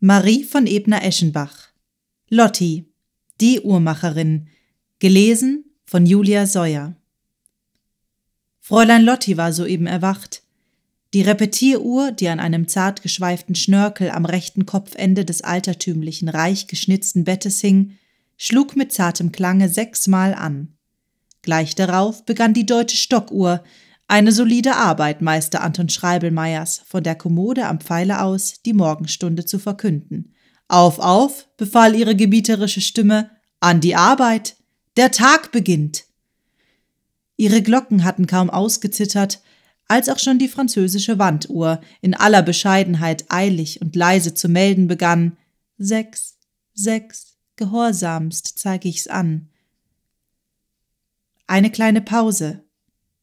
Marie von Ebner-Eschenbach. Lotti, die Uhrmacherin. Gelesen von Julia Säuer. Fräulein Lotti war soeben erwacht. Die Repetieruhr, die an einem zart geschweiften Schnörkel am rechten Kopfende des altertümlichen, reich geschnitzten Bettes hing, schlug mit zartem Klange sechsmal an. Gleich darauf begann die deutsche Stockuhr, eine solide Arbeit, Meister Anton Schreibelmeiers, von der Kommode am Pfeile aus die Morgenstunde zu verkünden. Auf, auf, befahl ihre gebieterische Stimme, an die Arbeit, der Tag beginnt. Ihre Glocken hatten kaum ausgezittert, als auch schon die französische Wanduhr in aller Bescheidenheit eilig und leise zu melden begann. Sechs, sechs, gehorsamst zeige ich's an. Eine kleine Pause,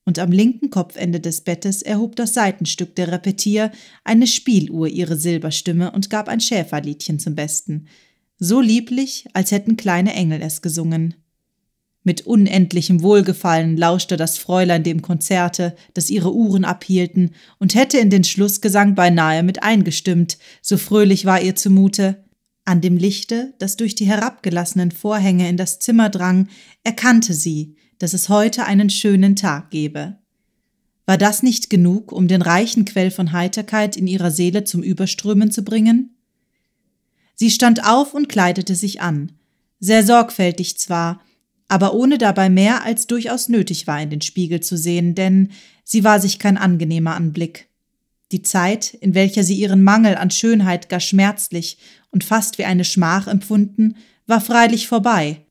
und am linken Kopfende des Bettes erhob das Seitenstück der Repetier, eine Spieluhr, ihre Silberstimme und gab ein Schäferliedchen zum Besten, so lieblich, als hätten kleine Engel es gesungen. Mit unendlichem Wohlgefallen lauschte das Fräulein dem Konzerte, das ihre Uhren abhielten, und hätte in den Schlussgesang beinahe mit eingestimmt, so fröhlich war ihr zumute. An dem Lichte, das durch die herabgelassenen Vorhänge in das Zimmer drang, erkannte sie, dass es heute einen schönen Tag gebe. War das nicht genug, um den reichen Quell von Heiterkeit in ihrer Seele zum Überströmen zu bringen? Sie stand auf und kleidete sich an, sehr sorgfältig zwar, aber ohne dabei mehr als durchaus nötig war in den Spiegel zu sehen, denn sie war sich kein angenehmer Anblick. Die Zeit, in welcher sie ihren Mangel an Schönheit gar schmerzlich und fast wie eine Schmach empfunden, war freilich vorbei,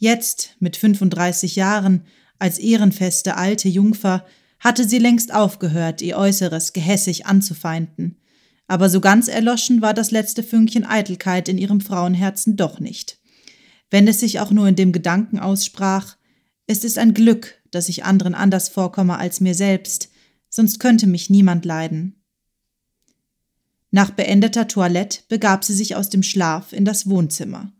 Jetzt, mit 35 Jahren, als ehrenfeste alte Jungfer, hatte sie längst aufgehört, ihr Äußeres gehässig anzufeinden. Aber so ganz erloschen war das letzte Fünkchen Eitelkeit in ihrem Frauenherzen doch nicht. Wenn es sich auch nur in dem Gedanken aussprach, es ist ein Glück, dass ich anderen anders vorkomme als mir selbst, sonst könnte mich niemand leiden. Nach beendeter Toilette begab sie sich aus dem Schlaf in das Wohnzimmer.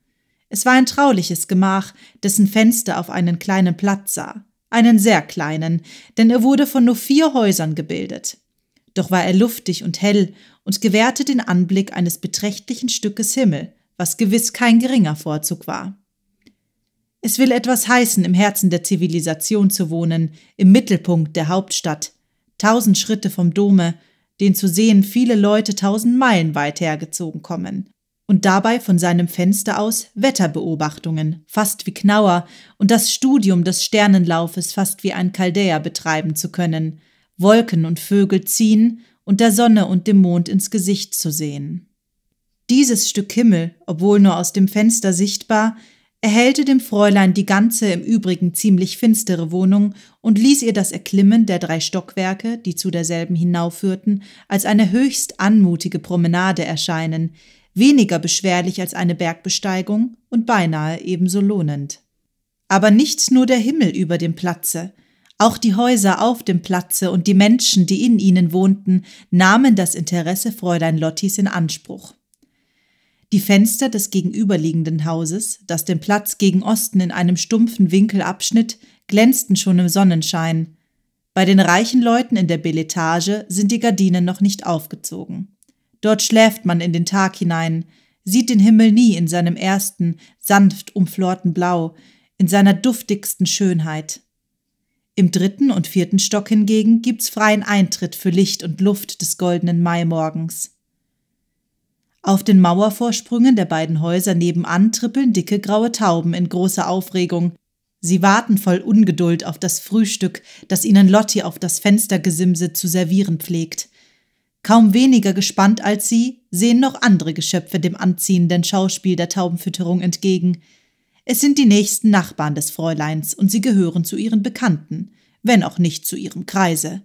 Es war ein trauliches Gemach, dessen Fenster auf einen kleinen Platz sah, einen sehr kleinen, denn er wurde von nur vier Häusern gebildet. Doch war er luftig und hell und gewährte den Anblick eines beträchtlichen Stückes Himmel, was gewiss kein geringer Vorzug war. Es will etwas heißen, im Herzen der Zivilisation zu wohnen, im Mittelpunkt der Hauptstadt, tausend Schritte vom Dome, den zu sehen viele Leute tausend Meilen weit hergezogen kommen, und dabei von seinem Fenster aus Wetterbeobachtungen, fast wie Knauer, und das Studium des Sternenlaufes fast wie ein Chaldäer betreiben zu können, Wolken und Vögel ziehen und der Sonne und dem Mond ins Gesicht zu sehen. Dieses Stück Himmel, obwohl nur aus dem Fenster sichtbar, erhellte dem Fräulein die ganze im Übrigen ziemlich finstere Wohnung und ließ ihr das Erklimmen der drei Stockwerke, die zu derselben hinaufführten, als eine höchst anmutige Promenade erscheinen, weniger beschwerlich als eine Bergbesteigung und beinahe ebenso lohnend. Aber nicht nur der Himmel über dem Platze, auch die Häuser auf dem Platze und die Menschen, die in ihnen wohnten, nahmen das Interesse Fräulein Lottis in Anspruch. Die Fenster des gegenüberliegenden Hauses, das den Platz gegen Osten in einem stumpfen Winkel abschnitt, glänzten schon im Sonnenschein. Bei den reichen Leuten in der Beletage sind die Gardinen noch nicht aufgezogen. Dort schläft man in den Tag hinein, sieht den Himmel nie in seinem ersten, sanft umflorten Blau, in seiner duftigsten Schönheit. Im dritten und vierten Stock hingegen gibt's freien Eintritt für Licht und Luft des goldenen Maimorgens. Auf den Mauervorsprüngen der beiden Häuser nebenan trippeln dicke graue Tauben in großer Aufregung. Sie warten voll Ungeduld auf das Frühstück, das ihnen Lotti auf das Fenstergesimse zu servieren pflegt – Kaum weniger gespannt als sie sehen noch andere Geschöpfe dem anziehenden Schauspiel der Taubenfütterung entgegen. Es sind die nächsten Nachbarn des Fräuleins und sie gehören zu ihren Bekannten, wenn auch nicht zu ihrem Kreise.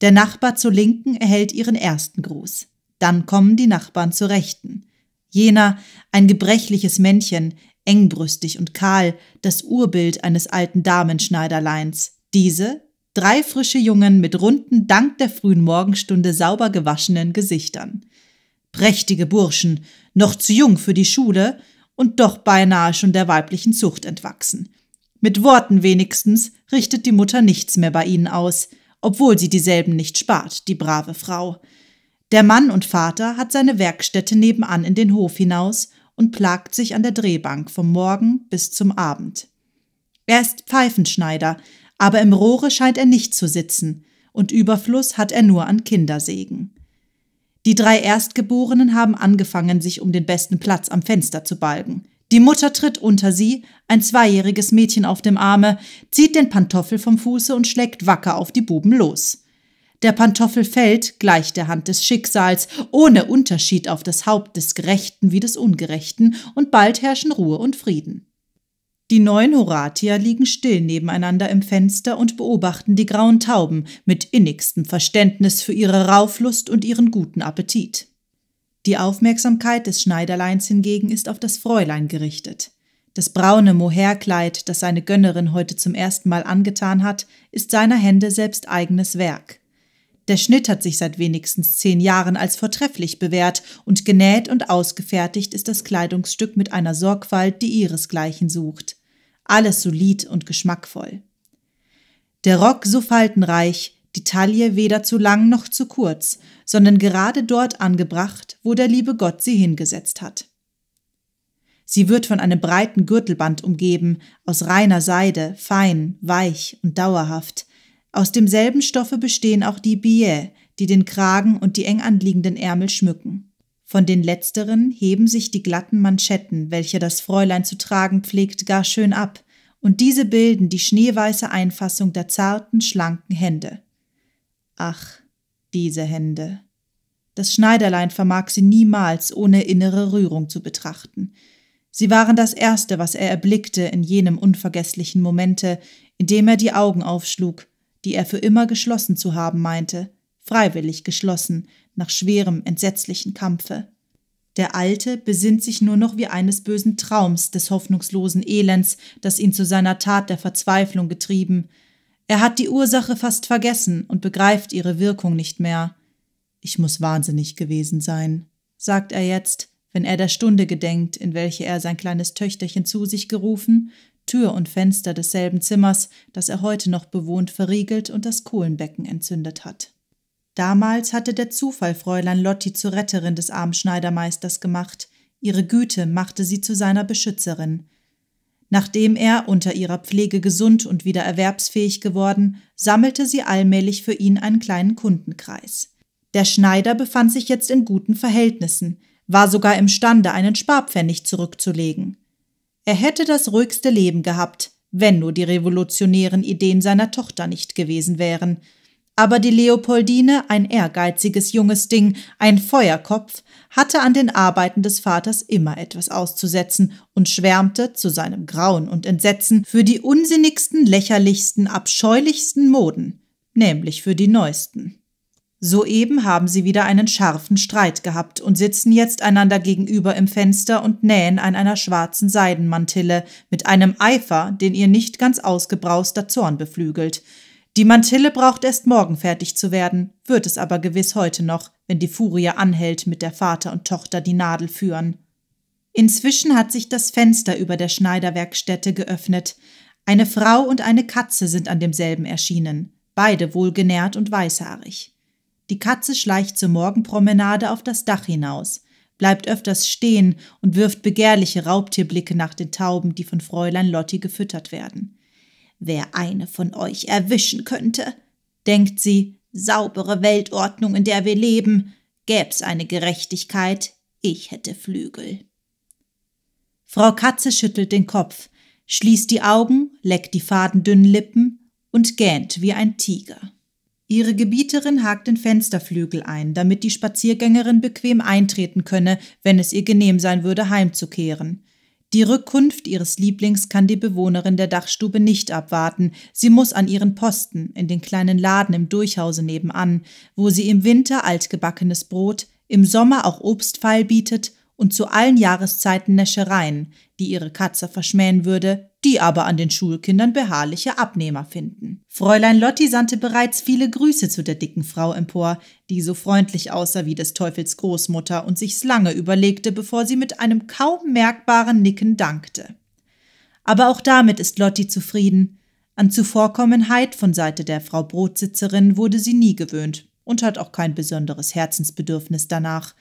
Der Nachbar zur Linken erhält ihren ersten Gruß. Dann kommen die Nachbarn zur Rechten. Jener, ein gebrechliches Männchen, engbrüstig und kahl, das Urbild eines alten Damenschneiderleins. Diese, Drei frische Jungen mit runden, dank der frühen Morgenstunde sauber gewaschenen Gesichtern. Prächtige Burschen, noch zu jung für die Schule und doch beinahe schon der weiblichen Zucht entwachsen. Mit Worten wenigstens richtet die Mutter nichts mehr bei ihnen aus, obwohl sie dieselben nicht spart, die brave Frau. Der Mann und Vater hat seine Werkstätte nebenan in den Hof hinaus und plagt sich an der Drehbank vom Morgen bis zum Abend. Er ist Pfeifenschneider, aber im Rohre scheint er nicht zu sitzen, und Überfluss hat er nur an Kindersegen. Die drei Erstgeborenen haben angefangen, sich um den besten Platz am Fenster zu balgen. Die Mutter tritt unter sie, ein zweijähriges Mädchen auf dem Arme, zieht den Pantoffel vom Fuße und schlägt wacker auf die Buben los. Der Pantoffel fällt, gleich der Hand des Schicksals, ohne Unterschied auf das Haupt des Gerechten wie des Ungerechten, und bald herrschen Ruhe und Frieden. Die neun Horatier liegen still nebeneinander im Fenster und beobachten die grauen Tauben mit innigstem Verständnis für ihre Rauflust und ihren guten Appetit. Die Aufmerksamkeit des Schneiderleins hingegen ist auf das Fräulein gerichtet. Das braune Moherkleid, das seine Gönnerin heute zum ersten Mal angetan hat, ist seiner Hände selbst eigenes Werk. Der Schnitt hat sich seit wenigstens zehn Jahren als vortrefflich bewährt und genäht und ausgefertigt ist das Kleidungsstück mit einer Sorgfalt, die ihresgleichen sucht alles solid und geschmackvoll. Der Rock so faltenreich, die Taille weder zu lang noch zu kurz, sondern gerade dort angebracht, wo der liebe Gott sie hingesetzt hat. Sie wird von einem breiten Gürtelband umgeben, aus reiner Seide, fein, weich und dauerhaft. Aus demselben Stoffe bestehen auch die Billets, die den Kragen und die eng anliegenden Ärmel schmücken. Von den letzteren heben sich die glatten Manschetten, welche das Fräulein zu tragen pflegt, gar schön ab, und diese bilden die schneeweiße Einfassung der zarten, schlanken Hände. Ach, diese Hände. Das Schneiderlein vermag sie niemals ohne innere Rührung zu betrachten. Sie waren das Erste, was er erblickte in jenem unvergesslichen Momente, in dem er die Augen aufschlug, die er für immer geschlossen zu haben meinte – freiwillig geschlossen, nach schwerem, entsetzlichen Kampfe. Der Alte besinnt sich nur noch wie eines bösen Traums des hoffnungslosen Elends, das ihn zu seiner Tat der Verzweiflung getrieben. Er hat die Ursache fast vergessen und begreift ihre Wirkung nicht mehr. Ich muss wahnsinnig gewesen sein, sagt er jetzt, wenn er der Stunde gedenkt, in welche er sein kleines Töchterchen zu sich gerufen, Tür und Fenster desselben Zimmers, das er heute noch bewohnt, verriegelt und das Kohlenbecken entzündet hat. Damals hatte der Zufall Fräulein Lotti zur Retterin des armen Schneidermeisters gemacht, ihre Güte machte sie zu seiner Beschützerin. Nachdem er unter ihrer Pflege gesund und wieder erwerbsfähig geworden, sammelte sie allmählich für ihn einen kleinen Kundenkreis. Der Schneider befand sich jetzt in guten Verhältnissen, war sogar imstande, einen Sparpfennig zurückzulegen. Er hätte das ruhigste Leben gehabt, wenn nur die revolutionären Ideen seiner Tochter nicht gewesen wären – aber die Leopoldine, ein ehrgeiziges junges Ding, ein Feuerkopf, hatte an den Arbeiten des Vaters immer etwas auszusetzen und schwärmte, zu seinem Grauen und Entsetzen, für die unsinnigsten, lächerlichsten, abscheulichsten Moden, nämlich für die neuesten. Soeben haben sie wieder einen scharfen Streit gehabt und sitzen jetzt einander gegenüber im Fenster und nähen an einer schwarzen Seidenmantille mit einem Eifer, den ihr nicht ganz ausgebrauster Zorn beflügelt – die Mantille braucht erst morgen fertig zu werden, wird es aber gewiss heute noch, wenn die Furie anhält, mit der Vater und Tochter die Nadel führen. Inzwischen hat sich das Fenster über der Schneiderwerkstätte geöffnet. Eine Frau und eine Katze sind an demselben erschienen, beide wohlgenährt und weißhaarig. Die Katze schleicht zur Morgenpromenade auf das Dach hinaus, bleibt öfters stehen und wirft begehrliche Raubtierblicke nach den Tauben, die von Fräulein Lotti gefüttert werden. Wer eine von euch erwischen könnte, denkt sie, saubere Weltordnung, in der wir leben, gäb's eine Gerechtigkeit, ich hätte Flügel. Frau Katze schüttelt den Kopf, schließt die Augen, leckt die fadendünnen Lippen und gähnt wie ein Tiger. Ihre Gebieterin hakt den Fensterflügel ein, damit die Spaziergängerin bequem eintreten könne, wenn es ihr genehm sein würde, heimzukehren. Die Rückkunft ihres Lieblings kann die Bewohnerin der Dachstube nicht abwarten. Sie muss an ihren Posten, in den kleinen Laden im Durchhause nebenan, wo sie im Winter altgebackenes Brot, im Sommer auch Obstfeil bietet und zu allen Jahreszeiten Näschereien, die ihre Katze verschmähen würde, die aber an den Schulkindern beharrliche Abnehmer finden. Fräulein Lotti sandte bereits viele Grüße zu der dicken Frau empor, die so freundlich aussah wie des Teufels Großmutter und sich's lange überlegte, bevor sie mit einem kaum merkbaren Nicken dankte. Aber auch damit ist Lotti zufrieden. An Zuvorkommenheit von Seite der Frau Brotsitzerin wurde sie nie gewöhnt und hat auch kein besonderes Herzensbedürfnis danach.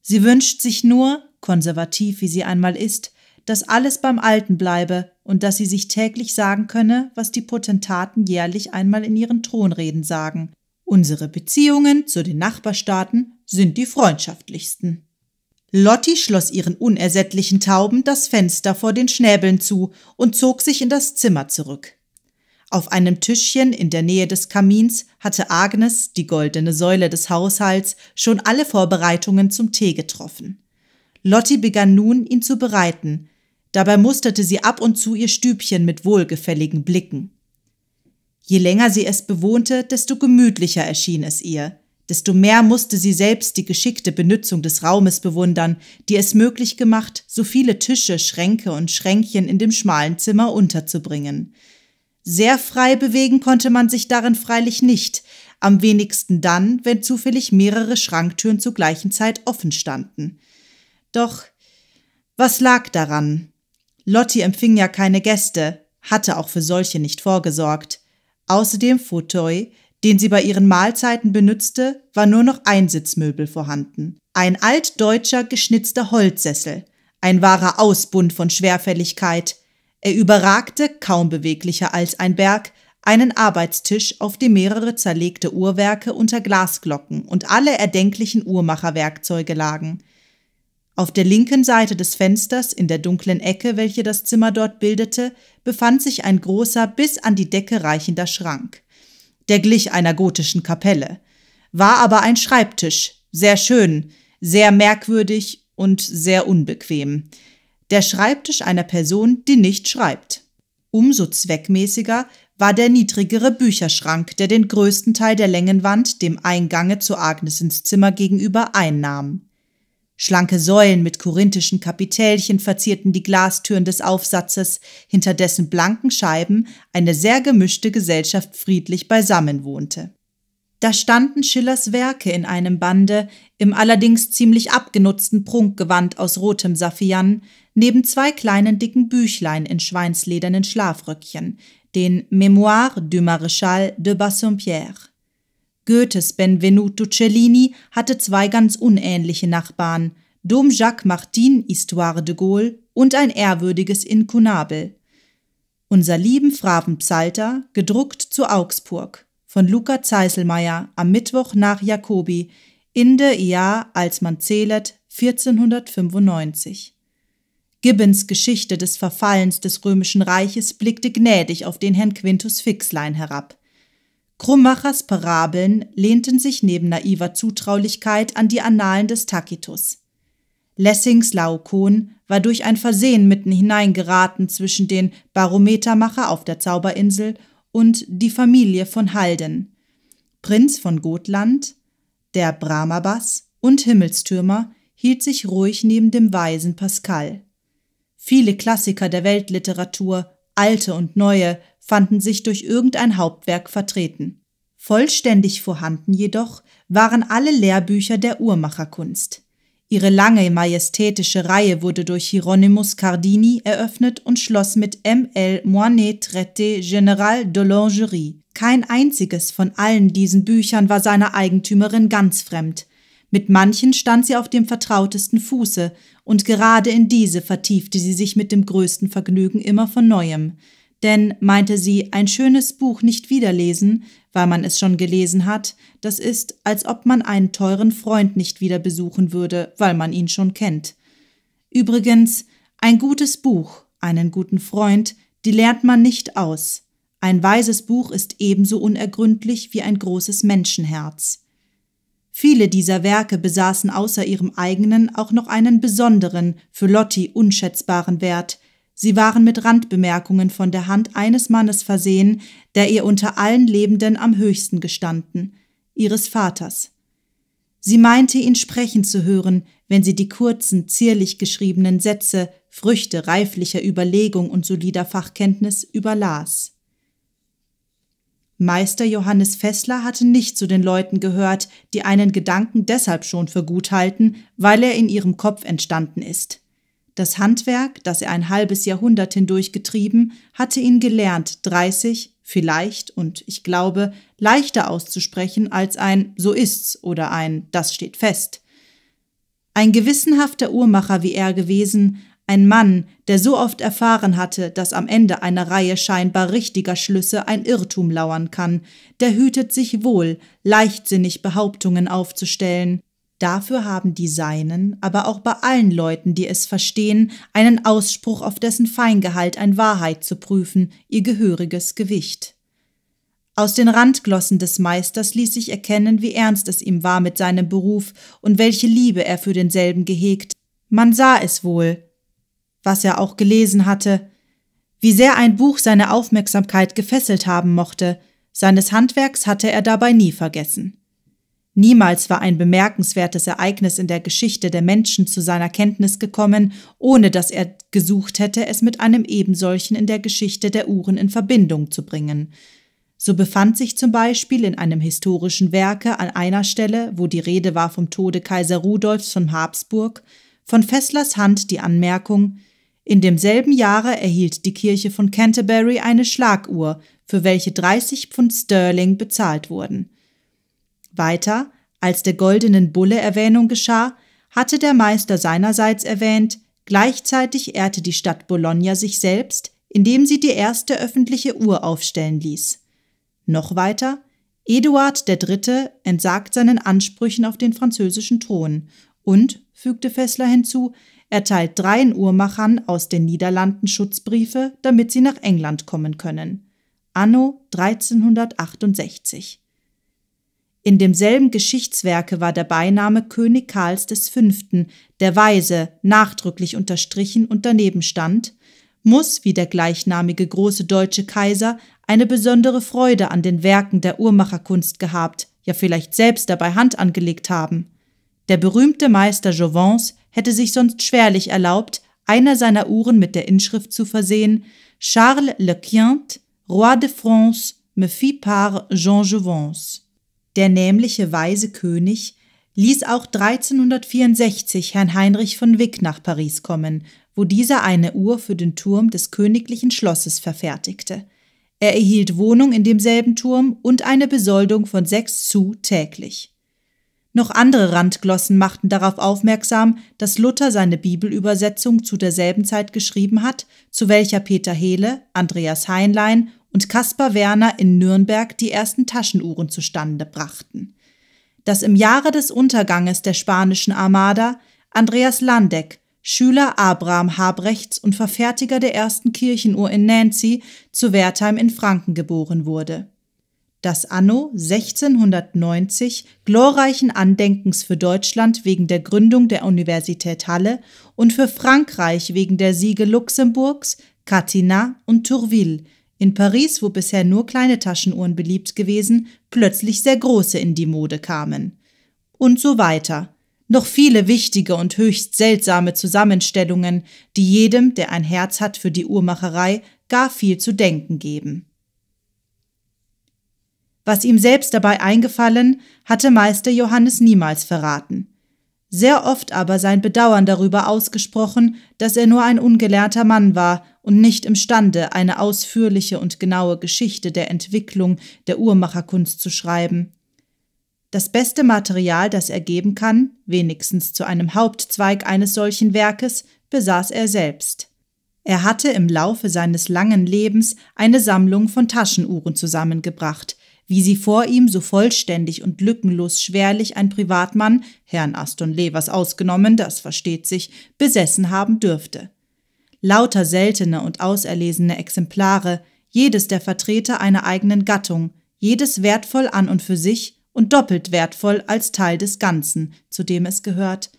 Sie wünscht sich nur, konservativ wie sie einmal ist, dass alles beim Alten bleibe und dass sie sich täglich sagen könne, was die Potentaten jährlich einmal in ihren Thronreden sagen. Unsere Beziehungen zu den Nachbarstaaten sind die freundschaftlichsten. Lotti schloss ihren unersättlichen Tauben das Fenster vor den Schnäbeln zu und zog sich in das Zimmer zurück. Auf einem Tischchen in der Nähe des Kamins hatte Agnes, die goldene Säule des Haushalts, schon alle Vorbereitungen zum Tee getroffen. Lotti begann nun, ihn zu bereiten, Dabei musterte sie ab und zu ihr Stübchen mit wohlgefälligen Blicken. Je länger sie es bewohnte, desto gemütlicher erschien es ihr, desto mehr musste sie selbst die geschickte Benützung des Raumes bewundern, die es möglich gemacht, so viele Tische, Schränke und Schränkchen in dem schmalen Zimmer unterzubringen. Sehr frei bewegen konnte man sich darin freilich nicht, am wenigsten dann, wenn zufällig mehrere Schranktüren zur gleichen Zeit offen standen. Doch was lag daran? Lotti empfing ja keine Gäste, hatte auch für solche nicht vorgesorgt. Außerdem Fauteuil, den sie bei ihren Mahlzeiten benützte, war nur noch ein Sitzmöbel vorhanden. Ein altdeutscher geschnitzter Holzsessel, ein wahrer Ausbund von Schwerfälligkeit. Er überragte, kaum beweglicher als ein Berg, einen Arbeitstisch, auf dem mehrere zerlegte Uhrwerke unter Glasglocken und alle erdenklichen Uhrmacherwerkzeuge lagen. Auf der linken Seite des Fensters, in der dunklen Ecke, welche das Zimmer dort bildete, befand sich ein großer, bis an die Decke reichender Schrank. Der glich einer gotischen Kapelle. War aber ein Schreibtisch, sehr schön, sehr merkwürdig und sehr unbequem. Der Schreibtisch einer Person, die nicht schreibt. Umso zweckmäßiger war der niedrigere Bücherschrank, der den größten Teil der Längenwand dem Eingange zu Agnes ins Zimmer gegenüber einnahm. Schlanke Säulen mit korinthischen Kapitälchen verzierten die Glastüren des Aufsatzes, hinter dessen blanken Scheiben eine sehr gemischte Gesellschaft friedlich beisammen wohnte. Da standen Schillers Werke in einem Bande, im allerdings ziemlich abgenutzten Prunkgewand aus rotem Saffian, neben zwei kleinen dicken Büchlein in schweinsledernen Schlafröckchen, den Mémoires du Maréchal de Bassompierre. Goethes Benvenuto Cellini hatte zwei ganz unähnliche Nachbarn, Dom Jacques Martin Histoire de Gaulle und ein ehrwürdiges Inkunabel. Unser lieben Fraven Psalter, gedruckt zu Augsburg, von Luca Zeiselmeier am Mittwoch nach Jacobi, in der Jahr, als man zählet, 1495. Gibbons Geschichte des Verfallens des Römischen Reiches blickte gnädig auf den Herrn Quintus Fixlein herab. Krummachers Parabeln lehnten sich neben naiver Zutraulichkeit an die Annalen des Tacitus. Lessings Laokon war durch ein Versehen mitten hineingeraten zwischen den Barometermacher auf der Zauberinsel und die Familie von Halden, Prinz von Gotland, der Brahmabas und Himmelstürmer hielt sich ruhig neben dem weisen Pascal. Viele Klassiker der Weltliteratur, alte und neue, fanden sich durch irgendein Hauptwerk vertreten. Vollständig vorhanden jedoch waren alle Lehrbücher der Uhrmacherkunst. Ihre lange majestätische Reihe wurde durch Hieronymus Cardini eröffnet und schloss mit M.L. Moinet Traité Général de l'Angerie. Kein einziges von allen diesen Büchern war seiner Eigentümerin ganz fremd. Mit manchen stand sie auf dem vertrautesten Fuße, und gerade in diese vertiefte sie sich mit dem größten Vergnügen immer von neuem denn, meinte sie, ein schönes Buch nicht wiederlesen, weil man es schon gelesen hat, das ist, als ob man einen teuren Freund nicht wieder besuchen würde, weil man ihn schon kennt. Übrigens, ein gutes Buch, einen guten Freund, die lernt man nicht aus. Ein weises Buch ist ebenso unergründlich wie ein großes Menschenherz. Viele dieser Werke besaßen außer ihrem eigenen auch noch einen besonderen, für Lotti unschätzbaren Wert, Sie waren mit Randbemerkungen von der Hand eines Mannes versehen, der ihr unter allen Lebenden am höchsten gestanden, ihres Vaters. Sie meinte, ihn sprechen zu hören, wenn sie die kurzen, zierlich geschriebenen Sätze, Früchte reiflicher Überlegung und solider Fachkenntnis, überlas. Meister Johannes Fessler hatte nicht zu den Leuten gehört, die einen Gedanken deshalb schon für gut halten, weil er in ihrem Kopf entstanden ist. Das Handwerk, das er ein halbes Jahrhundert hindurch getrieben, hatte ihn gelernt, 30, vielleicht und ich glaube, leichter auszusprechen als ein so ist's oder ein das steht fest. Ein gewissenhafter Uhrmacher wie er gewesen, ein Mann, der so oft erfahren hatte, dass am Ende einer Reihe scheinbar richtiger Schlüsse ein Irrtum lauern kann, der hütet sich wohl, leichtsinnig Behauptungen aufzustellen. Dafür haben die Seinen, aber auch bei allen Leuten, die es verstehen, einen Ausspruch auf dessen Feingehalt ein Wahrheit zu prüfen, ihr gehöriges Gewicht. Aus den Randglossen des Meisters ließ sich erkennen, wie ernst es ihm war mit seinem Beruf und welche Liebe er für denselben gehegt. Man sah es wohl, was er auch gelesen hatte, wie sehr ein Buch seine Aufmerksamkeit gefesselt haben mochte, seines Handwerks hatte er dabei nie vergessen. Niemals war ein bemerkenswertes Ereignis in der Geschichte der Menschen zu seiner Kenntnis gekommen, ohne dass er gesucht hätte, es mit einem ebensolchen in der Geschichte der Uhren in Verbindung zu bringen. So befand sich zum Beispiel in einem historischen Werke an einer Stelle, wo die Rede war vom Tode Kaiser Rudolfs von Habsburg, von Fesslers Hand die Anmerkung, in demselben Jahre erhielt die Kirche von Canterbury eine Schlaguhr, für welche 30 Pfund Sterling bezahlt wurden. Weiter, als der goldenen Bulle Erwähnung geschah, hatte der Meister seinerseits erwähnt, gleichzeitig ehrte die Stadt Bologna sich selbst, indem sie die erste öffentliche Uhr aufstellen ließ. Noch weiter, Eduard III. entsagt seinen Ansprüchen auf den französischen Thron und, fügte Fessler hinzu, erteilt dreien Uhrmachern aus den Niederlanden Schutzbriefe, damit sie nach England kommen können. Anno 1368. In demselben Geschichtswerke war der Beiname König Karls V., der Weise, nachdrücklich unterstrichen und daneben stand, muss, wie der gleichnamige große deutsche Kaiser, eine besondere Freude an den Werken der Uhrmacherkunst gehabt, ja vielleicht selbst dabei Hand angelegt haben. Der berühmte Meister Jovens hätte sich sonst schwerlich erlaubt, einer seiner Uhren mit der Inschrift zu versehen Charles le Quint, Roi de France, me fit par Jean Jovens der nämliche weise König, ließ auch 1364 Herrn Heinrich von Wick nach Paris kommen, wo dieser eine Uhr für den Turm des königlichen Schlosses verfertigte. Er erhielt Wohnung in demselben Turm und eine Besoldung von sechs Sou täglich. Noch andere Randglossen machten darauf aufmerksam, dass Luther seine Bibelübersetzung zu derselben Zeit geschrieben hat, zu welcher Peter Hehle, Andreas Heinlein und Caspar Werner in Nürnberg die ersten Taschenuhren zustande brachten. Dass im Jahre des Unterganges der spanischen Armada Andreas Landeck, Schüler Abraham Habrechts und Verfertiger der ersten Kirchenuhr in Nancy, zu Wertheim in Franken geboren wurde. Das anno 1690 glorreichen Andenkens für Deutschland wegen der Gründung der Universität Halle und für Frankreich wegen der Siege Luxemburgs, Catinat und Tourville – in Paris, wo bisher nur kleine Taschenuhren beliebt gewesen, plötzlich sehr große in die Mode kamen. Und so weiter. Noch viele wichtige und höchst seltsame Zusammenstellungen, die jedem, der ein Herz hat für die Uhrmacherei, gar viel zu denken geben. Was ihm selbst dabei eingefallen, hatte Meister Johannes niemals verraten sehr oft aber sein Bedauern darüber ausgesprochen, dass er nur ein ungelehrter Mann war und nicht imstande, eine ausführliche und genaue Geschichte der Entwicklung der Uhrmacherkunst zu schreiben. Das beste Material, das er geben kann, wenigstens zu einem Hauptzweig eines solchen Werkes, besaß er selbst. Er hatte im Laufe seines langen Lebens eine Sammlung von Taschenuhren zusammengebracht, wie sie vor ihm so vollständig und lückenlos schwerlich ein Privatmann, Herrn Aston Levers ausgenommen, das versteht sich, besessen haben dürfte. Lauter seltene und auserlesene Exemplare, jedes der Vertreter einer eigenen Gattung, jedes wertvoll an und für sich und doppelt wertvoll als Teil des Ganzen, zu dem es gehört.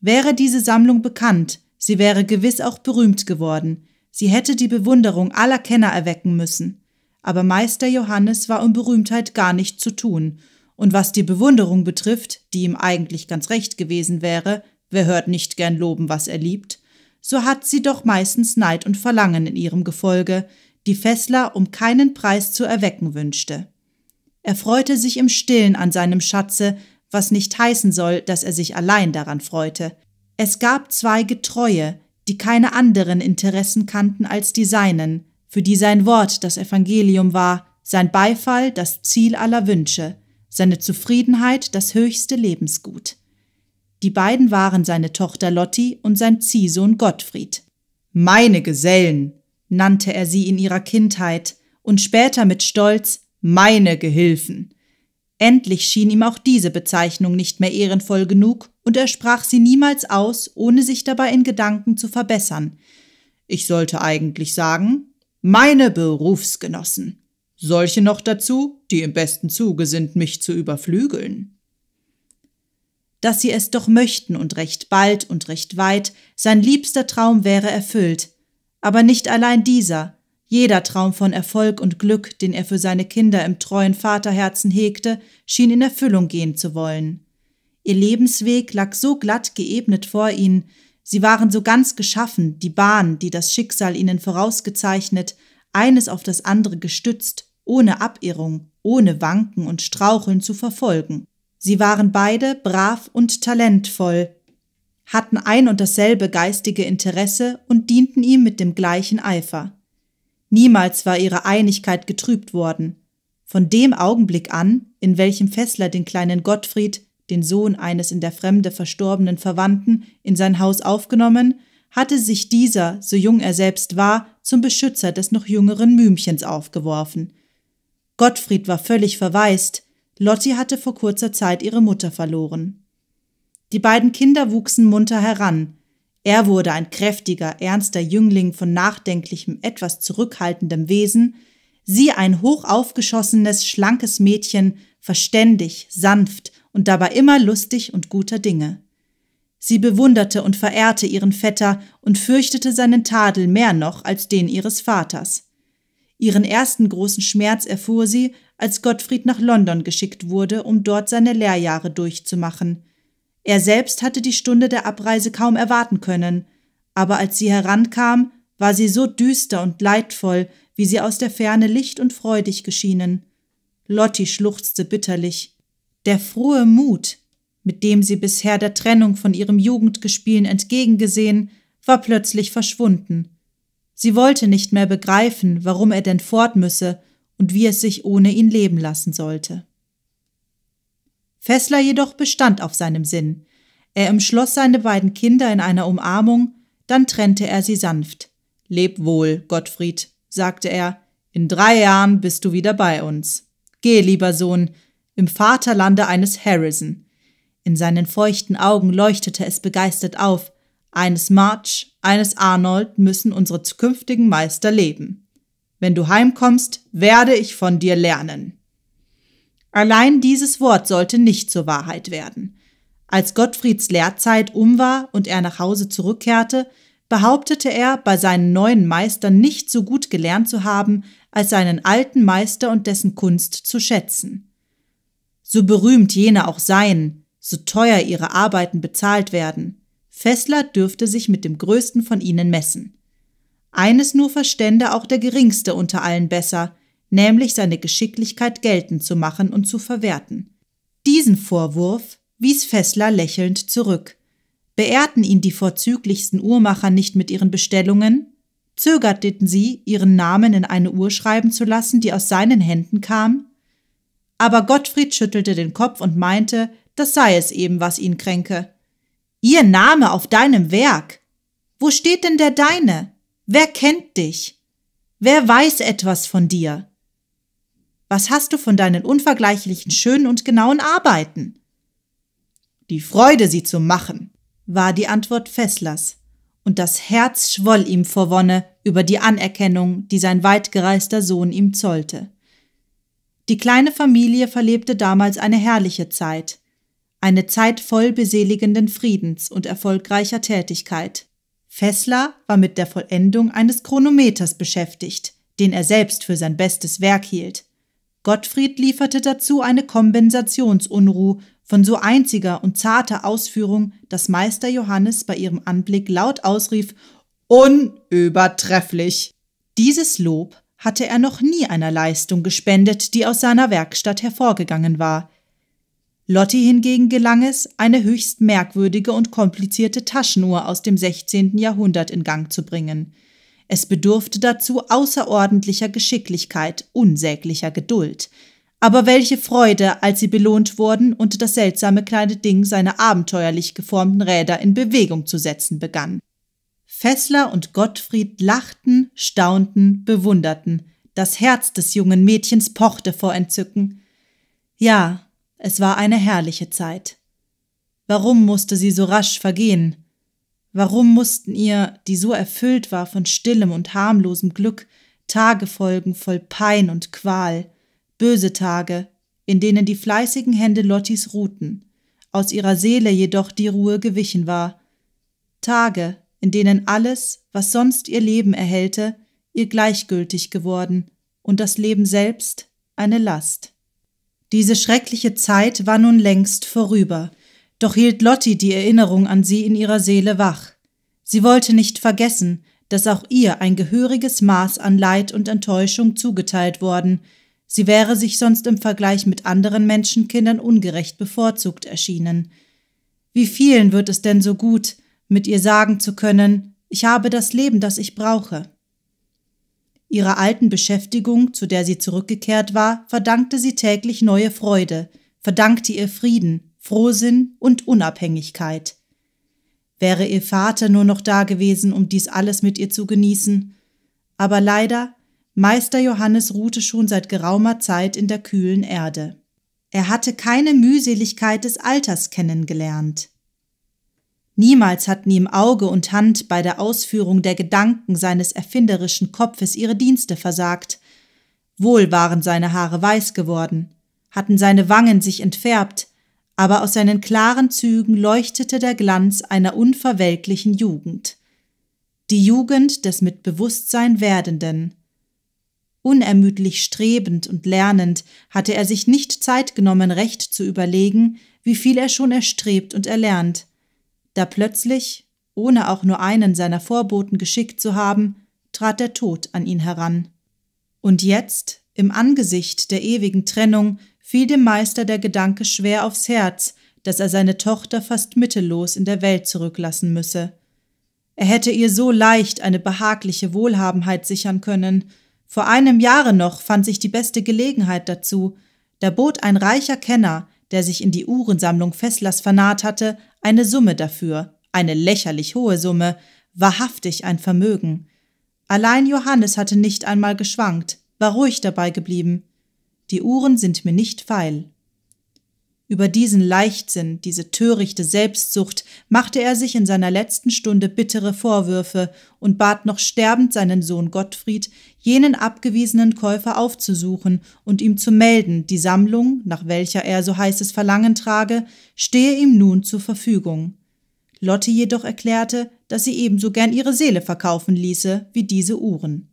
Wäre diese Sammlung bekannt, sie wäre gewiss auch berühmt geworden, sie hätte die Bewunderung aller Kenner erwecken müssen aber Meister Johannes war um Berühmtheit gar nicht zu tun, und was die Bewunderung betrifft, die ihm eigentlich ganz recht gewesen wäre, wer hört nicht gern loben, was er liebt, so hat sie doch meistens Neid und Verlangen in ihrem Gefolge, die Fessler um keinen Preis zu erwecken wünschte. Er freute sich im Stillen an seinem Schatze, was nicht heißen soll, dass er sich allein daran freute. Es gab zwei Getreue, die keine anderen Interessen kannten als die seinen, für die sein Wort das Evangelium war, sein Beifall das Ziel aller Wünsche, seine Zufriedenheit das höchste Lebensgut. Die beiden waren seine Tochter Lotti und sein Ziehsohn Gottfried. Meine Gesellen, nannte er sie in ihrer Kindheit und später mit Stolz meine Gehilfen. Endlich schien ihm auch diese Bezeichnung nicht mehr ehrenvoll genug und er sprach sie niemals aus, ohne sich dabei in Gedanken zu verbessern. Ich sollte eigentlich sagen, meine Berufsgenossen, solche noch dazu, die im besten Zuge sind, mich zu überflügeln. Dass sie es doch möchten und recht bald und recht weit, sein liebster Traum wäre erfüllt, aber nicht allein dieser, jeder Traum von Erfolg und Glück, den er für seine Kinder im treuen Vaterherzen hegte, schien in Erfüllung gehen zu wollen. Ihr Lebensweg lag so glatt geebnet vor ihnen, Sie waren so ganz geschaffen, die Bahn, die das Schicksal ihnen vorausgezeichnet, eines auf das andere gestützt, ohne Abirrung, ohne Wanken und Straucheln zu verfolgen. Sie waren beide brav und talentvoll, hatten ein und dasselbe geistige Interesse und dienten ihm mit dem gleichen Eifer. Niemals war ihre Einigkeit getrübt worden. Von dem Augenblick an, in welchem Fessler den kleinen Gottfried den Sohn eines in der Fremde verstorbenen Verwandten, in sein Haus aufgenommen, hatte sich dieser, so jung er selbst war, zum Beschützer des noch jüngeren Mühmchens aufgeworfen. Gottfried war völlig verwaist, Lotti hatte vor kurzer Zeit ihre Mutter verloren. Die beiden Kinder wuchsen munter heran. Er wurde ein kräftiger, ernster Jüngling von nachdenklichem, etwas zurückhaltendem Wesen, sie ein hoch aufgeschossenes, schlankes Mädchen, verständig, sanft, und dabei immer lustig und guter Dinge. Sie bewunderte und verehrte ihren Vetter und fürchtete seinen Tadel mehr noch als den ihres Vaters. Ihren ersten großen Schmerz erfuhr sie, als Gottfried nach London geschickt wurde, um dort seine Lehrjahre durchzumachen. Er selbst hatte die Stunde der Abreise kaum erwarten können, aber als sie herankam, war sie so düster und leidvoll, wie sie aus der Ferne licht und freudig geschienen. Lotti schluchzte bitterlich. Der frohe Mut, mit dem sie bisher der Trennung von ihrem Jugendgespielen entgegengesehen, war plötzlich verschwunden. Sie wollte nicht mehr begreifen, warum er denn fort müsse und wie es sich ohne ihn leben lassen sollte. Fessler jedoch bestand auf seinem Sinn. Er umschloss seine beiden Kinder in einer Umarmung, dann trennte er sie sanft. Leb wohl, Gottfried, sagte er, in drei Jahren bist du wieder bei uns. Geh, lieber Sohn, im Vaterlande eines Harrison. In seinen feuchten Augen leuchtete es begeistert auf. Eines March, eines Arnold müssen unsere zukünftigen Meister leben. Wenn du heimkommst, werde ich von dir lernen. Allein dieses Wort sollte nicht zur Wahrheit werden. Als Gottfrieds Lehrzeit um war und er nach Hause zurückkehrte, behauptete er, bei seinen neuen Meistern nicht so gut gelernt zu haben, als seinen alten Meister und dessen Kunst zu schätzen so berühmt jene auch seien, so teuer ihre Arbeiten bezahlt werden. Fessler dürfte sich mit dem größten von ihnen messen. Eines nur verstände auch der geringste unter allen besser, nämlich seine Geschicklichkeit geltend zu machen und zu verwerten. Diesen Vorwurf wies Fessler lächelnd zurück. Beehrten ihn die vorzüglichsten Uhrmacher nicht mit ihren Bestellungen? Zögerten sie, ihren Namen in eine Uhr schreiben zu lassen, die aus seinen Händen kam? Aber Gottfried schüttelte den Kopf und meinte, das sei es eben, was ihn kränke. Ihr Name auf deinem Werk. Wo steht denn der deine? Wer kennt dich? Wer weiß etwas von dir? Was hast du von deinen unvergleichlichen schönen und genauen Arbeiten? Die Freude, sie zu machen, war die Antwort Fesslers, und das Herz schwoll ihm vor Wonne über die Anerkennung, die sein weitgereister Sohn ihm zollte. Die kleine Familie verlebte damals eine herrliche Zeit, eine Zeit voll beseligenden Friedens und erfolgreicher Tätigkeit. Fessler war mit der Vollendung eines Chronometers beschäftigt, den er selbst für sein bestes Werk hielt. Gottfried lieferte dazu eine Kompensationsunruh von so einziger und zarter Ausführung, dass Meister Johannes bei ihrem Anblick laut ausrief Unübertrefflich. Dieses Lob hatte er noch nie einer Leistung gespendet, die aus seiner Werkstatt hervorgegangen war. Lotti hingegen gelang es, eine höchst merkwürdige und komplizierte Taschenuhr aus dem 16. Jahrhundert in Gang zu bringen. Es bedurfte dazu außerordentlicher Geschicklichkeit, unsäglicher Geduld. Aber welche Freude, als sie belohnt wurden und das seltsame kleine Ding seine abenteuerlich geformten Räder in Bewegung zu setzen begann. Fessler und Gottfried lachten, staunten, bewunderten. Das Herz des jungen Mädchens pochte vor Entzücken. Ja, es war eine herrliche Zeit. Warum musste sie so rasch vergehen? Warum mussten ihr, die so erfüllt war von stillem und harmlosem Glück, Tage folgen voll Pein und Qual, böse Tage, in denen die fleißigen Hände Lottis ruhten, aus ihrer Seele jedoch die Ruhe gewichen war, Tage, in denen alles, was sonst ihr Leben erhellte, ihr gleichgültig geworden und das Leben selbst eine Last. Diese schreckliche Zeit war nun längst vorüber, doch hielt Lotti die Erinnerung an sie in ihrer Seele wach. Sie wollte nicht vergessen, dass auch ihr ein gehöriges Maß an Leid und Enttäuschung zugeteilt worden, sie wäre sich sonst im Vergleich mit anderen Menschenkindern ungerecht bevorzugt erschienen. Wie vielen wird es denn so gut, mit ihr sagen zu können, ich habe das Leben, das ich brauche. Ihrer alten Beschäftigung, zu der sie zurückgekehrt war, verdankte sie täglich neue Freude, verdankte ihr Frieden, Frohsinn und Unabhängigkeit. Wäre ihr Vater nur noch da gewesen, um dies alles mit ihr zu genießen. Aber leider, Meister Johannes ruhte schon seit geraumer Zeit in der kühlen Erde. Er hatte keine Mühseligkeit des Alters kennengelernt. Niemals hatten ihm Auge und Hand bei der Ausführung der Gedanken seines erfinderischen Kopfes ihre Dienste versagt. Wohl waren seine Haare weiß geworden, hatten seine Wangen sich entfärbt, aber aus seinen klaren Zügen leuchtete der Glanz einer unverwelklichen Jugend. Die Jugend des mit Bewusstsein Werdenden. Unermüdlich strebend und lernend hatte er sich nicht Zeit genommen, recht zu überlegen, wie viel er schon erstrebt und erlernt – da plötzlich, ohne auch nur einen seiner Vorboten geschickt zu haben, trat der Tod an ihn heran. Und jetzt, im Angesicht der ewigen Trennung, fiel dem Meister der Gedanke schwer aufs Herz, dass er seine Tochter fast mittellos in der Welt zurücklassen müsse. Er hätte ihr so leicht eine behagliche Wohlhabenheit sichern können. Vor einem Jahre noch fand sich die beste Gelegenheit dazu. Da bot ein reicher Kenner, der sich in die Uhrensammlung Fesslers vernaht hatte, eine Summe dafür, eine lächerlich hohe Summe, wahrhaftig ein Vermögen. Allein Johannes hatte nicht einmal geschwankt, war ruhig dabei geblieben. Die Uhren sind mir nicht feil. Über diesen Leichtsinn, diese törichte Selbstsucht machte er sich in seiner letzten Stunde bittere Vorwürfe und bat noch sterbend seinen Sohn Gottfried, jenen abgewiesenen Käufer aufzusuchen und ihm zu melden, die Sammlung, nach welcher er so heißes Verlangen trage, stehe ihm nun zur Verfügung. Lotte jedoch erklärte, dass sie ebenso gern ihre Seele verkaufen ließe wie diese Uhren.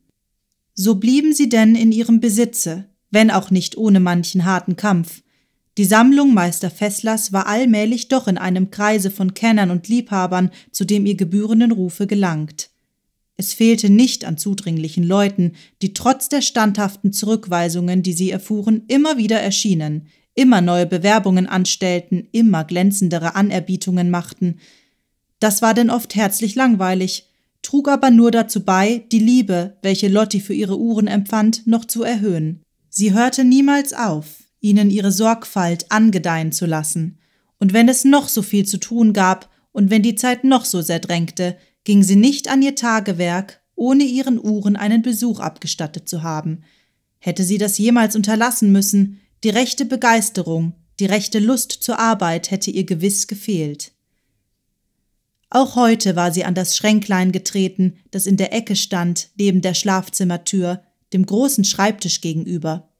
So blieben sie denn in ihrem Besitze, wenn auch nicht ohne manchen harten Kampf, die Sammlung Meister Fesslers war allmählich doch in einem Kreise von Kennern und Liebhabern zu dem ihr gebührenden Rufe gelangt. Es fehlte nicht an zudringlichen Leuten, die trotz der standhaften Zurückweisungen, die sie erfuhren, immer wieder erschienen, immer neue Bewerbungen anstellten, immer glänzendere Anerbietungen machten. Das war denn oft herzlich langweilig, trug aber nur dazu bei, die Liebe, welche Lotti für ihre Uhren empfand, noch zu erhöhen. Sie hörte niemals auf, ihnen ihre Sorgfalt angedeihen zu lassen, und wenn es noch so viel zu tun gab und wenn die Zeit noch so sehr drängte, ging sie nicht an ihr Tagewerk, ohne ihren Uhren einen Besuch abgestattet zu haben. Hätte sie das jemals unterlassen müssen, die rechte Begeisterung, die rechte Lust zur Arbeit hätte ihr gewiss gefehlt. Auch heute war sie an das Schränklein getreten, das in der Ecke stand, neben der Schlafzimmertür, dem großen Schreibtisch gegenüber.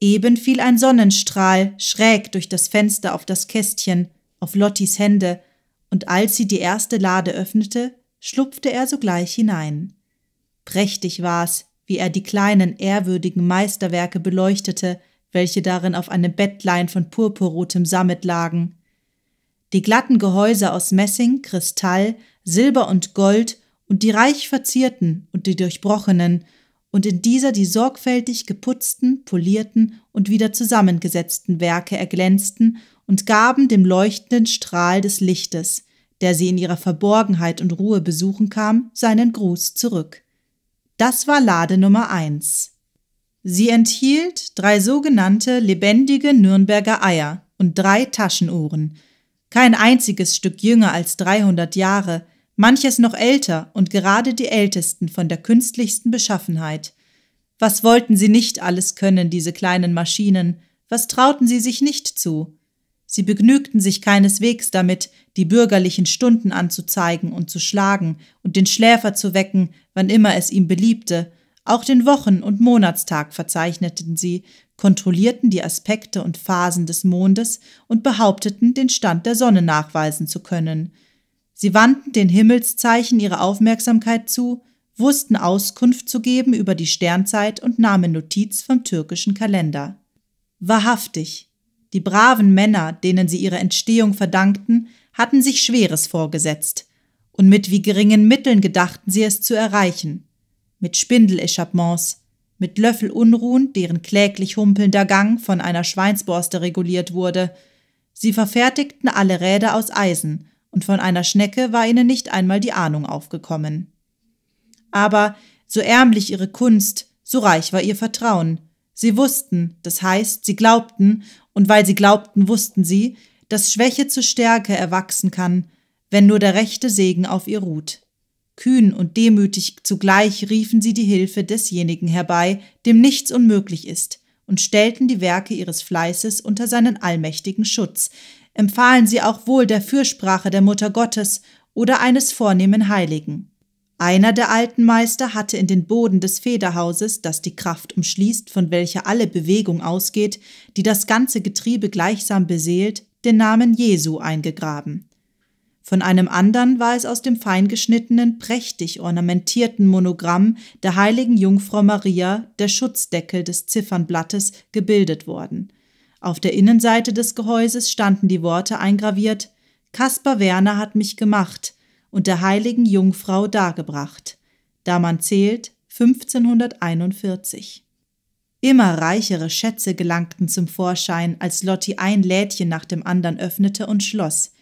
Eben fiel ein Sonnenstrahl schräg durch das Fenster auf das Kästchen, auf Lottis Hände, und als sie die erste Lade öffnete, schlupfte er sogleich hinein. Prächtig war's, wie er die kleinen, ehrwürdigen Meisterwerke beleuchtete, welche darin auf einem Bettlein von purpurrotem Sammet lagen. Die glatten Gehäuse aus Messing, Kristall, Silber und Gold und die reich verzierten und die durchbrochenen und in dieser die sorgfältig geputzten, polierten und wieder zusammengesetzten Werke erglänzten und gaben dem leuchtenden Strahl des Lichtes, der sie in ihrer Verborgenheit und Ruhe besuchen kam, seinen Gruß zurück. Das war Lade Nummer eins. Sie enthielt drei sogenannte lebendige Nürnberger Eier und drei Taschenuhren. Kein einziges Stück jünger als 300 Jahre, manches noch älter und gerade die ältesten von der künstlichsten Beschaffenheit. Was wollten sie nicht alles können, diese kleinen Maschinen, was trauten sie sich nicht zu? Sie begnügten sich keineswegs damit, die bürgerlichen Stunden anzuzeigen und zu schlagen und den Schläfer zu wecken, wann immer es ihm beliebte, auch den Wochen- und Monatstag verzeichneten sie, kontrollierten die Aspekte und Phasen des Mondes und behaupteten, den Stand der Sonne nachweisen zu können – Sie wandten den Himmelszeichen ihre Aufmerksamkeit zu, wussten Auskunft zu geben über die Sternzeit und nahmen Notiz vom türkischen Kalender. Wahrhaftig, die braven Männer, denen sie ihre Entstehung verdankten, hatten sich Schweres vorgesetzt, und mit wie geringen Mitteln gedachten sie es zu erreichen. Mit Spindeleschappements, mit Löffelunruhen, deren kläglich humpelnder Gang von einer Schweinsborste reguliert wurde. Sie verfertigten alle Räder aus Eisen und von einer Schnecke war ihnen nicht einmal die Ahnung aufgekommen. Aber so ärmlich ihre Kunst, so reich war ihr Vertrauen. Sie wussten, das heißt, sie glaubten, und weil sie glaubten, wussten sie, dass Schwäche zu Stärke erwachsen kann, wenn nur der rechte Segen auf ihr ruht. Kühn und demütig zugleich riefen sie die Hilfe desjenigen herbei, dem nichts unmöglich ist, und stellten die Werke ihres Fleißes unter seinen allmächtigen Schutz, empfahlen sie auch wohl der Fürsprache der Mutter Gottes oder eines vornehmen Heiligen. Einer der alten Meister hatte in den Boden des Federhauses, das die Kraft umschließt, von welcher alle Bewegung ausgeht, die das ganze Getriebe gleichsam beseelt, den Namen Jesu eingegraben. Von einem anderen war es aus dem feingeschnittenen, prächtig ornamentierten Monogramm der heiligen Jungfrau Maria, der Schutzdeckel des Ziffernblattes, gebildet worden. Auf der Innenseite des Gehäuses standen die Worte eingraviert Kaspar Werner hat mich gemacht und der heiligen Jungfrau dargebracht, da man zählt 1541. Immer reichere Schätze gelangten zum Vorschein, als Lotti ein Lädchen nach dem anderen öffnete und schloss.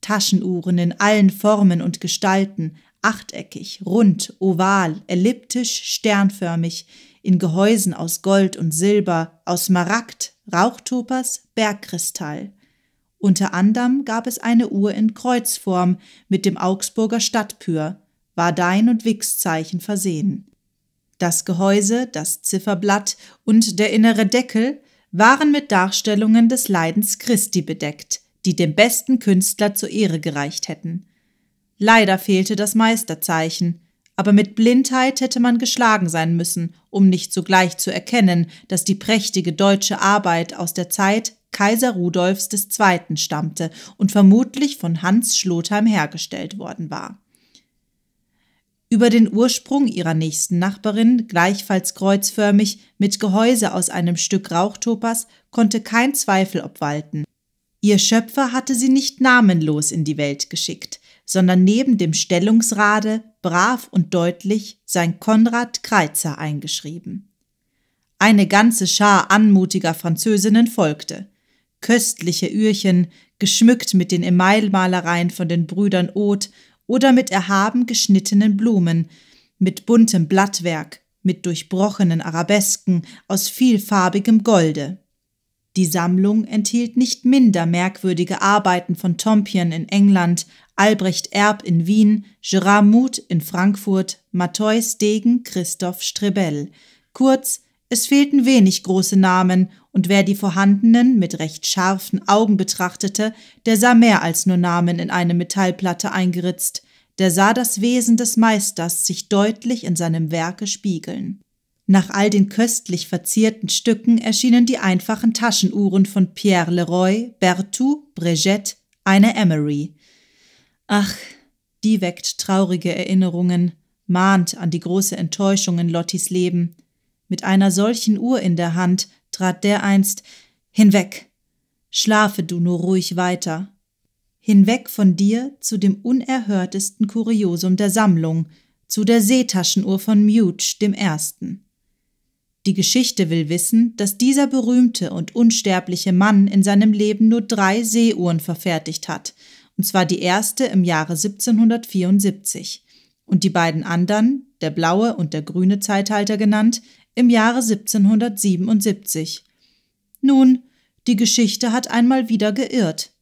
Taschenuhren in allen Formen und Gestalten, achteckig, rund, oval, elliptisch, sternförmig, in Gehäusen aus Gold und Silber, aus Maragd, Rauchtopas, Bergkristall. Unter anderem gab es eine Uhr in Kreuzform mit dem Augsburger Stadtpür, war Dein- und Wix-Zeichen versehen. Das Gehäuse, das Zifferblatt und der innere Deckel waren mit Darstellungen des Leidens Christi bedeckt, die dem besten Künstler zur Ehre gereicht hätten. Leider fehlte das Meisterzeichen, aber mit Blindheit hätte man geschlagen sein müssen, um nicht sogleich zu erkennen, dass die prächtige deutsche Arbeit aus der Zeit Kaiser Rudolfs II. stammte und vermutlich von Hans Schlotheim hergestellt worden war. Über den Ursprung ihrer nächsten Nachbarin, gleichfalls kreuzförmig, mit Gehäuse aus einem Stück Rauchtopas, konnte kein Zweifel obwalten. Ihr Schöpfer hatte sie nicht namenlos in die Welt geschickt sondern neben dem Stellungsrade brav und deutlich sein Konrad Kreitzer eingeschrieben. Eine ganze Schar anmutiger Französinnen folgte. Köstliche Ührchen, geschmückt mit den Emailmalereien von den Brüdern Oth oder mit erhaben geschnittenen Blumen, mit buntem Blattwerk, mit durchbrochenen Arabesken aus vielfarbigem Golde. Die Sammlung enthielt nicht minder merkwürdige Arbeiten von Tompion in England Albrecht Erb in Wien, Gerard Muth in Frankfurt, Matthäus Degen, Christoph Strebell. Kurz, es fehlten wenig große Namen, und wer die vorhandenen mit recht scharfen Augen betrachtete, der sah mehr als nur Namen in eine Metallplatte eingeritzt, der sah das Wesen des Meisters sich deutlich in seinem Werke spiegeln. Nach all den köstlich verzierten Stücken erschienen die einfachen Taschenuhren von Pierre Leroy, Berthoud, Breguet, eine Emery. Ach, die weckt traurige Erinnerungen, mahnt an die große Enttäuschung in Lottis Leben. Mit einer solchen Uhr in der Hand trat der einst hinweg. Schlafe du nur ruhig weiter. Hinweg von dir zu dem unerhörtesten Kuriosum der Sammlung, zu der Seetaschenuhr von Mute, dem Ersten. Die Geschichte will wissen, dass dieser berühmte und unsterbliche Mann in seinem Leben nur drei Seeuhren verfertigt hat – und zwar die erste im Jahre 1774 und die beiden anderen, der blaue und der grüne Zeithalter genannt, im Jahre 1777. Nun, die Geschichte hat einmal wieder geirrt.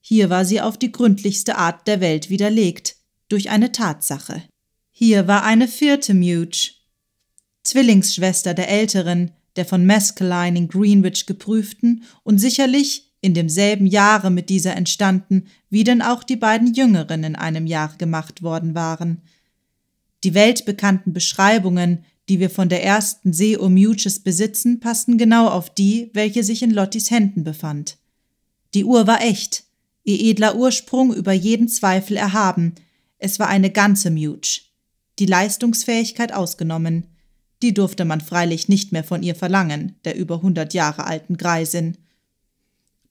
Hier war sie auf die gründlichste Art der Welt widerlegt, durch eine Tatsache. Hier war eine vierte Muge, Zwillingsschwester der älteren, der von Maskelyne in Greenwich geprüften und sicherlich in demselben Jahre mit dieser entstanden, wie denn auch die beiden jüngeren in einem Jahr gemacht worden waren. Die weltbekannten Beschreibungen, die wir von der ersten See Omiuches besitzen, passten genau auf die, welche sich in Lottis Händen befand. Die Uhr war echt, ihr edler Ursprung über jeden Zweifel erhaben, es war eine ganze Muge, die Leistungsfähigkeit ausgenommen. Die durfte man freilich nicht mehr von ihr verlangen, der über hundert Jahre alten Greisin.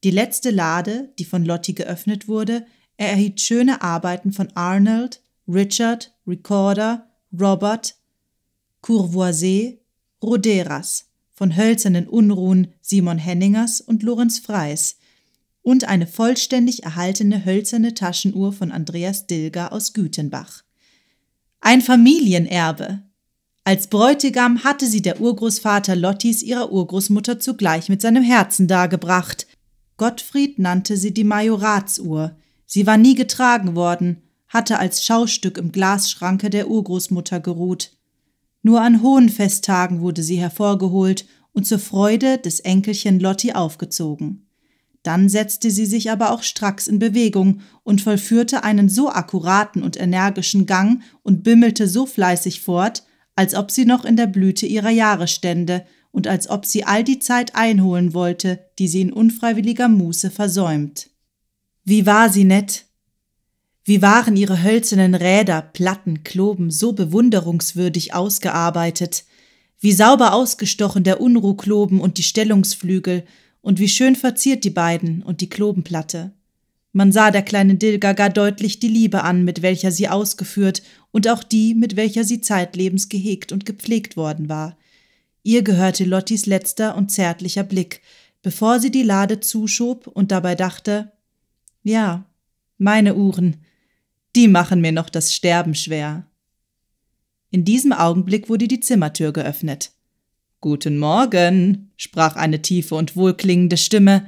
Die letzte Lade, die von Lotti geöffnet wurde, erhielt schöne Arbeiten von Arnold, Richard, Recorder, Robert, Courvoisier, Roderas, von hölzernen Unruhen Simon Henningers und Lorenz Freys und eine vollständig erhaltene hölzerne Taschenuhr von Andreas Dilger aus Gütenbach. Ein Familienerbe. Als Bräutigam hatte sie der Urgroßvater Lottis ihrer Urgroßmutter zugleich mit seinem Herzen dargebracht. Gottfried nannte sie die Majoratsuhr. Sie war nie getragen worden, hatte als Schaustück im Glasschranke der Urgroßmutter geruht. Nur an hohen Festtagen wurde sie hervorgeholt und zur Freude des Enkelchen Lotti aufgezogen. Dann setzte sie sich aber auch stracks in Bewegung und vollführte einen so akkuraten und energischen Gang und bimmelte so fleißig fort, als ob sie noch in der Blüte ihrer Jahre stände und als ob sie all die Zeit einholen wollte, die sie in unfreiwilliger Muße versäumt. Wie war sie nett? Wie waren ihre hölzernen Räder, Platten, Kloben so bewunderungswürdig ausgearbeitet, wie sauber ausgestochen der Unruhkloben und die Stellungsflügel, und wie schön verziert die beiden und die Klobenplatte. Man sah der kleinen Dilga gar deutlich die Liebe an, mit welcher sie ausgeführt und auch die, mit welcher sie zeitlebens gehegt und gepflegt worden war, Ihr gehörte Lottis letzter und zärtlicher Blick, bevor sie die Lade zuschob und dabei dachte, ja, meine Uhren, die machen mir noch das Sterben schwer. In diesem Augenblick wurde die Zimmertür geöffnet. Guten Morgen, sprach eine tiefe und wohlklingende Stimme.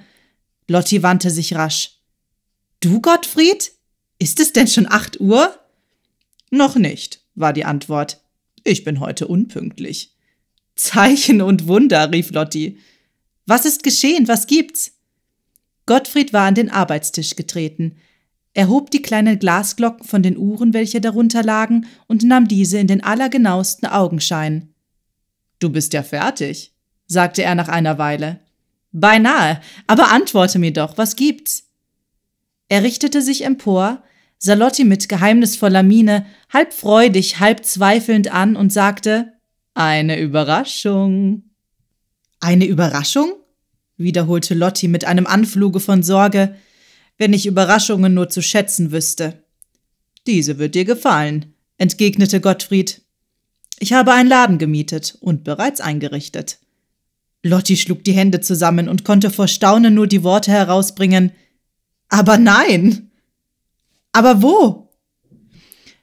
Lotti wandte sich rasch. Du, Gottfried? Ist es denn schon acht Uhr? Noch nicht, war die Antwort. Ich bin heute unpünktlich. Zeichen und Wunder, rief Lotti. Was ist geschehen? Was gibt's? Gottfried war an den Arbeitstisch getreten. Er hob die kleinen Glasglocken von den Uhren, welche darunter lagen, und nahm diese in den allergenauesten Augenschein. Du bist ja fertig, sagte er nach einer Weile. Beinahe, aber antworte mir doch, was gibt's? Er richtete sich empor, sah Lotti mit geheimnisvoller Miene, halb freudig, halb zweifelnd an und sagte eine Überraschung. Eine Überraschung? wiederholte Lotti mit einem Anfluge von Sorge, wenn ich Überraschungen nur zu schätzen wüsste. Diese wird dir gefallen, entgegnete Gottfried. Ich habe einen Laden gemietet und bereits eingerichtet. Lotti schlug die Hände zusammen und konnte vor Staunen nur die Worte herausbringen. Aber nein. Aber wo?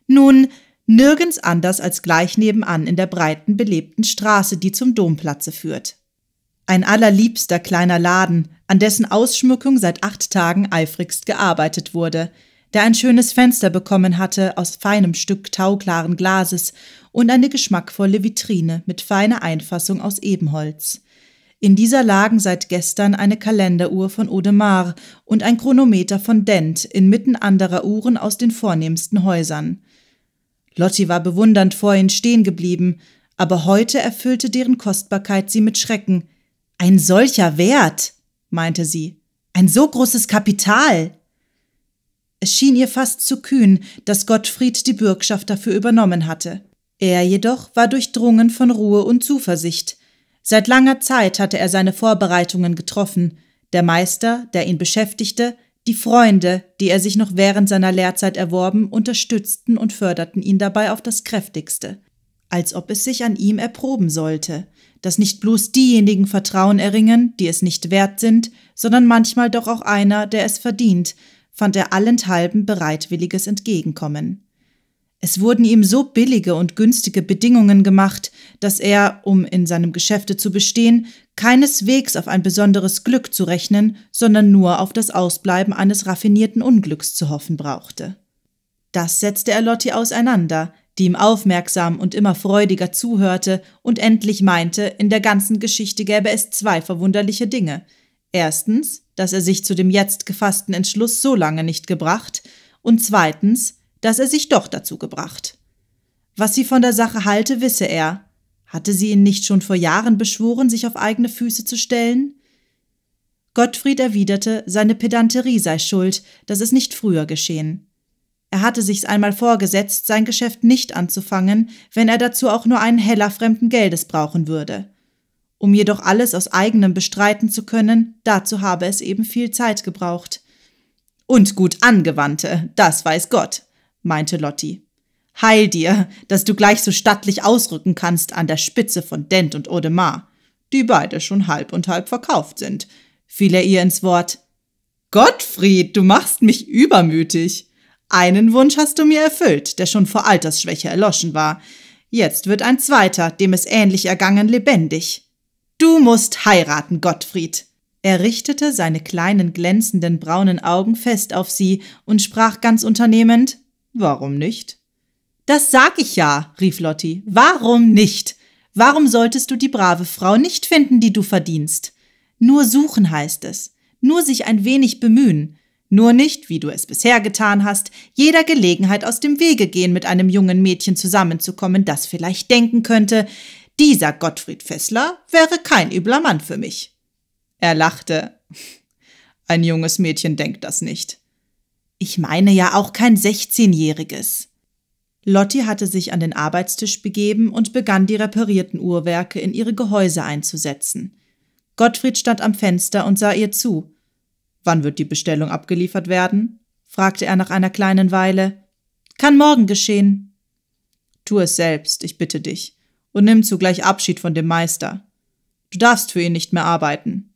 Nun, Nirgends anders als gleich nebenan in der breiten, belebten Straße, die zum Domplatze führt. Ein allerliebster kleiner Laden, an dessen Ausschmückung seit acht Tagen eifrigst gearbeitet wurde, der ein schönes Fenster bekommen hatte aus feinem Stück tauklaren Glases und eine geschmackvolle Vitrine mit feiner Einfassung aus Ebenholz. In dieser lagen seit gestern eine Kalenderuhr von Odemar und ein Chronometer von Dent inmitten anderer Uhren aus den vornehmsten Häusern. Lotti war bewundernd vor ihnen stehen geblieben, aber heute erfüllte deren Kostbarkeit sie mit Schrecken. Ein solcher Wert, meinte sie, ein so großes Kapital. Es schien ihr fast zu kühn, dass Gottfried die Bürgschaft dafür übernommen hatte. Er jedoch war durchdrungen von Ruhe und Zuversicht. Seit langer Zeit hatte er seine Vorbereitungen getroffen. Der Meister, der ihn beschäftigte, die Freunde, die er sich noch während seiner Lehrzeit erworben, unterstützten und förderten ihn dabei auf das kräftigste, als ob es sich an ihm erproben sollte, dass nicht bloß diejenigen Vertrauen erringen, die es nicht wert sind, sondern manchmal doch auch einer, der es verdient, fand er allenthalben bereitwilliges Entgegenkommen. Es wurden ihm so billige und günstige Bedingungen gemacht, dass er, um in seinem Geschäfte zu bestehen, keineswegs auf ein besonderes Glück zu rechnen, sondern nur auf das Ausbleiben eines raffinierten Unglücks zu hoffen brauchte. Das setzte er Lotti auseinander, die ihm aufmerksam und immer freudiger zuhörte und endlich meinte, in der ganzen Geschichte gäbe es zwei verwunderliche Dinge. Erstens, dass er sich zu dem jetzt gefassten Entschluss so lange nicht gebracht, und zweitens, dass er sich doch dazu gebracht. Was sie von der Sache halte, wisse er. Hatte sie ihn nicht schon vor Jahren beschworen, sich auf eigene Füße zu stellen? Gottfried erwiderte, seine Pedanterie sei schuld, dass es nicht früher geschehen. Er hatte sich's einmal vorgesetzt, sein Geschäft nicht anzufangen, wenn er dazu auch nur einen Heller fremden Geldes brauchen würde. Um jedoch alles aus eigenem bestreiten zu können, dazu habe es eben viel Zeit gebraucht. Und gut angewandte, das weiß Gott meinte Lotti. Heil dir, dass du gleich so stattlich ausrücken kannst an der Spitze von Dent und Odemar, die beide schon halb und halb verkauft sind, fiel er ihr ins Wort. Gottfried, du machst mich übermütig. Einen Wunsch hast du mir erfüllt, der schon vor Altersschwäche erloschen war. Jetzt wird ein zweiter, dem es ähnlich ergangen, lebendig. Du musst heiraten, Gottfried. Er richtete seine kleinen glänzenden braunen Augen fest auf sie und sprach ganz unternehmend Warum nicht? Das sag ich ja, rief Lotti. Warum nicht? Warum solltest du die brave Frau nicht finden, die du verdienst? Nur suchen heißt es, nur sich ein wenig bemühen, nur nicht, wie du es bisher getan hast, jeder Gelegenheit aus dem Wege gehen, mit einem jungen Mädchen zusammenzukommen, das vielleicht denken könnte, dieser Gottfried Fessler wäre kein übler Mann für mich. Er lachte. Ein junges Mädchen denkt das nicht. Ich meine ja auch kein 16-jähriges. Lotti hatte sich an den Arbeitstisch begeben und begann die reparierten Uhrwerke in ihre Gehäuse einzusetzen. Gottfried stand am Fenster und sah ihr zu. Wann wird die Bestellung abgeliefert werden? fragte er nach einer kleinen Weile. Kann morgen geschehen. Tu es selbst, ich bitte dich, und nimm zugleich Abschied von dem Meister. Du darfst für ihn nicht mehr arbeiten.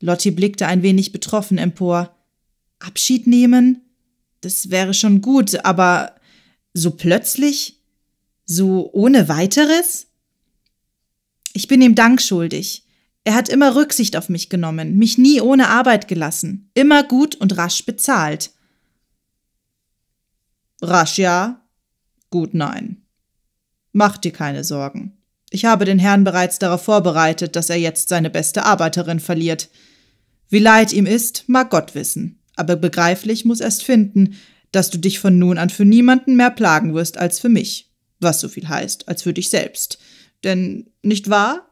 Lotti blickte ein wenig betroffen empor. Abschied nehmen? Das wäre schon gut, aber so plötzlich? So ohne weiteres? Ich bin ihm Dank schuldig. Er hat immer Rücksicht auf mich genommen, mich nie ohne Arbeit gelassen, immer gut und rasch bezahlt. Rasch ja, gut nein. Mach dir keine Sorgen. Ich habe den Herrn bereits darauf vorbereitet, dass er jetzt seine beste Arbeiterin verliert. Wie leid ihm ist, mag Gott wissen aber begreiflich muss erst finden, dass du dich von nun an für niemanden mehr plagen wirst als für mich, was so viel heißt, als für dich selbst. Denn, nicht wahr?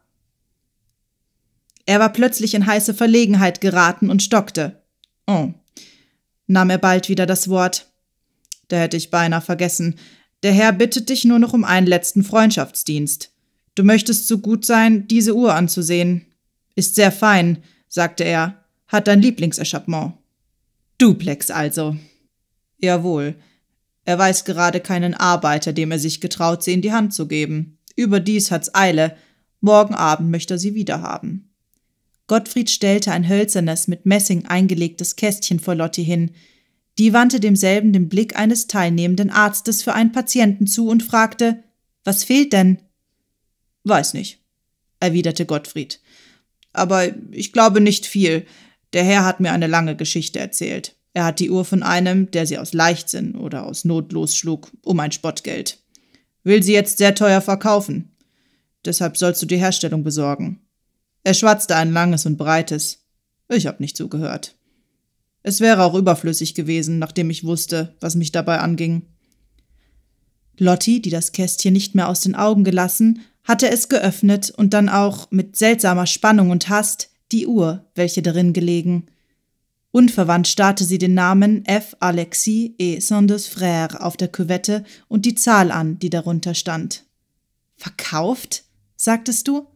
Er war plötzlich in heiße Verlegenheit geraten und stockte. Oh, nahm er bald wieder das Wort. Da hätte ich beinahe vergessen. Der Herr bittet dich nur noch um einen letzten Freundschaftsdienst. Du möchtest so gut sein, diese Uhr anzusehen. Ist sehr fein, sagte er, hat dein Lieblingsechappement. Duplex also. Jawohl. Er weiß gerade keinen Arbeiter, dem er sich getraut, sie in die Hand zu geben. Überdies hat's Eile. Morgen Abend möchte er sie wiederhaben. Gottfried stellte ein hölzernes, mit Messing eingelegtes Kästchen vor Lotti hin. Die wandte demselben den Blick eines teilnehmenden Arztes für einen Patienten zu und fragte, was fehlt denn? Weiß nicht, erwiderte Gottfried. Aber ich glaube nicht viel. Der Herr hat mir eine lange Geschichte erzählt. Er hat die Uhr von einem, der sie aus Leichtsinn oder aus Not losschlug, um ein Spottgeld. Will sie jetzt sehr teuer verkaufen. Deshalb sollst du die Herstellung besorgen. Er schwatzte ein langes und breites. Ich hab nicht zugehört. Es wäre auch überflüssig gewesen, nachdem ich wusste, was mich dabei anging. Lotti, die das Kästchen nicht mehr aus den Augen gelassen, hatte es geöffnet und dann auch mit seltsamer Spannung und Hast die Uhr, welche darin gelegen. Unverwandt starrte sie den Namen F. Alexis et Sanders Frère auf der Küvette und die Zahl an, die darunter stand. Verkauft? sagtest du?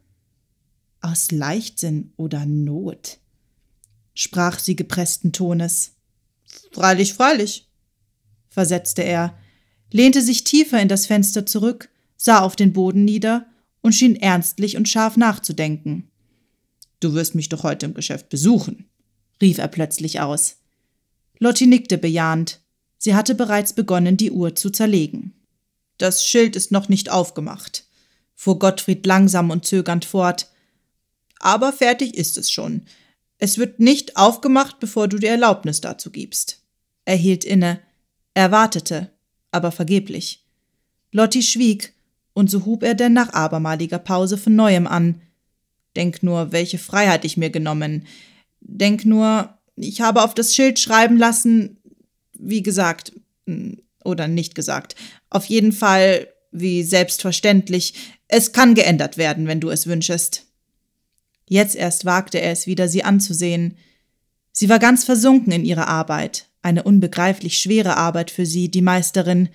Aus Leichtsinn oder Not? sprach sie gepressten Tones. Freilich, freilich, versetzte er, lehnte sich tiefer in das Fenster zurück, sah auf den Boden nieder und schien ernstlich und scharf nachzudenken. Du wirst mich doch heute im Geschäft besuchen, rief er plötzlich aus. Lotti nickte bejahend. Sie hatte bereits begonnen, die Uhr zu zerlegen. Das Schild ist noch nicht aufgemacht, fuhr Gottfried langsam und zögernd fort. Aber fertig ist es schon. Es wird nicht aufgemacht, bevor du die Erlaubnis dazu gibst. Er hielt inne. Er wartete, aber vergeblich. Lotti schwieg, und so hub er denn nach abermaliger Pause von neuem an. Denk nur, welche Freiheit ich mir genommen. Denk nur, ich habe auf das Schild schreiben lassen, wie gesagt, mm, oder nicht gesagt. Auf jeden Fall, wie selbstverständlich. Es kann geändert werden, wenn du es wünschest. Jetzt erst wagte er es wieder, sie anzusehen. Sie war ganz versunken in ihre Arbeit, eine unbegreiflich schwere Arbeit für sie, die Meisterin.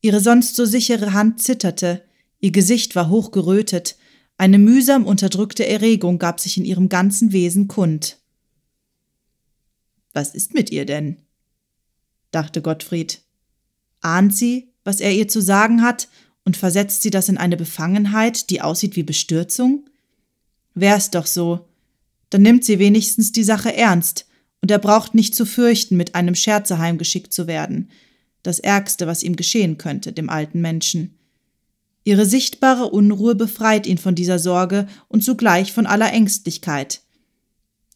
Ihre sonst so sichere Hand zitterte, ihr Gesicht war hochgerötet, eine mühsam unterdrückte Erregung gab sich in ihrem ganzen Wesen kund. Was ist mit ihr denn? dachte Gottfried. Ahnt sie, was er ihr zu sagen hat, und versetzt sie das in eine Befangenheit, die aussieht wie Bestürzung? Wär's doch so. Dann nimmt sie wenigstens die Sache ernst, und er braucht nicht zu fürchten, mit einem Scherze heimgeschickt zu werden. Das Ärgste, was ihm geschehen könnte, dem alten Menschen. Ihre sichtbare Unruhe befreit ihn von dieser Sorge und zugleich von aller Ängstlichkeit.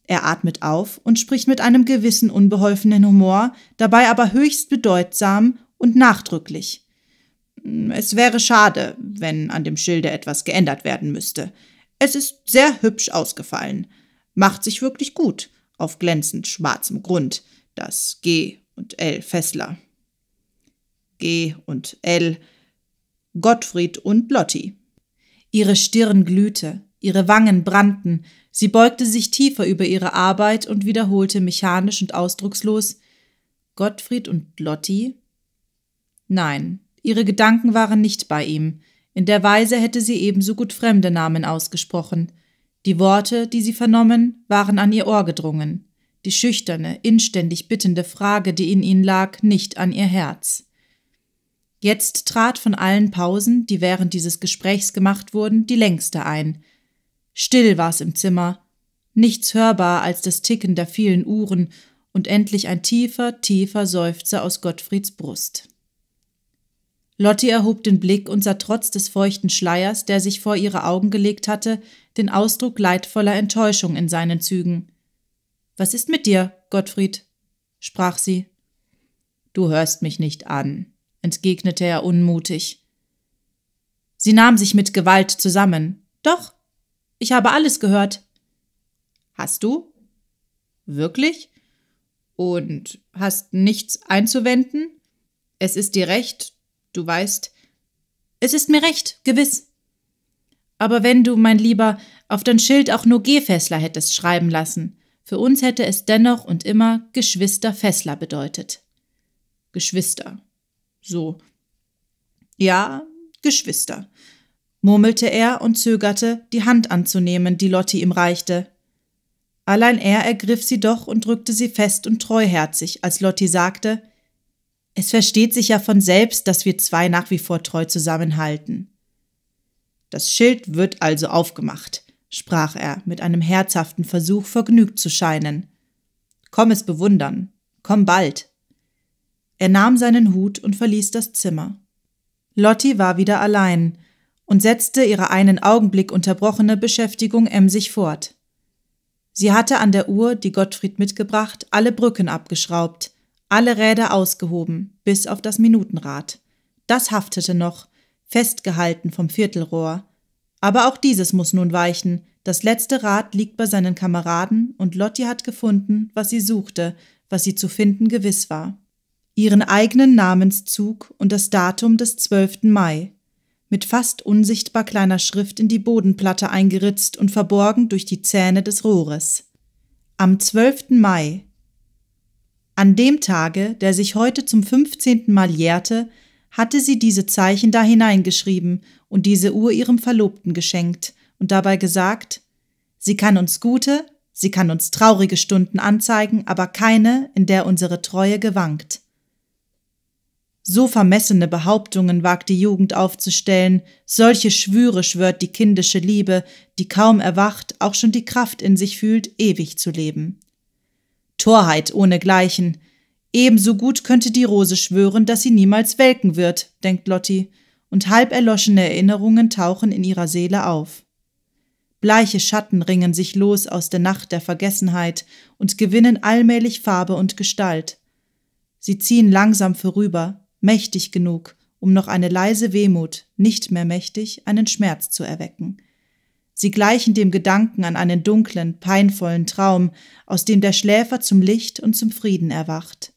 Er atmet auf und spricht mit einem gewissen unbeholfenen Humor, dabei aber höchst bedeutsam und nachdrücklich. Es wäre schade, wenn an dem Schilde etwas geändert werden müsste. Es ist sehr hübsch ausgefallen. Macht sich wirklich gut auf glänzend schwarzem Grund. Das G und L Fessler. G und L Gottfried und Lotti. Ihre Stirn glühte, ihre Wangen brannten, sie beugte sich tiefer über ihre Arbeit und wiederholte mechanisch und ausdruckslos Gottfried und Lotti? Nein, ihre Gedanken waren nicht bei ihm, in der Weise hätte sie ebenso gut fremde Namen ausgesprochen. Die Worte, die sie vernommen, waren an ihr Ohr gedrungen, die schüchterne, inständig bittende Frage, die in ihnen lag, nicht an ihr Herz. Jetzt trat von allen Pausen, die während dieses Gesprächs gemacht wurden, die längste ein. Still war's im Zimmer, nichts hörbar als das Ticken der vielen Uhren und endlich ein tiefer, tiefer Seufzer aus Gottfrieds Brust. Lotti erhob den Blick und sah trotz des feuchten Schleiers, der sich vor ihre Augen gelegt hatte, den Ausdruck leidvoller Enttäuschung in seinen Zügen. Was ist mit dir, Gottfried? sprach sie. Du hörst mich nicht an, entgegnete er unmutig. Sie nahm sich mit Gewalt zusammen. Doch, ich habe alles gehört. Hast du? Wirklich? Und hast nichts einzuwenden? Es ist dir recht, du weißt. Es ist mir recht, gewiss. Aber wenn du, mein Lieber, auf dein Schild auch nur Gehfessler hättest schreiben lassen, für uns hätte es dennoch und immer Geschwister Fessler bedeutet. Geschwister. So. Ja, Geschwister, murmelte er und zögerte, die Hand anzunehmen, die Lotti ihm reichte. Allein er ergriff sie doch und drückte sie fest und treuherzig, als Lotti sagte, es versteht sich ja von selbst, dass wir zwei nach wie vor treu zusammenhalten. Das Schild wird also aufgemacht, sprach er mit einem herzhaften Versuch, vergnügt zu scheinen. Komm es bewundern. Komm bald. Er nahm seinen Hut und verließ das Zimmer. Lotti war wieder allein und setzte ihre einen Augenblick unterbrochene Beschäftigung emsig fort. Sie hatte an der Uhr, die Gottfried mitgebracht, alle Brücken abgeschraubt, alle Räder ausgehoben, bis auf das Minutenrad. Das haftete noch, festgehalten vom Viertelrohr. Aber auch dieses muss nun weichen. Das letzte Rad liegt bei seinen Kameraden und Lotti hat gefunden, was sie suchte, was sie zu finden gewiss war ihren eigenen Namenszug und das Datum des 12. Mai, mit fast unsichtbar kleiner Schrift in die Bodenplatte eingeritzt und verborgen durch die Zähne des Rohres. Am 12. Mai. An dem Tage, der sich heute zum 15. Mal jährte, hatte sie diese Zeichen da hineingeschrieben und diese Uhr ihrem Verlobten geschenkt und dabei gesagt, sie kann uns gute, sie kann uns traurige Stunden anzeigen, aber keine, in der unsere Treue gewankt. So vermessene Behauptungen wagt die Jugend aufzustellen, solche Schwüre schwört die kindische Liebe, die kaum erwacht, auch schon die Kraft in sich fühlt, ewig zu leben. Torheit ohnegleichen. Ebenso gut könnte die Rose schwören, dass sie niemals welken wird, denkt Lotti, und halb erloschene Erinnerungen tauchen in ihrer Seele auf. Bleiche Schatten ringen sich los aus der Nacht der Vergessenheit und gewinnen allmählich Farbe und Gestalt. Sie ziehen langsam vorüber, mächtig genug, um noch eine leise Wehmut, nicht mehr mächtig, einen Schmerz zu erwecken. Sie gleichen dem Gedanken an einen dunklen, peinvollen Traum, aus dem der Schläfer zum Licht und zum Frieden erwacht.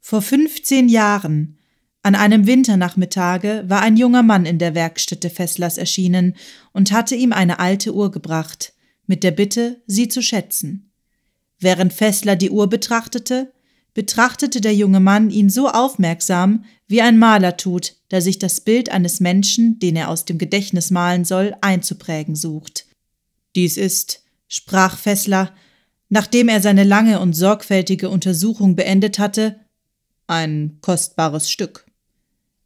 Vor fünfzehn Jahren, an einem Winternachmittage, war ein junger Mann in der Werkstätte Fesslers erschienen und hatte ihm eine alte Uhr gebracht, mit der Bitte, sie zu schätzen. Während Fessler die Uhr betrachtete, betrachtete der junge Mann ihn so aufmerksam, wie ein Maler tut, der sich das Bild eines Menschen, den er aus dem Gedächtnis malen soll, einzuprägen sucht. Dies ist, sprach Fessler, nachdem er seine lange und sorgfältige Untersuchung beendet hatte, ein kostbares Stück.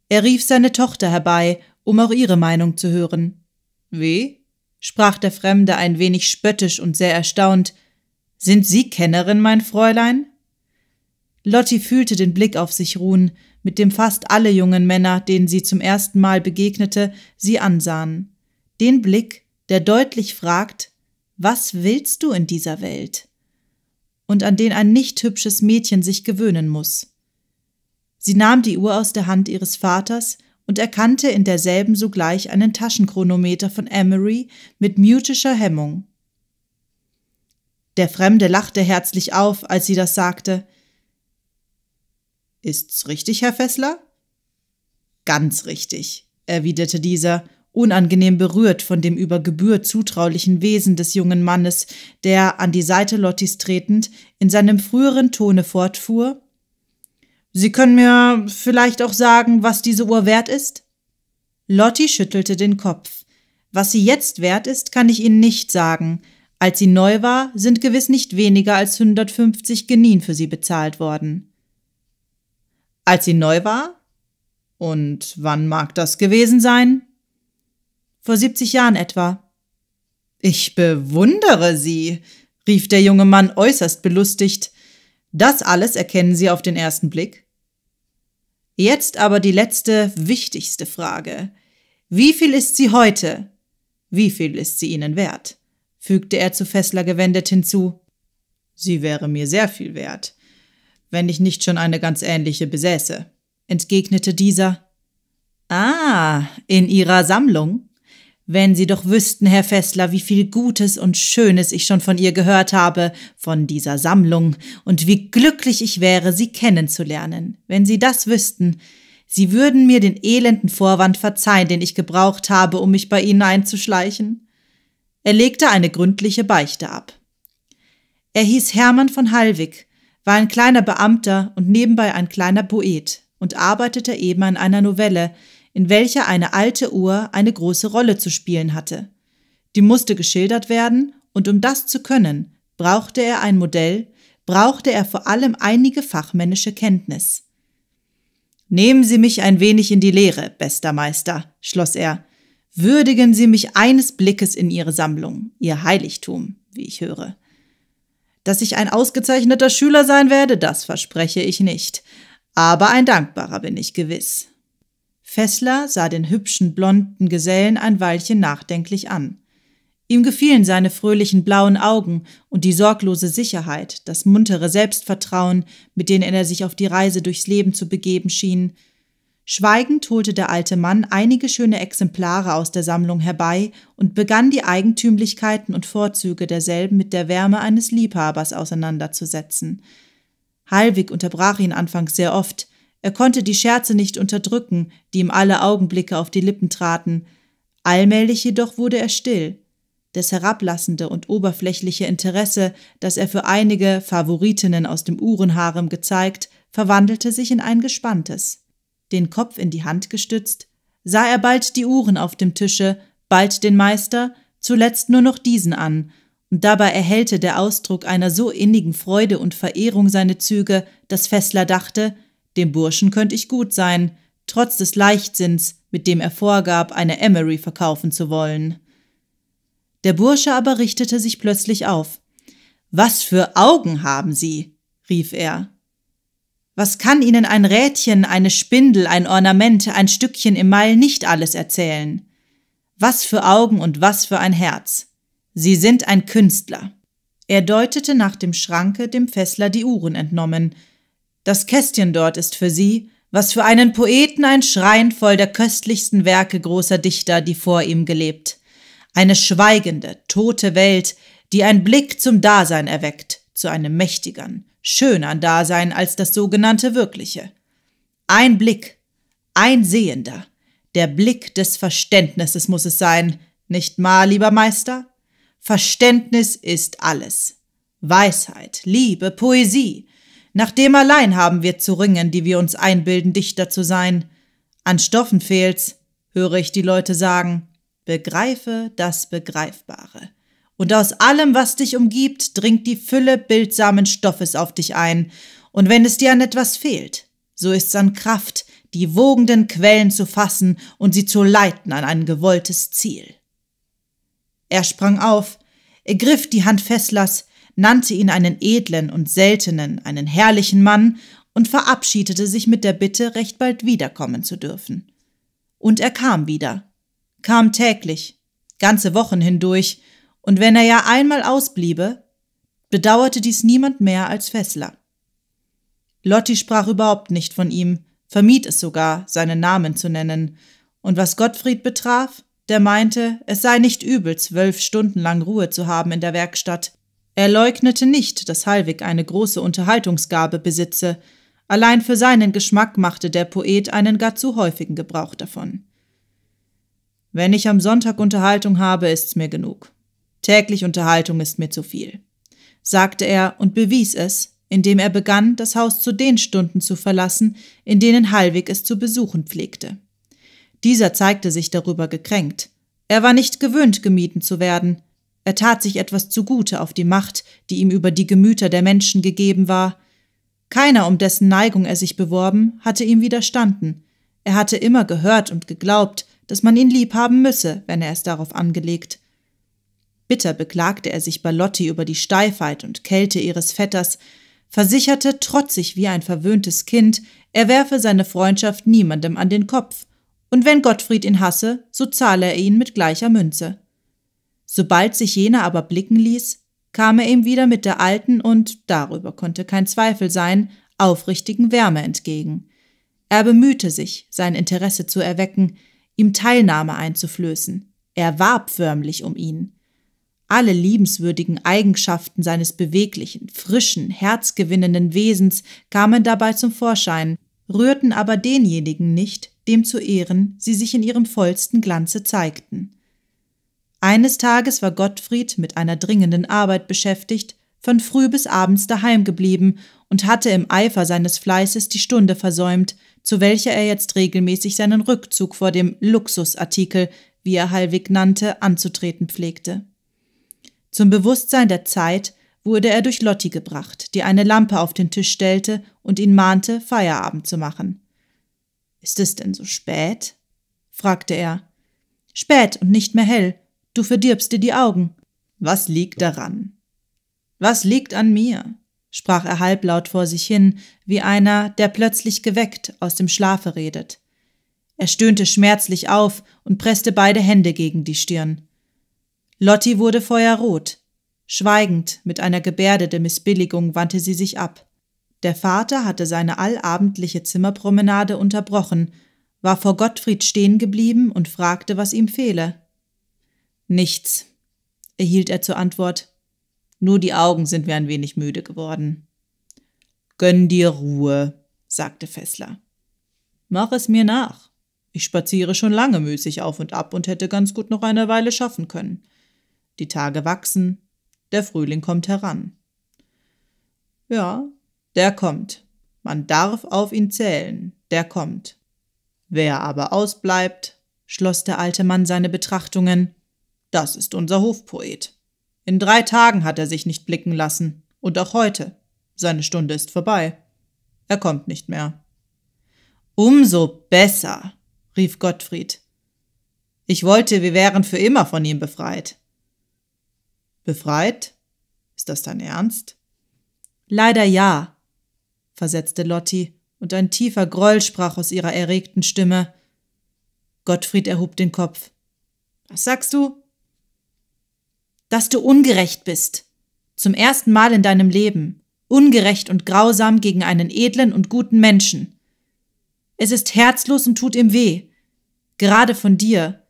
Er rief seine Tochter herbei, um auch ihre Meinung zu hören. Wie? sprach der Fremde ein wenig spöttisch und sehr erstaunt. Sind Sie Kennerin, mein Fräulein? Lotti fühlte den Blick auf sich ruhen, mit dem fast alle jungen Männer, denen sie zum ersten Mal begegnete, sie ansahen. Den Blick, der deutlich fragt, was willst du in dieser Welt? Und an den ein nicht hübsches Mädchen sich gewöhnen muss. Sie nahm die Uhr aus der Hand ihres Vaters und erkannte in derselben sogleich einen Taschenchronometer von Emery mit mutischer Hemmung. Der Fremde lachte herzlich auf, als sie das sagte, Ist's richtig, Herr Fessler? Ganz richtig, erwiderte dieser, unangenehm berührt von dem über Gebühr zutraulichen Wesen des jungen Mannes, der, an die Seite Lottis tretend, in seinem früheren Tone fortfuhr. Sie können mir vielleicht auch sagen, was diese Uhr wert ist? Lotti schüttelte den Kopf. Was sie jetzt wert ist, kann ich Ihnen nicht sagen. Als sie neu war, sind gewiss nicht weniger als 150 Genin für sie bezahlt worden. Als sie neu war? Und wann mag das gewesen sein? Vor 70 Jahren etwa. Ich bewundere Sie, rief der junge Mann äußerst belustigt. Das alles erkennen Sie auf den ersten Blick. Jetzt aber die letzte, wichtigste Frage. Wie viel ist sie heute? Wie viel ist sie Ihnen wert? fügte er zu Fessler gewendet hinzu. Sie wäre mir sehr viel wert wenn ich nicht schon eine ganz ähnliche besäße, entgegnete dieser. Ah, in Ihrer Sammlung? Wenn Sie doch wüssten, Herr Fessler, wie viel Gutes und Schönes ich schon von ihr gehört habe, von dieser Sammlung, und wie glücklich ich wäre, Sie kennenzulernen. Wenn Sie das wüssten, Sie würden mir den elenden Vorwand verzeihen, den ich gebraucht habe, um mich bei Ihnen einzuschleichen. Er legte eine gründliche Beichte ab. Er hieß Hermann von Hallwig war ein kleiner Beamter und nebenbei ein kleiner Poet und arbeitete eben an einer Novelle, in welcher eine alte Uhr eine große Rolle zu spielen hatte. Die musste geschildert werden, und um das zu können, brauchte er ein Modell, brauchte er vor allem einige fachmännische Kenntnis. Nehmen Sie mich ein wenig in die Lehre, bester Meister, schloss er. Würdigen Sie mich eines Blickes in Ihre Sammlung, Ihr Heiligtum, wie ich höre. Dass ich ein ausgezeichneter Schüler sein werde, das verspreche ich nicht. Aber ein dankbarer bin ich gewiss. Fessler sah den hübschen blonden Gesellen ein Weilchen nachdenklich an. Ihm gefielen seine fröhlichen blauen Augen und die sorglose Sicherheit, das muntere Selbstvertrauen, mit denen er sich auf die Reise durchs Leben zu begeben schien, Schweigend holte der alte Mann einige schöne Exemplare aus der Sammlung herbei und begann die Eigentümlichkeiten und Vorzüge derselben mit der Wärme eines Liebhabers auseinanderzusetzen. Halwig unterbrach ihn anfangs sehr oft, er konnte die Scherze nicht unterdrücken, die ihm alle Augenblicke auf die Lippen traten, allmählich jedoch wurde er still. Das herablassende und oberflächliche Interesse, das er für einige Favoritinnen aus dem Uhrenharem gezeigt, verwandelte sich in ein gespanntes den Kopf in die Hand gestützt, sah er bald die Uhren auf dem Tische, bald den Meister, zuletzt nur noch diesen an, und dabei erhellte der Ausdruck einer so innigen Freude und Verehrung seine Züge, dass Fessler dachte, dem Burschen könnte ich gut sein, trotz des Leichtsinns, mit dem er vorgab, eine Emery verkaufen zu wollen. Der Bursche aber richtete sich plötzlich auf. Was für Augen haben Sie? rief er. Was kann Ihnen ein Rädchen, eine Spindel, ein Ornament, ein Stückchen im Mai nicht alles erzählen? Was für Augen und was für ein Herz. Sie sind ein Künstler. Er deutete nach dem Schranke, dem Fessler die Uhren entnommen. Das Kästchen dort ist für Sie, was für einen Poeten ein Schrein voll der köstlichsten Werke großer Dichter, die vor ihm gelebt. Eine schweigende, tote Welt, die ein Blick zum Dasein erweckt, zu einem mächtigern, schön an Dasein als das sogenannte Wirkliche. Ein Blick, ein Sehender, der Blick des Verständnisses muss es sein, nicht mal, lieber Meister? Verständnis ist alles. Weisheit, Liebe, Poesie. Nach dem allein haben wir zu ringen, die wir uns einbilden, Dichter zu sein. An Stoffen fehlt's, höre ich die Leute sagen. Begreife das Begreifbare und aus allem, was dich umgibt, dringt die Fülle bildsamen Stoffes auf dich ein, und wenn es dir an etwas fehlt, so ist's an Kraft, die wogenden Quellen zu fassen und sie zu leiten an ein gewolltes Ziel. Er sprang auf, ergriff die Hand Fesslers, nannte ihn einen edlen und seltenen, einen herrlichen Mann und verabschiedete sich mit der Bitte, recht bald wiederkommen zu dürfen. Und er kam wieder, kam täglich, ganze Wochen hindurch, und wenn er ja einmal ausbliebe, bedauerte dies niemand mehr als Fessler. Lotti sprach überhaupt nicht von ihm, vermied es sogar, seinen Namen zu nennen, und was Gottfried betraf, der meinte, es sei nicht übel, zwölf Stunden lang Ruhe zu haben in der Werkstatt. Er leugnete nicht, dass Halwig eine große Unterhaltungsgabe besitze, allein für seinen Geschmack machte der Poet einen gar zu häufigen Gebrauch davon. Wenn ich am Sonntag Unterhaltung habe, ist's mir genug, Täglich Unterhaltung ist mir zu viel, sagte er und bewies es, indem er begann, das Haus zu den Stunden zu verlassen, in denen Hallwig es zu besuchen pflegte. Dieser zeigte sich darüber gekränkt. Er war nicht gewöhnt, gemieden zu werden. Er tat sich etwas zugute auf die Macht, die ihm über die Gemüter der Menschen gegeben war. Keiner, um dessen Neigung er sich beworben, hatte ihm widerstanden. Er hatte immer gehört und geglaubt, dass man ihn liebhaben müsse, wenn er es darauf angelegt. Bitter beklagte er sich bei Lotti über die Steifheit und Kälte ihres Vetters, versicherte trotzig wie ein verwöhntes Kind, er werfe seine Freundschaft niemandem an den Kopf, und wenn Gottfried ihn hasse, so zahle er ihn mit gleicher Münze. Sobald sich jener aber blicken ließ, kam er ihm wieder mit der alten und, darüber konnte kein Zweifel sein, aufrichtigen Wärme entgegen. Er bemühte sich, sein Interesse zu erwecken, ihm Teilnahme einzuflößen. Er warb förmlich um ihn. Alle liebenswürdigen Eigenschaften seines beweglichen, frischen, herzgewinnenden Wesens kamen dabei zum Vorschein, rührten aber denjenigen nicht, dem zu Ehren sie sich in ihrem vollsten Glanze zeigten. Eines Tages war Gottfried mit einer dringenden Arbeit beschäftigt, von früh bis abends daheim geblieben und hatte im Eifer seines Fleißes die Stunde versäumt, zu welcher er jetzt regelmäßig seinen Rückzug vor dem Luxusartikel, wie er Halwig nannte, anzutreten pflegte. Zum Bewusstsein der Zeit wurde er durch Lotti gebracht, die eine Lampe auf den Tisch stellte und ihn mahnte, Feierabend zu machen. Ist es denn so spät? fragte er. Spät und nicht mehr hell. Du verdirbst dir die Augen. Was liegt daran? Was liegt an mir? sprach er halblaut vor sich hin, wie einer, der plötzlich geweckt aus dem Schlafe redet. Er stöhnte schmerzlich auf und presste beide Hände gegen die Stirn. Lotti wurde feuerrot. Schweigend, mit einer Gebärde der Missbilligung wandte sie sich ab. Der Vater hatte seine allabendliche Zimmerpromenade unterbrochen, war vor Gottfried stehen geblieben und fragte, was ihm fehle. Nichts, erhielt er zur Antwort. Nur die Augen sind mir ein wenig müde geworden. Gönn dir Ruhe, sagte Fessler. Mach es mir nach. Ich spaziere schon lange müßig auf und ab und hätte ganz gut noch eine Weile schaffen können die Tage wachsen, der Frühling kommt heran. Ja, der kommt. Man darf auf ihn zählen, der kommt. Wer aber ausbleibt, schloss der alte Mann seine Betrachtungen, das ist unser Hofpoet. In drei Tagen hat er sich nicht blicken lassen, und auch heute. Seine Stunde ist vorbei. Er kommt nicht mehr. Umso besser, rief Gottfried. Ich wollte, wir wären für immer von ihm befreit. Befreit? Ist das dein Ernst? Leider ja, versetzte Lotti, und ein tiefer Groll sprach aus ihrer erregten Stimme. Gottfried erhob den Kopf. Was sagst du? Dass du ungerecht bist. Zum ersten Mal in deinem Leben. Ungerecht und grausam gegen einen edlen und guten Menschen. Es ist herzlos und tut ihm weh. Gerade von dir.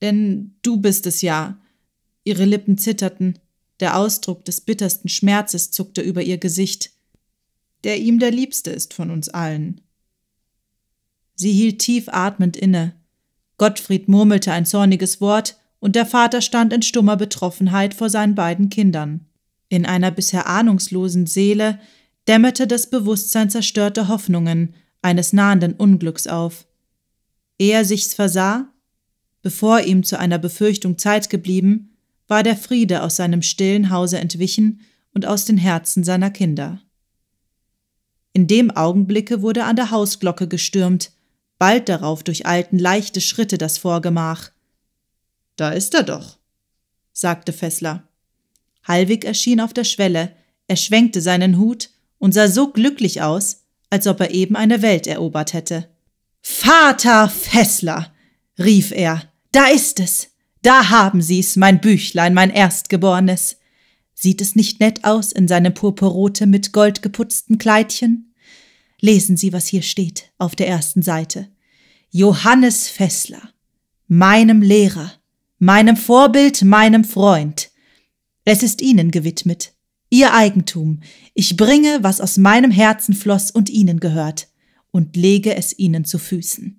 Denn du bist es ja, Ihre Lippen zitterten, der Ausdruck des bittersten Schmerzes zuckte über ihr Gesicht. Der ihm der Liebste ist von uns allen. Sie hielt tief atmend inne. Gottfried murmelte ein zorniges Wort, und der Vater stand in stummer Betroffenheit vor seinen beiden Kindern. In einer bisher ahnungslosen Seele dämmerte das Bewusstsein zerstörter Hoffnungen eines nahenden Unglücks auf. Ehe er sich's versah, bevor ihm zu einer Befürchtung Zeit geblieben, war der Friede aus seinem stillen Hause entwichen und aus den Herzen seiner Kinder. In dem Augenblicke wurde an der Hausglocke gestürmt, bald darauf durcheilten leichte Schritte das Vorgemach. Da ist er doch, sagte Fessler. Halwig erschien auf der Schwelle, er schwenkte seinen Hut und sah so glücklich aus, als ob er eben eine Welt erobert hätte. Vater Fessler, rief er, da ist es. Da haben Sie's, mein Büchlein, mein Erstgeborenes. Sieht es nicht nett aus in seinem purpurrote, mit Gold geputzten Kleidchen? Lesen Sie, was hier steht, auf der ersten Seite. Johannes Fessler, meinem Lehrer, meinem Vorbild, meinem Freund. Es ist Ihnen gewidmet, Ihr Eigentum. Ich bringe, was aus meinem Herzen floss und Ihnen gehört, und lege es Ihnen zu Füßen.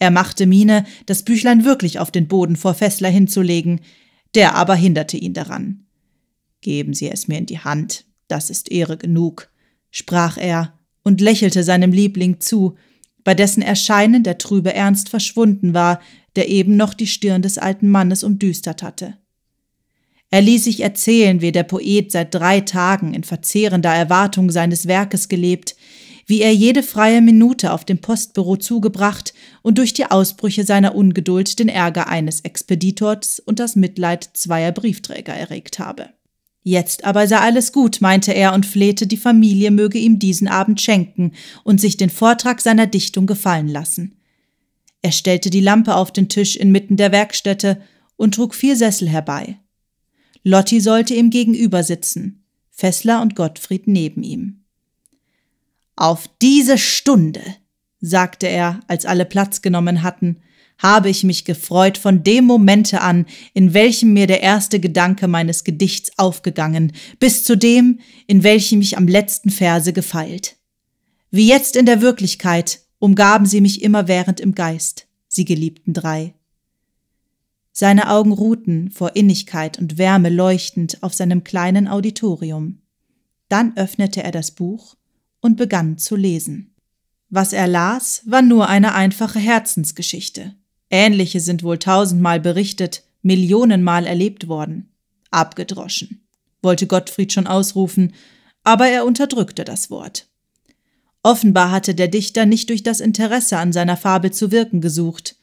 Er machte Miene, das Büchlein wirklich auf den Boden vor Fessler hinzulegen, der aber hinderte ihn daran. Geben Sie es mir in die Hand, das ist Ehre genug, sprach er und lächelte seinem Liebling zu, bei dessen Erscheinen der trübe Ernst verschwunden war, der eben noch die Stirn des alten Mannes umdüstert hatte. Er ließ sich erzählen, wie der Poet seit drei Tagen in verzehrender Erwartung seines Werkes gelebt, wie er jede freie Minute auf dem Postbüro zugebracht und durch die Ausbrüche seiner Ungeduld den Ärger eines Expeditors und das Mitleid zweier Briefträger erregt habe. Jetzt aber sei alles gut, meinte er und flehte, die Familie möge ihm diesen Abend schenken und sich den Vortrag seiner Dichtung gefallen lassen. Er stellte die Lampe auf den Tisch inmitten der Werkstätte und trug vier Sessel herbei. Lotti sollte ihm gegenüber sitzen, Fessler und Gottfried neben ihm. Auf diese Stunde, sagte er, als alle Platz genommen hatten, habe ich mich gefreut von dem Momente an, in welchem mir der erste Gedanke meines Gedichts aufgegangen, bis zu dem, in welchem ich am letzten Verse gefeilt. Wie jetzt in der Wirklichkeit umgaben sie mich immerwährend im Geist, sie geliebten drei. Seine Augen ruhten, vor Innigkeit und Wärme leuchtend, auf seinem kleinen Auditorium. Dann öffnete er das Buch und begann zu lesen. Was er las, war nur eine einfache Herzensgeschichte. Ähnliche sind wohl tausendmal berichtet, millionenmal erlebt worden. Abgedroschen, wollte Gottfried schon ausrufen, aber er unterdrückte das Wort. Offenbar hatte der Dichter nicht durch das Interesse an seiner Fabel zu wirken gesucht.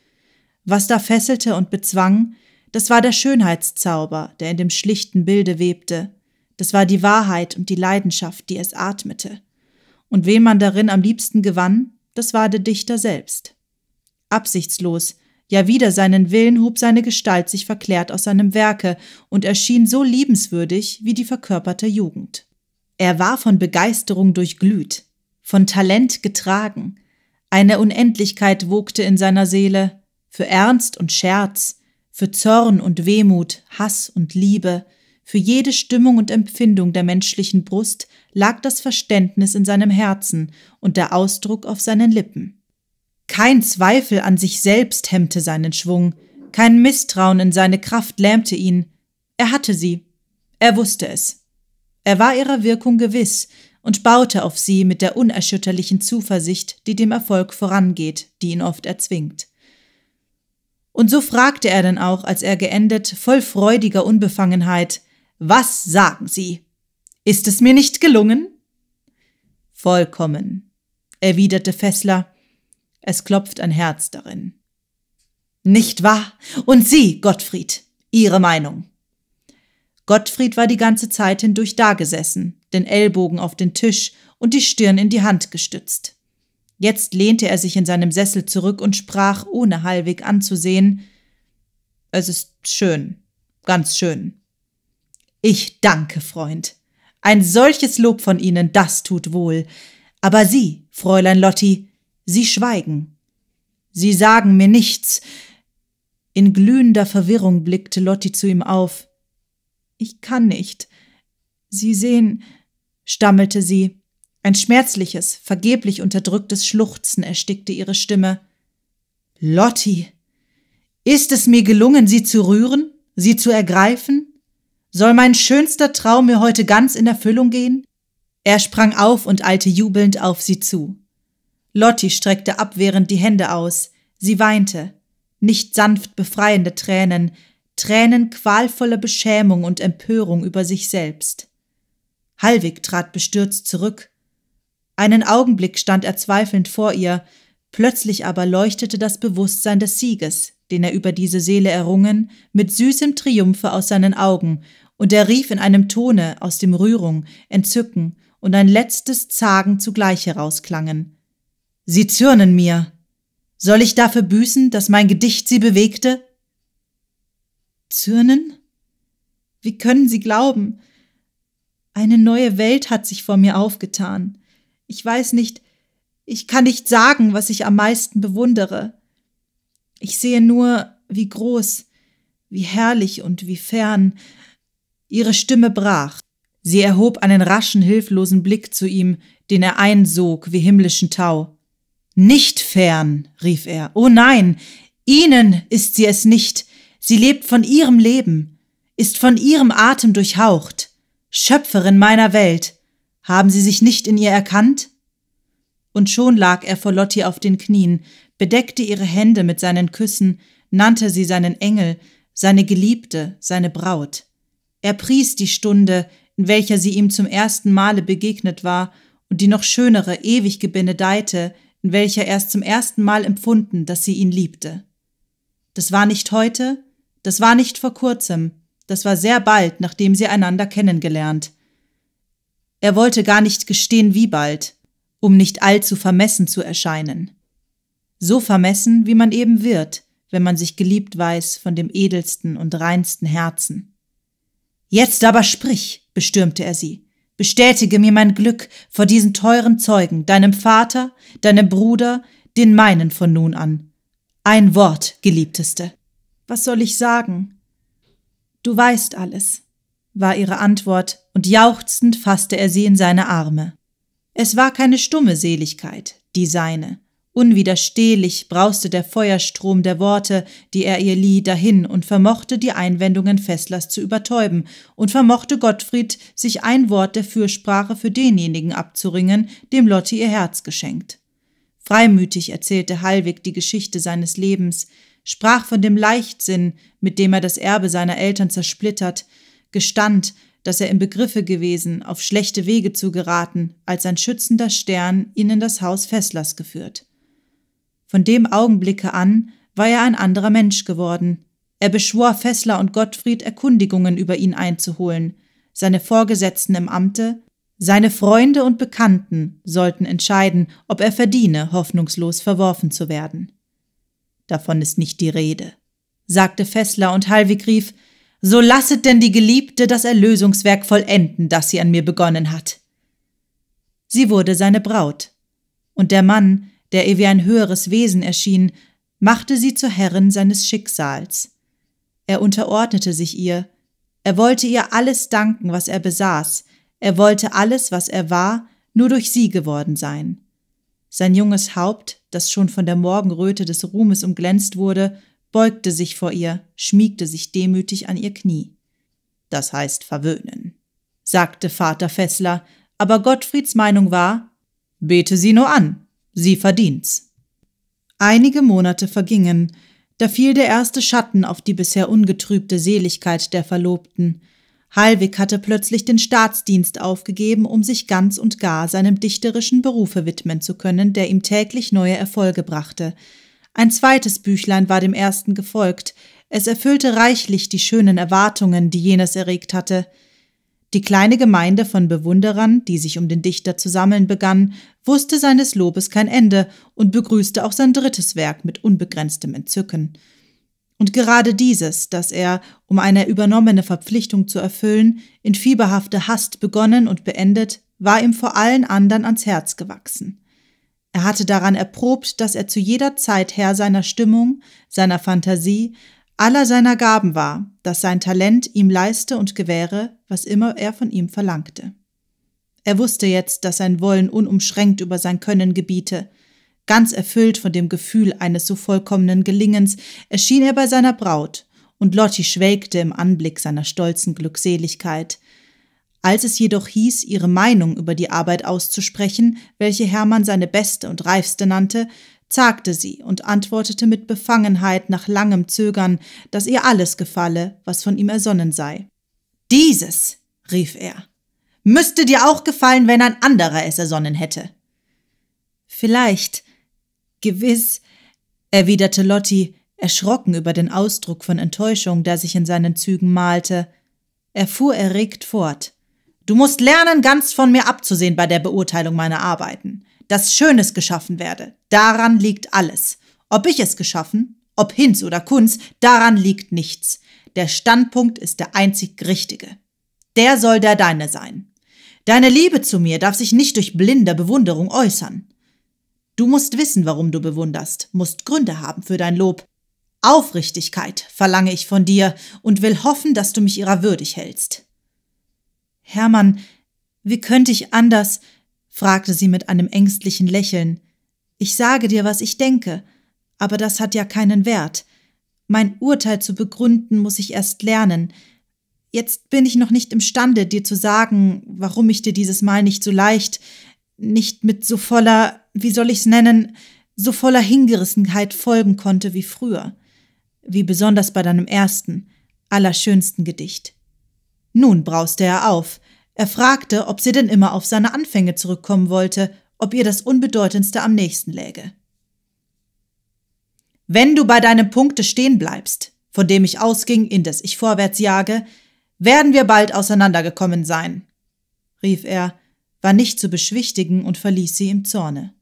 Was da fesselte und bezwang, das war der Schönheitszauber, der in dem schlichten Bilde webte. Das war die Wahrheit und die Leidenschaft, die es atmete und wen man darin am liebsten gewann, das war der Dichter selbst. Absichtslos, ja wider seinen Willen hob seine Gestalt sich verklärt aus seinem Werke und erschien so liebenswürdig wie die verkörperte Jugend. Er war von Begeisterung durchglüht, von Talent getragen, eine Unendlichkeit wogte in seiner Seele, für Ernst und Scherz, für Zorn und Wehmut, Hass und Liebe, für jede Stimmung und Empfindung der menschlichen Brust lag das Verständnis in seinem Herzen und der Ausdruck auf seinen Lippen. Kein Zweifel an sich selbst hemmte seinen Schwung, kein Misstrauen in seine Kraft lähmte ihn. Er hatte sie. Er wusste es. Er war ihrer Wirkung gewiss und baute auf sie mit der unerschütterlichen Zuversicht, die dem Erfolg vorangeht, die ihn oft erzwingt. Und so fragte er dann auch, als er geendet, voll freudiger Unbefangenheit, Was sagen Sie? Ist es mir nicht gelungen? Vollkommen, erwiderte Fessler. Es klopft ein Herz darin. Nicht wahr? Und Sie, Gottfried, Ihre Meinung? Gottfried war die ganze Zeit hindurch dagesessen, den Ellbogen auf den Tisch und die Stirn in die Hand gestützt. Jetzt lehnte er sich in seinem Sessel zurück und sprach, ohne Hallweg anzusehen, es ist schön, ganz schön. Ich danke, Freund. Ein solches Lob von Ihnen, das tut wohl. Aber Sie, Fräulein Lotti, Sie schweigen. Sie sagen mir nichts. In glühender Verwirrung blickte Lotti zu ihm auf. Ich kann nicht. Sie sehen, stammelte sie. Ein schmerzliches, vergeblich unterdrücktes Schluchzen erstickte ihre Stimme. Lotti. Ist es mir gelungen, sie zu rühren, sie zu ergreifen? Soll mein schönster Traum mir heute ganz in Erfüllung gehen? Er sprang auf und eilte jubelnd auf sie zu. Lotti streckte abwehrend die Hände aus. Sie weinte. Nicht sanft befreiende Tränen, Tränen qualvoller Beschämung und Empörung über sich selbst. Halwig trat bestürzt zurück. Einen Augenblick stand er zweifelnd vor ihr, plötzlich aber leuchtete das Bewusstsein des Sieges, den er über diese Seele errungen, mit süßem Triumphe aus seinen Augen, und er rief in einem Tone, aus dem Rührung, Entzücken und ein letztes Zagen zugleich herausklangen. Sie zürnen mir. Soll ich dafür büßen, dass mein Gedicht sie bewegte? Zürnen? Wie können Sie glauben? Eine neue Welt hat sich vor mir aufgetan. Ich weiß nicht, ich kann nicht sagen, was ich am meisten bewundere. Ich sehe nur, wie groß, wie herrlich und wie fern, Ihre Stimme brach. Sie erhob einen raschen, hilflosen Blick zu ihm, den er einsog wie himmlischen Tau. Nicht fern, rief er. Oh nein, Ihnen ist sie es nicht. Sie lebt von Ihrem Leben, ist von Ihrem Atem durchhaucht. Schöpferin meiner Welt. Haben Sie sich nicht in ihr erkannt? Und schon lag er vor Lotti auf den Knien, bedeckte ihre Hände mit seinen Küssen, nannte sie seinen Engel, seine Geliebte, seine Braut. Er pries die Stunde, in welcher sie ihm zum ersten Male begegnet war, und die noch schönere, ewig gebenedeite, in welcher er es zum ersten Mal empfunden, dass sie ihn liebte. Das war nicht heute, das war nicht vor kurzem, das war sehr bald, nachdem sie einander kennengelernt. Er wollte gar nicht gestehen, wie bald, um nicht allzu vermessen zu erscheinen. So vermessen, wie man eben wird, wenn man sich geliebt weiß von dem edelsten und reinsten Herzen. Jetzt aber sprich, bestürmte er sie. Bestätige mir mein Glück vor diesen teuren Zeugen, deinem Vater, deinem Bruder, den meinen von nun an. Ein Wort, Geliebteste. Was soll ich sagen? Du weißt alles, war ihre Antwort, und jauchzend fasste er sie in seine Arme. Es war keine stumme Seligkeit, die seine, Unwiderstehlich brauste der Feuerstrom der Worte, die er ihr lieh, dahin und vermochte die Einwendungen Fesslers zu übertäuben und vermochte Gottfried, sich ein Wort der Fürsprache für denjenigen abzuringen, dem Lotti ihr Herz geschenkt. Freimütig erzählte Hallwig die Geschichte seines Lebens, sprach von dem Leichtsinn, mit dem er das Erbe seiner Eltern zersplittert, gestand, dass er im Begriffe gewesen, auf schlechte Wege zu geraten, als ein schützender Stern ihn in das Haus Fesslers geführt. Von dem Augenblicke an war er ein anderer Mensch geworden. Er beschwor Fessler und Gottfried, Erkundigungen über ihn einzuholen. Seine Vorgesetzten im Amte, seine Freunde und Bekannten sollten entscheiden, ob er verdiene, hoffnungslos verworfen zu werden. Davon ist nicht die Rede, sagte Fessler und Halwig rief, so lasset denn die Geliebte das Erlösungswerk vollenden, das sie an mir begonnen hat. Sie wurde seine Braut, und der Mann, der ihr wie ein höheres Wesen erschien, machte sie zur Herrin seines Schicksals. Er unterordnete sich ihr, er wollte ihr alles danken, was er besaß, er wollte alles, was er war, nur durch sie geworden sein. Sein junges Haupt, das schon von der Morgenröte des Ruhmes umglänzt wurde, beugte sich vor ihr, schmiegte sich demütig an ihr Knie. Das heißt verwöhnen, sagte Vater Fessler, aber Gottfrieds Meinung war, bete sie nur an, sie verdient's. Einige Monate vergingen, da fiel der erste Schatten auf die bisher ungetrübte Seligkeit der Verlobten. Halwig hatte plötzlich den Staatsdienst aufgegeben, um sich ganz und gar seinem dichterischen Berufe widmen zu können, der ihm täglich neue Erfolge brachte. Ein zweites Büchlein war dem ersten gefolgt, es erfüllte reichlich die schönen Erwartungen, die jenes erregt hatte. Die kleine Gemeinde von Bewunderern, die sich um den Dichter zu sammeln begann, wusste seines Lobes kein Ende und begrüßte auch sein drittes Werk mit unbegrenztem Entzücken. Und gerade dieses, das er, um eine übernommene Verpflichtung zu erfüllen, in fieberhafte Hast begonnen und beendet, war ihm vor allen anderen ans Herz gewachsen. Er hatte daran erprobt, dass er zu jeder Zeit Herr seiner Stimmung, seiner Fantasie, aller seiner Gaben war, dass sein Talent ihm leiste und gewähre, was immer er von ihm verlangte. Er wusste jetzt, dass sein Wollen unumschränkt über sein Können gebiete. Ganz erfüllt von dem Gefühl eines so vollkommenen Gelingens erschien er bei seiner Braut, und Lotti schwelgte im Anblick seiner stolzen Glückseligkeit. Als es jedoch hieß, ihre Meinung über die Arbeit auszusprechen, welche Hermann seine beste und reifste nannte, zagte sie und antwortete mit Befangenheit nach langem Zögern, dass ihr alles gefalle, was von ihm ersonnen sei. Dieses, rief er, müsste dir auch gefallen, wenn ein anderer es ersonnen hätte. Vielleicht, gewiss, erwiderte Lotti, erschrocken über den Ausdruck von Enttäuschung, der sich in seinen Zügen malte. Er fuhr erregt fort. Du musst lernen, ganz von mir abzusehen bei der Beurteilung meiner Arbeiten dass Schönes geschaffen werde. Daran liegt alles. Ob ich es geschaffen, ob Hinz oder Kunz, daran liegt nichts. Der Standpunkt ist der einzig richtige. Der soll der deine sein. Deine Liebe zu mir darf sich nicht durch blinde Bewunderung äußern. Du musst wissen, warum du bewunderst, musst Gründe haben für dein Lob. Aufrichtigkeit verlange ich von dir und will hoffen, dass du mich ihrer würdig hältst. Hermann, wie könnte ich anders? fragte sie mit einem ängstlichen Lächeln. Ich sage dir, was ich denke, aber das hat ja keinen Wert. Mein Urteil zu begründen muss ich erst lernen. Jetzt bin ich noch nicht imstande, dir zu sagen, warum ich dir dieses Mal nicht so leicht, nicht mit so voller, wie soll ich's nennen, so voller Hingerissenheit folgen konnte wie früher. Wie besonders bei deinem ersten, allerschönsten Gedicht. Nun brauste er auf, er fragte, ob sie denn immer auf seine Anfänge zurückkommen wollte, ob ihr das Unbedeutendste am nächsten läge. Wenn du bei deinem Punkte stehen bleibst, von dem ich ausging, indes ich vorwärts jage, werden wir bald auseinandergekommen sein, rief er, war nicht zu beschwichtigen und verließ sie im Zorne.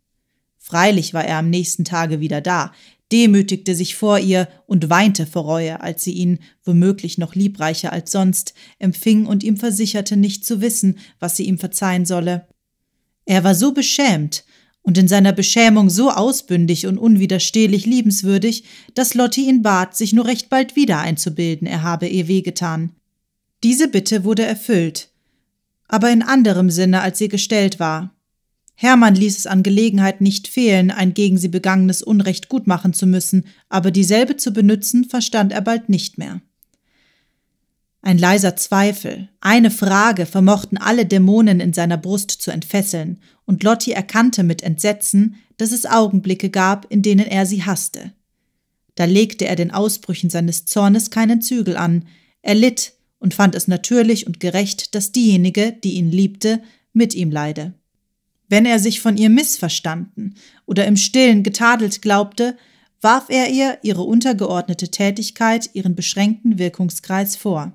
Freilich war er am nächsten Tage wieder da, demütigte sich vor ihr und weinte vor Reue, als sie ihn, womöglich noch liebreicher als sonst, empfing und ihm versicherte, nicht zu wissen, was sie ihm verzeihen solle. Er war so beschämt und in seiner Beschämung so ausbündig und unwiderstehlich liebenswürdig, dass Lotti ihn bat, sich nur recht bald wieder einzubilden, er habe ihr wehgetan. Diese Bitte wurde erfüllt, aber in anderem Sinne, als sie gestellt war. Hermann ließ es an Gelegenheit nicht fehlen, ein gegen sie begangenes Unrecht gutmachen zu müssen, aber dieselbe zu benützen, verstand er bald nicht mehr. Ein leiser Zweifel, eine Frage vermochten alle Dämonen in seiner Brust zu entfesseln, und Lotti erkannte mit Entsetzen, dass es Augenblicke gab, in denen er sie hasste. Da legte er den Ausbrüchen seines Zornes keinen Zügel an, er litt und fand es natürlich und gerecht, dass diejenige, die ihn liebte, mit ihm leide. Wenn er sich von ihr missverstanden oder im stillen getadelt glaubte, warf er ihr ihre untergeordnete Tätigkeit, ihren beschränkten Wirkungskreis vor.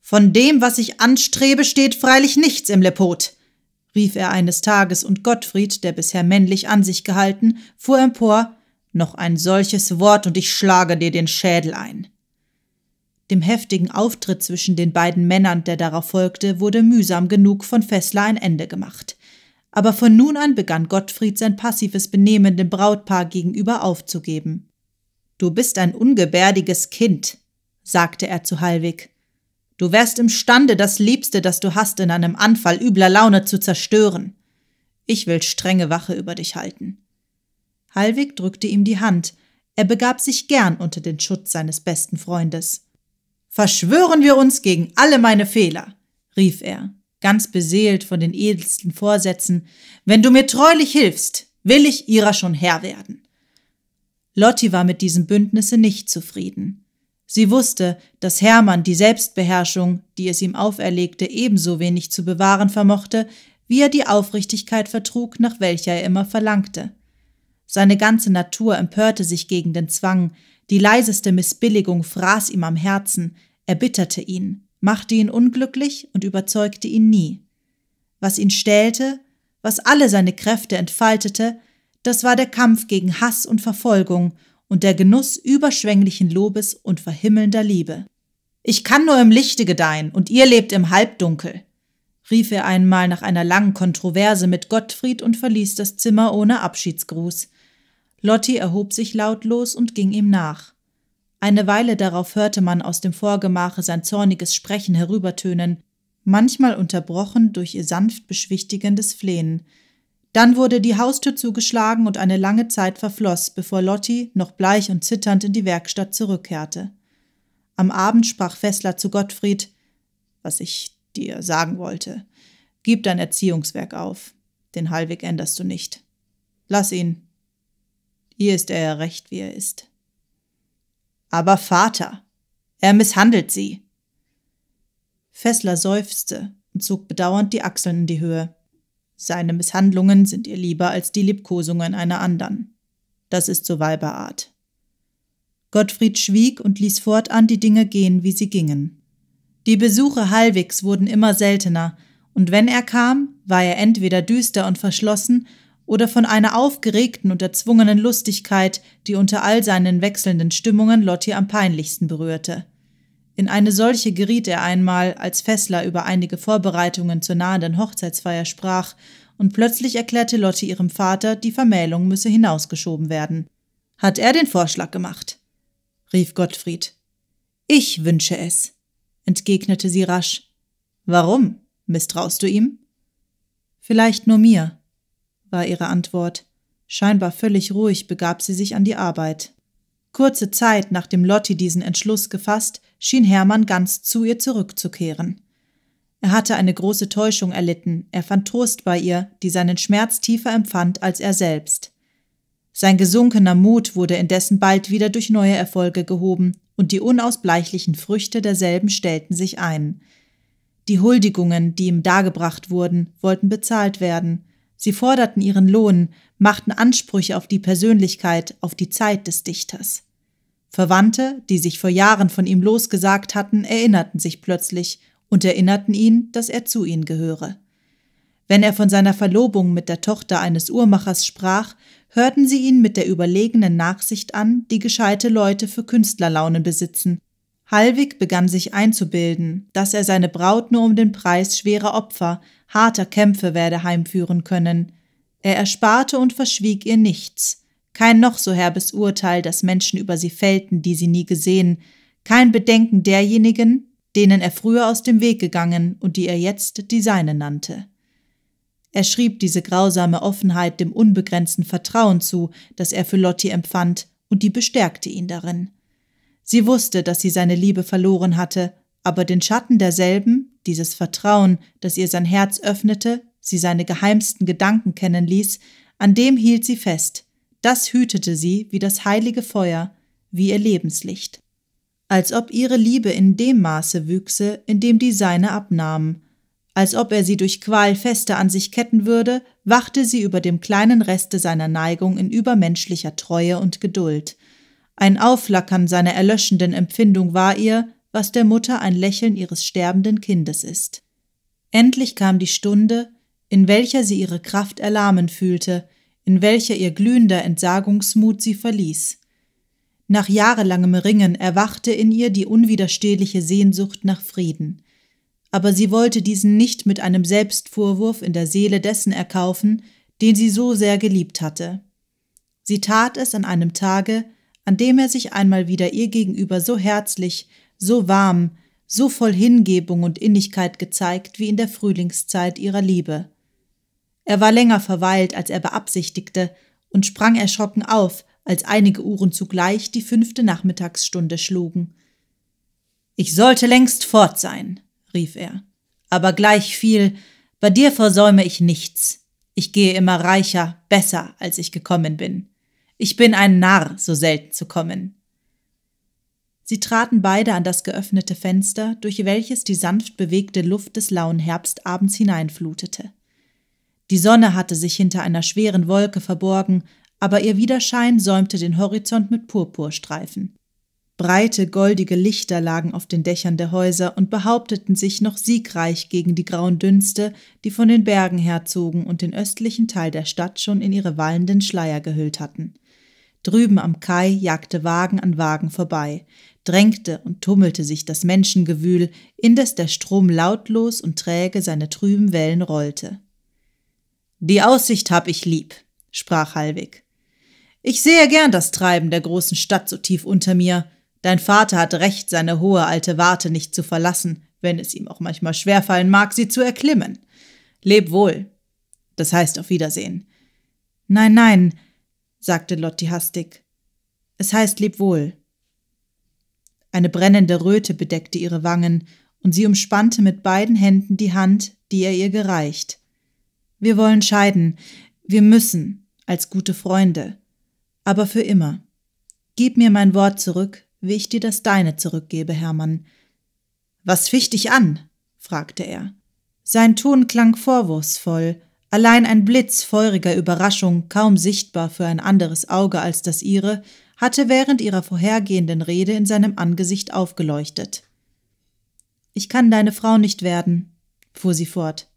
Von dem, was ich anstrebe, steht freilich nichts im Lepot, rief er eines Tages, und Gottfried, der bisher männlich an sich gehalten, fuhr empor Noch ein solches Wort, und ich schlage dir den Schädel ein. Dem heftigen Auftritt zwischen den beiden Männern, der darauf folgte, wurde mühsam genug von Fessler ein Ende gemacht aber von nun an begann Gottfried sein passives Benehmen dem Brautpaar gegenüber aufzugeben. Du bist ein ungebärdiges Kind, sagte er zu Halwig. Du wärst imstande, das Liebste, das du hast, in einem Anfall übler Laune zu zerstören. Ich will strenge Wache über dich halten. Halwig drückte ihm die Hand. Er begab sich gern unter den Schutz seines besten Freundes. Verschwören wir uns gegen alle meine Fehler, rief er ganz beseelt von den edelsten Vorsätzen, wenn du mir treulich hilfst, will ich ihrer schon Herr werden. Lotti war mit diesem Bündnisse nicht zufrieden. Sie wusste, dass Hermann die Selbstbeherrschung, die es ihm auferlegte, ebenso wenig zu bewahren vermochte, wie er die Aufrichtigkeit vertrug, nach welcher er immer verlangte. Seine ganze Natur empörte sich gegen den Zwang, die leiseste Missbilligung fraß ihm am Herzen, erbitterte ihn machte ihn unglücklich und überzeugte ihn nie. Was ihn stählte, was alle seine Kräfte entfaltete, das war der Kampf gegen Hass und Verfolgung und der Genuss überschwänglichen Lobes und verhimmelnder Liebe. Ich kann nur im Lichte gedeihen und ihr lebt im Halbdunkel, rief er einmal nach einer langen Kontroverse mit Gottfried und verließ das Zimmer ohne Abschiedsgruß. Lotti erhob sich lautlos und ging ihm nach. Eine Weile darauf hörte man aus dem Vorgemache sein zorniges Sprechen herübertönen, manchmal unterbrochen durch ihr sanft beschwichtigendes Flehen. Dann wurde die Haustür zugeschlagen und eine lange Zeit verfloss, bevor Lotti noch bleich und zitternd in die Werkstatt zurückkehrte. Am Abend sprach Fessler zu Gottfried, was ich dir sagen wollte. Gib dein Erziehungswerk auf. Den Hallweg änderst du nicht. Lass ihn. Hier ist er ja recht, wie er ist. Aber Vater. Er misshandelt sie. Fessler seufzte und zog bedauernd die Achseln in die Höhe. Seine Misshandlungen sind ihr lieber als die Liebkosungen einer anderen. Das ist so Weiberart. Gottfried schwieg und ließ fortan die Dinge gehen, wie sie gingen. Die Besuche Hallwigs wurden immer seltener, und wenn er kam, war er entweder düster und verschlossen oder von einer aufgeregten und erzwungenen Lustigkeit, die unter all seinen wechselnden Stimmungen Lotti am peinlichsten berührte. In eine solche geriet er einmal, als Fessler über einige Vorbereitungen zur nahenden Hochzeitsfeier sprach, und plötzlich erklärte Lotti ihrem Vater, die Vermählung müsse hinausgeschoben werden. Hat er den Vorschlag gemacht? rief Gottfried. Ich wünsche es, entgegnete sie rasch. Warum? Misstraust du ihm? Vielleicht nur mir, war ihre Antwort. Scheinbar völlig ruhig begab sie sich an die Arbeit. Kurze Zeit nachdem Lotti diesen Entschluss gefasst, schien Hermann ganz zu ihr zurückzukehren. Er hatte eine große Täuschung erlitten, er fand Trost bei ihr, die seinen Schmerz tiefer empfand als er selbst. Sein gesunkener Mut wurde indessen bald wieder durch neue Erfolge gehoben, und die unausbleichlichen Früchte derselben stellten sich ein. Die Huldigungen, die ihm dargebracht wurden, wollten bezahlt werden, Sie forderten ihren Lohn, machten Ansprüche auf die Persönlichkeit, auf die Zeit des Dichters. Verwandte, die sich vor Jahren von ihm losgesagt hatten, erinnerten sich plötzlich und erinnerten ihn, dass er zu ihnen gehöre. Wenn er von seiner Verlobung mit der Tochter eines Uhrmachers sprach, hörten sie ihn mit der überlegenen Nachsicht an, die gescheite Leute für Künstlerlaune besitzen Halvig begann sich einzubilden, dass er seine Braut nur um den Preis schwerer Opfer, harter Kämpfe werde heimführen können. Er ersparte und verschwieg ihr nichts. Kein noch so herbes Urteil, das Menschen über sie fällten, die sie nie gesehen, kein Bedenken derjenigen, denen er früher aus dem Weg gegangen und die er jetzt die Seine nannte. Er schrieb diese grausame Offenheit dem unbegrenzten Vertrauen zu, das er für Lotti empfand, und die bestärkte ihn darin. Sie wusste, dass sie seine Liebe verloren hatte, aber den Schatten derselben, dieses Vertrauen, das ihr sein Herz öffnete, sie seine geheimsten Gedanken kennen ließ, an dem hielt sie fest. Das hütete sie wie das heilige Feuer, wie ihr Lebenslicht. Als ob ihre Liebe in dem Maße wüchse, in dem die seine abnahm. Als ob er sie durch Qual fester an sich ketten würde, wachte sie über dem kleinen Reste seiner Neigung in übermenschlicher Treue und Geduld. Ein Aufflackern seiner erlöschenden Empfindung war ihr, was der Mutter ein Lächeln ihres sterbenden Kindes ist. Endlich kam die Stunde, in welcher sie ihre Kraft erlahmen fühlte, in welcher ihr glühender Entsagungsmut sie verließ. Nach jahrelangem Ringen erwachte in ihr die unwiderstehliche Sehnsucht nach Frieden. Aber sie wollte diesen nicht mit einem Selbstvorwurf in der Seele dessen erkaufen, den sie so sehr geliebt hatte. Sie tat es an einem Tage, an dem er sich einmal wieder ihr gegenüber so herzlich, so warm, so voll Hingebung und Innigkeit gezeigt wie in der Frühlingszeit ihrer Liebe. Er war länger verweilt, als er beabsichtigte, und sprang erschrocken auf, als einige Uhren zugleich die fünfte Nachmittagsstunde schlugen. Ich sollte längst fort sein, rief er. Aber gleich viel, bei dir versäume ich nichts. Ich gehe immer reicher, besser, als ich gekommen bin. Ich bin ein Narr, so selten zu kommen. Sie traten beide an das geöffnete Fenster, durch welches die sanft bewegte Luft des lauen Herbstabends hineinflutete. Die Sonne hatte sich hinter einer schweren Wolke verborgen, aber ihr Widerschein säumte den Horizont mit Purpurstreifen. Breite, goldige Lichter lagen auf den Dächern der Häuser und behaupteten sich noch siegreich gegen die grauen Dünste, die von den Bergen herzogen und den östlichen Teil der Stadt schon in ihre wallenden Schleier gehüllt hatten. Drüben am Kai jagte Wagen an Wagen vorbei, drängte und tummelte sich das Menschengewühl, indes der Strom lautlos und träge seine trüben Wellen rollte. Die Aussicht hab ich lieb, sprach Halwig. Ich sehe gern das Treiben der großen Stadt so tief unter mir. Dein Vater hat recht, seine hohe alte Warte nicht zu verlassen, wenn es ihm auch manchmal schwerfallen mag, sie zu erklimmen. Leb wohl. Das heißt auf Wiedersehen. Nein, nein, sagte Lotti hastig. Es heißt leb wohl. Eine brennende Röte bedeckte ihre Wangen, und sie umspannte mit beiden Händen die Hand, die er ihr gereicht. Wir wollen scheiden, wir müssen, als gute Freunde, aber für immer. Gib mir mein Wort zurück, wie ich dir das deine zurückgebe, Hermann. Was ficht dich an? fragte er. Sein Ton klang vorwurfsvoll, Allein ein Blitz feuriger Überraschung, kaum sichtbar für ein anderes Auge als das ihre, hatte während ihrer vorhergehenden Rede in seinem Angesicht aufgeleuchtet. Ich kann deine Frau nicht werden, fuhr sie fort,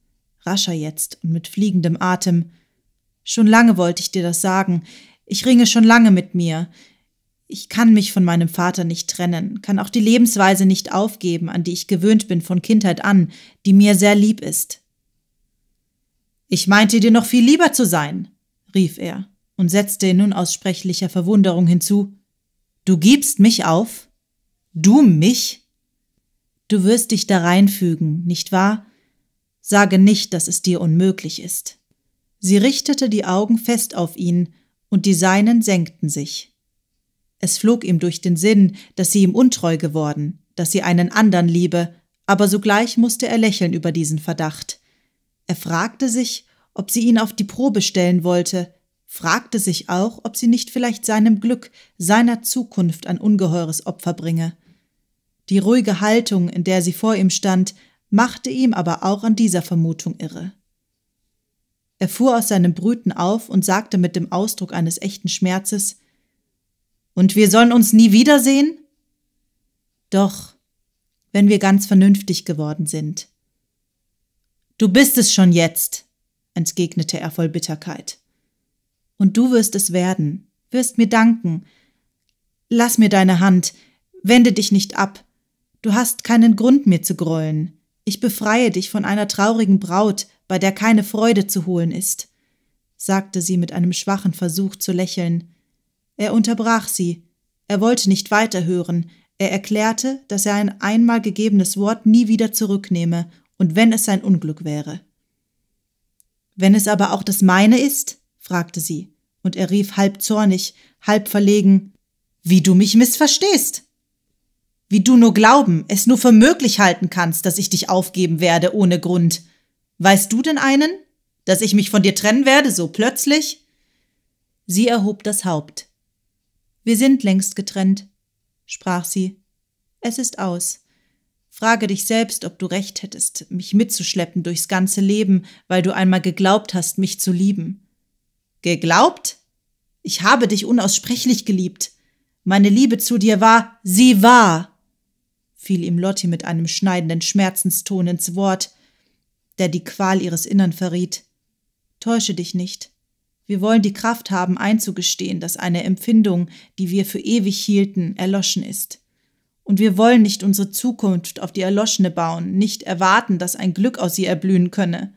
rascher jetzt und mit fliegendem Atem. Schon lange wollte ich dir das sagen. Ich ringe schon lange mit mir. Ich kann mich von meinem Vater nicht trennen, kann auch die Lebensweise nicht aufgeben, an die ich gewöhnt bin von Kindheit an, die mir sehr lieb ist. Ich meinte dir noch viel lieber zu sein, rief er und setzte in unaussprechlicher Verwunderung hinzu Du gibst mich auf? Du mich? Du wirst dich da reinfügen, nicht wahr? Sage nicht, dass es dir unmöglich ist. Sie richtete die Augen fest auf ihn, und die seinen senkten sich. Es flog ihm durch den Sinn, dass sie ihm untreu geworden, dass sie einen anderen liebe, aber sogleich musste er lächeln über diesen Verdacht. Er fragte sich, ob sie ihn auf die Probe stellen wollte, fragte sich auch, ob sie nicht vielleicht seinem Glück, seiner Zukunft ein ungeheures Opfer bringe. Die ruhige Haltung, in der sie vor ihm stand, machte ihm aber auch an dieser Vermutung irre. Er fuhr aus seinem Brüten auf und sagte mit dem Ausdruck eines echten Schmerzes Und wir sollen uns nie wiedersehen? Doch, wenn wir ganz vernünftig geworden sind. Du bist es schon jetzt, entgegnete er voll Bitterkeit. Und du wirst es werden, wirst mir danken. Lass mir deine Hand, wende dich nicht ab. Du hast keinen Grund, mir zu grollen. Ich befreie dich von einer traurigen Braut, bei der keine Freude zu holen ist, sagte sie mit einem schwachen Versuch zu lächeln. Er unterbrach sie. Er wollte nicht weiterhören. Er erklärte, dass er ein einmal gegebenes Wort nie wieder zurücknehme und wenn es sein Unglück wäre. Wenn es aber auch das meine ist? fragte sie, und er rief halb zornig, halb verlegen Wie du mich missverstehst. Wie du nur glauben, es nur für möglich halten kannst, dass ich dich aufgeben werde ohne Grund. Weißt du denn einen? Dass ich mich von dir trennen werde, so plötzlich? Sie erhob das Haupt. Wir sind längst getrennt, sprach sie. Es ist aus. Frage dich selbst, ob du recht hättest, mich mitzuschleppen durchs ganze Leben, weil du einmal geglaubt hast, mich zu lieben. Geglaubt? Ich habe dich unaussprechlich geliebt. Meine Liebe zu dir war, sie war, fiel ihm Lotti mit einem schneidenden Schmerzenston ins Wort, der die Qual ihres Innern verriet. Täusche dich nicht. Wir wollen die Kraft haben, einzugestehen, dass eine Empfindung, die wir für ewig hielten, erloschen ist. Und wir wollen nicht unsere Zukunft auf die Erloschene bauen, nicht erwarten, dass ein Glück aus ihr erblühen könne.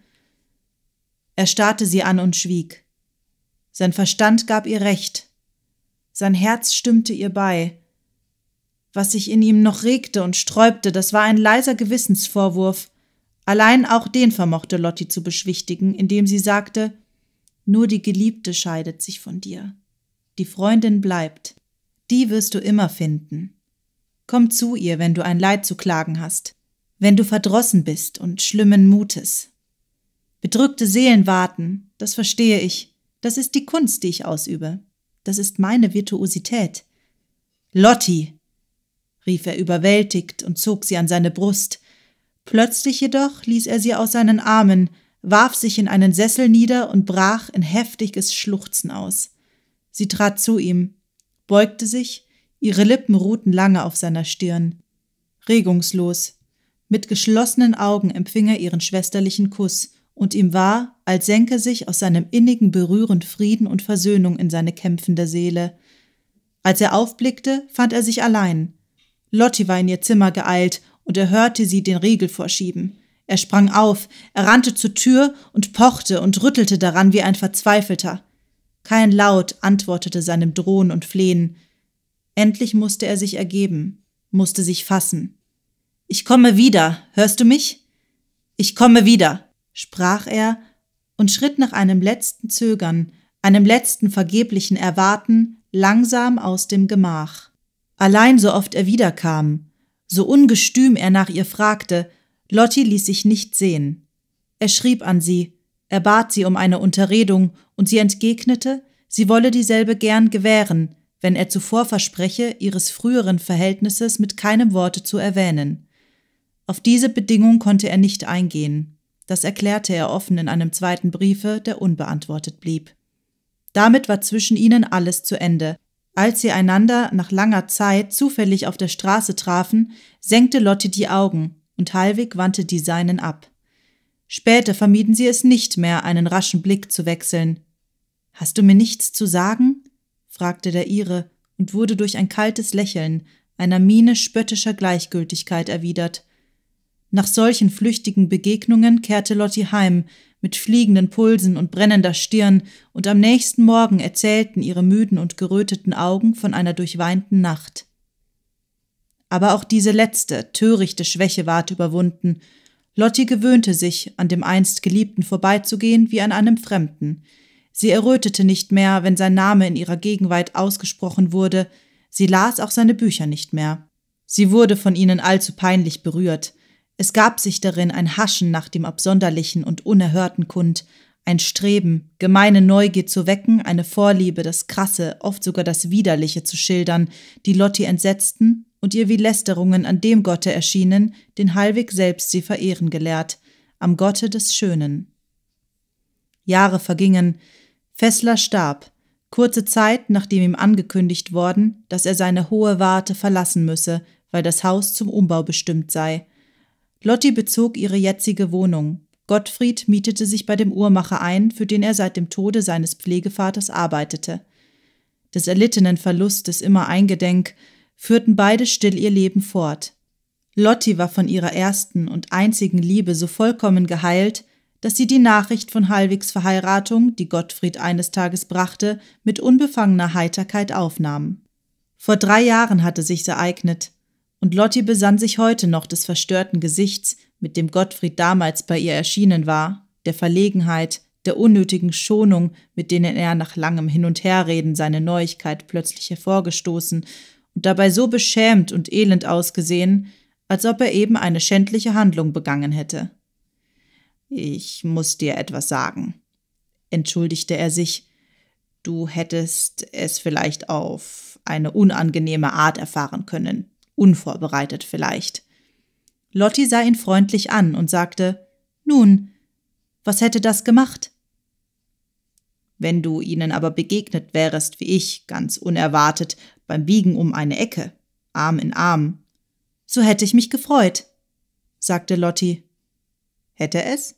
Er starrte sie an und schwieg. Sein Verstand gab ihr recht. Sein Herz stimmte ihr bei. Was sich in ihm noch regte und sträubte, das war ein leiser Gewissensvorwurf. Allein auch den vermochte Lotti zu beschwichtigen, indem sie sagte, nur die Geliebte scheidet sich von dir. Die Freundin bleibt. Die wirst du immer finden. Komm zu ihr, wenn du ein Leid zu klagen hast, wenn du verdrossen bist und schlimmen Mutes. Bedrückte Seelen warten, das verstehe ich. Das ist die Kunst, die ich ausübe. Das ist meine Virtuosität. Lotti! rief er überwältigt und zog sie an seine Brust. Plötzlich jedoch ließ er sie aus seinen Armen, warf sich in einen Sessel nieder und brach in heftiges Schluchzen aus. Sie trat zu ihm, beugte sich Ihre Lippen ruhten lange auf seiner Stirn. Regungslos. Mit geschlossenen Augen empfing er ihren schwesterlichen Kuss, und ihm war, als senke sich aus seinem innigen Berühren Frieden und Versöhnung in seine kämpfende Seele. Als er aufblickte, fand er sich allein. Lotti war in ihr Zimmer geeilt, und er hörte sie den Riegel vorschieben. Er sprang auf, er rannte zur Tür und pochte und rüttelte daran wie ein Verzweifelter. Kein Laut antwortete seinem Drohen und Flehen. Endlich musste er sich ergeben, musste sich fassen. Ich komme wieder, hörst du mich? Ich komme wieder, sprach er und schritt nach einem letzten Zögern, einem letzten vergeblichen Erwarten langsam aus dem Gemach. Allein so oft er wiederkam, so ungestüm er nach ihr fragte, Lotti ließ sich nicht sehen. Er schrieb an sie, er bat sie um eine Unterredung, und sie entgegnete, sie wolle dieselbe gern gewähren, wenn er zuvor verspreche, ihres früheren Verhältnisses mit keinem Worte zu erwähnen. Auf diese Bedingung konnte er nicht eingehen. Das erklärte er offen in einem zweiten Briefe, der unbeantwortet blieb. Damit war zwischen ihnen alles zu Ende. Als sie einander nach langer Zeit zufällig auf der Straße trafen, senkte Lotte die Augen und Halwig wandte die seinen ab. Später vermieden sie es nicht mehr, einen raschen Blick zu wechseln. Hast du mir nichts zu sagen? fragte der Ire und wurde durch ein kaltes Lächeln, einer Miene spöttischer Gleichgültigkeit erwidert. Nach solchen flüchtigen Begegnungen kehrte Lotti heim, mit fliegenden Pulsen und brennender Stirn, und am nächsten Morgen erzählten ihre müden und geröteten Augen von einer durchweinten Nacht. Aber auch diese letzte, törichte Schwäche ward überwunden. Lotti gewöhnte sich, an dem einst Geliebten vorbeizugehen wie an einem Fremden – Sie errötete nicht mehr, wenn sein Name in ihrer Gegenwart ausgesprochen wurde, sie las auch seine Bücher nicht mehr. Sie wurde von ihnen allzu peinlich berührt. Es gab sich darin ein Haschen nach dem Absonderlichen und Unerhörten kund, ein Streben, gemeine Neugier zu wecken, eine Vorliebe, das Krasse, oft sogar das Widerliche zu schildern, die Lotti entsetzten und ihr wie Lästerungen an dem Gotte erschienen, den Halwig selbst sie verehren gelehrt, am Gotte des Schönen. Jahre vergingen, Fessler starb, kurze Zeit nachdem ihm angekündigt worden, dass er seine hohe Warte verlassen müsse, weil das Haus zum Umbau bestimmt sei. Lotti bezog ihre jetzige Wohnung. Gottfried mietete sich bei dem Uhrmacher ein, für den er seit dem Tode seines Pflegevaters arbeitete. Des erlittenen Verlustes immer eingedenk, führten beide still ihr Leben fort. Lotti war von ihrer ersten und einzigen Liebe so vollkommen geheilt, dass sie die Nachricht von Halwigs Verheiratung, die Gottfried eines Tages brachte, mit unbefangener Heiterkeit aufnahm. Vor drei Jahren hatte sich's ereignet, und Lotti besann sich heute noch des verstörten Gesichts, mit dem Gottfried damals bei ihr erschienen war, der Verlegenheit, der unnötigen Schonung, mit denen er nach langem Hin und Herreden seine Neuigkeit plötzlich hervorgestoßen und dabei so beschämt und elend ausgesehen, als ob er eben eine schändliche Handlung begangen hätte. Ich muss dir etwas sagen, entschuldigte er sich. Du hättest es vielleicht auf eine unangenehme Art erfahren können, unvorbereitet vielleicht. Lotti sah ihn freundlich an und sagte Nun, was hätte das gemacht? Wenn du ihnen aber begegnet wärest wie ich, ganz unerwartet, beim Biegen um eine Ecke, Arm in Arm, so hätte ich mich gefreut, sagte Lotti. Hätte es?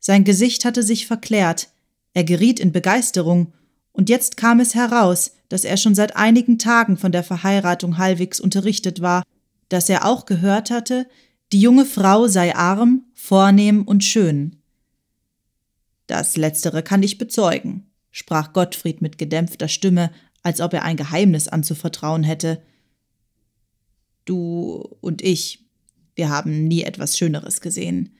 Sein Gesicht hatte sich verklärt, er geriet in Begeisterung, und jetzt kam es heraus, dass er schon seit einigen Tagen von der Verheiratung Halwigs unterrichtet war, dass er auch gehört hatte, die junge Frau sei arm, vornehm und schön. Das letztere kann ich bezeugen, sprach Gottfried mit gedämpfter Stimme, als ob er ein Geheimnis anzuvertrauen hätte. Du und ich, wir haben nie etwas Schöneres gesehen.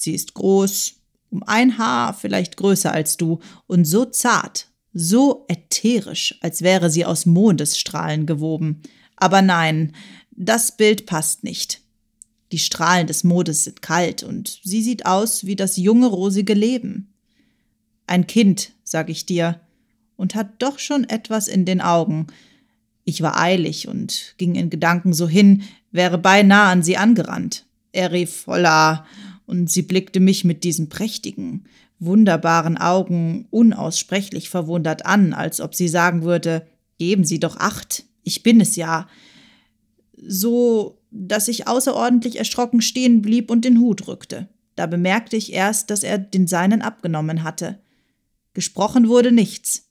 Sie ist groß, um ein Haar vielleicht größer als du und so zart, so ätherisch, als wäre sie aus Mondesstrahlen gewoben. Aber nein, das Bild passt nicht. Die Strahlen des Mondes sind kalt und sie sieht aus wie das junge rosige Leben. Ein Kind, sag ich dir, und hat doch schon etwas in den Augen. Ich war eilig und ging in Gedanken so hin, wäre beinahe an sie angerannt. Er rief voller und sie blickte mich mit diesen prächtigen, wunderbaren Augen unaussprechlich verwundert an, als ob sie sagen würde, geben Sie doch acht, ich bin es ja. So, dass ich außerordentlich erschrocken stehen blieb und den Hut rückte. Da bemerkte ich erst, dass er den seinen abgenommen hatte. Gesprochen wurde nichts.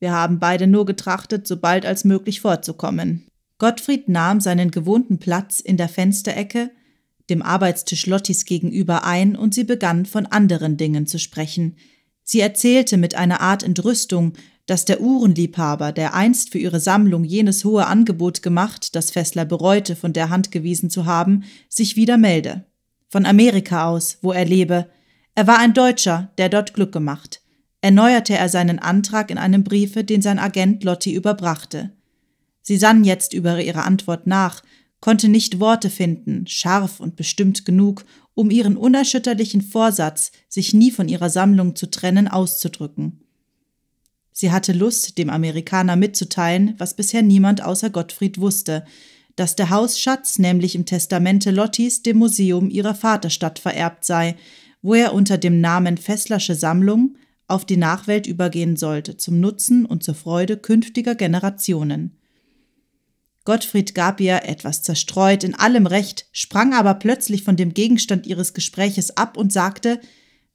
Wir haben beide nur getrachtet, so bald als möglich vorzukommen. Gottfried nahm seinen gewohnten Platz in der Fensterecke dem Arbeitstisch Lottis gegenüber ein und sie begann von anderen Dingen zu sprechen. Sie erzählte mit einer Art Entrüstung, dass der Uhrenliebhaber, der einst für ihre Sammlung jenes hohe Angebot gemacht, das Fessler bereute, von der Hand gewiesen zu haben, sich wieder melde. Von Amerika aus, wo er lebe. Er war ein Deutscher, der dort Glück gemacht. Erneuerte er seinen Antrag in einem Briefe, den sein Agent Lotti überbrachte. Sie sann jetzt über ihre Antwort nach konnte nicht Worte finden, scharf und bestimmt genug, um ihren unerschütterlichen Vorsatz, sich nie von ihrer Sammlung zu trennen, auszudrücken. Sie hatte Lust, dem Amerikaner mitzuteilen, was bisher niemand außer Gottfried wusste, dass der Hausschatz nämlich im Testamente Lottis dem Museum ihrer Vaterstadt vererbt sei, wo er unter dem Namen Fesslersche Sammlung auf die Nachwelt übergehen sollte, zum Nutzen und zur Freude künftiger Generationen. Gottfried gab ihr, etwas zerstreut, in allem Recht, sprang aber plötzlich von dem Gegenstand ihres Gespräches ab und sagte,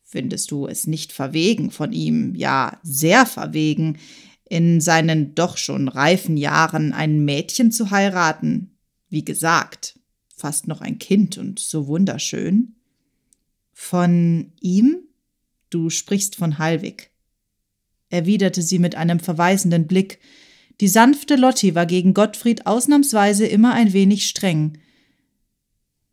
Findest du es nicht verwegen von ihm, ja, sehr verwegen, in seinen doch schon reifen Jahren ein Mädchen zu heiraten? Wie gesagt, fast noch ein Kind und so wunderschön. Von ihm? Du sprichst von Halwig, erwiderte sie mit einem verweisenden Blick, die sanfte Lotti war gegen Gottfried ausnahmsweise immer ein wenig streng.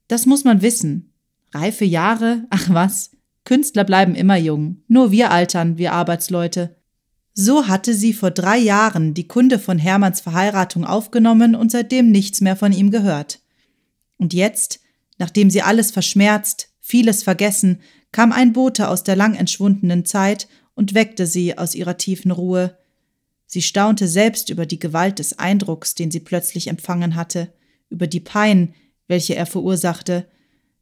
Das muss man wissen. Reife Jahre, ach was, Künstler bleiben immer jung, nur wir altern, wir Arbeitsleute. So hatte sie vor drei Jahren die Kunde von Hermanns Verheiratung aufgenommen und seitdem nichts mehr von ihm gehört. Und jetzt, nachdem sie alles verschmerzt, vieles vergessen, kam ein Bote aus der lang entschwundenen Zeit und weckte sie aus ihrer tiefen Ruhe. Sie staunte selbst über die Gewalt des Eindrucks, den sie plötzlich empfangen hatte, über die Pein, welche er verursachte,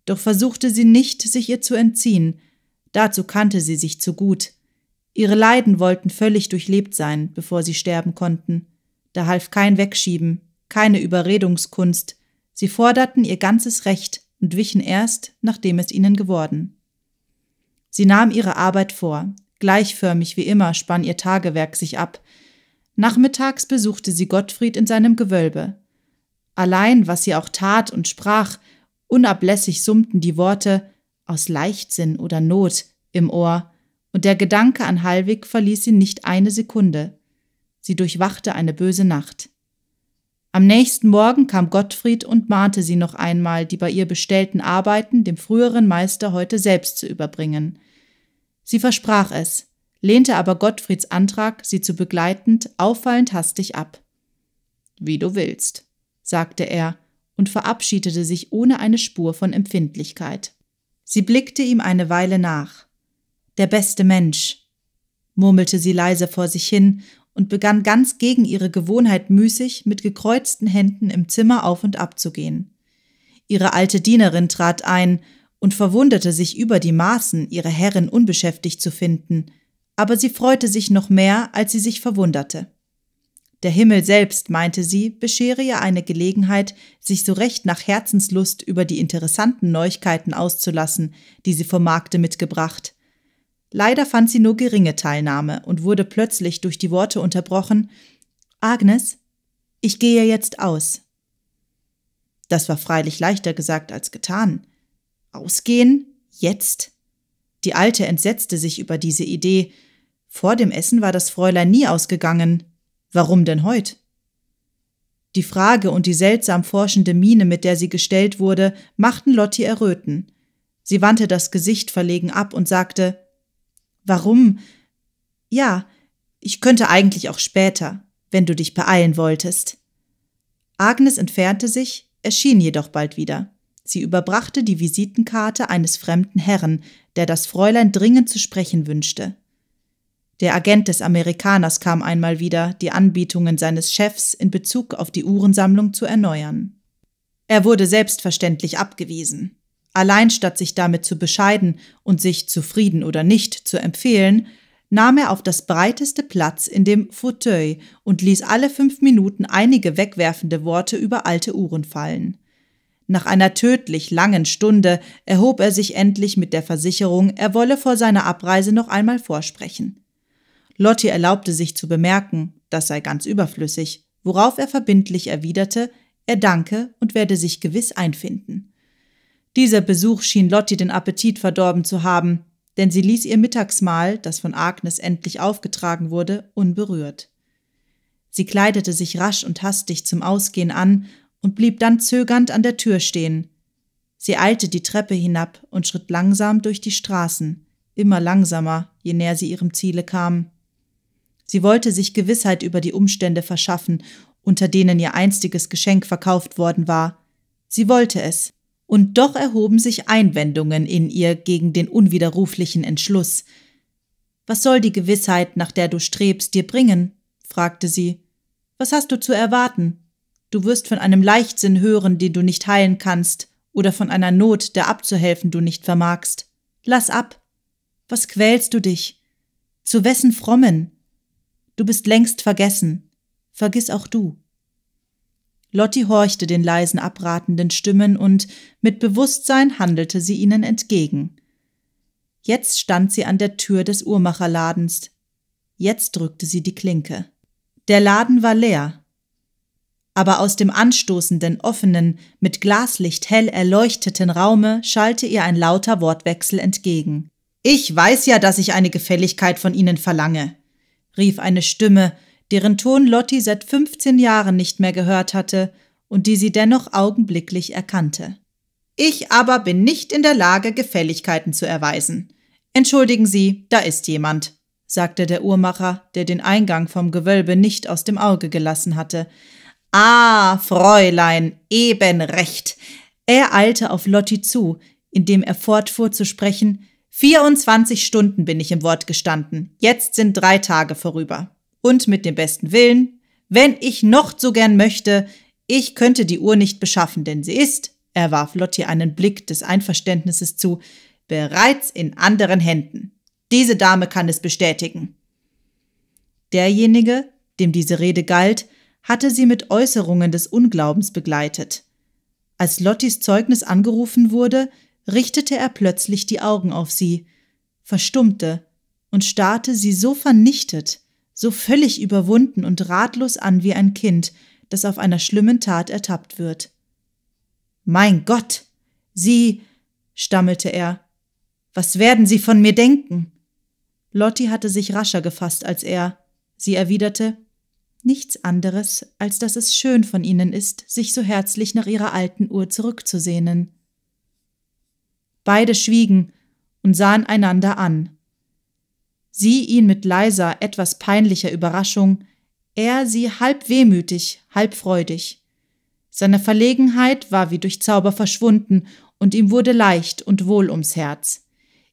doch versuchte sie nicht, sich ihr zu entziehen, dazu kannte sie sich zu gut. Ihre Leiden wollten völlig durchlebt sein, bevor sie sterben konnten. Da half kein Wegschieben, keine Überredungskunst, sie forderten ihr ganzes Recht und wichen erst, nachdem es ihnen geworden. Sie nahm ihre Arbeit vor, gleichförmig wie immer spann ihr Tagewerk sich ab, Nachmittags besuchte sie Gottfried in seinem Gewölbe. Allein, was sie auch tat und sprach, unablässig summten die Worte aus Leichtsinn oder Not im Ohr, und der Gedanke an Halwig verließ sie nicht eine Sekunde. Sie durchwachte eine böse Nacht. Am nächsten Morgen kam Gottfried und mahnte sie noch einmal, die bei ihr bestellten Arbeiten dem früheren Meister heute selbst zu überbringen. Sie versprach es, lehnte aber Gottfrieds Antrag, sie zu begleitend, auffallend hastig ab. Wie du willst, sagte er und verabschiedete sich ohne eine Spur von Empfindlichkeit. Sie blickte ihm eine Weile nach. Der beste Mensch, murmelte sie leise vor sich hin und begann ganz gegen ihre Gewohnheit müßig mit gekreuzten Händen im Zimmer auf und ab zu gehen. Ihre alte Dienerin trat ein und verwunderte sich über die Maßen, ihre Herrin unbeschäftigt zu finden aber sie freute sich noch mehr, als sie sich verwunderte. Der Himmel selbst, meinte sie, beschere ihr eine Gelegenheit, sich so recht nach Herzenslust über die interessanten Neuigkeiten auszulassen, die sie vom Markte mitgebracht. Leider fand sie nur geringe Teilnahme und wurde plötzlich durch die Worte unterbrochen Agnes, ich gehe jetzt aus. Das war freilich leichter gesagt als getan. Ausgehen? Jetzt? Die Alte entsetzte sich über diese Idee. Vor dem Essen war das Fräulein nie ausgegangen. Warum denn heut? Die Frage und die seltsam forschende Miene, mit der sie gestellt wurde, machten Lotti erröten. Sie wandte das Gesicht verlegen ab und sagte Warum? Ja, ich könnte eigentlich auch später, wenn du dich beeilen wolltest. Agnes entfernte sich, erschien jedoch bald wieder. Sie überbrachte die Visitenkarte eines fremden Herrn, der das Fräulein dringend zu sprechen wünschte. Der Agent des Amerikaners kam einmal wieder, die Anbietungen seines Chefs in Bezug auf die Uhrensammlung zu erneuern. Er wurde selbstverständlich abgewiesen. Allein statt sich damit zu bescheiden und sich zufrieden oder nicht zu empfehlen, nahm er auf das breiteste Platz in dem Fauteuil und ließ alle fünf Minuten einige wegwerfende Worte über alte Uhren fallen. Nach einer tödlich langen Stunde erhob er sich endlich mit der Versicherung, er wolle vor seiner Abreise noch einmal vorsprechen. Lotti erlaubte sich zu bemerken, das sei ganz überflüssig, worauf er verbindlich erwiderte, er danke und werde sich gewiss einfinden. Dieser Besuch schien Lotti den Appetit verdorben zu haben, denn sie ließ ihr Mittagsmahl, das von Agnes endlich aufgetragen wurde, unberührt. Sie kleidete sich rasch und hastig zum Ausgehen an und blieb dann zögernd an der Tür stehen. Sie eilte die Treppe hinab und schritt langsam durch die Straßen, immer langsamer, je näher sie ihrem Ziele kam. Sie wollte sich Gewissheit über die Umstände verschaffen, unter denen ihr einstiges Geschenk verkauft worden war. Sie wollte es. Und doch erhoben sich Einwendungen in ihr gegen den unwiderruflichen Entschluss. Was soll die Gewissheit, nach der du strebst, dir bringen? fragte sie. Was hast du zu erwarten? Du wirst von einem Leichtsinn hören, den du nicht heilen kannst, oder von einer Not, der abzuhelfen du nicht vermagst. Lass ab. Was quälst du dich? Zu wessen Frommen? Du bist längst vergessen. Vergiss auch du. Lotti horchte den leisen abratenden Stimmen und mit Bewusstsein handelte sie ihnen entgegen. Jetzt stand sie an der Tür des Uhrmacherladens. Jetzt drückte sie die Klinke. Der Laden war leer, aber aus dem anstoßenden, offenen, mit Glaslicht hell erleuchteten Raume schallte ihr ein lauter Wortwechsel entgegen. Ich weiß ja, dass ich eine Gefälligkeit von Ihnen verlange, rief eine Stimme, deren Ton Lotti seit 15 Jahren nicht mehr gehört hatte und die sie dennoch augenblicklich erkannte. Ich aber bin nicht in der Lage, Gefälligkeiten zu erweisen. Entschuldigen Sie, da ist jemand, sagte der Uhrmacher, der den Eingang vom Gewölbe nicht aus dem Auge gelassen hatte, Ah, Fräulein, eben recht. Er eilte auf Lotti zu, indem er fortfuhr zu sprechen. 24 Stunden bin ich im Wort gestanden. Jetzt sind drei Tage vorüber. Und mit dem besten Willen, wenn ich noch so gern möchte, ich könnte die Uhr nicht beschaffen, denn sie ist, er warf Lotti einen Blick des Einverständnisses zu, bereits in anderen Händen. Diese Dame kann es bestätigen. Derjenige, dem diese Rede galt, hatte sie mit Äußerungen des Unglaubens begleitet. Als Lottis Zeugnis angerufen wurde, richtete er plötzlich die Augen auf sie, verstummte und starrte sie so vernichtet, so völlig überwunden und ratlos an wie ein Kind, das auf einer schlimmen Tat ertappt wird. Mein Gott. Sie. stammelte er. Was werden Sie von mir denken? Lotti hatte sich rascher gefasst als er. Sie erwiderte Nichts anderes, als dass es schön von ihnen ist, sich so herzlich nach ihrer alten Uhr zurückzusehnen. Beide schwiegen und sahen einander an. Sie ihn mit leiser, etwas peinlicher Überraschung, er sie halb wehmütig, halb freudig. Seine Verlegenheit war wie durch Zauber verschwunden und ihm wurde leicht und wohl ums Herz.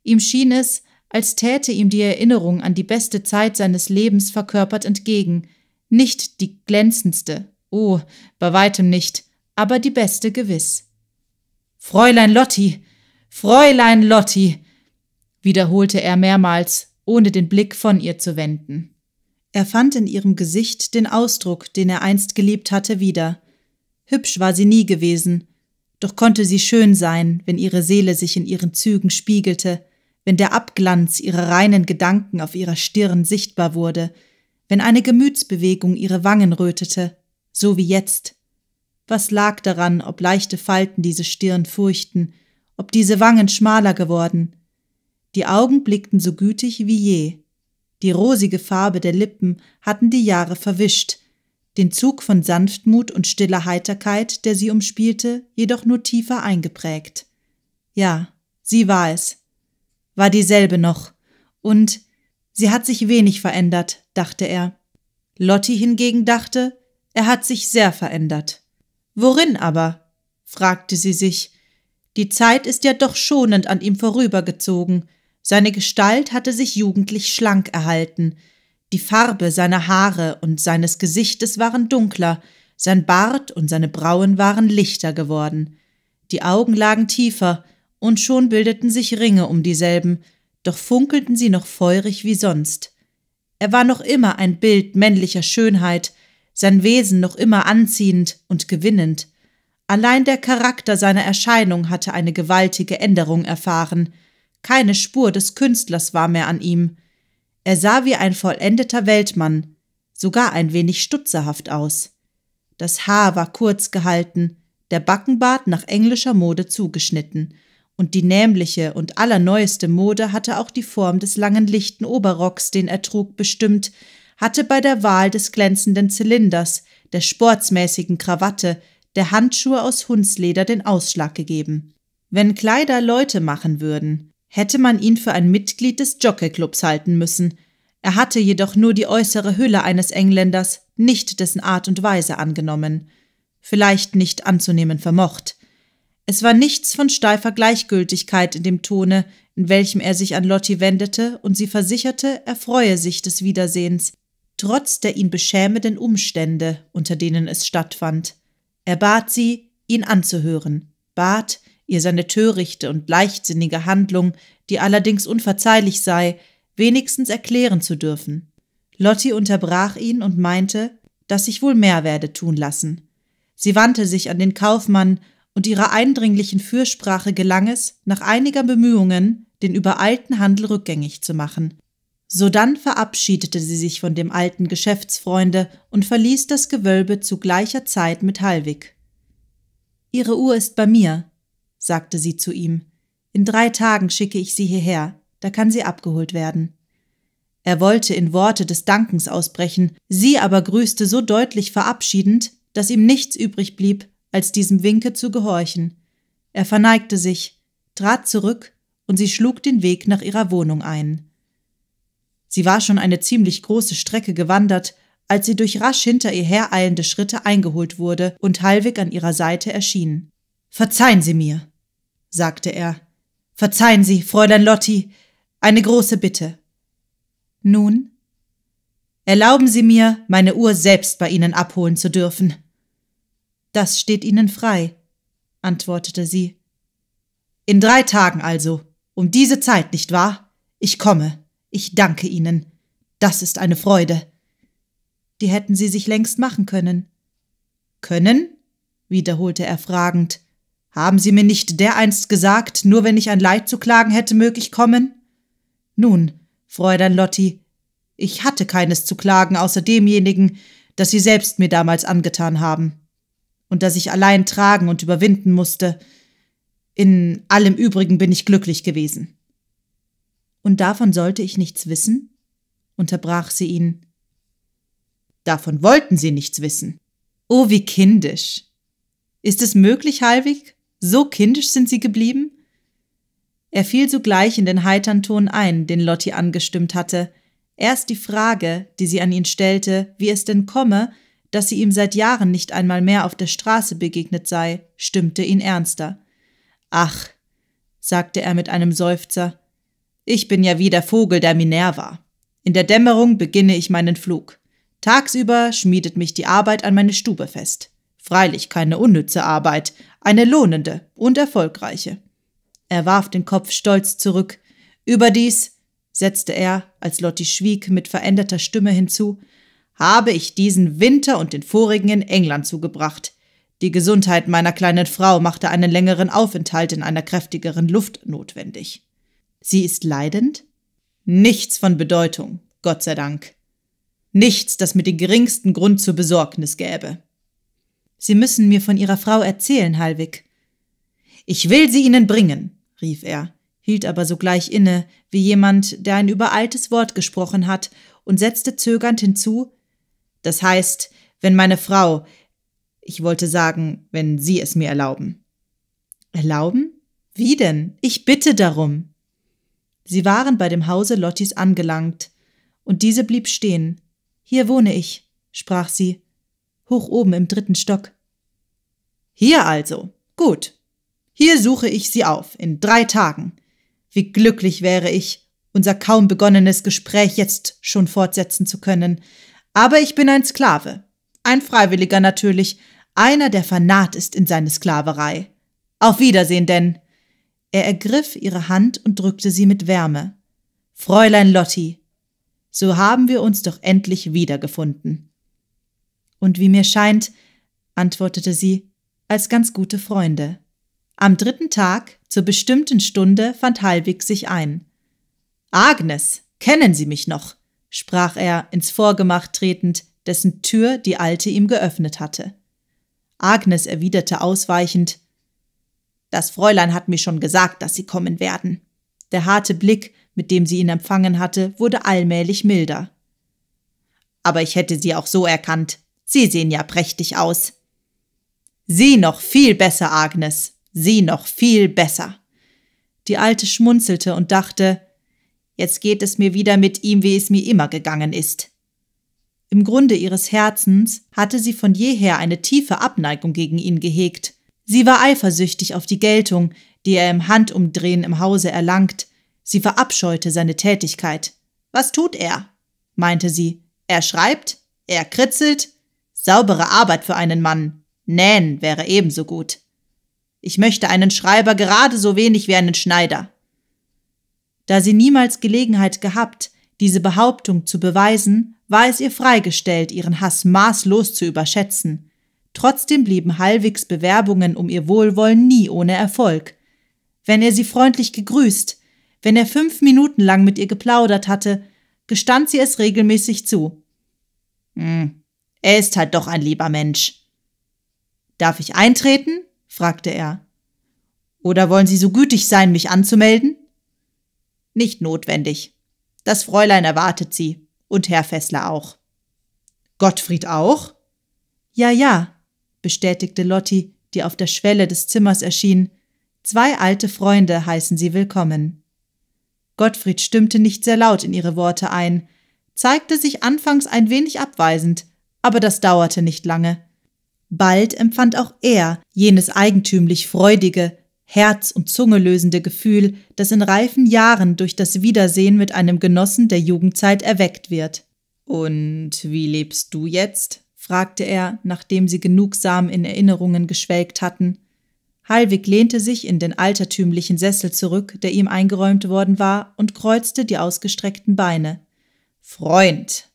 Ihm schien es, als täte ihm die Erinnerung an die beste Zeit seines Lebens verkörpert entgegen – nicht die glänzendste, oh, bei weitem nicht, aber die beste gewiss. Fräulein Lotti, Fräulein Lotti, wiederholte er mehrmals, ohne den Blick von ihr zu wenden. Er fand in ihrem Gesicht den Ausdruck, den er einst geliebt hatte, wieder. Hübsch war sie nie gewesen, doch konnte sie schön sein, wenn ihre Seele sich in ihren Zügen spiegelte, wenn der Abglanz ihrer reinen Gedanken auf ihrer Stirn sichtbar wurde, wenn eine Gemütsbewegung ihre Wangen rötete, so wie jetzt. Was lag daran, ob leichte Falten diese Stirn furchten, ob diese Wangen schmaler geworden? Die Augen blickten so gütig wie je. Die rosige Farbe der Lippen hatten die Jahre verwischt, den Zug von Sanftmut und stiller Heiterkeit, der sie umspielte, jedoch nur tiefer eingeprägt. Ja, sie war es. War dieselbe noch. Und Sie hat sich wenig verändert, dachte er. Lotti hingegen dachte, er hat sich sehr verändert. Worin aber? fragte sie sich. Die Zeit ist ja doch schonend an ihm vorübergezogen. Seine Gestalt hatte sich jugendlich schlank erhalten. Die Farbe seiner Haare und seines Gesichtes waren dunkler, sein Bart und seine Brauen waren lichter geworden. Die Augen lagen tiefer, und schon bildeten sich Ringe um dieselben, doch funkelten sie noch feurig wie sonst. Er war noch immer ein Bild männlicher Schönheit, sein Wesen noch immer anziehend und gewinnend. Allein der Charakter seiner Erscheinung hatte eine gewaltige Änderung erfahren. Keine Spur des Künstlers war mehr an ihm. Er sah wie ein vollendeter Weltmann, sogar ein wenig stutzerhaft aus. Das Haar war kurz gehalten, der Backenbart nach englischer Mode zugeschnitten – und die nämliche und allerneueste Mode hatte auch die Form des langen lichten Oberrocks, den er trug, bestimmt, hatte bei der Wahl des glänzenden Zylinders, der sportsmäßigen Krawatte, der Handschuhe aus Hundsleder den Ausschlag gegeben. Wenn Kleider Leute machen würden, hätte man ihn für ein Mitglied des Jockeyclubs halten müssen. Er hatte jedoch nur die äußere Hülle eines Engländers, nicht dessen Art und Weise angenommen. Vielleicht nicht anzunehmen vermocht. Es war nichts von steifer Gleichgültigkeit in dem Tone, in welchem er sich an Lotti wendete, und sie versicherte, er freue sich des Wiedersehens, trotz der ihn beschämenden Umstände, unter denen es stattfand. Er bat sie, ihn anzuhören, bat, ihr seine törichte und leichtsinnige Handlung, die allerdings unverzeihlich sei, wenigstens erklären zu dürfen. Lotti unterbrach ihn und meinte, dass sich wohl mehr werde tun lassen. Sie wandte sich an den Kaufmann und ihrer eindringlichen Fürsprache gelang es, nach einiger Bemühungen, den übereilten Handel rückgängig zu machen. Sodann verabschiedete sie sich von dem alten Geschäftsfreunde und verließ das Gewölbe zu gleicher Zeit mit Halwig. Ihre Uhr ist bei mir, sagte sie zu ihm. In drei Tagen schicke ich sie hierher, da kann sie abgeholt werden. Er wollte in Worte des Dankens ausbrechen, sie aber grüßte so deutlich verabschiedend, dass ihm nichts übrig blieb, als diesem Winke zu gehorchen. Er verneigte sich, trat zurück und sie schlug den Weg nach ihrer Wohnung ein. Sie war schon eine ziemlich große Strecke gewandert, als sie durch rasch hinter ihr hereilende Schritte eingeholt wurde und Halwig an ihrer Seite erschien. Verzeihen Sie mir, sagte er. Verzeihen Sie, Fräulein Lotti, eine große Bitte. Nun? Erlauben Sie mir, meine Uhr selbst bei Ihnen abholen zu dürfen. Das steht Ihnen frei, antwortete sie. In drei Tagen also, um diese Zeit, nicht wahr? Ich komme. Ich danke Ihnen. Das ist eine Freude. Die hätten Sie sich längst machen können. Können? wiederholte er fragend. Haben Sie mir nicht dereinst gesagt, nur wenn ich ein Leid zu klagen hätte möglich kommen? Nun, Fräulein Lotti, ich hatte keines zu klagen außer demjenigen, das Sie selbst mir damals angetan haben und das ich allein tragen und überwinden musste. In allem Übrigen bin ich glücklich gewesen. Und davon sollte ich nichts wissen? unterbrach sie ihn. Davon wollten sie nichts wissen. Oh, wie kindisch. Ist es möglich, Halwig? So kindisch sind sie geblieben? Er fiel sogleich in den heitern Ton ein, den Lotti angestimmt hatte. Erst die Frage, die sie an ihn stellte, wie es denn komme, dass sie ihm seit Jahren nicht einmal mehr auf der Straße begegnet sei, stimmte ihn ernster. Ach, sagte er mit einem Seufzer, ich bin ja wie der Vogel der Minerva. In der Dämmerung beginne ich meinen Flug. Tagsüber schmiedet mich die Arbeit an meine Stube fest. Freilich keine unnütze Arbeit, eine lohnende und erfolgreiche. Er warf den Kopf stolz zurück. Überdies, setzte er, als Lotti schwieg, mit veränderter Stimme hinzu, habe ich diesen Winter und den vorigen in England zugebracht. Die Gesundheit meiner kleinen Frau machte einen längeren Aufenthalt in einer kräftigeren Luft notwendig. Sie ist leidend? Nichts von Bedeutung, Gott sei Dank. Nichts, das mir den geringsten Grund zur Besorgnis gäbe. Sie müssen mir von Ihrer Frau erzählen, Halwig. Ich will sie Ihnen bringen, rief er, hielt aber sogleich inne, wie jemand, der ein übereiltes Wort gesprochen hat, und setzte zögernd hinzu das heißt, wenn meine Frau, ich wollte sagen, wenn Sie es mir erlauben. Erlauben? Wie denn? Ich bitte darum. Sie waren bei dem Hause Lottis angelangt, und diese blieb stehen. Hier wohne ich, sprach sie, hoch oben im dritten Stock. Hier also. Gut. Hier suche ich Sie auf, in drei Tagen. Wie glücklich wäre ich, unser kaum begonnenes Gespräch jetzt schon fortsetzen zu können, aber ich bin ein Sklave. Ein Freiwilliger natürlich. Einer, der Fanat ist in seine Sklaverei. Auf Wiedersehen, denn. Er ergriff ihre Hand und drückte sie mit Wärme. Fräulein Lotti, so haben wir uns doch endlich wiedergefunden. Und wie mir scheint, antwortete sie, als ganz gute Freunde. Am dritten Tag, zur bestimmten Stunde, fand Halwig sich ein. Agnes, kennen Sie mich noch? sprach er, ins Vorgemach tretend, dessen Tür die Alte ihm geöffnet hatte. Agnes erwiderte ausweichend Das Fräulein hat mir schon gesagt, dass Sie kommen werden. Der harte Blick, mit dem sie ihn empfangen hatte, wurde allmählich milder. Aber ich hätte Sie auch so erkannt. Sie sehen ja prächtig aus. Sie noch viel besser, Agnes. Sie noch viel besser. Die Alte schmunzelte und dachte, Jetzt geht es mir wieder mit ihm, wie es mir immer gegangen ist. Im Grunde ihres Herzens hatte sie von jeher eine tiefe Abneigung gegen ihn gehegt. Sie war eifersüchtig auf die Geltung, die er im Handumdrehen im Hause erlangt. Sie verabscheute seine Tätigkeit. Was tut er? meinte sie. Er schreibt, er kritzelt. Saubere Arbeit für einen Mann. Nähen wäre ebenso gut. Ich möchte einen Schreiber gerade so wenig wie einen Schneider. Da sie niemals Gelegenheit gehabt, diese Behauptung zu beweisen, war es ihr freigestellt, ihren Hass maßlos zu überschätzen. Trotzdem blieben Halvigs Bewerbungen um ihr Wohlwollen nie ohne Erfolg. Wenn er sie freundlich gegrüßt, wenn er fünf Minuten lang mit ihr geplaudert hatte, gestand sie es regelmäßig zu. Hm, er ist halt doch ein lieber Mensch. Darf ich eintreten? fragte er. Oder wollen Sie so gütig sein, mich anzumelden? Nicht notwendig. Das Fräulein erwartet sie und Herr Fessler auch. Gottfried auch? Ja, ja, bestätigte Lotti, die auf der Schwelle des Zimmers erschien. Zwei alte Freunde heißen sie willkommen. Gottfried stimmte nicht sehr laut in ihre Worte ein, zeigte sich anfangs ein wenig abweisend, aber das dauerte nicht lange. Bald empfand auch er jenes eigentümlich freudige, Herz- und Zunge lösende Gefühl, das in reifen Jahren durch das Wiedersehen mit einem Genossen der Jugendzeit erweckt wird. Und wie lebst du jetzt? fragte er, nachdem sie genugsam in Erinnerungen geschwelgt hatten. Halwig lehnte sich in den altertümlichen Sessel zurück, der ihm eingeräumt worden war, und kreuzte die ausgestreckten Beine. Freund,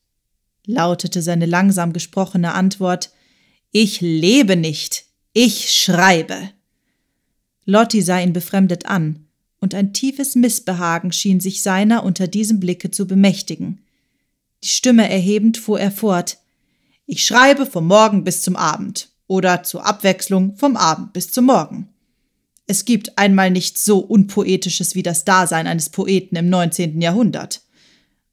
lautete seine langsam gesprochene Antwort, ich lebe nicht, ich schreibe. Lotti sah ihn befremdet an, und ein tiefes Missbehagen schien sich seiner unter diesem Blicke zu bemächtigen. Die Stimme erhebend fuhr er fort Ich schreibe vom Morgen bis zum Abend oder zur Abwechslung vom Abend bis zum Morgen. Es gibt einmal nichts so Unpoetisches wie das Dasein eines Poeten im 19. Jahrhundert.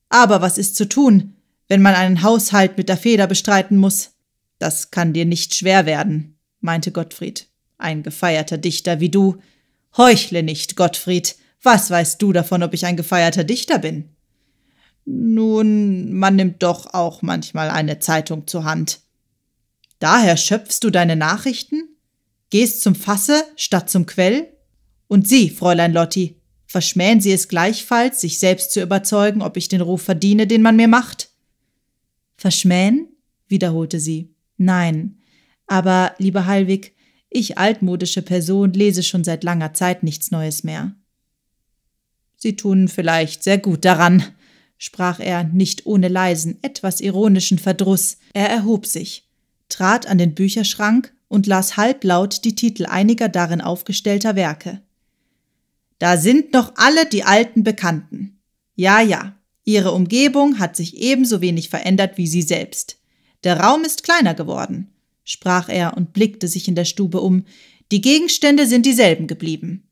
Aber was ist zu tun, wenn man einen Haushalt mit der Feder bestreiten muss? Das kann dir nicht schwer werden, meinte Gottfried ein gefeierter Dichter wie du. Heuchle nicht, Gottfried. Was weißt du davon, ob ich ein gefeierter Dichter bin? Nun, man nimmt doch auch manchmal eine Zeitung zur Hand. Daher schöpfst du deine Nachrichten? Gehst zum Fasse statt zum Quell? Und Sie, Fräulein Lotti, verschmähen Sie es gleichfalls, sich selbst zu überzeugen, ob ich den Ruf verdiene, den man mir macht? Verschmähen? wiederholte sie. Nein. Aber, lieber Halwig, ich altmodische Person lese schon seit langer Zeit nichts Neues mehr. Sie tun vielleicht sehr gut daran, sprach er nicht ohne leisen, etwas ironischen Verdruss. Er erhob sich, trat an den Bücherschrank und las halblaut die Titel einiger darin aufgestellter Werke. Da sind noch alle die alten Bekannten. Ja, ja, ihre Umgebung hat sich ebenso wenig verändert wie sie selbst. Der Raum ist kleiner geworden sprach er und blickte sich in der Stube um, die Gegenstände sind dieselben geblieben.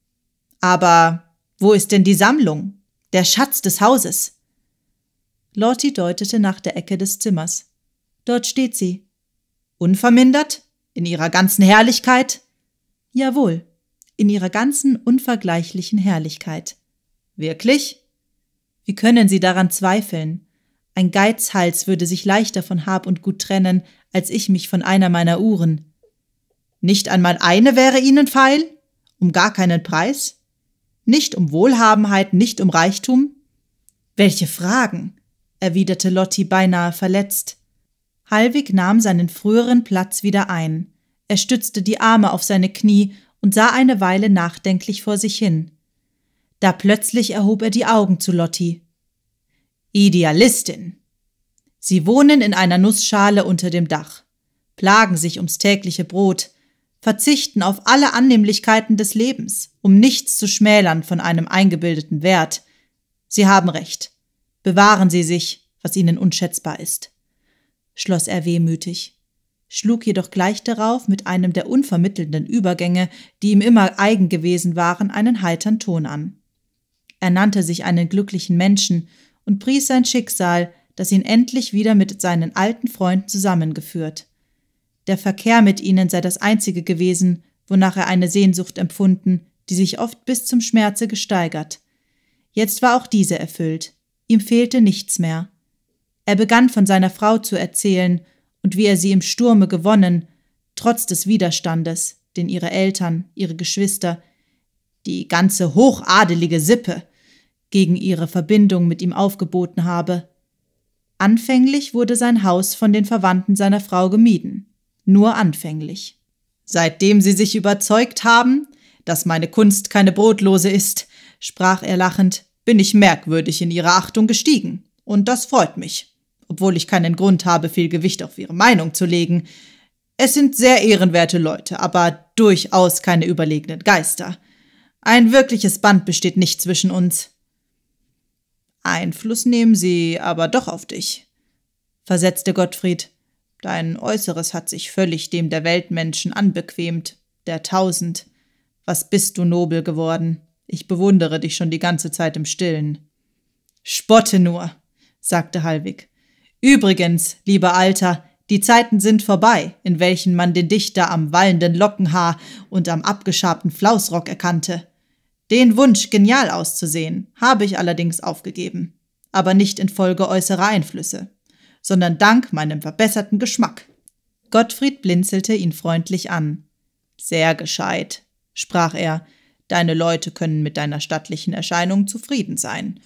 Aber wo ist denn die Sammlung? Der Schatz des Hauses. Lottie deutete nach der Ecke des Zimmers. Dort steht sie. Unvermindert? In ihrer ganzen Herrlichkeit? Jawohl, in ihrer ganzen unvergleichlichen Herrlichkeit. Wirklich? Wie können Sie daran zweifeln? Ein Geizhals würde sich leichter von Hab und Gut trennen, als ich mich von einer meiner Uhren. Nicht einmal eine wäre ihnen feil? Um gar keinen Preis? Nicht um Wohlhabenheit, nicht um Reichtum? Welche Fragen? erwiderte Lotti beinahe verletzt. Halwig nahm seinen früheren Platz wieder ein. Er stützte die Arme auf seine Knie und sah eine Weile nachdenklich vor sich hin. Da plötzlich erhob er die Augen zu Lotti. Idealistin. Sie wohnen in einer Nussschale unter dem Dach, plagen sich ums tägliche Brot, verzichten auf alle Annehmlichkeiten des Lebens, um nichts zu schmälern von einem eingebildeten Wert. Sie haben recht. Bewahren Sie sich, was Ihnen unschätzbar ist, schloss er wehmütig, schlug jedoch gleich darauf mit einem der unvermittelnden Übergänge, die ihm immer eigen gewesen waren, einen heitern Ton an. Er nannte sich einen glücklichen Menschen, und pries sein Schicksal, das ihn endlich wieder mit seinen alten Freunden zusammengeführt. Der Verkehr mit ihnen sei das einzige gewesen, wonach er eine Sehnsucht empfunden, die sich oft bis zum Schmerze gesteigert. Jetzt war auch diese erfüllt. Ihm fehlte nichts mehr. Er begann von seiner Frau zu erzählen und wie er sie im Sturme gewonnen, trotz des Widerstandes, den ihre Eltern, ihre Geschwister, die ganze hochadelige Sippe, gegen ihre Verbindung mit ihm aufgeboten habe. Anfänglich wurde sein Haus von den Verwandten seiner Frau gemieden. Nur anfänglich. Seitdem sie sich überzeugt haben, dass meine Kunst keine brotlose ist, sprach er lachend, bin ich merkwürdig in ihre Achtung gestiegen. Und das freut mich, obwohl ich keinen Grund habe, viel Gewicht auf ihre Meinung zu legen. Es sind sehr ehrenwerte Leute, aber durchaus keine überlegenen Geister. Ein wirkliches Band besteht nicht zwischen uns. Einfluss nehmen sie aber doch auf dich, versetzte Gottfried. Dein Äußeres hat sich völlig dem der Weltmenschen anbequemt, der Tausend. Was bist du nobel geworden? Ich bewundere dich schon die ganze Zeit im Stillen. Spotte nur, sagte Halwig. Übrigens, lieber Alter, die Zeiten sind vorbei, in welchen man den Dichter am wallenden Lockenhaar und am abgeschabten Flausrock erkannte. Den Wunsch, genial auszusehen, habe ich allerdings aufgegeben. Aber nicht infolge äußerer Einflüsse, sondern dank meinem verbesserten Geschmack. Gottfried blinzelte ihn freundlich an. Sehr gescheit, sprach er. Deine Leute können mit deiner stattlichen Erscheinung zufrieden sein.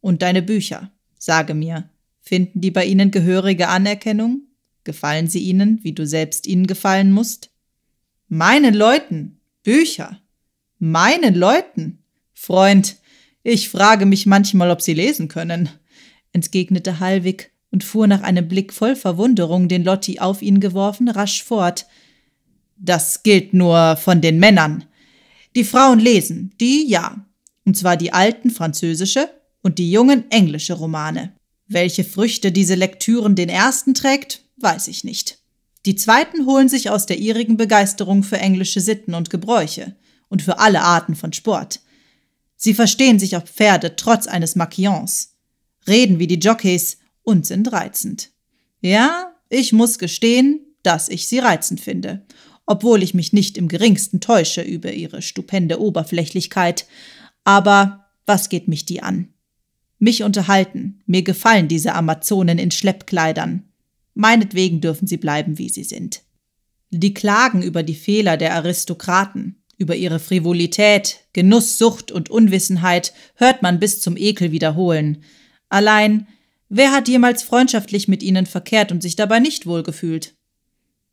Und deine Bücher, sage mir, finden die bei ihnen gehörige Anerkennung? Gefallen sie ihnen, wie du selbst ihnen gefallen musst? Meinen Leuten? Bücher? Meinen Leuten? Freund, ich frage mich manchmal, ob sie lesen können, entgegnete Halwig und fuhr nach einem Blick voll Verwunderung, den Lotti auf ihn geworfen, rasch fort. Das gilt nur von den Männern. Die Frauen lesen, die ja, und zwar die alten französische und die jungen englische Romane. Welche Früchte diese Lektüren den ersten trägt, weiß ich nicht. Die zweiten holen sich aus der ihrigen Begeisterung für englische Sitten und Gebräuche und für alle Arten von Sport. Sie verstehen sich auf Pferde trotz eines Maquillons, reden wie die Jockeys und sind reizend. Ja, ich muss gestehen, dass ich sie reizend finde, obwohl ich mich nicht im geringsten täusche über ihre stupende Oberflächlichkeit. Aber was geht mich die an? Mich unterhalten, mir gefallen diese Amazonen in Schleppkleidern. Meinetwegen dürfen sie bleiben, wie sie sind. Die Klagen über die Fehler der Aristokraten, über ihre Frivolität, Genuss, Sucht und Unwissenheit hört man bis zum Ekel wiederholen. Allein, wer hat jemals freundschaftlich mit ihnen verkehrt und sich dabei nicht wohlgefühlt?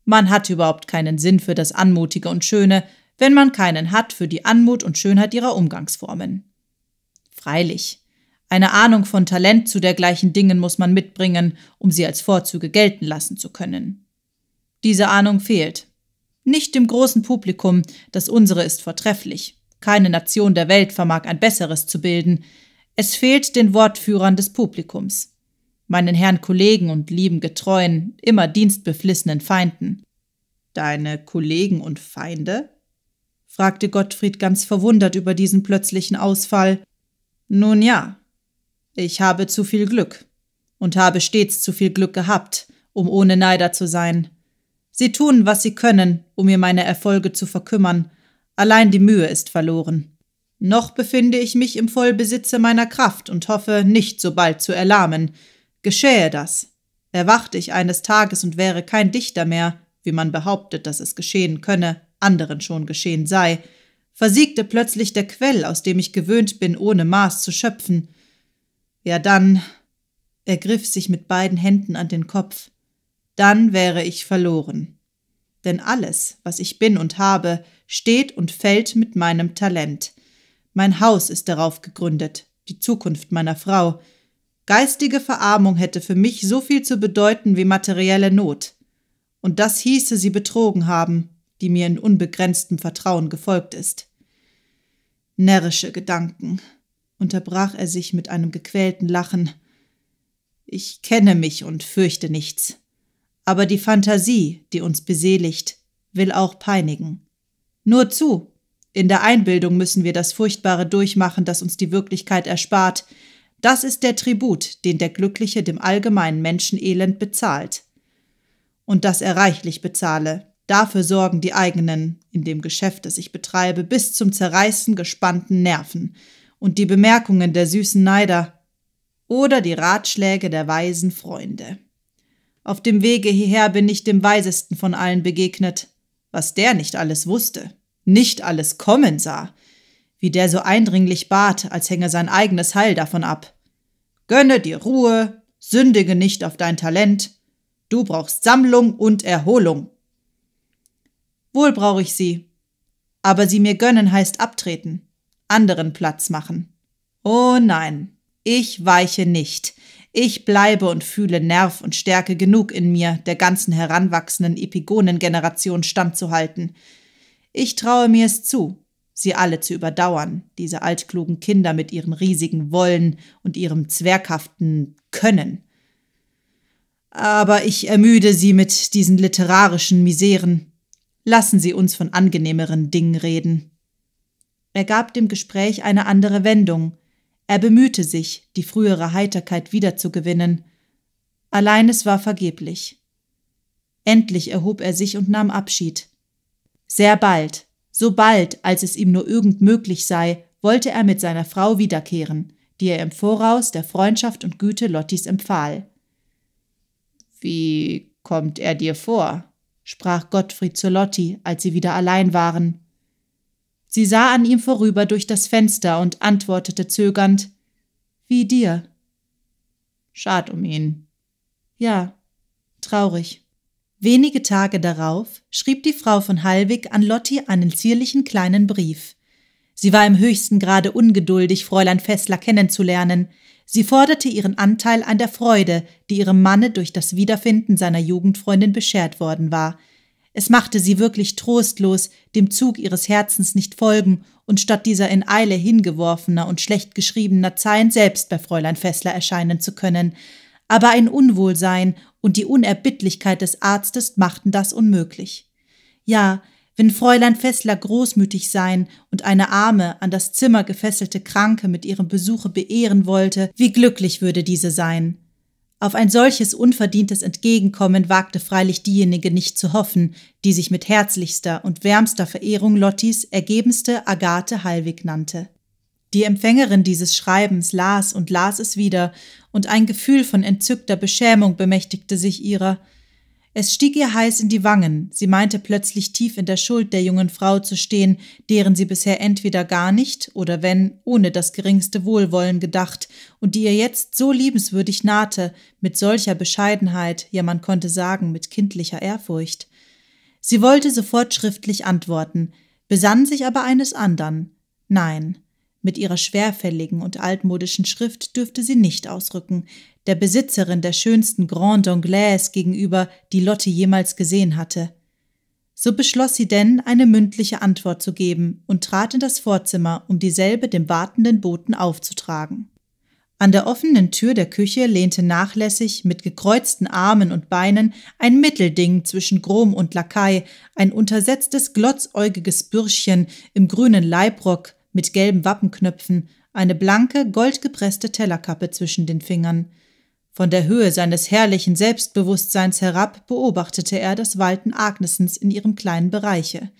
Man hat überhaupt keinen Sinn für das Anmutige und Schöne, wenn man keinen hat für die Anmut und Schönheit ihrer Umgangsformen. Freilich. Eine Ahnung von Talent zu dergleichen Dingen muss man mitbringen, um sie als Vorzüge gelten lassen zu können. Diese Ahnung fehlt. Nicht dem großen Publikum, das unsere ist vortrefflich. Keine Nation der Welt vermag ein besseres zu bilden. Es fehlt den Wortführern des Publikums. Meinen Herrn Kollegen und lieben getreuen, immer dienstbeflissenen Feinden. Deine Kollegen und Feinde? fragte Gottfried ganz verwundert über diesen plötzlichen Ausfall. Nun ja, ich habe zu viel Glück und habe stets zu viel Glück gehabt, um ohne Neider zu sein. Sie tun, was sie können, um mir meine Erfolge zu verkümmern. Allein die Mühe ist verloren. Noch befinde ich mich im Vollbesitze meiner Kraft und hoffe, nicht so bald zu erlahmen. Geschähe das. Erwachte ich eines Tages und wäre kein Dichter mehr, wie man behauptet, dass es geschehen könne, anderen schon geschehen sei, versiegte plötzlich der Quell, aus dem ich gewöhnt bin, ohne Maß zu schöpfen. Ja dann. ergriff sich mit beiden Händen an den Kopf dann wäre ich verloren. Denn alles, was ich bin und habe, steht und fällt mit meinem Talent. Mein Haus ist darauf gegründet, die Zukunft meiner Frau. Geistige Verarmung hätte für mich so viel zu bedeuten wie materielle Not. Und das hieße sie betrogen haben, die mir in unbegrenztem Vertrauen gefolgt ist. Närrische Gedanken, unterbrach er sich mit einem gequälten Lachen. Ich kenne mich und fürchte nichts. Aber die Fantasie, die uns beseligt, will auch peinigen. Nur zu! In der Einbildung müssen wir das Furchtbare durchmachen, das uns die Wirklichkeit erspart. Das ist der Tribut, den der Glückliche dem allgemeinen Menschenelend bezahlt. Und dass er reichlich bezahle. Dafür sorgen die eigenen, in dem Geschäft, das ich betreibe, bis zum Zerreißen gespannten Nerven. Und die Bemerkungen der süßen Neider, oder die Ratschläge der weisen Freunde. Auf dem Wege hierher bin ich dem Weisesten von allen begegnet, was der nicht alles wusste, nicht alles kommen sah, wie der so eindringlich bat, als hänge sein eigenes Heil davon ab. Gönne dir Ruhe, sündige nicht auf dein Talent, du brauchst Sammlung und Erholung. Wohl brauche ich sie, aber sie mir gönnen heißt abtreten, anderen Platz machen. Oh nein, ich weiche nicht, ich bleibe und fühle Nerv und Stärke genug in mir, der ganzen heranwachsenden Epigonengeneration standzuhalten. Ich traue mir es zu, sie alle zu überdauern, diese altklugen Kinder mit ihren riesigen Wollen und ihrem zwerghaften Können. Aber ich ermüde sie mit diesen literarischen Miseren. Lassen Sie uns von angenehmeren Dingen reden. Er gab dem Gespräch eine andere Wendung – er bemühte sich, die frühere Heiterkeit wiederzugewinnen. Allein es war vergeblich. Endlich erhob er sich und nahm Abschied. Sehr bald, so bald, als es ihm nur irgend möglich sei, wollte er mit seiner Frau wiederkehren, die er im Voraus der Freundschaft und Güte Lottis empfahl. Wie kommt er dir vor? sprach Gottfried zu Lotti, als sie wieder allein waren. Sie sah an ihm vorüber durch das Fenster und antwortete zögernd Wie dir. Schad um ihn. Ja, traurig. Wenige Tage darauf schrieb die Frau von Halwig an Lotti einen zierlichen kleinen Brief. Sie war im höchsten Grade ungeduldig, Fräulein Fessler kennenzulernen. Sie forderte ihren Anteil an der Freude, die ihrem Manne durch das Wiederfinden seiner Jugendfreundin beschert worden war. Es machte sie wirklich trostlos, dem Zug ihres Herzens nicht folgen und statt dieser in Eile hingeworfener und schlecht geschriebener Zeilen selbst bei Fräulein Fessler erscheinen zu können. Aber ein Unwohlsein und die Unerbittlichkeit des Arztes machten das unmöglich. Ja, wenn Fräulein Fessler großmütig sein und eine arme, an das Zimmer gefesselte Kranke mit ihrem Besuche beehren wollte, wie glücklich würde diese sein. Auf ein solches unverdientes Entgegenkommen wagte freilich diejenige nicht zu hoffen, die sich mit herzlichster und wärmster Verehrung Lottis ergebenste Agathe Hallwig nannte. Die Empfängerin dieses Schreibens las und las es wieder, und ein Gefühl von entzückter Beschämung bemächtigte sich ihrer, es stieg ihr heiß in die Wangen, sie meinte plötzlich tief in der Schuld der jungen Frau zu stehen, deren sie bisher entweder gar nicht oder wenn ohne das geringste Wohlwollen gedacht und die ihr jetzt so liebenswürdig nahte, mit solcher Bescheidenheit, ja man konnte sagen mit kindlicher Ehrfurcht. Sie wollte sofort schriftlich antworten, besann sich aber eines andern. Nein, mit ihrer schwerfälligen und altmodischen Schrift dürfte sie nicht ausrücken, der Besitzerin der schönsten Grande Anglaise gegenüber, die Lotte jemals gesehen hatte. So beschloss sie denn, eine mündliche Antwort zu geben und trat in das Vorzimmer, um dieselbe dem wartenden Boten aufzutragen. An der offenen Tür der Küche lehnte nachlässig mit gekreuzten Armen und Beinen ein Mittelding zwischen Grom und Lakai, ein untersetztes glotzäugiges Bürschchen im grünen Leibrock, mit gelben Wappenknöpfen, eine blanke, goldgepresste Tellerkappe zwischen den Fingern. Von der Höhe seines herrlichen Selbstbewusstseins herab beobachtete er das Walten Agnesens in ihrem kleinen Bereiche.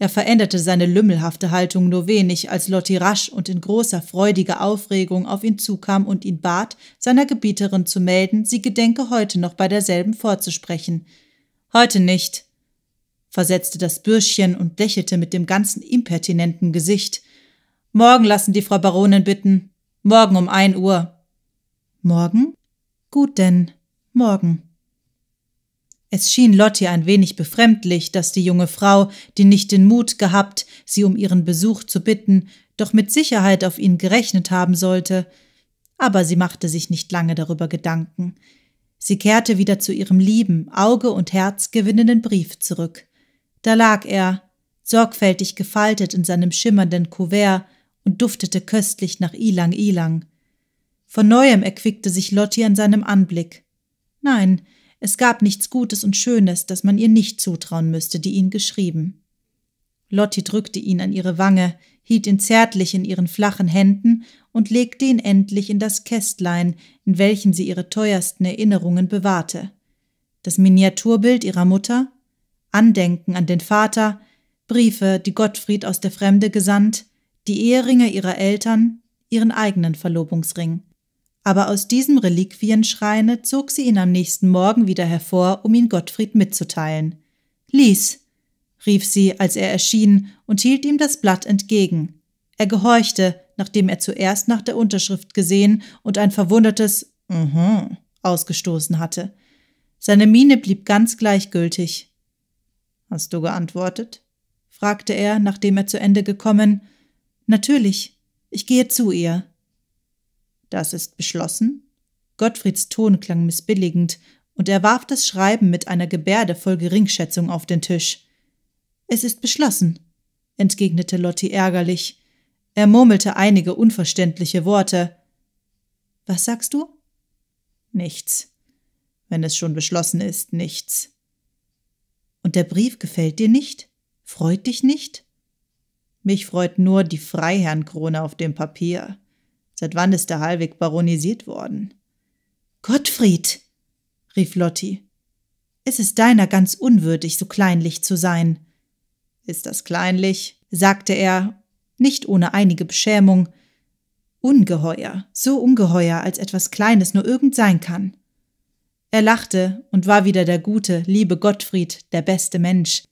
Er veränderte seine lümmelhafte Haltung nur wenig, als Lotti rasch und in großer, freudiger Aufregung auf ihn zukam und ihn bat, seiner Gebieterin zu melden, sie gedenke heute noch bei derselben vorzusprechen. Heute nicht, versetzte das Bürschchen und lächelte mit dem ganzen impertinenten Gesicht. Morgen lassen die Frau Baronin bitten. Morgen um ein Uhr. Morgen? Gut denn, morgen. Es schien Lotti ein wenig befremdlich, dass die junge Frau, die nicht den Mut gehabt, sie um ihren Besuch zu bitten, doch mit Sicherheit auf ihn gerechnet haben sollte, aber sie machte sich nicht lange darüber Gedanken. Sie kehrte wieder zu ihrem lieben, Auge und Herz gewinnenden Brief zurück. Da lag er, sorgfältig gefaltet in seinem schimmernden Kuvert, und duftete köstlich nach Ilang Ilang. Von neuem erquickte sich Lotti an seinem Anblick. Nein, es gab nichts Gutes und Schönes, das man ihr nicht zutrauen müsste, die ihn geschrieben. Lotti drückte ihn an ihre Wange, hielt ihn zärtlich in ihren flachen Händen und legte ihn endlich in das Kästlein, in welchem sie ihre teuersten Erinnerungen bewahrte. Das Miniaturbild ihrer Mutter, Andenken an den Vater, Briefe, die Gottfried aus der Fremde gesandt, die Eheringe ihrer Eltern, ihren eigenen Verlobungsring. Aber aus diesem Reliquienschreine zog sie ihn am nächsten Morgen wieder hervor, um ihn Gottfried mitzuteilen. Lies, rief sie, als er erschien, und hielt ihm das Blatt entgegen. Er gehorchte, nachdem er zuerst nach der Unterschrift gesehen und ein verwundertes Mhm ausgestoßen hatte. Seine Miene blieb ganz gleichgültig. Hast du geantwortet? fragte er, nachdem er zu Ende gekommen Natürlich, ich gehe zu ihr. Das ist beschlossen? Gottfrieds Ton klang missbilligend, und er warf das Schreiben mit einer Gebärde voll Geringschätzung auf den Tisch. Es ist beschlossen, entgegnete Lotti ärgerlich. Er murmelte einige unverständliche Worte. Was sagst du? Nichts. Wenn es schon beschlossen ist, nichts. Und der Brief gefällt dir nicht? Freut dich nicht? Mich freut nur die Freiherrnkrone auf dem Papier. Seit wann ist der Hallweg baronisiert worden? Gottfried, rief Lotti. Es ist deiner ganz unwürdig, so kleinlich zu sein. Ist das kleinlich? sagte er, nicht ohne einige Beschämung. Ungeheuer, so ungeheuer, als etwas Kleines nur irgend sein kann. Er lachte und war wieder der gute, liebe Gottfried, der beste Mensch,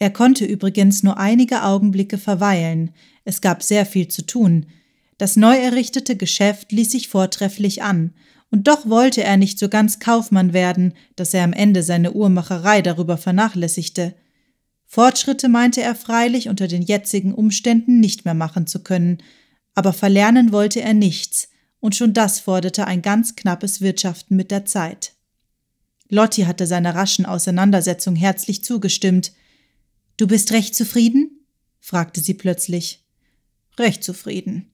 er konnte übrigens nur einige Augenblicke verweilen, es gab sehr viel zu tun. Das neu errichtete Geschäft ließ sich vortrefflich an, und doch wollte er nicht so ganz Kaufmann werden, dass er am Ende seine Uhrmacherei darüber vernachlässigte. Fortschritte meinte er freilich unter den jetzigen Umständen nicht mehr machen zu können, aber verlernen wollte er nichts, und schon das forderte ein ganz knappes Wirtschaften mit der Zeit. Lotti hatte seiner raschen Auseinandersetzung herzlich zugestimmt, Du bist recht zufrieden? fragte sie plötzlich. Recht zufrieden,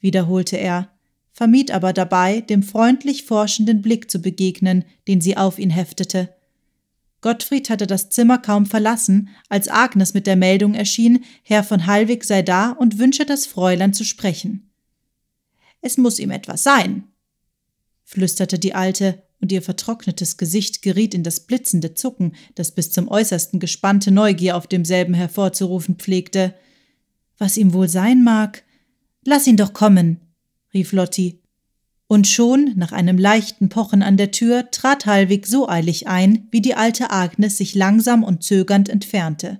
wiederholte er, vermied aber dabei, dem freundlich forschenden Blick zu begegnen, den sie auf ihn heftete. Gottfried hatte das Zimmer kaum verlassen, als Agnes mit der Meldung erschien, Herr von Hallwig sei da und wünsche das Fräulein zu sprechen. Es muss ihm etwas sein, flüsterte die Alte und ihr vertrocknetes Gesicht geriet in das blitzende Zucken, das bis zum äußersten gespannte Neugier auf demselben hervorzurufen pflegte. Was ihm wohl sein mag? Lass ihn doch kommen, rief Lotti. Und schon, nach einem leichten Pochen an der Tür, trat Halwig so eilig ein, wie die alte Agnes sich langsam und zögernd entfernte.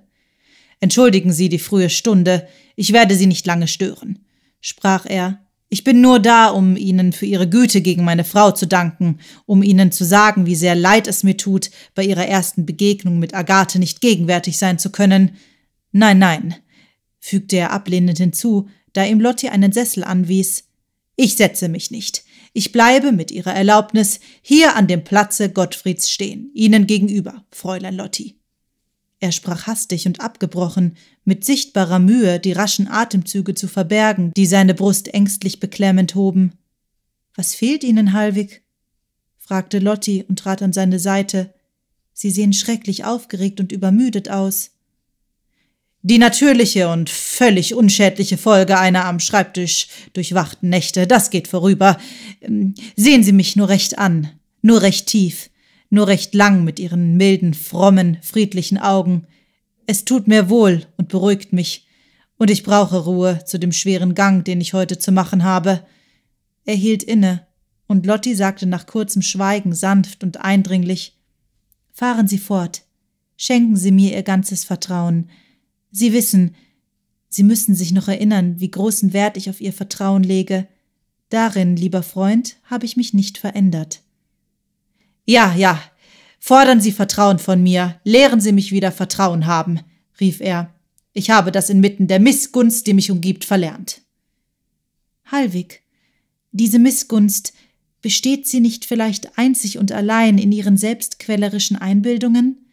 Entschuldigen Sie die frühe Stunde, ich werde Sie nicht lange stören, sprach er, ich bin nur da, um Ihnen für Ihre Güte gegen meine Frau zu danken, um Ihnen zu sagen, wie sehr leid es mir tut, bei Ihrer ersten Begegnung mit Agathe nicht gegenwärtig sein zu können. Nein, nein, fügte er ablehnend hinzu, da ihm Lotti einen Sessel anwies. Ich setze mich nicht. Ich bleibe mit Ihrer Erlaubnis hier an dem Platze Gottfrieds stehen, Ihnen gegenüber, Fräulein Lotti. Er sprach hastig und abgebrochen, mit sichtbarer Mühe die raschen Atemzüge zu verbergen, die seine Brust ängstlich beklemmend hoben. Was fehlt Ihnen, Halwig? fragte Lotti und trat an seine Seite. Sie sehen schrecklich aufgeregt und übermüdet aus. Die natürliche und völlig unschädliche Folge einer am Schreibtisch durchwachten Nächte, das geht vorüber. Ähm, sehen Sie mich nur recht an, nur recht tief nur recht lang mit ihren milden, frommen, friedlichen Augen. Es tut mir wohl und beruhigt mich, und ich brauche Ruhe zu dem schweren Gang, den ich heute zu machen habe. Er hielt inne, und Lotti sagte nach kurzem Schweigen sanft und eindringlich Fahren Sie fort, schenken Sie mir Ihr ganzes Vertrauen. Sie wissen, Sie müssen sich noch erinnern, wie großen Wert ich auf Ihr Vertrauen lege. Darin, lieber Freund, habe ich mich nicht verändert. Ja, ja. Fordern Sie Vertrauen von mir, lehren Sie mich wieder Vertrauen haben, rief er. Ich habe das inmitten der Missgunst, die mich umgibt, verlernt. Halvig, diese Missgunst, besteht sie nicht vielleicht einzig und allein in ihren selbstquälerischen Einbildungen?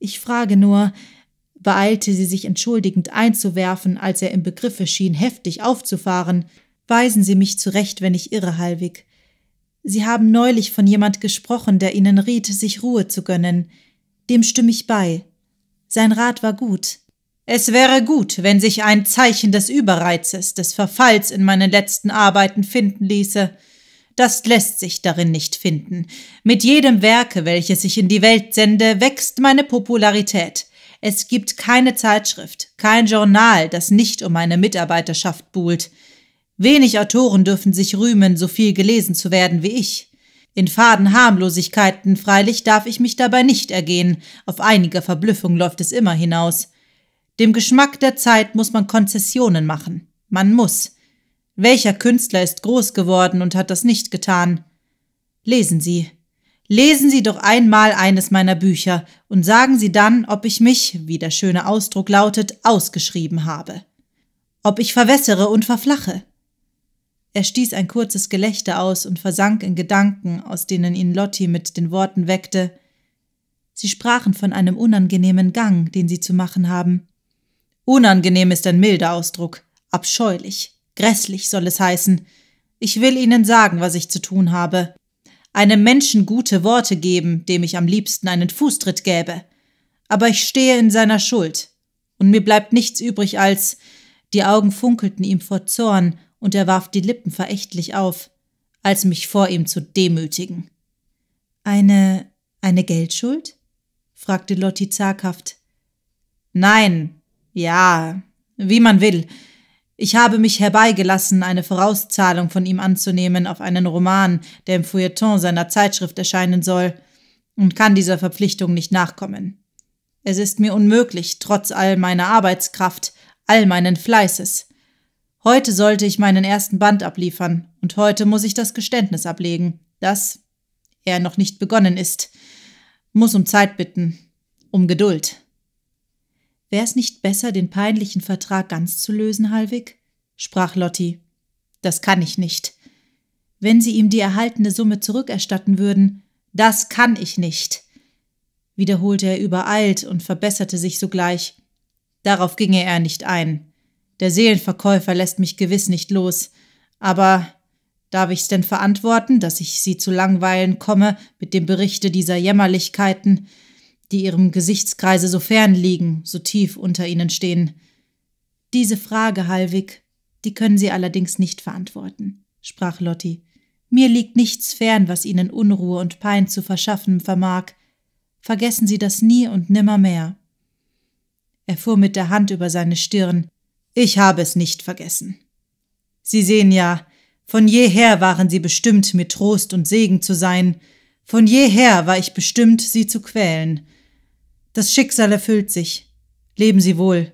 Ich frage nur, beeilte sie sich entschuldigend einzuwerfen, als er im Begriffe schien, heftig aufzufahren. Weisen Sie mich zurecht, wenn ich irre, Halvig. Sie haben neulich von jemand gesprochen, der Ihnen riet, sich Ruhe zu gönnen. Dem stimme ich bei. Sein Rat war gut. Es wäre gut, wenn sich ein Zeichen des Überreizes, des Verfalls in meinen letzten Arbeiten finden ließe. Das lässt sich darin nicht finden. Mit jedem Werke, welches ich in die Welt sende, wächst meine Popularität. Es gibt keine Zeitschrift, kein Journal, das nicht um meine Mitarbeiterschaft buhlt. Wenig Autoren dürfen sich rühmen, so viel gelesen zu werden wie ich. In faden Harmlosigkeiten freilich darf ich mich dabei nicht ergehen, auf einige Verblüffung läuft es immer hinaus. Dem Geschmack der Zeit muss man Konzessionen machen. Man muss. Welcher Künstler ist groß geworden und hat das nicht getan? Lesen Sie. Lesen Sie doch einmal eines meiner Bücher und sagen Sie dann, ob ich mich, wie der schöne Ausdruck lautet, ausgeschrieben habe. Ob ich verwässere und verflache er stieß ein kurzes Gelächter aus und versank in Gedanken, aus denen ihn Lotti mit den Worten weckte. Sie sprachen von einem unangenehmen Gang, den sie zu machen haben. Unangenehm ist ein milder Ausdruck. Abscheulich, grässlich soll es heißen. Ich will Ihnen sagen, was ich zu tun habe. Einem Menschen gute Worte geben, dem ich am liebsten einen Fußtritt gäbe. Aber ich stehe in seiner Schuld. Und mir bleibt nichts übrig als, die Augen funkelten ihm vor Zorn und er warf die Lippen verächtlich auf, als mich vor ihm zu demütigen. Eine eine Geldschuld? fragte Lotti zaghaft. Nein, ja, wie man will. Ich habe mich herbeigelassen, eine Vorauszahlung von ihm anzunehmen auf einen Roman, der im Feuilleton seiner Zeitschrift erscheinen soll, und kann dieser Verpflichtung nicht nachkommen. Es ist mir unmöglich, trotz all meiner Arbeitskraft, all meinen Fleißes. Heute sollte ich meinen ersten Band abliefern und heute muss ich das Geständnis ablegen, dass er noch nicht begonnen ist. Muss um Zeit bitten, um Geduld. Wär's nicht besser, den peinlichen Vertrag ganz zu lösen, Halwig? sprach Lotti. Das kann ich nicht. Wenn Sie ihm die erhaltene Summe zurückerstatten würden, das kann ich nicht, wiederholte er übereilt und verbesserte sich sogleich. Darauf ging er nicht ein. Der Seelenverkäufer lässt mich gewiss nicht los. Aber darf ich's denn verantworten, dass ich Sie zu langweilen komme mit dem Berichte dieser Jämmerlichkeiten, die Ihrem Gesichtskreise so fern liegen, so tief unter Ihnen stehen? Diese Frage, Halwig, die können Sie allerdings nicht verantworten, sprach Lotti. Mir liegt nichts fern, was Ihnen Unruhe und Pein zu verschaffen vermag. Vergessen Sie das nie und nimmermehr. Er fuhr mit der Hand über seine Stirn. Ich habe es nicht vergessen. Sie sehen ja, von jeher waren sie bestimmt, mir Trost und Segen zu sein, von jeher war ich bestimmt, sie zu quälen. Das Schicksal erfüllt sich. Leben Sie wohl,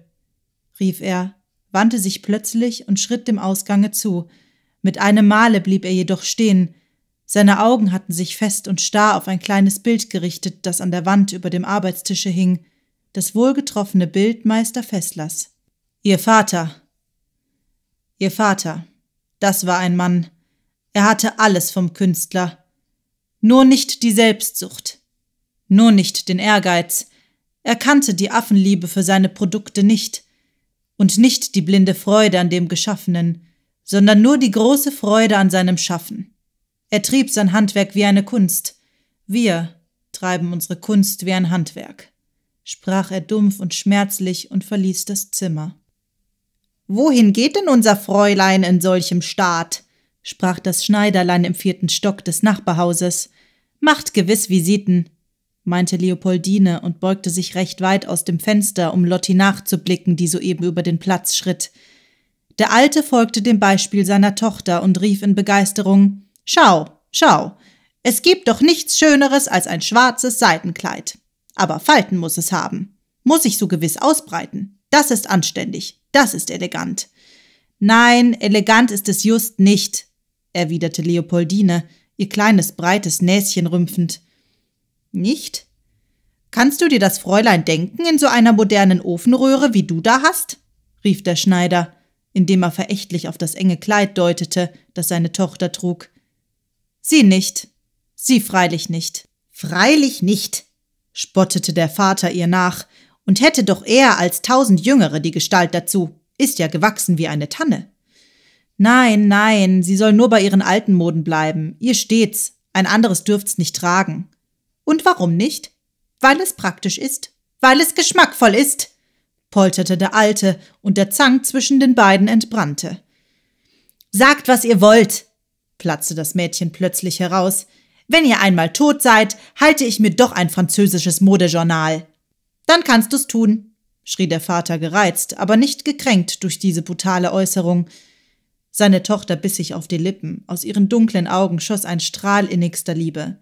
rief er, wandte sich plötzlich und schritt dem Ausgange zu. Mit einem Male blieb er jedoch stehen. Seine Augen hatten sich fest und starr auf ein kleines Bild gerichtet, das an der Wand über dem Arbeitstische hing, das wohlgetroffene Bild Meister Fesslers. Ihr Vater. Ihr Vater. Das war ein Mann. Er hatte alles vom Künstler. Nur nicht die Selbstsucht. Nur nicht den Ehrgeiz. Er kannte die Affenliebe für seine Produkte nicht. Und nicht die blinde Freude an dem Geschaffenen, sondern nur die große Freude an seinem Schaffen. Er trieb sein Handwerk wie eine Kunst. Wir treiben unsere Kunst wie ein Handwerk, sprach er dumpf und schmerzlich und verließ das Zimmer. Wohin geht denn unser Fräulein in solchem Staat? sprach das Schneiderlein im vierten Stock des Nachbarhauses. Macht gewiss Visiten, meinte Leopoldine und beugte sich recht weit aus dem Fenster, um Lotti nachzublicken, die soeben über den Platz schritt. Der Alte folgte dem Beispiel seiner Tochter und rief in Begeisterung Schau, schau, es gibt doch nichts Schöneres als ein schwarzes Seitenkleid. Aber Falten muss es haben. Muss ich so gewiss ausbreiten. Das ist anständig. Das ist elegant. Nein, elegant ist es just nicht, erwiderte Leopoldine, ihr kleines breites Näschen rümpfend. Nicht? Kannst du dir das Fräulein denken in so einer modernen Ofenröhre, wie du da hast? rief der Schneider, indem er verächtlich auf das enge Kleid deutete, das seine Tochter trug. Sie nicht. Sie freilich nicht. Freilich nicht, spottete der Vater ihr nach und hätte doch eher als tausend Jüngere die Gestalt dazu, ist ja gewachsen wie eine Tanne. Nein, nein, sie soll nur bei ihren alten Moden bleiben, ihr steht's, ein anderes dürft's nicht tragen. Und warum nicht? Weil es praktisch ist, weil es geschmackvoll ist, polterte der Alte, und der Zank zwischen den beiden entbrannte. Sagt, was ihr wollt, platzte das Mädchen plötzlich heraus. Wenn ihr einmal tot seid, halte ich mir doch ein französisches Modejournal. Dann kannst du's tun, schrie der Vater gereizt, aber nicht gekränkt durch diese brutale Äußerung. Seine Tochter biss sich auf die Lippen, aus ihren dunklen Augen schoss ein Strahl innigster Liebe.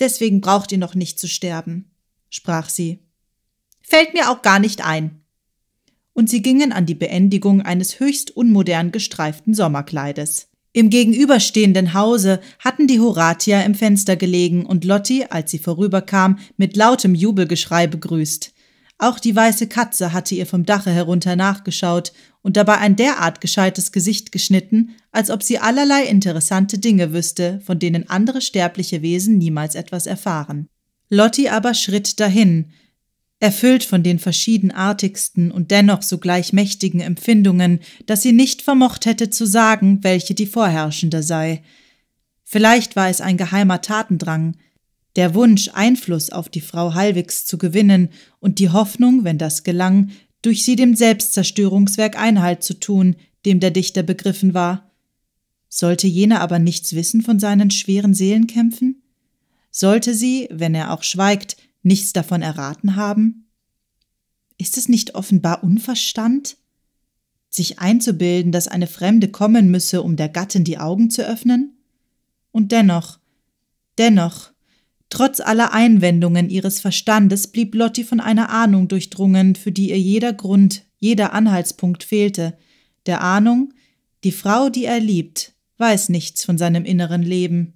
Deswegen braucht ihr noch nicht zu sterben, sprach sie. Fällt mir auch gar nicht ein. Und sie gingen an die Beendigung eines höchst unmodern gestreiften Sommerkleides. Im gegenüberstehenden Hause hatten die Horatia im Fenster gelegen und Lotti, als sie vorüberkam, mit lautem Jubelgeschrei begrüßt. Auch die weiße Katze hatte ihr vom Dache herunter nachgeschaut und dabei ein derart gescheites Gesicht geschnitten, als ob sie allerlei interessante Dinge wüsste, von denen andere sterbliche Wesen niemals etwas erfahren. Lotti aber schritt dahin, erfüllt von den verschiedenartigsten und dennoch so gleich mächtigen Empfindungen, dass sie nicht vermocht hätte zu sagen, welche die vorherrschende sei. Vielleicht war es ein geheimer Tatendrang, der Wunsch, Einfluss auf die Frau Halwigs zu gewinnen und die Hoffnung, wenn das gelang, durch sie dem Selbstzerstörungswerk Einhalt zu tun, dem der Dichter begriffen war. Sollte jener aber nichts wissen von seinen schweren Seelenkämpfen? Sollte sie, wenn er auch schweigt, nichts davon erraten haben? Ist es nicht offenbar Unverstand? Sich einzubilden, dass eine Fremde kommen müsse, um der Gattin die Augen zu öffnen? Und dennoch, dennoch, Trotz aller Einwendungen ihres Verstandes blieb Lotti von einer Ahnung durchdrungen, für die ihr jeder Grund, jeder Anhaltspunkt fehlte. Der Ahnung, die Frau, die er liebt, weiß nichts von seinem inneren Leben.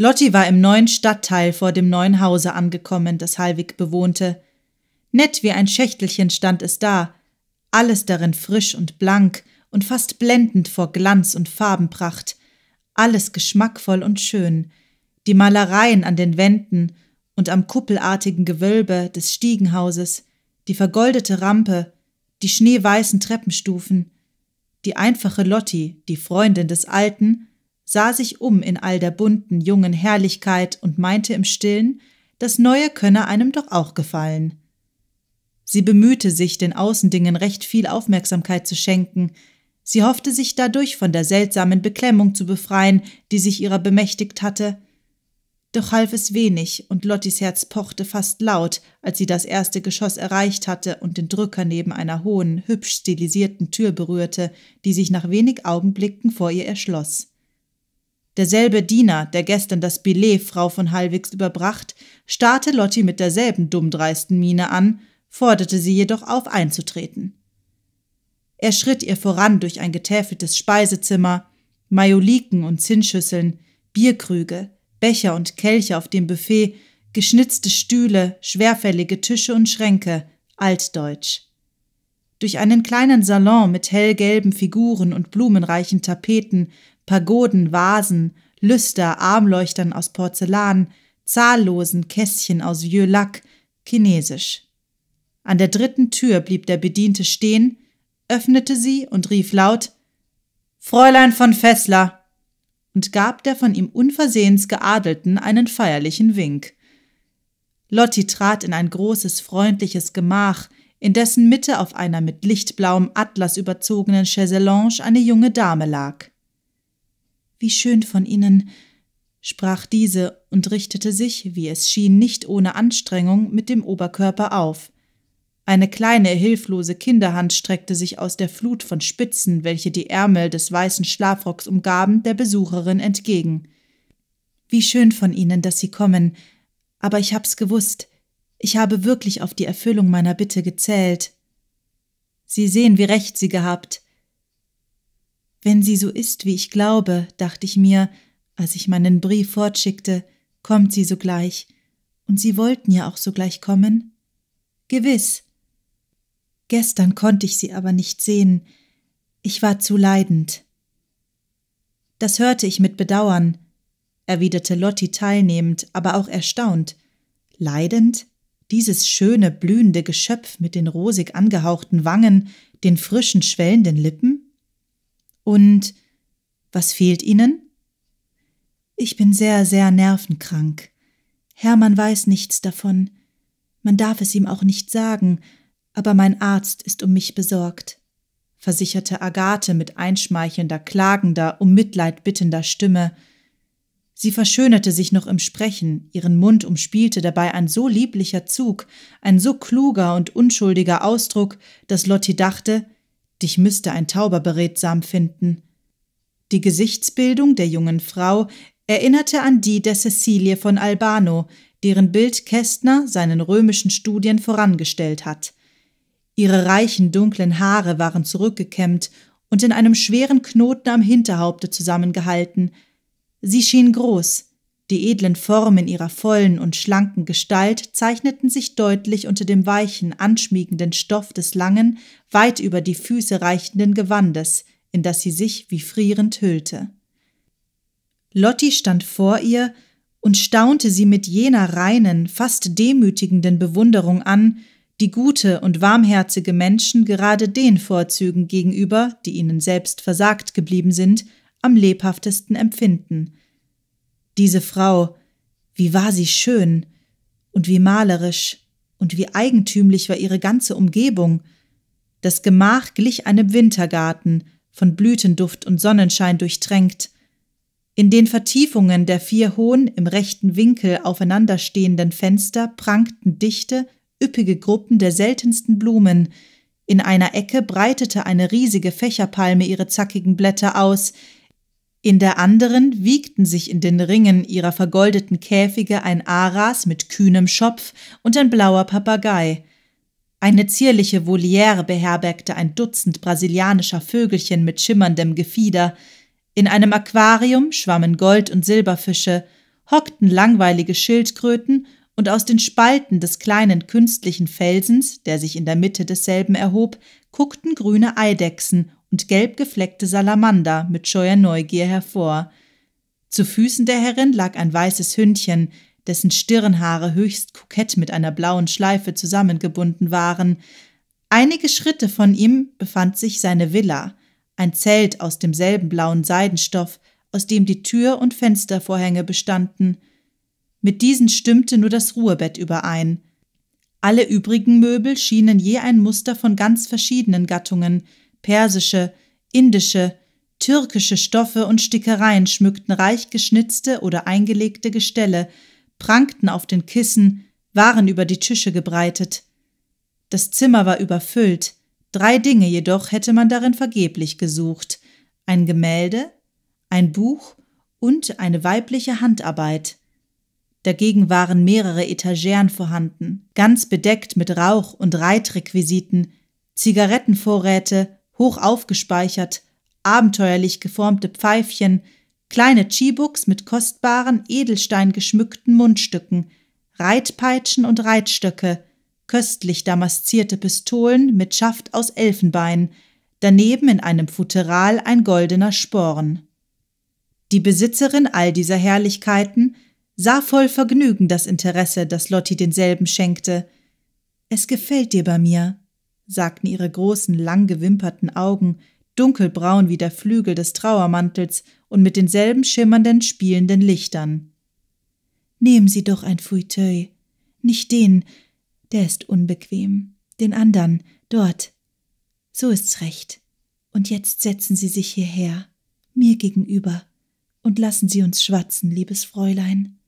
Lotti war im neuen Stadtteil vor dem neuen Hause angekommen, das Halwig bewohnte. Nett wie ein Schächtelchen stand es da, alles darin frisch und blank und fast blendend vor Glanz und Farbenpracht, alles geschmackvoll und schön, die Malereien an den Wänden und am kuppelartigen Gewölbe des Stiegenhauses, die vergoldete Rampe, die schneeweißen Treppenstufen, die einfache Lotti, die Freundin des Alten, sah sich um in all der bunten, jungen Herrlichkeit und meinte im stillen, das Neue könne einem doch auch gefallen. Sie bemühte sich, den Außendingen recht viel Aufmerksamkeit zu schenken, sie hoffte sich dadurch von der seltsamen Beklemmung zu befreien, die sich ihrer bemächtigt hatte, doch half es wenig, und Lottis Herz pochte fast laut, als sie das erste Geschoss erreicht hatte und den Drücker neben einer hohen, hübsch stilisierten Tür berührte, die sich nach wenig Augenblicken vor ihr erschloss. Derselbe Diener, der gestern das Billet Frau von Hallwigs überbracht, starrte Lotti mit derselben dummdreisten Miene an, forderte sie jedoch auf, einzutreten. Er schritt ihr voran durch ein getäfeltes Speisezimmer, Majoliken und Zinnschüsseln, Bierkrüge, Becher und Kelche auf dem Buffet, geschnitzte Stühle, schwerfällige Tische und Schränke, altdeutsch. Durch einen kleinen Salon mit hellgelben Figuren und blumenreichen Tapeten Pagoden, Vasen, Lüster, Armleuchtern aus Porzellan, zahllosen Kästchen aus Vieux Lack, chinesisch. An der dritten Tür blieb der Bediente stehen, öffnete sie und rief laut Fräulein von Fessler und gab der von ihm unversehens Geadelten einen feierlichen Wink. Lotti trat in ein großes, freundliches Gemach, in dessen Mitte auf einer mit lichtblauem Atlas überzogenen Chaiselange eine junge Dame lag. Wie schön von Ihnen, sprach diese und richtete sich, wie es schien, nicht ohne Anstrengung mit dem Oberkörper auf. Eine kleine, hilflose Kinderhand streckte sich aus der Flut von Spitzen, welche die Ärmel des weißen Schlafrocks umgaben, der Besucherin entgegen. Wie schön von Ihnen, dass Sie kommen. Aber ich hab's gewusst. Ich habe wirklich auf die Erfüllung meiner Bitte gezählt. Sie sehen, wie recht Sie gehabt. Wenn sie so ist, wie ich glaube, dachte ich mir, als ich meinen Brief fortschickte, kommt sie sogleich. Und Sie wollten ja auch sogleich kommen? Gewiss. Gestern konnte ich sie aber nicht sehen. Ich war zu leidend. Das hörte ich mit Bedauern, erwiderte Lotti teilnehmend, aber auch erstaunt. Leidend? Dieses schöne, blühende Geschöpf mit den rosig angehauchten Wangen, den frischen, schwellenden Lippen? Und was fehlt Ihnen? Ich bin sehr, sehr nervenkrank. Hermann weiß nichts davon. Man darf es ihm auch nicht sagen, aber mein Arzt ist um mich besorgt, versicherte Agathe mit einschmeichelnder, klagender, um Mitleid bittender Stimme. Sie verschönerte sich noch im Sprechen, ihren Mund umspielte dabei ein so lieblicher Zug, ein so kluger und unschuldiger Ausdruck, dass Lotti dachte, Dich müsste ein Tauber beredsam finden. Die Gesichtsbildung der jungen Frau erinnerte an die der Cecilie von Albano, deren Bild Kästner seinen römischen Studien vorangestellt hat. Ihre reichen dunklen Haare waren zurückgekämmt und in einem schweren Knoten am Hinterhaupte zusammengehalten. Sie schien groß, die edlen Formen ihrer vollen und schlanken Gestalt zeichneten sich deutlich unter dem weichen, anschmiegenden Stoff des langen, weit über die Füße reichenden Gewandes, in das sie sich wie frierend hüllte. Lotti stand vor ihr und staunte sie mit jener reinen, fast demütigenden Bewunderung an, die gute und warmherzige Menschen gerade den Vorzügen gegenüber, die ihnen selbst versagt geblieben sind, am lebhaftesten empfinden diese Frau, wie war sie schön und wie malerisch und wie eigentümlich war ihre ganze Umgebung. Das Gemach glich einem Wintergarten, von Blütenduft und Sonnenschein durchtränkt. In den Vertiefungen der vier hohen, im rechten Winkel aufeinanderstehenden Fenster prangten dichte, üppige Gruppen der seltensten Blumen. In einer Ecke breitete eine riesige Fächerpalme ihre zackigen Blätter aus, in der anderen wiegten sich in den Ringen ihrer vergoldeten Käfige ein Aras mit kühnem Schopf und ein blauer Papagei. Eine zierliche Voliere beherbergte ein Dutzend brasilianischer Vögelchen mit schimmerndem Gefieder. In einem Aquarium schwammen Gold- und Silberfische, hockten langweilige Schildkröten und aus den Spalten des kleinen künstlichen Felsens, der sich in der Mitte desselben erhob, guckten grüne Eidechsen und gelb gefleckte Salamander mit scheuer Neugier hervor. Zu Füßen der Herrin lag ein weißes Hündchen, dessen Stirnhaare höchst kokett mit einer blauen Schleife zusammengebunden waren. Einige Schritte von ihm befand sich seine Villa, ein Zelt aus demselben blauen Seidenstoff, aus dem die Tür und Fenstervorhänge bestanden. Mit diesen stimmte nur das Ruhebett überein. Alle übrigen Möbel schienen je ein Muster von ganz verschiedenen Gattungen, persische, indische, türkische Stoffe und Stickereien schmückten reich geschnitzte oder eingelegte Gestelle, prangten auf den Kissen, waren über die Tische gebreitet. Das Zimmer war überfüllt, drei Dinge jedoch hätte man darin vergeblich gesucht ein Gemälde, ein Buch und eine weibliche Handarbeit. Dagegen waren mehrere Etageren vorhanden, ganz bedeckt mit Rauch und Reitrequisiten, Zigarettenvorräte hoch aufgespeichert, abenteuerlich geformte Pfeifchen, kleine Chibuks mit kostbaren, edelsteingeschmückten Mundstücken, Reitpeitschen und Reitstöcke, köstlich damaszierte Pistolen mit Schaft aus Elfenbein, daneben in einem Futteral ein goldener Sporn. Die Besitzerin all dieser Herrlichkeiten sah voll Vergnügen das Interesse, das Lotti denselben schenkte. Es gefällt dir bei mir, sagten ihre großen, langgewimperten Augen, dunkelbraun wie der Flügel des Trauermantels und mit denselben schimmernden, spielenden Lichtern. Nehmen Sie doch ein Fauteuil. Nicht den, der ist unbequem. Den andern, dort. So ist's recht. Und jetzt setzen Sie sich hierher, mir gegenüber, und lassen Sie uns schwatzen, liebes Fräulein.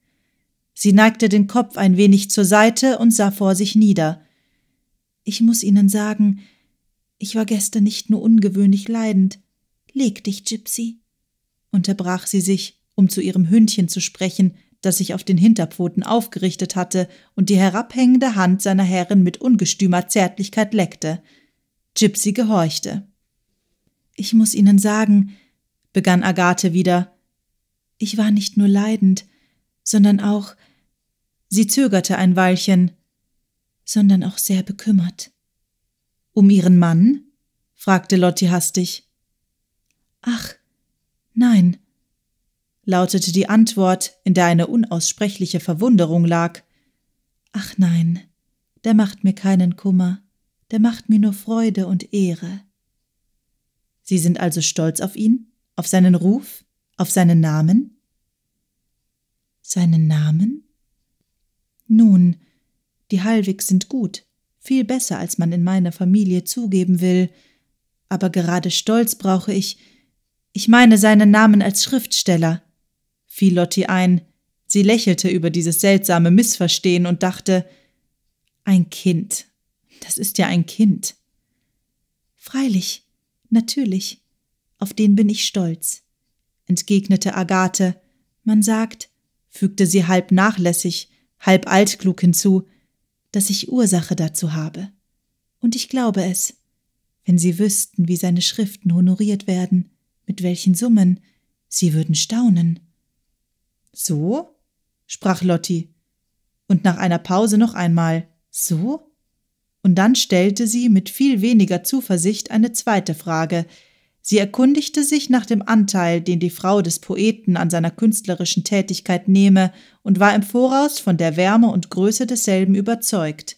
Sie neigte den Kopf ein wenig zur Seite und sah vor sich nieder. Ich muss Ihnen sagen, ich war gestern nicht nur ungewöhnlich leidend. Leg dich, Gypsy, unterbrach sie sich, um zu ihrem Hündchen zu sprechen, das sich auf den Hinterpfoten aufgerichtet hatte und die herabhängende Hand seiner Herrin mit ungestümer Zärtlichkeit leckte. Gypsy gehorchte. Ich muss Ihnen sagen, begann Agathe wieder, ich war nicht nur leidend, sondern auch. Sie zögerte ein Weilchen, sondern auch sehr bekümmert. Um ihren Mann? fragte Lotti hastig. Ach, nein, lautete die Antwort, in der eine unaussprechliche Verwunderung lag. Ach nein, der macht mir keinen Kummer, der macht mir nur Freude und Ehre. Sie sind also stolz auf ihn, auf seinen Ruf, auf seinen Namen? Seinen Namen? Nun, die Hallwigs sind gut, viel besser, als man in meiner Familie zugeben will, aber gerade Stolz brauche ich, ich meine seinen Namen als Schriftsteller, fiel Lotti ein, sie lächelte über dieses seltsame Missverstehen und dachte Ein Kind, das ist ja ein Kind. Freilich, natürlich, auf den bin ich stolz, entgegnete Agathe, man sagt, fügte sie halb nachlässig, halb altklug hinzu, dass ich Ursache dazu habe. Und ich glaube es. Wenn Sie wüssten, wie seine Schriften honoriert werden, mit welchen Summen, Sie würden staunen. So? sprach Lotti. Und nach einer Pause noch einmal So? Und dann stellte sie mit viel weniger Zuversicht eine zweite Frage, Sie erkundigte sich nach dem Anteil, den die Frau des Poeten an seiner künstlerischen Tätigkeit nehme und war im Voraus von der Wärme und Größe desselben überzeugt.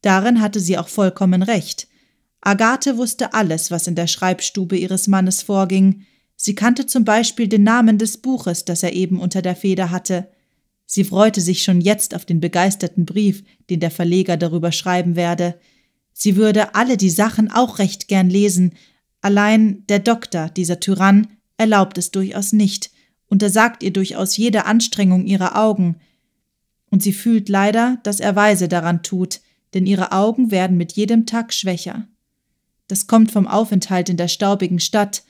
Darin hatte sie auch vollkommen recht. Agathe wusste alles, was in der Schreibstube ihres Mannes vorging. Sie kannte zum Beispiel den Namen des Buches, das er eben unter der Feder hatte. Sie freute sich schon jetzt auf den begeisterten Brief, den der Verleger darüber schreiben werde. Sie würde alle die Sachen auch recht gern lesen, Allein der Doktor, dieser Tyrann, erlaubt es durchaus nicht, untersagt ihr durchaus jede Anstrengung ihrer Augen. Und sie fühlt leider, dass er weise daran tut, denn ihre Augen werden mit jedem Tag schwächer. Das kommt vom Aufenthalt in der staubigen Stadt.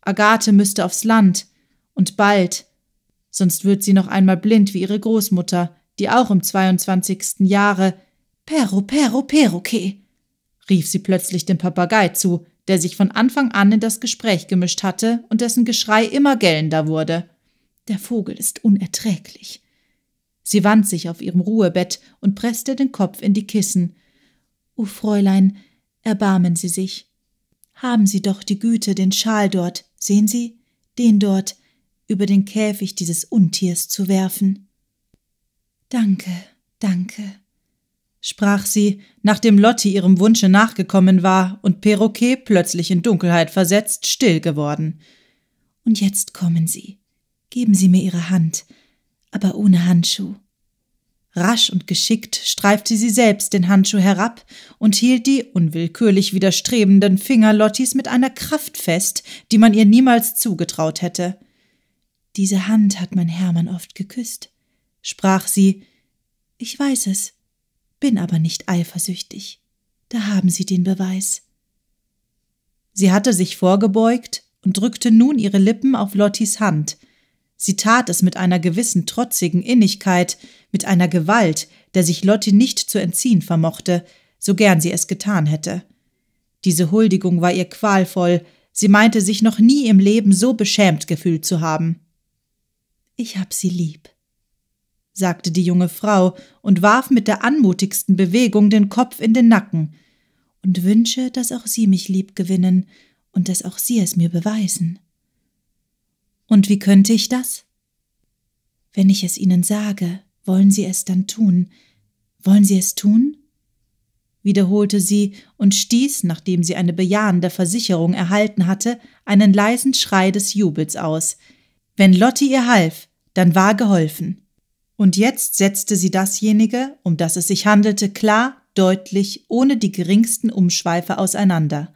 Agathe müsste aufs Land, und bald, sonst wird sie noch einmal blind wie ihre Großmutter, die auch im 22. Jahre Pero, pero, Perroquet, rief sie plötzlich dem Papagei zu, der sich von Anfang an in das Gespräch gemischt hatte und dessen Geschrei immer gellender wurde. Der Vogel ist unerträglich. Sie wand sich auf ihrem Ruhebett und presste den Kopf in die Kissen. O Fräulein, erbarmen Sie sich. Haben Sie doch die Güte, den Schal dort, sehen Sie, den dort, über den Käfig dieses Untiers zu werfen. Danke, danke, sprach sie, nachdem Lotti ihrem Wunsche nachgekommen war und Perroquet plötzlich in Dunkelheit versetzt still geworden. Und jetzt kommen Sie. Geben Sie mir Ihre Hand, aber ohne Handschuh. Rasch und geschickt streifte sie selbst den Handschuh herab und hielt die unwillkürlich widerstrebenden Finger Lottis mit einer Kraft fest, die man ihr niemals zugetraut hätte. Diese Hand hat mein Hermann oft geküsst, sprach sie. Ich weiß es bin aber nicht eifersüchtig. Da haben Sie den Beweis. Sie hatte sich vorgebeugt und drückte nun ihre Lippen auf Lottis Hand. Sie tat es mit einer gewissen trotzigen Innigkeit, mit einer Gewalt, der sich Lotti nicht zu entziehen vermochte, so gern sie es getan hätte. Diese Huldigung war ihr qualvoll, sie meinte sich noch nie im Leben so beschämt gefühlt zu haben. Ich hab sie lieb, sagte die junge Frau und warf mit der anmutigsten Bewegung den Kopf in den Nacken, und wünsche, dass auch Sie mich lieb gewinnen und dass auch Sie es mir beweisen. Und wie könnte ich das? Wenn ich es Ihnen sage, wollen Sie es dann tun? Wollen Sie es tun? wiederholte sie und stieß, nachdem sie eine bejahende Versicherung erhalten hatte, einen leisen Schrei des Jubels aus. Wenn Lotti ihr half, dann war geholfen. Und jetzt setzte sie dasjenige, um das es sich handelte, klar, deutlich, ohne die geringsten Umschweife auseinander.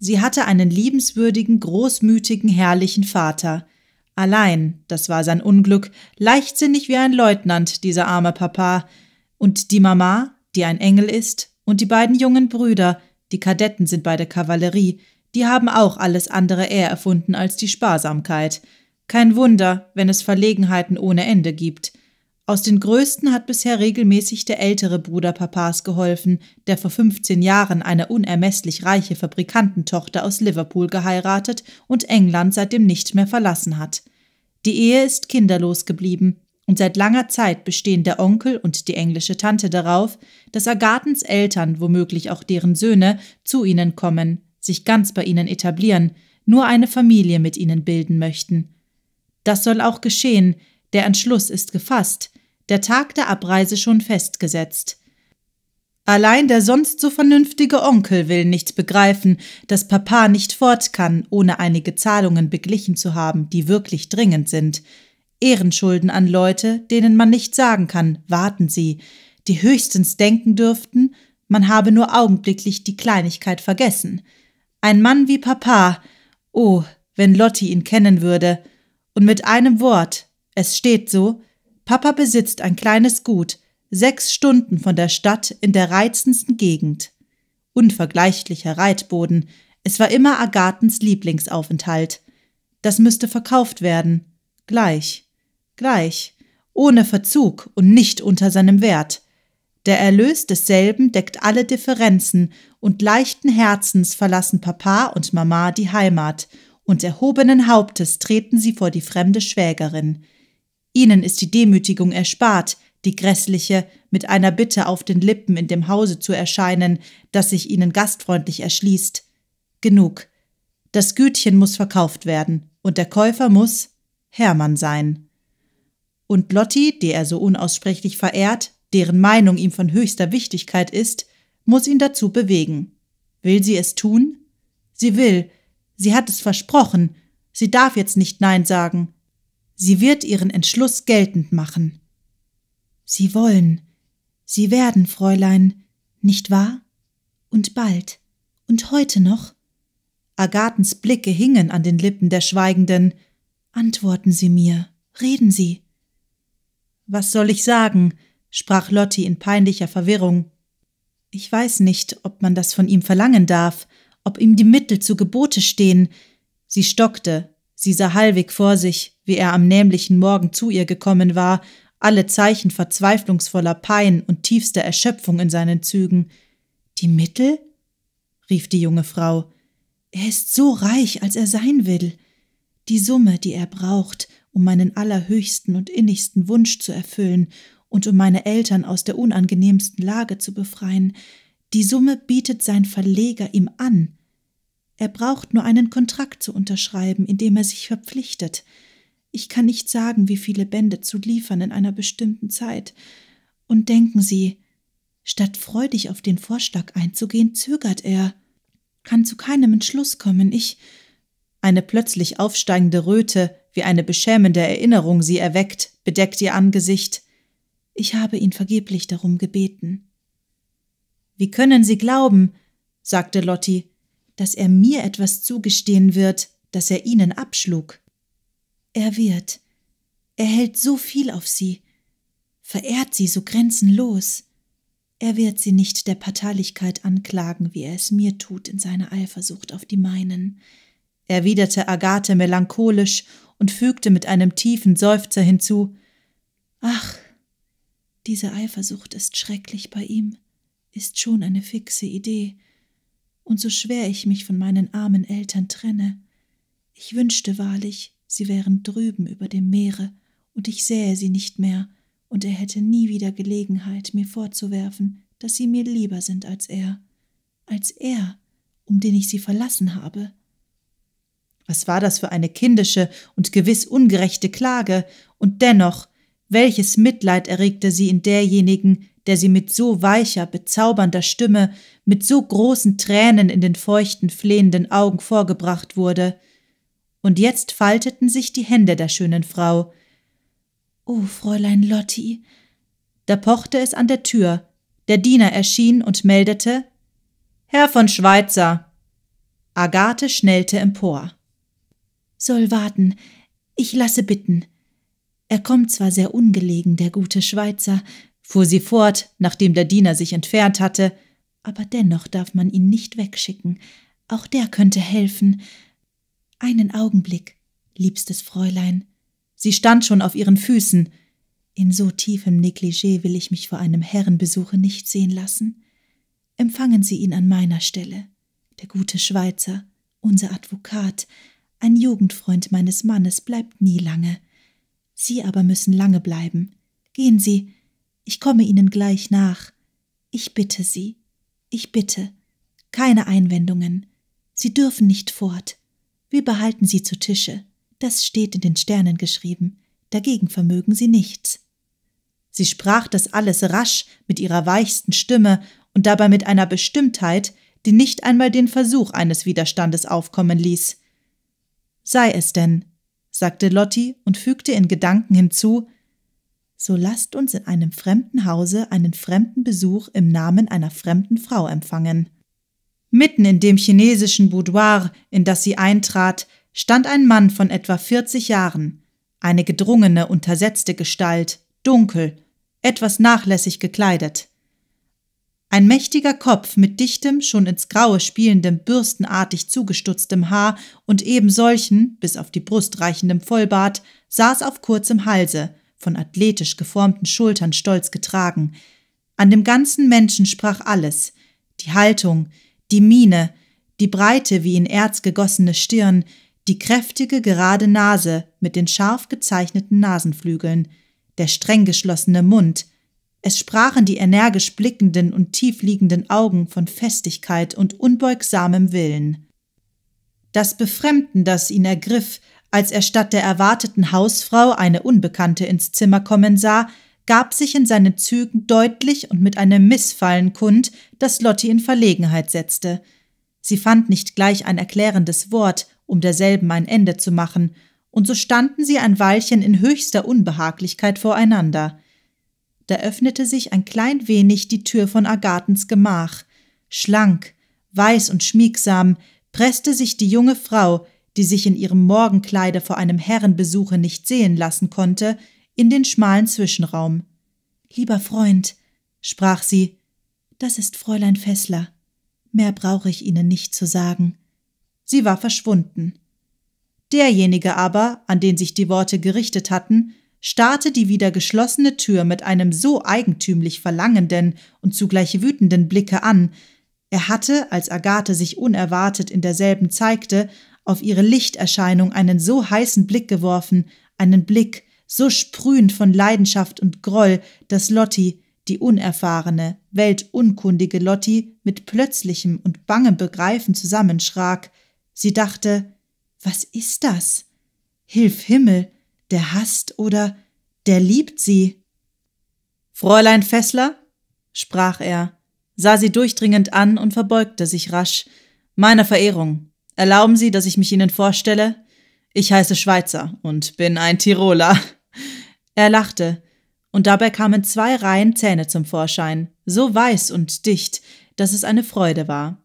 Sie hatte einen liebenswürdigen, großmütigen, herrlichen Vater. Allein, das war sein Unglück, leichtsinnig wie ein Leutnant, dieser arme Papa. Und die Mama, die ein Engel ist, und die beiden jungen Brüder, die Kadetten sind bei der Kavallerie, die haben auch alles andere eher erfunden als die Sparsamkeit. Kein Wunder, wenn es Verlegenheiten ohne Ende gibt. Aus den größten hat bisher regelmäßig der ältere Bruder Papas geholfen, der vor 15 Jahren eine unermesslich reiche Fabrikantentochter aus Liverpool geheiratet und England seitdem nicht mehr verlassen hat. Die Ehe ist kinderlos geblieben und seit langer Zeit bestehen der Onkel und die englische Tante darauf, dass Agathens Eltern, womöglich auch deren Söhne, zu ihnen kommen, sich ganz bei ihnen etablieren, nur eine Familie mit ihnen bilden möchten. Das soll auch geschehen, der Entschluss ist gefasst, der Tag der Abreise schon festgesetzt. Allein der sonst so vernünftige Onkel will nicht begreifen, dass Papa nicht fort kann, ohne einige Zahlungen beglichen zu haben, die wirklich dringend sind. Ehrenschulden an Leute, denen man nicht sagen kann, warten Sie, die höchstens denken dürften, man habe nur augenblicklich die Kleinigkeit vergessen. Ein Mann wie Papa, oh, wenn Lotti ihn kennen würde, und mit einem Wort, es steht so, Papa besitzt ein kleines Gut, sechs Stunden von der Stadt in der reizendsten Gegend. Unvergleichlicher Reitboden, es war immer Agathens Lieblingsaufenthalt. Das müsste verkauft werden. Gleich. Gleich. Ohne Verzug und nicht unter seinem Wert. Der Erlös desselben deckt alle Differenzen und leichten Herzens verlassen Papa und Mama die Heimat und erhobenen Hauptes treten sie vor die fremde Schwägerin. Ihnen ist die Demütigung erspart, die grässliche, mit einer Bitte auf den Lippen in dem Hause zu erscheinen, das sich Ihnen gastfreundlich erschließt. Genug. Das Gütchen muss verkauft werden, und der Käufer muss Hermann sein. Und Lotti, die er so unaussprechlich verehrt, deren Meinung ihm von höchster Wichtigkeit ist, muss ihn dazu bewegen. Will sie es tun? Sie will. Sie hat es versprochen. Sie darf jetzt nicht Nein sagen. Sie wird ihren Entschluss geltend machen. Sie wollen, Sie werden, Fräulein, nicht wahr? Und bald, und heute noch? Agathens Blicke hingen an den Lippen der Schweigenden. Antworten Sie mir, reden Sie. Was soll ich sagen? sprach Lotti in peinlicher Verwirrung. Ich weiß nicht, ob man das von ihm verlangen darf, ob ihm die Mittel zu Gebote stehen. Sie stockte, Sie sah Halwig vor sich, wie er am nämlichen Morgen zu ihr gekommen war, alle Zeichen verzweiflungsvoller Pein und tiefster Erschöpfung in seinen Zügen. Die Mittel? rief die junge Frau. Er ist so reich, als er sein will. Die Summe, die er braucht, um meinen allerhöchsten und innigsten Wunsch zu erfüllen und um meine Eltern aus der unangenehmsten Lage zu befreien, die Summe bietet sein Verleger ihm an. Er braucht nur einen Kontrakt zu unterschreiben, in dem er sich verpflichtet. Ich kann nicht sagen, wie viele Bände zu liefern in einer bestimmten Zeit. Und denken Sie, statt freudig auf den Vorschlag einzugehen, zögert er, kann zu keinem Entschluss kommen. Ich. Eine plötzlich aufsteigende Röte, wie eine beschämende Erinnerung sie erweckt, bedeckt ihr Angesicht. Ich habe ihn vergeblich darum gebeten. Wie können Sie glauben, sagte Lotti, dass er mir etwas zugestehen wird, das er ihnen abschlug. Er wird. Er hält so viel auf sie, verehrt sie so grenzenlos. Er wird sie nicht der Parteilichkeit anklagen, wie er es mir tut in seiner Eifersucht auf die meinen, erwiderte Agathe melancholisch und fügte mit einem tiefen Seufzer hinzu Ach, diese Eifersucht ist schrecklich bei ihm, ist schon eine fixe Idee, und so schwer ich mich von meinen armen Eltern trenne. Ich wünschte wahrlich, sie wären drüben über dem Meere, und ich sähe sie nicht mehr, und er hätte nie wieder Gelegenheit, mir vorzuwerfen, dass sie mir lieber sind als er, als er, um den ich sie verlassen habe. Was war das für eine kindische und gewiss ungerechte Klage, und dennoch, welches Mitleid erregte sie in derjenigen, der sie mit so weicher, bezaubernder Stimme, mit so großen Tränen in den feuchten, flehenden Augen vorgebracht wurde. Und jetzt falteten sich die Hände der schönen Frau. oh, Fräulein Lotti! Da pochte es an der Tür. Der Diener erschien und meldete Herr von Schweizer. Agathe schnellte empor. Soll warten, ich lasse bitten. Er kommt zwar sehr ungelegen, der gute Schweizer, fuhr sie fort, nachdem der Diener sich entfernt hatte, aber dennoch darf man ihn nicht wegschicken, auch der könnte helfen. Einen Augenblick, liebstes Fräulein. Sie stand schon auf ihren Füßen. In so tiefem Negligé will ich mich vor einem Herrenbesuche nicht sehen lassen. Empfangen Sie ihn an meiner Stelle. Der gute Schweizer, unser Advokat, ein Jugendfreund meines Mannes bleibt nie lange. Sie aber müssen lange bleiben. Gehen Sie, ich komme Ihnen gleich nach. Ich bitte Sie, ich bitte, keine Einwendungen. Sie dürfen nicht fort. Wir behalten Sie zu Tische. Das steht in den Sternen geschrieben. Dagegen vermögen Sie nichts. Sie sprach das alles rasch mit ihrer weichsten Stimme und dabei mit einer Bestimmtheit, die nicht einmal den Versuch eines Widerstandes aufkommen ließ. Sei es denn, sagte Lotti und fügte in Gedanken hinzu, so lasst uns in einem fremden Hause einen fremden Besuch im Namen einer fremden Frau empfangen. Mitten in dem chinesischen Boudoir, in das sie eintrat, stand ein Mann von etwa 40 Jahren, eine gedrungene, untersetzte Gestalt, dunkel, etwas nachlässig gekleidet. Ein mächtiger Kopf mit dichtem, schon ins Graue spielendem, bürstenartig zugestutztem Haar und eben solchen, bis auf die Brust reichendem Vollbart, saß auf kurzem Halse, von athletisch geformten Schultern stolz getragen. An dem ganzen Menschen sprach alles die Haltung, die Miene, die breite wie in Erz gegossene Stirn, die kräftige gerade Nase mit den scharf gezeichneten Nasenflügeln, der streng geschlossene Mund, es sprachen die energisch blickenden und tiefliegenden Augen von Festigkeit und unbeugsamem Willen. Das Befremden, das ihn ergriff, als er statt der erwarteten Hausfrau eine Unbekannte ins Zimmer kommen sah, gab sich in seinen Zügen deutlich und mit einem Missfallen kund, das Lotti in Verlegenheit setzte. Sie fand nicht gleich ein erklärendes Wort, um derselben ein Ende zu machen, und so standen sie ein Weilchen in höchster Unbehaglichkeit voreinander. Da öffnete sich ein klein wenig die Tür von Agathens Gemach. Schlank, weiß und schmiegsam presste sich die junge Frau, die sich in ihrem Morgenkleide vor einem Herrenbesuche nicht sehen lassen konnte, in den schmalen Zwischenraum. Lieber Freund, sprach sie, das ist Fräulein Fessler. Mehr brauche ich Ihnen nicht zu sagen. Sie war verschwunden. Derjenige aber, an den sich die Worte gerichtet hatten, starrte die wieder geschlossene Tür mit einem so eigentümlich verlangenden und zugleich wütenden Blicke an. Er hatte, als Agathe sich unerwartet in derselben zeigte, auf ihre Lichterscheinung einen so heißen Blick geworfen, einen Blick so sprühend von Leidenschaft und Groll, dass Lotti, die unerfahrene, weltunkundige Lotti, mit plötzlichem und bangem Begreifen zusammenschrak. Sie dachte, was ist das? Hilf Himmel, der hasst oder der liebt sie. Fräulein Fessler? sprach er, sah sie durchdringend an und verbeugte sich rasch. Meine Verehrung. Erlauben Sie, dass ich mich Ihnen vorstelle? Ich heiße Schweizer und bin ein Tiroler. Er lachte, und dabei kamen zwei Reihen Zähne zum Vorschein, so weiß und dicht, dass es eine Freude war.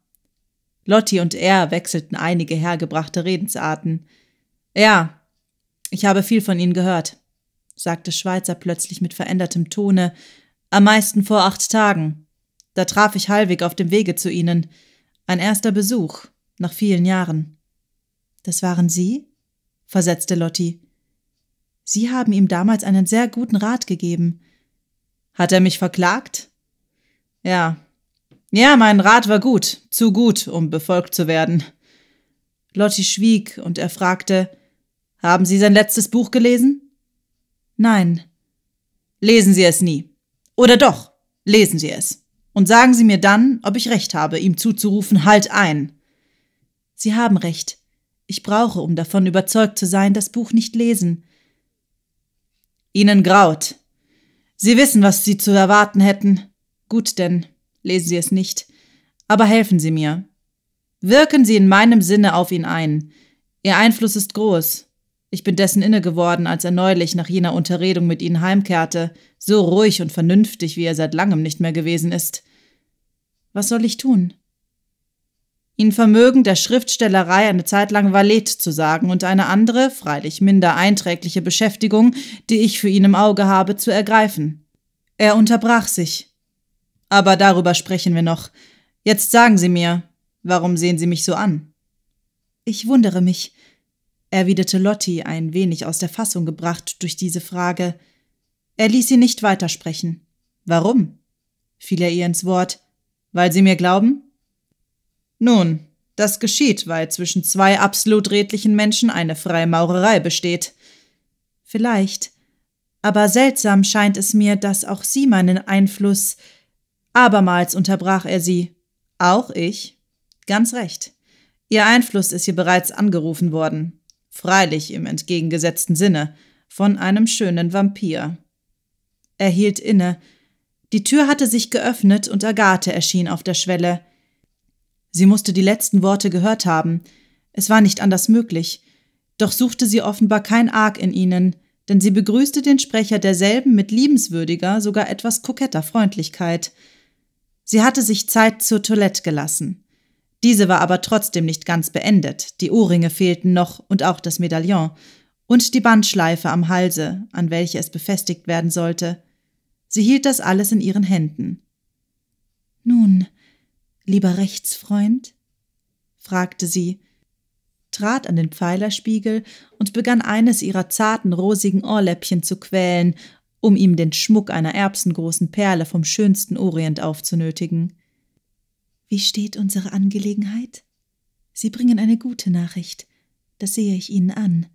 Lotti und er wechselten einige hergebrachte Redensarten. Ja, ich habe viel von Ihnen gehört, sagte Schweizer plötzlich mit verändertem Tone, am meisten vor acht Tagen. Da traf ich halbweg auf dem Wege zu Ihnen. Ein erster Besuch nach vielen Jahren. Das waren Sie? versetzte Lotti. Sie haben ihm damals einen sehr guten Rat gegeben. Hat er mich verklagt? Ja. Ja, mein Rat war gut, zu gut, um befolgt zu werden. Lotti schwieg und er fragte, haben Sie sein letztes Buch gelesen? Nein. Lesen Sie es nie. Oder doch, lesen Sie es. Und sagen Sie mir dann, ob ich recht habe, ihm zuzurufen, halt ein. Sie haben recht. Ich brauche, um davon überzeugt zu sein, das Buch nicht lesen. Ihnen graut. Sie wissen, was Sie zu erwarten hätten. Gut denn, lesen Sie es nicht. Aber helfen Sie mir. Wirken Sie in meinem Sinne auf ihn ein. Ihr Einfluss ist groß. Ich bin dessen inne geworden, als er neulich nach jener Unterredung mit Ihnen heimkehrte, so ruhig und vernünftig, wie er seit langem nicht mehr gewesen ist. Was soll ich tun? ihn vermögen der Schriftstellerei eine Zeit lang Valet zu sagen und eine andere, freilich minder einträgliche Beschäftigung, die ich für ihn im Auge habe, zu ergreifen. Er unterbrach sich. Aber darüber sprechen wir noch. Jetzt sagen Sie mir, warum sehen Sie mich so an? Ich wundere mich, erwiderte Lotti, ein wenig aus der Fassung gebracht durch diese Frage. Er ließ sie nicht weitersprechen. Warum? fiel er ihr ins Wort. Weil Sie mir glauben? Nun, das geschieht, weil zwischen zwei absolut redlichen Menschen eine Freimaurerei besteht. Vielleicht. Aber seltsam scheint es mir, dass auch sie meinen Einfluss. Abermals unterbrach er sie. Auch ich? Ganz recht. Ihr Einfluss ist hier bereits angerufen worden. Freilich im entgegengesetzten Sinne. Von einem schönen Vampir. Er hielt inne. Die Tür hatte sich geöffnet und Agathe erschien auf der Schwelle. Sie musste die letzten Worte gehört haben. Es war nicht anders möglich. Doch suchte sie offenbar kein Arg in ihnen, denn sie begrüßte den Sprecher derselben mit liebenswürdiger, sogar etwas koketter Freundlichkeit. Sie hatte sich Zeit zur Toilette gelassen. Diese war aber trotzdem nicht ganz beendet, die Ohrringe fehlten noch und auch das Medaillon und die Bandschleife am Halse, an welche es befestigt werden sollte. Sie hielt das alles in ihren Händen. Nun, Lieber Rechtsfreund? fragte sie, trat an den Pfeilerspiegel und begann eines ihrer zarten, rosigen Ohrläppchen zu quälen, um ihm den Schmuck einer erbsengroßen Perle vom schönsten Orient aufzunötigen. Wie steht unsere Angelegenheit? Sie bringen eine gute Nachricht. Das sehe ich Ihnen an.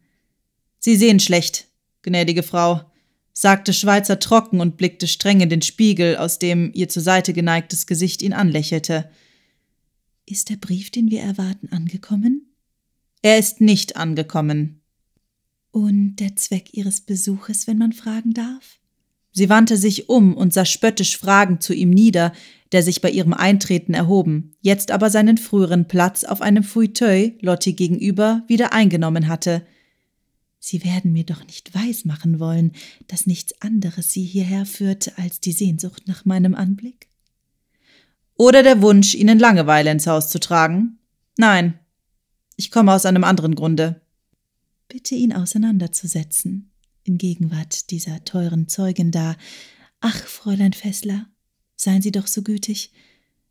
Sie sehen schlecht, gnädige Frau sagte Schweizer trocken und blickte streng in den Spiegel, aus dem ihr zur Seite geneigtes Gesicht ihn anlächelte. Ist der Brief, den wir erwarten, angekommen? Er ist nicht angekommen. Und der Zweck Ihres Besuches, wenn man fragen darf? Sie wandte sich um und sah spöttisch fragend zu ihm nieder, der sich bei ihrem Eintreten erhoben, jetzt aber seinen früheren Platz auf einem Fauteuil Lotti gegenüber wieder eingenommen hatte. Sie werden mir doch nicht weismachen wollen, dass nichts anderes Sie hierher führt als die Sehnsucht nach meinem Anblick? Oder der Wunsch, Ihnen Langeweile ins Haus zu tragen? Nein, ich komme aus einem anderen Grunde. Bitte ihn auseinanderzusetzen, in Gegenwart dieser teuren Zeugin da. Ach, Fräulein Fessler, seien Sie doch so gütig.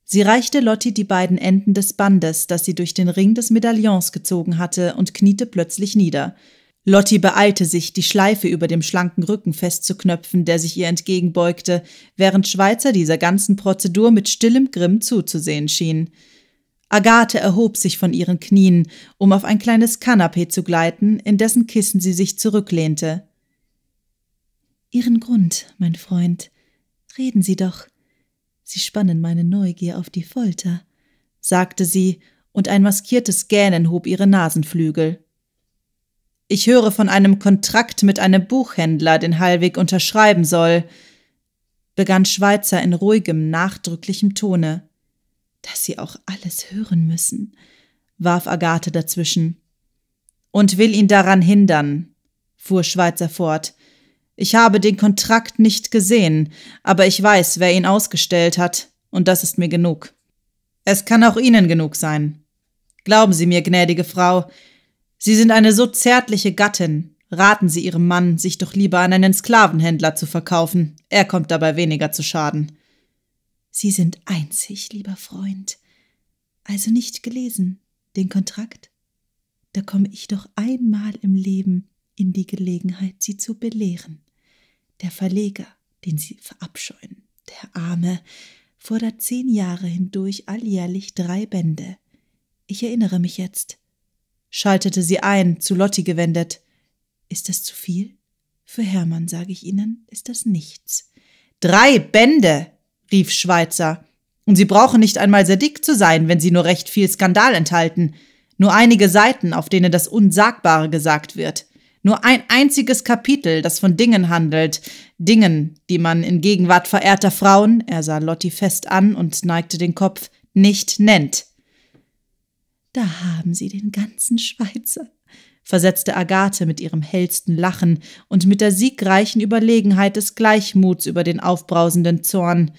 Sie reichte Lotti die beiden Enden des Bandes, das sie durch den Ring des Medaillons gezogen hatte, und kniete plötzlich nieder. Lotti beeilte sich, die Schleife über dem schlanken Rücken festzuknöpfen, der sich ihr entgegenbeugte, während Schweizer dieser ganzen Prozedur mit stillem Grimm zuzusehen schien. Agathe erhob sich von ihren Knien, um auf ein kleines Kanapee zu gleiten, in dessen Kissen sie sich zurücklehnte. Ihren Grund, mein Freund. Reden Sie doch. Sie spannen meine Neugier auf die Folter, sagte sie, und ein maskiertes Gähnen hob ihre Nasenflügel. Ich höre von einem Kontrakt mit einem Buchhändler, den Hallweg unterschreiben soll, begann Schweizer in ruhigem, nachdrücklichem Tone. Dass Sie auch alles hören müssen, warf Agathe dazwischen. Und will ihn daran hindern, fuhr Schweizer fort. Ich habe den Kontrakt nicht gesehen, aber ich weiß, wer ihn ausgestellt hat, und das ist mir genug. Es kann auch Ihnen genug sein. Glauben Sie mir, gnädige Frau, Sie sind eine so zärtliche Gattin. Raten Sie Ihrem Mann, sich doch lieber an einen Sklavenhändler zu verkaufen. Er kommt dabei weniger zu Schaden. Sie sind einzig, lieber Freund. Also nicht gelesen, den Kontrakt? Da komme ich doch einmal im Leben in die Gelegenheit, Sie zu belehren. Der Verleger, den Sie verabscheuen, der Arme, fordert zehn Jahre hindurch alljährlich drei Bände. Ich erinnere mich jetzt schaltete sie ein, zu Lotti gewendet. Ist das zu viel? Für Hermann, sage ich Ihnen, ist das nichts. Drei Bände, rief Schweizer. Und Sie brauchen nicht einmal sehr dick zu sein, wenn Sie nur recht viel Skandal enthalten. Nur einige Seiten, auf denen das Unsagbare gesagt wird. Nur ein einziges Kapitel, das von Dingen handelt. Dingen, die man in Gegenwart verehrter Frauen, er sah Lotti fest an und neigte den Kopf, nicht nennt. Da haben Sie den ganzen Schweizer, versetzte Agathe mit ihrem hellsten Lachen und mit der siegreichen Überlegenheit des Gleichmuts über den aufbrausenden Zorn.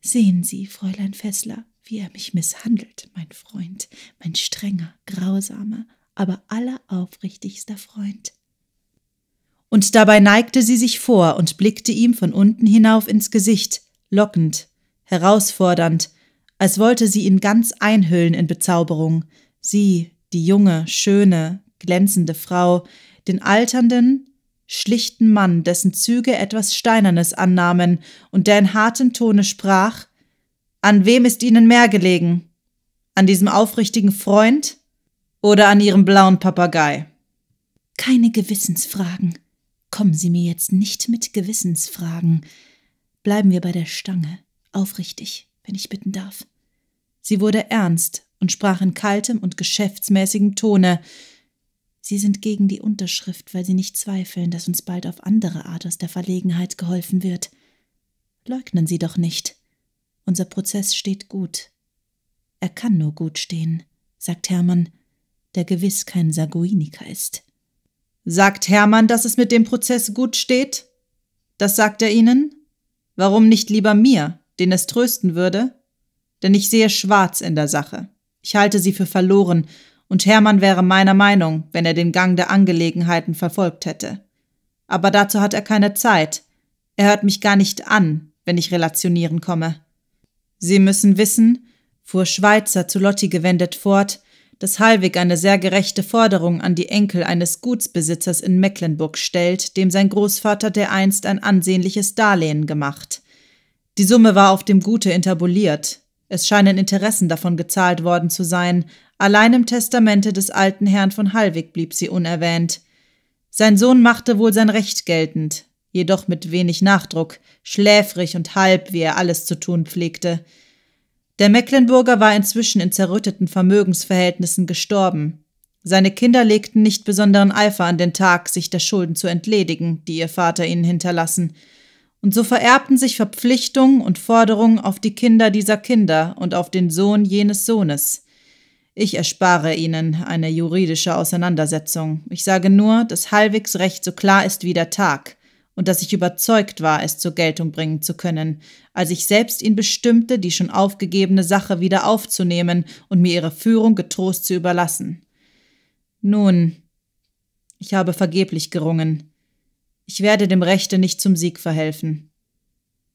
Sehen Sie, Fräulein Fessler, wie er mich misshandelt, mein Freund, mein strenger, grausamer, aber alleraufrichtigster Freund. Und dabei neigte sie sich vor und blickte ihm von unten hinauf ins Gesicht, lockend, herausfordernd, als wollte sie ihn ganz einhüllen in Bezauberung, sie, die junge, schöne, glänzende Frau, den alternden, schlichten Mann, dessen Züge etwas Steinernes annahmen und der in hartem Tone sprach An wem ist Ihnen mehr gelegen? An diesem aufrichtigen Freund oder an Ihrem blauen Papagei? Keine Gewissensfragen. Kommen Sie mir jetzt nicht mit Gewissensfragen. Bleiben wir bei der Stange, aufrichtig, wenn ich bitten darf. Sie wurde ernst und sprach in kaltem und geschäftsmäßigem Tone. Sie sind gegen die Unterschrift, weil Sie nicht zweifeln, dass uns bald auf andere Art aus der Verlegenheit geholfen wird. Leugnen Sie doch nicht. Unser Prozess steht gut. Er kann nur gut stehen, sagt Hermann, der gewiss kein Saguiniker ist. Sagt Hermann, dass es mit dem Prozess gut steht? Das sagt er Ihnen? Warum nicht lieber mir, den es trösten würde? denn ich sehe schwarz in der Sache. Ich halte sie für verloren, und Hermann wäre meiner Meinung, wenn er den Gang der Angelegenheiten verfolgt hätte. Aber dazu hat er keine Zeit. Er hört mich gar nicht an, wenn ich relationieren komme. Sie müssen wissen, fuhr Schweizer zu Lotti gewendet fort, dass Halwig eine sehr gerechte Forderung an die Enkel eines Gutsbesitzers in Mecklenburg stellt, dem sein Großvater dereinst ein ansehnliches Darlehen gemacht. Die Summe war auf dem Gute interpoliert, es scheinen Interessen davon gezahlt worden zu sein. Allein im Testamente des alten Herrn von Hallwig blieb sie unerwähnt. Sein Sohn machte wohl sein Recht geltend, jedoch mit wenig Nachdruck, schläfrig und halb, wie er alles zu tun pflegte. Der Mecklenburger war inzwischen in zerrütteten Vermögensverhältnissen gestorben. Seine Kinder legten nicht besonderen Eifer an den Tag, sich der Schulden zu entledigen, die ihr Vater ihnen hinterlassen. Und so vererbten sich Verpflichtungen und Forderungen auf die Kinder dieser Kinder und auf den Sohn jenes Sohnes. Ich erspare Ihnen eine juridische Auseinandersetzung. Ich sage nur, dass Halwigs Recht so klar ist wie der Tag und dass ich überzeugt war, es zur Geltung bringen zu können, als ich selbst ihn bestimmte, die schon aufgegebene Sache wieder aufzunehmen und mir ihre Führung getrost zu überlassen. Nun, ich habe vergeblich gerungen. Ich werde dem Rechte nicht zum Sieg verhelfen.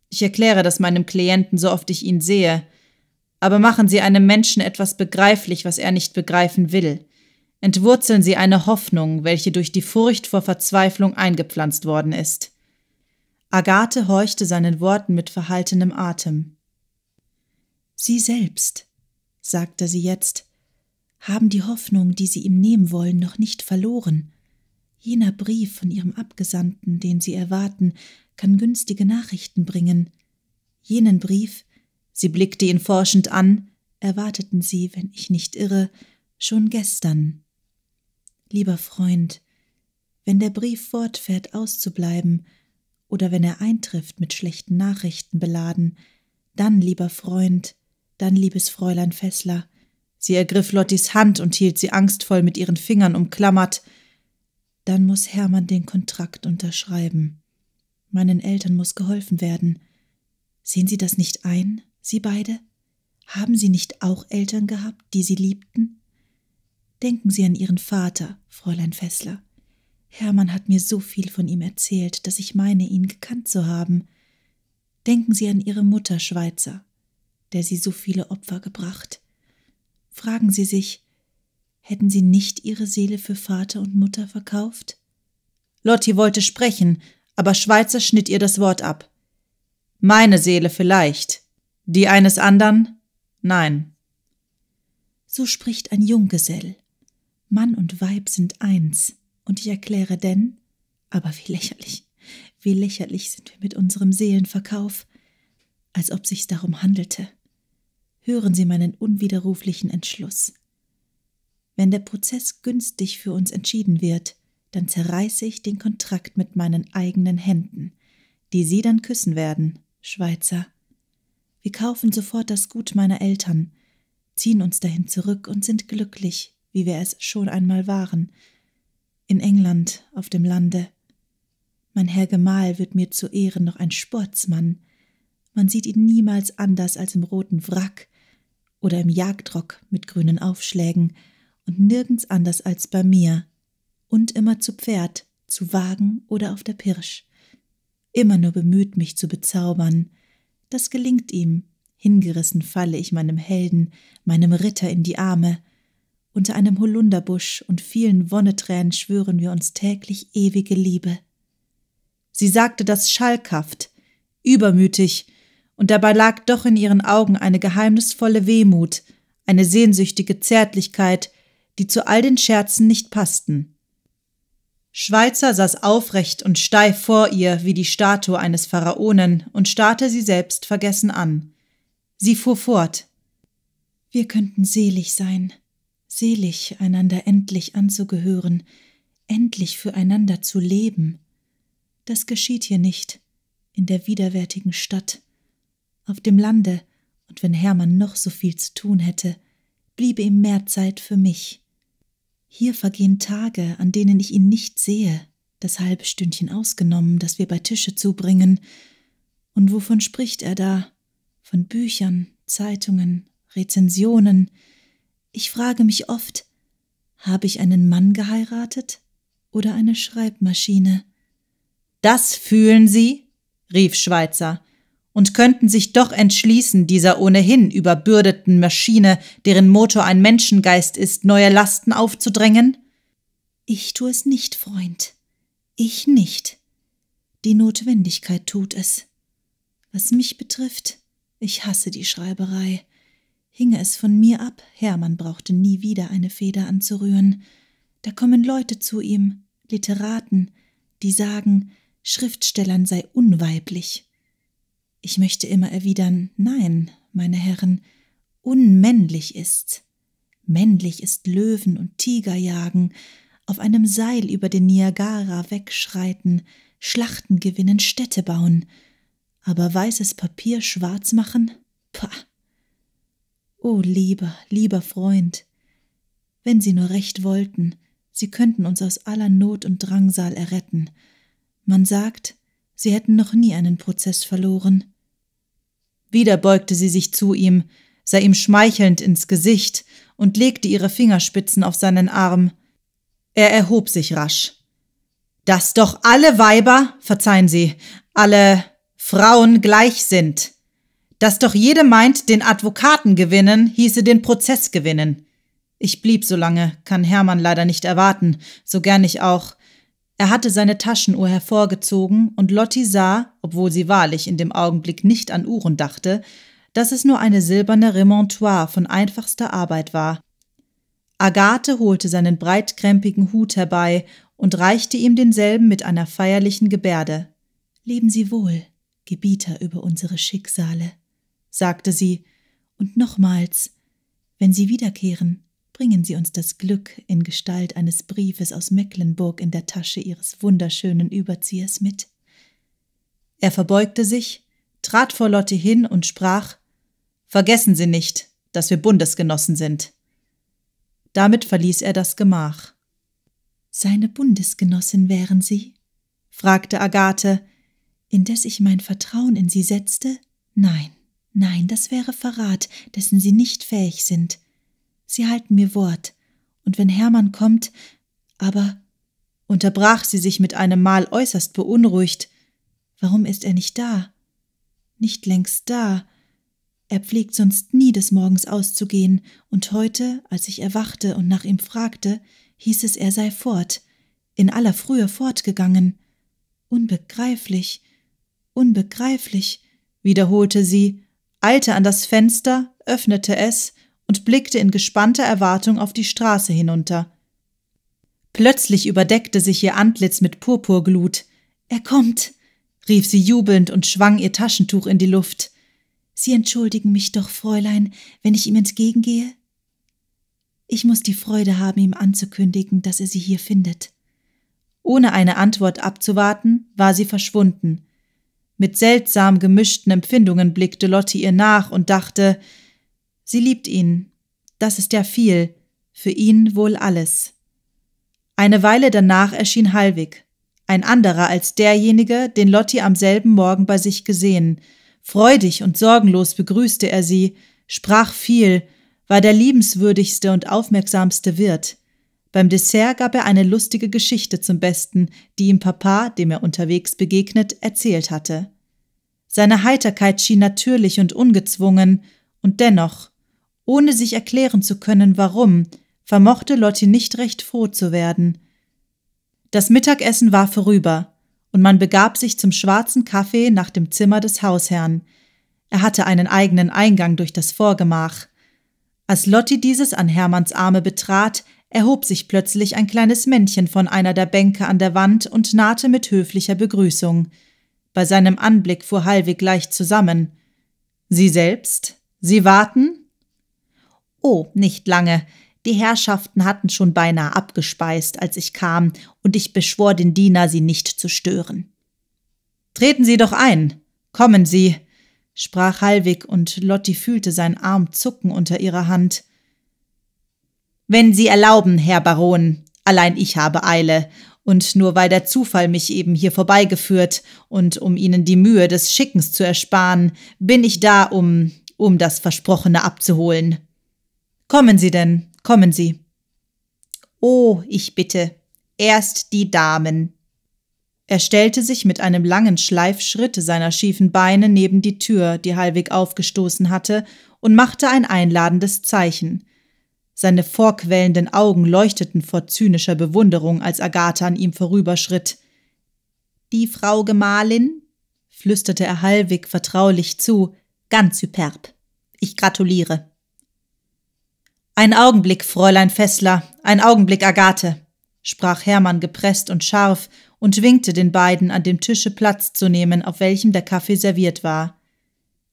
Ich erkläre das meinem Klienten, so oft ich ihn sehe, aber machen Sie einem Menschen etwas begreiflich, was er nicht begreifen will. Entwurzeln Sie eine Hoffnung, welche durch die Furcht vor Verzweiflung eingepflanzt worden ist. Agathe horchte seinen Worten mit verhaltenem Atem. Sie selbst, sagte sie jetzt, haben die Hoffnung, die Sie ihm nehmen wollen, noch nicht verloren. Jener Brief von ihrem Abgesandten, den sie erwarten, kann günstige Nachrichten bringen. Jenen Brief, sie blickte ihn forschend an, erwarteten sie, wenn ich nicht irre, schon gestern. Lieber Freund, wenn der Brief fortfährt auszubleiben, oder wenn er eintrifft mit schlechten Nachrichten beladen, dann, lieber Freund, dann, liebes Fräulein Fessler. Sie ergriff Lottis Hand und hielt sie angstvoll mit ihren Fingern umklammert, dann muss Hermann den Kontrakt unterschreiben. Meinen Eltern muss geholfen werden. Sehen Sie das nicht ein, Sie beide? Haben Sie nicht auch Eltern gehabt, die Sie liebten? Denken Sie an Ihren Vater, Fräulein Fessler. Hermann hat mir so viel von ihm erzählt, dass ich meine, ihn gekannt zu haben. Denken Sie an Ihre Mutter Schweizer, der Sie so viele Opfer gebracht. Fragen Sie sich, Hätten sie nicht ihre Seele für Vater und Mutter verkauft? Lotti wollte sprechen, aber Schweizer schnitt ihr das Wort ab. Meine Seele vielleicht. Die eines anderen? Nein. So spricht ein Junggesell. Mann und Weib sind eins, und ich erkläre denn, aber wie lächerlich, wie lächerlich sind wir mit unserem Seelenverkauf, als ob sich's darum handelte. Hören Sie meinen unwiderruflichen Entschluss. Wenn der Prozess günstig für uns entschieden wird, dann zerreiße ich den Kontrakt mit meinen eigenen Händen, die Sie dann küssen werden, Schweizer. Wir kaufen sofort das Gut meiner Eltern, ziehen uns dahin zurück und sind glücklich, wie wir es schon einmal waren. In England, auf dem Lande. Mein Herr Gemahl wird mir zu Ehren noch ein Sportsmann. Man sieht ihn niemals anders als im roten Wrack oder im Jagdrock mit grünen Aufschlägen, und nirgends anders als bei mir. Und immer zu Pferd, zu Wagen oder auf der Pirsch. Immer nur bemüht, mich zu bezaubern. Das gelingt ihm. Hingerissen falle ich meinem Helden, meinem Ritter in die Arme. Unter einem Holunderbusch und vielen Wonnetränen schwören wir uns täglich ewige Liebe. Sie sagte das schalkhaft, übermütig, und dabei lag doch in ihren Augen eine geheimnisvolle Wehmut, eine sehnsüchtige Zärtlichkeit, die zu all den Scherzen nicht passten. Schweizer saß aufrecht und steif vor ihr wie die Statue eines Pharaonen und starrte sie selbst vergessen an. Sie fuhr fort. Wir könnten selig sein, selig einander endlich anzugehören, endlich füreinander zu leben. Das geschieht hier nicht, in der widerwärtigen Stadt, auf dem Lande, und wenn Hermann noch so viel zu tun hätte, bliebe ihm mehr Zeit für mich. Hier vergehen Tage, an denen ich ihn nicht sehe, das halbe Stündchen ausgenommen, das wir bei Tische zubringen. Und wovon spricht er da? Von Büchern, Zeitungen, Rezensionen. Ich frage mich oft, habe ich einen Mann geheiratet oder eine Schreibmaschine? Das fühlen Sie? rief Schweizer und könnten sich doch entschließen, dieser ohnehin überbürdeten Maschine, deren Motor ein Menschengeist ist, neue Lasten aufzudrängen? Ich tue es nicht, Freund. Ich nicht. Die Notwendigkeit tut es. Was mich betrifft, ich hasse die Schreiberei. Hinge es von mir ab, Hermann brauchte nie wieder eine Feder anzurühren. Da kommen Leute zu ihm, Literaten, die sagen, Schriftstellern sei unweiblich. Ich möchte immer erwidern, nein, meine Herren, unmännlich ist's. Männlich ist Löwen und Tiger jagen, auf einem Seil über den Niagara wegschreiten, Schlachten gewinnen, Städte bauen. Aber weißes Papier schwarz machen? Pah! oh, lieber, lieber Freund! Wenn Sie nur recht wollten, Sie könnten uns aus aller Not und Drangsal erretten. Man sagt, Sie hätten noch nie einen Prozess verloren. Wieder beugte sie sich zu ihm, sah ihm schmeichelnd ins Gesicht und legte ihre Fingerspitzen auf seinen Arm. Er erhob sich rasch. Dass doch alle Weiber, verzeihen Sie, alle Frauen gleich sind. Dass doch jede meint, den Advokaten gewinnen, hieße den Prozess gewinnen. Ich blieb so lange, kann Hermann leider nicht erwarten, so gern ich auch. Er hatte seine Taschenuhr hervorgezogen, und Lotti sah, obwohl sie wahrlich in dem Augenblick nicht an Uhren dachte, dass es nur eine silberne Remontoire von einfachster Arbeit war. Agathe holte seinen breitkrempigen Hut herbei und reichte ihm denselben mit einer feierlichen Gebärde. Leben Sie wohl, Gebieter über unsere Schicksale, sagte sie, und nochmals, wenn Sie wiederkehren, bringen Sie uns das Glück in Gestalt eines Briefes aus Mecklenburg in der Tasche Ihres wunderschönen Überziehers mit. Er verbeugte sich, trat vor Lotte hin und sprach Vergessen Sie nicht, dass wir Bundesgenossen sind. Damit verließ er das Gemach. Seine Bundesgenossin wären Sie? fragte Agathe, indes ich mein Vertrauen in Sie setzte. Nein, nein, das wäre Verrat, dessen Sie nicht fähig sind. Sie halten mir Wort. Und wenn Hermann kommt, aber unterbrach sie sich mit einem Mal äußerst beunruhigt. Warum ist er nicht da? Nicht längst da. Er pflegt sonst nie des Morgens auszugehen, und heute, als ich erwachte und nach ihm fragte, hieß es, er sei fort, in aller Frühe fortgegangen. Unbegreiflich, unbegreiflich, wiederholte sie, eilte an das Fenster, öffnete es, und blickte in gespannter Erwartung auf die Straße hinunter. Plötzlich überdeckte sich ihr Antlitz mit Purpurglut. Er kommt, rief sie jubelnd und schwang ihr Taschentuch in die Luft. Sie entschuldigen mich doch, Fräulein, wenn ich ihm entgegengehe? Ich muss die Freude haben, ihm anzukündigen, dass er sie hier findet. Ohne eine Antwort abzuwarten, war sie verschwunden. Mit seltsam gemischten Empfindungen blickte Lotti ihr nach und dachte, Sie liebt ihn. Das ist ja viel, für ihn wohl alles. Eine Weile danach erschien Halwig, ein anderer als derjenige, den Lotti am selben Morgen bei sich gesehen. Freudig und sorgenlos begrüßte er sie, sprach viel, war der liebenswürdigste und aufmerksamste Wirt. Beim Dessert gab er eine lustige Geschichte zum Besten, die ihm Papa, dem er unterwegs begegnet, erzählt hatte. Seine Heiterkeit schien natürlich und ungezwungen, und dennoch ohne sich erklären zu können, warum, vermochte Lotti nicht recht froh zu werden. Das Mittagessen war vorüber, und man begab sich zum schwarzen Kaffee nach dem Zimmer des Hausherrn. Er hatte einen eigenen Eingang durch das Vorgemach. Als Lotti dieses an Hermanns Arme betrat, erhob sich plötzlich ein kleines Männchen von einer der Bänke an der Wand und nahte mit höflicher Begrüßung. Bei seinem Anblick fuhr Halwig leicht zusammen. Sie selbst? Sie warten? Oh, nicht lange. Die Herrschaften hatten schon beinahe abgespeist, als ich kam, und ich beschwor den Diener, sie nicht zu stören. Treten Sie doch ein. Kommen Sie, sprach Halwig, und Lotti fühlte seinen Arm zucken unter ihrer Hand. Wenn Sie erlauben, Herr Baron, allein ich habe Eile, und nur weil der Zufall mich eben hier vorbeigeführt, und um Ihnen die Mühe des Schickens zu ersparen, bin ich da, um um das Versprochene abzuholen. Kommen Sie denn, kommen Sie. Oh, ich bitte, erst die Damen. Er stellte sich mit einem langen Schleifschritt seiner schiefen Beine neben die Tür, die Halwig aufgestoßen hatte, und machte ein einladendes Zeichen. Seine vorquellenden Augen leuchteten vor zynischer Bewunderung, als Agatha an ihm vorüberschritt. Die Frau Gemahlin? flüsterte er Halwig vertraulich zu, ganz superb. Ich gratuliere. Ein Augenblick, Fräulein Fessler, ein Augenblick, Agathe, sprach Hermann gepresst und scharf und winkte den beiden, an dem Tische Platz zu nehmen, auf welchem der Kaffee serviert war.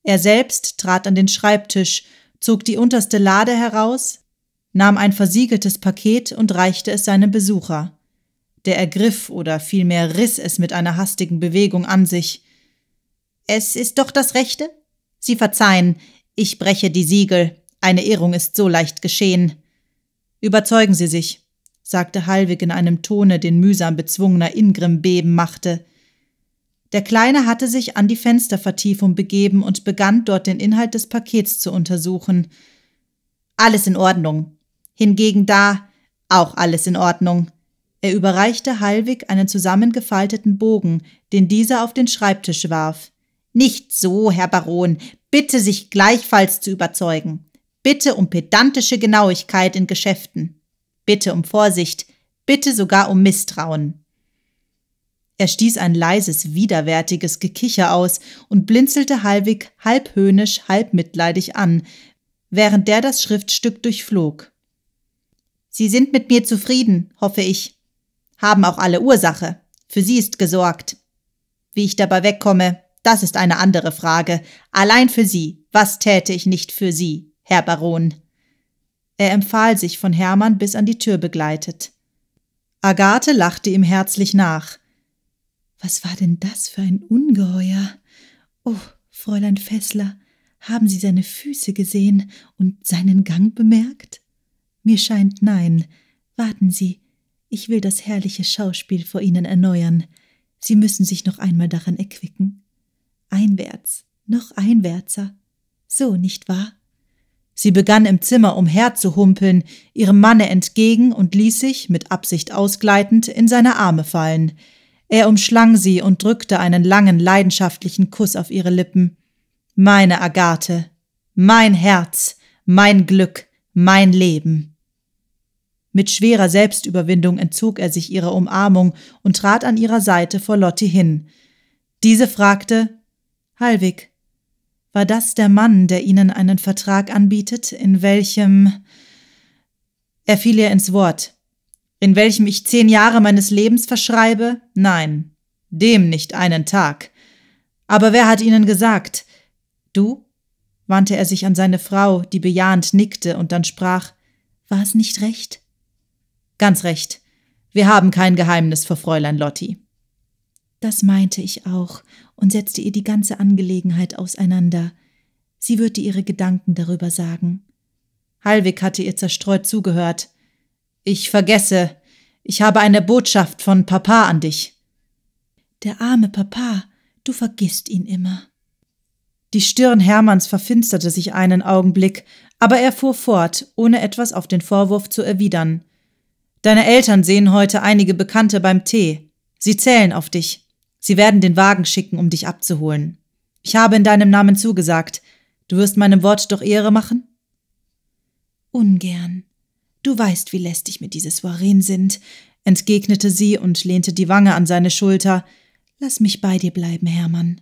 Er selbst trat an den Schreibtisch, zog die unterste Lade heraus, nahm ein versiegeltes Paket und reichte es seinem Besucher. Der ergriff oder vielmehr riss es mit einer hastigen Bewegung an sich. Es ist doch das Rechte? Sie verzeihen, ich breche die Siegel. Eine Ehrung ist so leicht geschehen. Überzeugen Sie sich, sagte Halwig in einem Tone, den mühsam bezwungener Ingrim beben machte. Der Kleine hatte sich an die Fenstervertiefung begeben und begann dort den Inhalt des Pakets zu untersuchen. Alles in Ordnung. Hingegen da auch alles in Ordnung. Er überreichte Halwig einen zusammengefalteten Bogen, den dieser auf den Schreibtisch warf. Nicht so, Herr Baron, bitte sich gleichfalls zu überzeugen bitte um pedantische Genauigkeit in Geschäften, bitte um Vorsicht, bitte sogar um Misstrauen. Er stieß ein leises, widerwärtiges Gekicher aus und blinzelte Halwig halb höhnisch, halb mitleidig an, während der das Schriftstück durchflog. Sie sind mit mir zufrieden, hoffe ich. Haben auch alle Ursache. Für sie ist gesorgt. Wie ich dabei wegkomme, das ist eine andere Frage. Allein für sie. Was täte ich nicht für sie? Herr Baron. Er empfahl sich von Hermann bis an die Tür begleitet. Agathe lachte ihm herzlich nach. Was war denn das für ein Ungeheuer? Oh, Fräulein Fessler, haben Sie seine Füße gesehen und seinen Gang bemerkt? Mir scheint nein. Warten Sie, ich will das herrliche Schauspiel vor Ihnen erneuern. Sie müssen sich noch einmal daran erquicken. Einwärts, noch einwärtser. So, nicht wahr? Sie begann im Zimmer umherzuhumpeln, ihrem Manne entgegen und ließ sich, mit Absicht ausgleitend, in seine Arme fallen. Er umschlang sie und drückte einen langen, leidenschaftlichen Kuss auf ihre Lippen. Meine Agathe, mein Herz, mein Glück, mein Leben. Mit schwerer Selbstüberwindung entzog er sich ihrer Umarmung und trat an ihrer Seite vor Lotti hin. Diese fragte Halwig, war das der Mann, der ihnen einen Vertrag anbietet, in welchem er fiel ihr ins Wort. In welchem ich zehn Jahre meines Lebens verschreibe? Nein, dem nicht einen Tag. Aber wer hat Ihnen gesagt? Du? wandte er sich an seine Frau, die bejahend nickte und dann sprach War es nicht recht? Ganz recht. Wir haben kein Geheimnis vor Fräulein Lotti. Das meinte ich auch, und setzte ihr die ganze Angelegenheit auseinander. Sie würde ihre Gedanken darüber sagen. Halwig hatte ihr zerstreut zugehört. Ich vergesse. Ich habe eine Botschaft von Papa an dich. Der arme Papa, du vergisst ihn immer. Die Stirn Hermanns verfinsterte sich einen Augenblick, aber er fuhr fort, ohne etwas auf den Vorwurf zu erwidern. Deine Eltern sehen heute einige Bekannte beim Tee. Sie zählen auf dich. Sie werden den Wagen schicken, um dich abzuholen. Ich habe in deinem Namen zugesagt. Du wirst meinem Wort doch Ehre machen? Ungern. Du weißt, wie lästig mir diese Soireen sind, entgegnete sie und lehnte die Wange an seine Schulter. Lass mich bei dir bleiben, Hermann.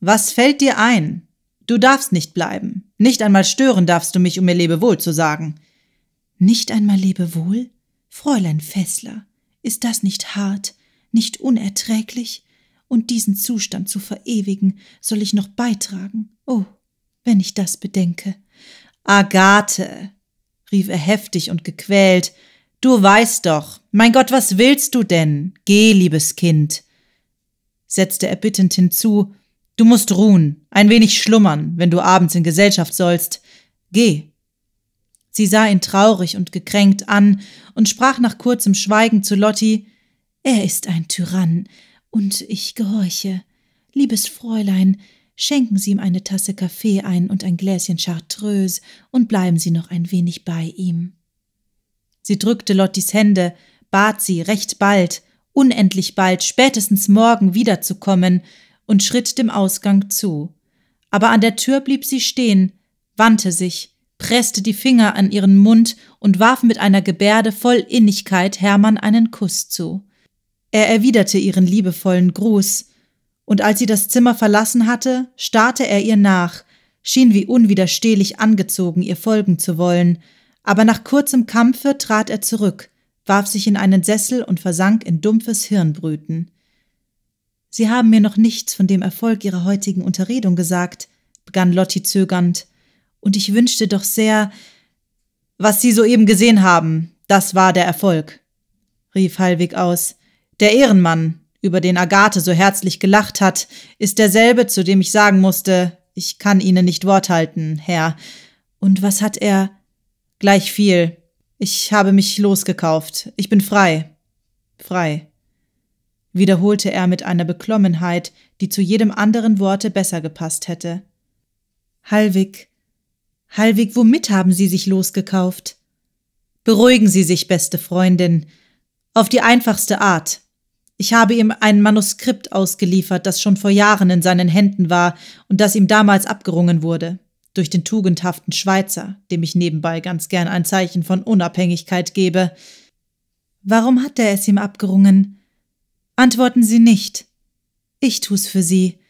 Was fällt dir ein? Du darfst nicht bleiben. Nicht einmal stören darfst du mich, um mir Lebewohl zu sagen. Nicht einmal Lebewohl? Fräulein Fessler, ist das nicht hart, nicht unerträglich? und diesen Zustand zu verewigen, soll ich noch beitragen. Oh, wenn ich das bedenke. Agathe, rief er heftig und gequält, du weißt doch, mein Gott, was willst du denn? Geh, liebes Kind, setzte er bittend hinzu, du musst ruhen, ein wenig schlummern, wenn du abends in Gesellschaft sollst. Geh. Sie sah ihn traurig und gekränkt an und sprach nach kurzem Schweigen zu Lotti Er ist ein Tyrann, und ich gehorche. Liebes Fräulein, schenken Sie ihm eine Tasse Kaffee ein und ein Gläschen Chartreuse und bleiben Sie noch ein wenig bei ihm. Sie drückte Lottis Hände, bat sie recht bald, unendlich bald, spätestens morgen wiederzukommen und schritt dem Ausgang zu. Aber an der Tür blieb sie stehen, wandte sich, presste die Finger an ihren Mund und warf mit einer Gebärde voll Innigkeit Hermann einen Kuss zu. Er erwiderte ihren liebevollen Gruß, und als sie das Zimmer verlassen hatte, starrte er ihr nach, schien wie unwiderstehlich angezogen, ihr folgen zu wollen, aber nach kurzem Kampfe trat er zurück, warf sich in einen Sessel und versank in dumpfes Hirnbrüten. Sie haben mir noch nichts von dem Erfolg Ihrer heutigen Unterredung gesagt, begann Lotti zögernd, und ich wünschte doch sehr. Was Sie soeben gesehen haben, das war der Erfolg, rief Halwig aus. Der Ehrenmann, über den Agathe so herzlich gelacht hat, ist derselbe, zu dem ich sagen musste, ich kann Ihnen nicht Wort halten, Herr. Und was hat er? Gleich viel. Ich habe mich losgekauft. Ich bin frei. Frei. Wiederholte er mit einer Beklommenheit, die zu jedem anderen Worte besser gepasst hätte. Halwig. Halwig, womit haben Sie sich losgekauft? Beruhigen Sie sich, beste Freundin. Auf die einfachste Art. Ich habe ihm ein Manuskript ausgeliefert, das schon vor Jahren in seinen Händen war und das ihm damals abgerungen wurde. Durch den tugendhaften Schweizer, dem ich nebenbei ganz gern ein Zeichen von Unabhängigkeit gebe. Warum hat er es ihm abgerungen? Antworten Sie nicht. Ich tu's für Sie.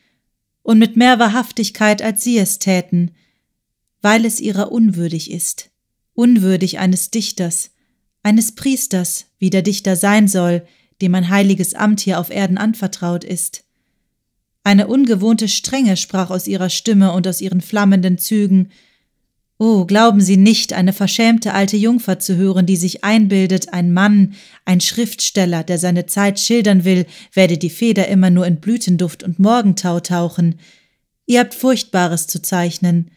Und mit mehr Wahrhaftigkeit, als Sie es täten. Weil es Ihrer unwürdig ist. Unwürdig eines Dichters, eines Priesters, wie der Dichter sein soll, dem ein heiliges Amt hier auf Erden anvertraut ist. Eine ungewohnte Strenge sprach aus ihrer Stimme und aus ihren flammenden Zügen. Oh, glauben Sie nicht, eine verschämte alte Jungfer zu hören, die sich einbildet, ein Mann, ein Schriftsteller, der seine Zeit schildern will, werde die Feder immer nur in Blütenduft und Morgentau tauchen. Ihr habt Furchtbares zu zeichnen.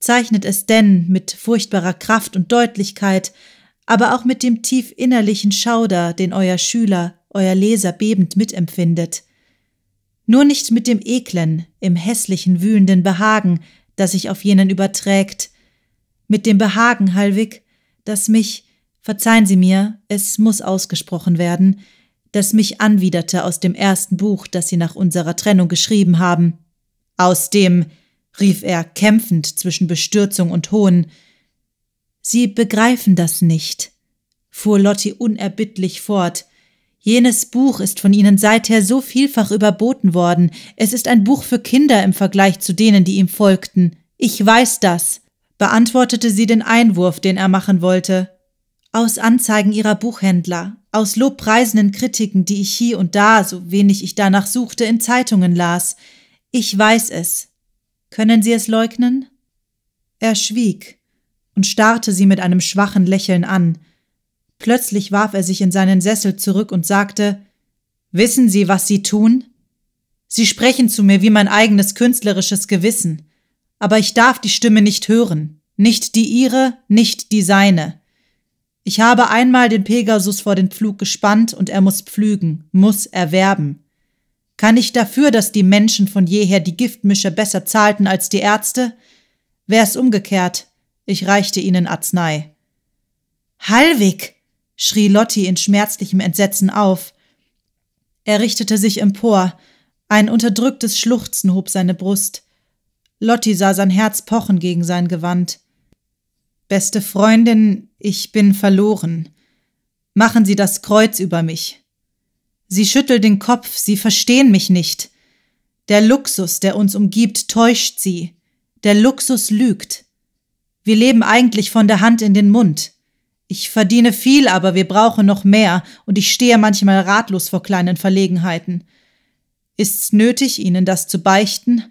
Zeichnet es denn mit furchtbarer Kraft und Deutlichkeit, aber auch mit dem tief innerlichen Schauder, den euer Schüler, euer Leser bebend mitempfindet. Nur nicht mit dem eklen, im hässlichen, wühlenden Behagen, das sich auf jenen überträgt. Mit dem Behagen, Halwig, das mich, verzeihen Sie mir, es muss ausgesprochen werden, das mich anwiderte aus dem ersten Buch, das Sie nach unserer Trennung geschrieben haben. Aus dem, rief er kämpfend zwischen Bestürzung und Hohn, Sie begreifen das nicht, fuhr Lotti unerbittlich fort. Jenes Buch ist von Ihnen seither so vielfach überboten worden. Es ist ein Buch für Kinder im Vergleich zu denen, die ihm folgten. Ich weiß das, beantwortete sie den Einwurf, den er machen wollte. Aus Anzeigen ihrer Buchhändler, aus lobpreisenden Kritiken, die ich hier und da, so wenig ich danach suchte, in Zeitungen las. Ich weiß es. Können Sie es leugnen? Er schwieg und starrte sie mit einem schwachen Lächeln an. Plötzlich warf er sich in seinen Sessel zurück und sagte Wissen Sie, was Sie tun? Sie sprechen zu mir wie mein eigenes künstlerisches Gewissen, aber ich darf die Stimme nicht hören, nicht die Ihre, nicht die seine. Ich habe einmal den Pegasus vor den Pflug gespannt und er muss pflügen, muss erwerben. Kann ich dafür, dass die Menschen von jeher die Giftmische besser zahlten als die Ärzte? Wär's umgekehrt, ich reichte ihnen Arznei. Halwig! schrie Lotti in schmerzlichem Entsetzen auf. Er richtete sich empor. Ein unterdrücktes Schluchzen hob seine Brust. Lotti sah sein Herz pochen gegen sein Gewand. Beste Freundin, ich bin verloren. Machen Sie das Kreuz über mich. Sie schüttelt den Kopf, Sie verstehen mich nicht. Der Luxus, der uns umgibt, täuscht Sie. Der Luxus lügt. Wir leben eigentlich von der Hand in den Mund. Ich verdiene viel, aber wir brauchen noch mehr, und ich stehe manchmal ratlos vor kleinen Verlegenheiten. Ist's nötig, Ihnen das zu beichten?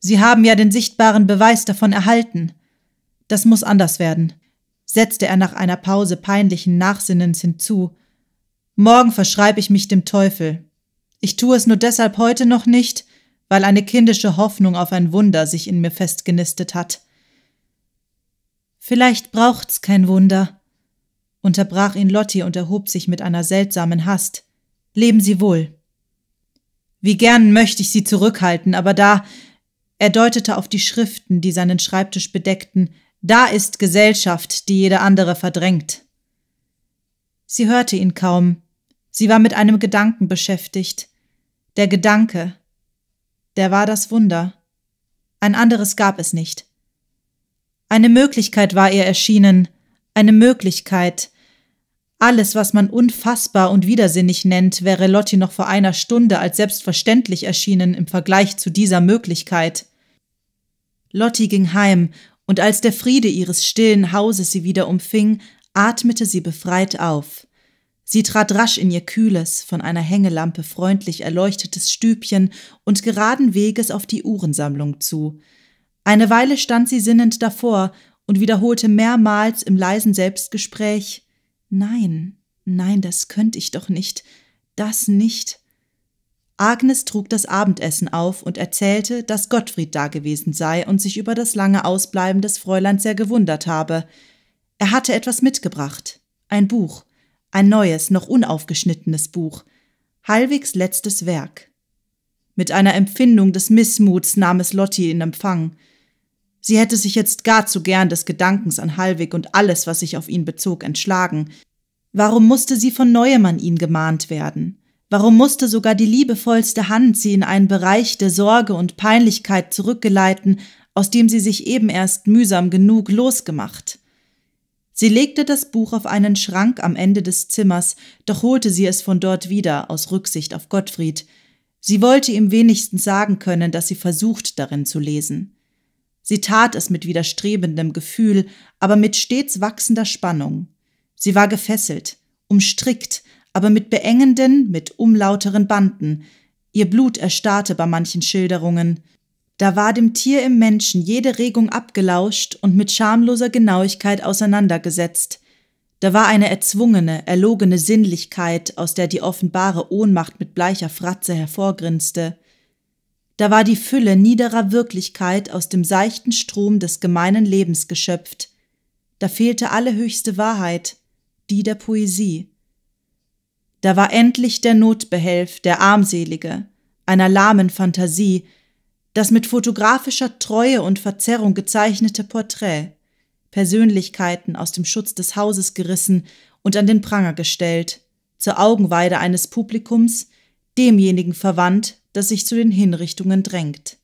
Sie haben ja den sichtbaren Beweis davon erhalten. Das muss anders werden, setzte er nach einer Pause peinlichen Nachsinnens hinzu. Morgen verschreibe ich mich dem Teufel. Ich tue es nur deshalb heute noch nicht, weil eine kindische Hoffnung auf ein Wunder sich in mir festgenistet hat. Vielleicht braucht's kein Wunder, unterbrach ihn Lotti und erhob sich mit einer seltsamen Hast. Leben Sie wohl. Wie gern möchte ich Sie zurückhalten, aber da. Er deutete auf die Schriften, die seinen Schreibtisch bedeckten. Da ist Gesellschaft, die jede andere verdrängt. Sie hörte ihn kaum. Sie war mit einem Gedanken beschäftigt. Der Gedanke. Der war das Wunder. Ein anderes gab es nicht. Eine Möglichkeit war ihr erschienen, eine Möglichkeit. Alles, was man unfassbar und widersinnig nennt, wäre Lotti noch vor einer Stunde als selbstverständlich erschienen im Vergleich zu dieser Möglichkeit. Lotti ging heim, und als der Friede ihres stillen Hauses sie wieder umfing, atmete sie befreit auf. Sie trat rasch in ihr kühles, von einer Hängelampe freundlich erleuchtetes Stübchen und geraden Weges auf die Uhrensammlung zu. Eine Weile stand sie sinnend davor und wiederholte mehrmals im leisen Selbstgespräch Nein, nein, das könnte ich doch nicht, das nicht. Agnes trug das Abendessen auf und erzählte, dass Gottfried dagewesen sei und sich über das lange Ausbleiben des Fräuleins sehr gewundert habe. Er hatte etwas mitgebracht, ein Buch, ein neues, noch unaufgeschnittenes Buch, Halwigs letztes Werk. Mit einer Empfindung des Missmuts nahm es Lotti in Empfang. Sie hätte sich jetzt gar zu gern des Gedankens an Hallwig und alles, was sich auf ihn bezog, entschlagen. Warum musste sie von neuem an ihn gemahnt werden? Warum musste sogar die liebevollste Hand sie in einen Bereich der Sorge und Peinlichkeit zurückgeleiten, aus dem sie sich eben erst mühsam genug losgemacht? Sie legte das Buch auf einen Schrank am Ende des Zimmers, doch holte sie es von dort wieder aus Rücksicht auf Gottfried. Sie wollte ihm wenigstens sagen können, dass sie versucht, darin zu lesen. Sie tat es mit widerstrebendem Gefühl, aber mit stets wachsender Spannung. Sie war gefesselt, umstrickt, aber mit beengenden, mit umlauteren Banden. Ihr Blut erstarrte bei manchen Schilderungen. Da war dem Tier im Menschen jede Regung abgelauscht und mit schamloser Genauigkeit auseinandergesetzt. Da war eine erzwungene, erlogene Sinnlichkeit, aus der die offenbare Ohnmacht mit bleicher Fratze hervorgrinste da war die Fülle niederer Wirklichkeit aus dem seichten Strom des gemeinen Lebens geschöpft, da fehlte alle höchste Wahrheit, die der Poesie. Da war endlich der Notbehelf, der Armselige, einer lahmen Fantasie, das mit fotografischer Treue und Verzerrung gezeichnete Porträt, Persönlichkeiten aus dem Schutz des Hauses gerissen und an den Pranger gestellt, zur Augenweide eines Publikums, demjenigen verwandt, das sich zu den Hinrichtungen drängt.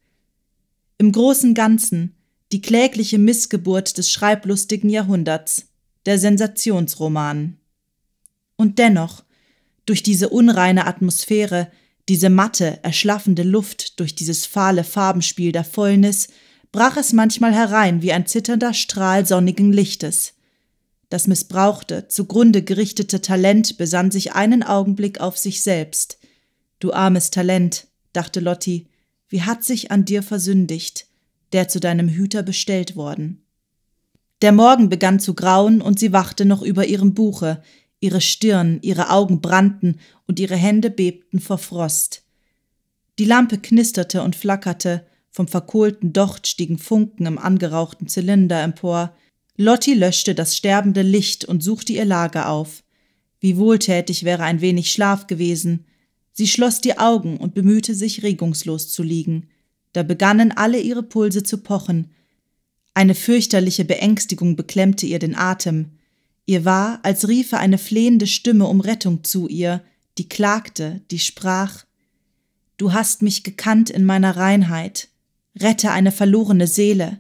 Im großen Ganzen die klägliche Missgeburt des schreiblustigen Jahrhunderts, der Sensationsroman. Und dennoch, durch diese unreine Atmosphäre, diese matte, erschlaffende Luft, durch dieses fahle Farbenspiel der Fäulnis, brach es manchmal herein wie ein zitternder Strahl sonnigen Lichtes. Das missbrauchte, zugrunde gerichtete Talent besann sich einen Augenblick auf sich selbst. Du armes Talent, dachte Lotti, wie hat sich an dir versündigt, der zu deinem Hüter bestellt worden. Der Morgen begann zu grauen und sie wachte noch über ihrem Buche, ihre Stirn, ihre Augen brannten und ihre Hände bebten vor Frost. Die Lampe knisterte und flackerte, vom verkohlten Docht stiegen Funken im angerauchten Zylinder empor. Lotti löschte das sterbende Licht und suchte ihr Lager auf. Wie wohltätig wäre ein wenig Schlaf gewesen, Sie schloss die Augen und bemühte sich, regungslos zu liegen. Da begannen alle ihre Pulse zu pochen. Eine fürchterliche Beängstigung beklemmte ihr den Atem. Ihr war, als riefe eine flehende Stimme um Rettung zu ihr, die klagte, die sprach Du hast mich gekannt in meiner Reinheit, rette eine verlorene Seele,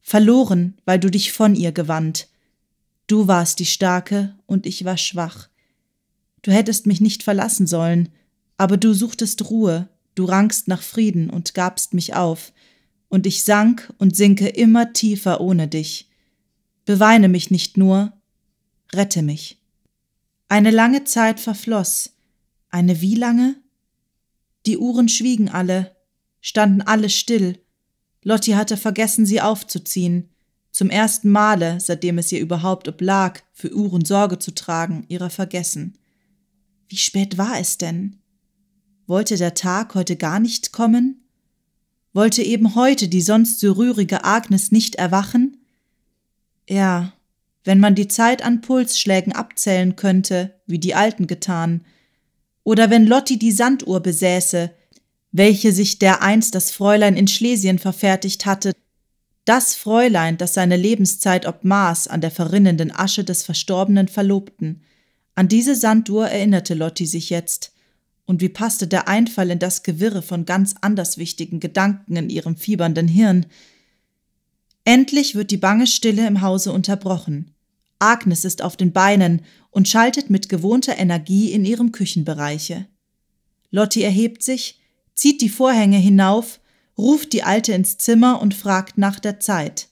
verloren, weil du dich von ihr gewandt. Du warst die Starke und ich war schwach. Du hättest mich nicht verlassen sollen, aber du suchtest Ruhe, du rangst nach Frieden und gabst mich auf, und ich sank und sinke immer tiefer ohne dich. Beweine mich nicht nur, rette mich. Eine lange Zeit verfloss, eine wie lange? Die Uhren schwiegen alle, standen alle still, Lotti hatte vergessen, sie aufzuziehen, zum ersten Male, seitdem es ihr überhaupt oblag, für Uhren Sorge zu tragen, ihrer vergessen. Wie spät war es denn? Wollte der Tag heute gar nicht kommen? Wollte eben heute die sonst so rührige Agnes nicht erwachen? Ja, wenn man die Zeit an Pulsschlägen abzählen könnte, wie die Alten getan, oder wenn Lotti die Sanduhr besäße, welche sich dereinst das Fräulein in Schlesien verfertigt hatte, das Fräulein, das seine Lebenszeit ob obmaß an der verrinnenden Asche des verstorbenen Verlobten. An diese Sanduhr erinnerte Lotti sich jetzt, und wie passte der Einfall in das Gewirre von ganz anders wichtigen Gedanken in ihrem fiebernden Hirn? Endlich wird die bange Stille im Hause unterbrochen. Agnes ist auf den Beinen und schaltet mit gewohnter Energie in ihrem Küchenbereiche. Lotti erhebt sich, zieht die Vorhänge hinauf, ruft die Alte ins Zimmer und fragt nach der Zeit.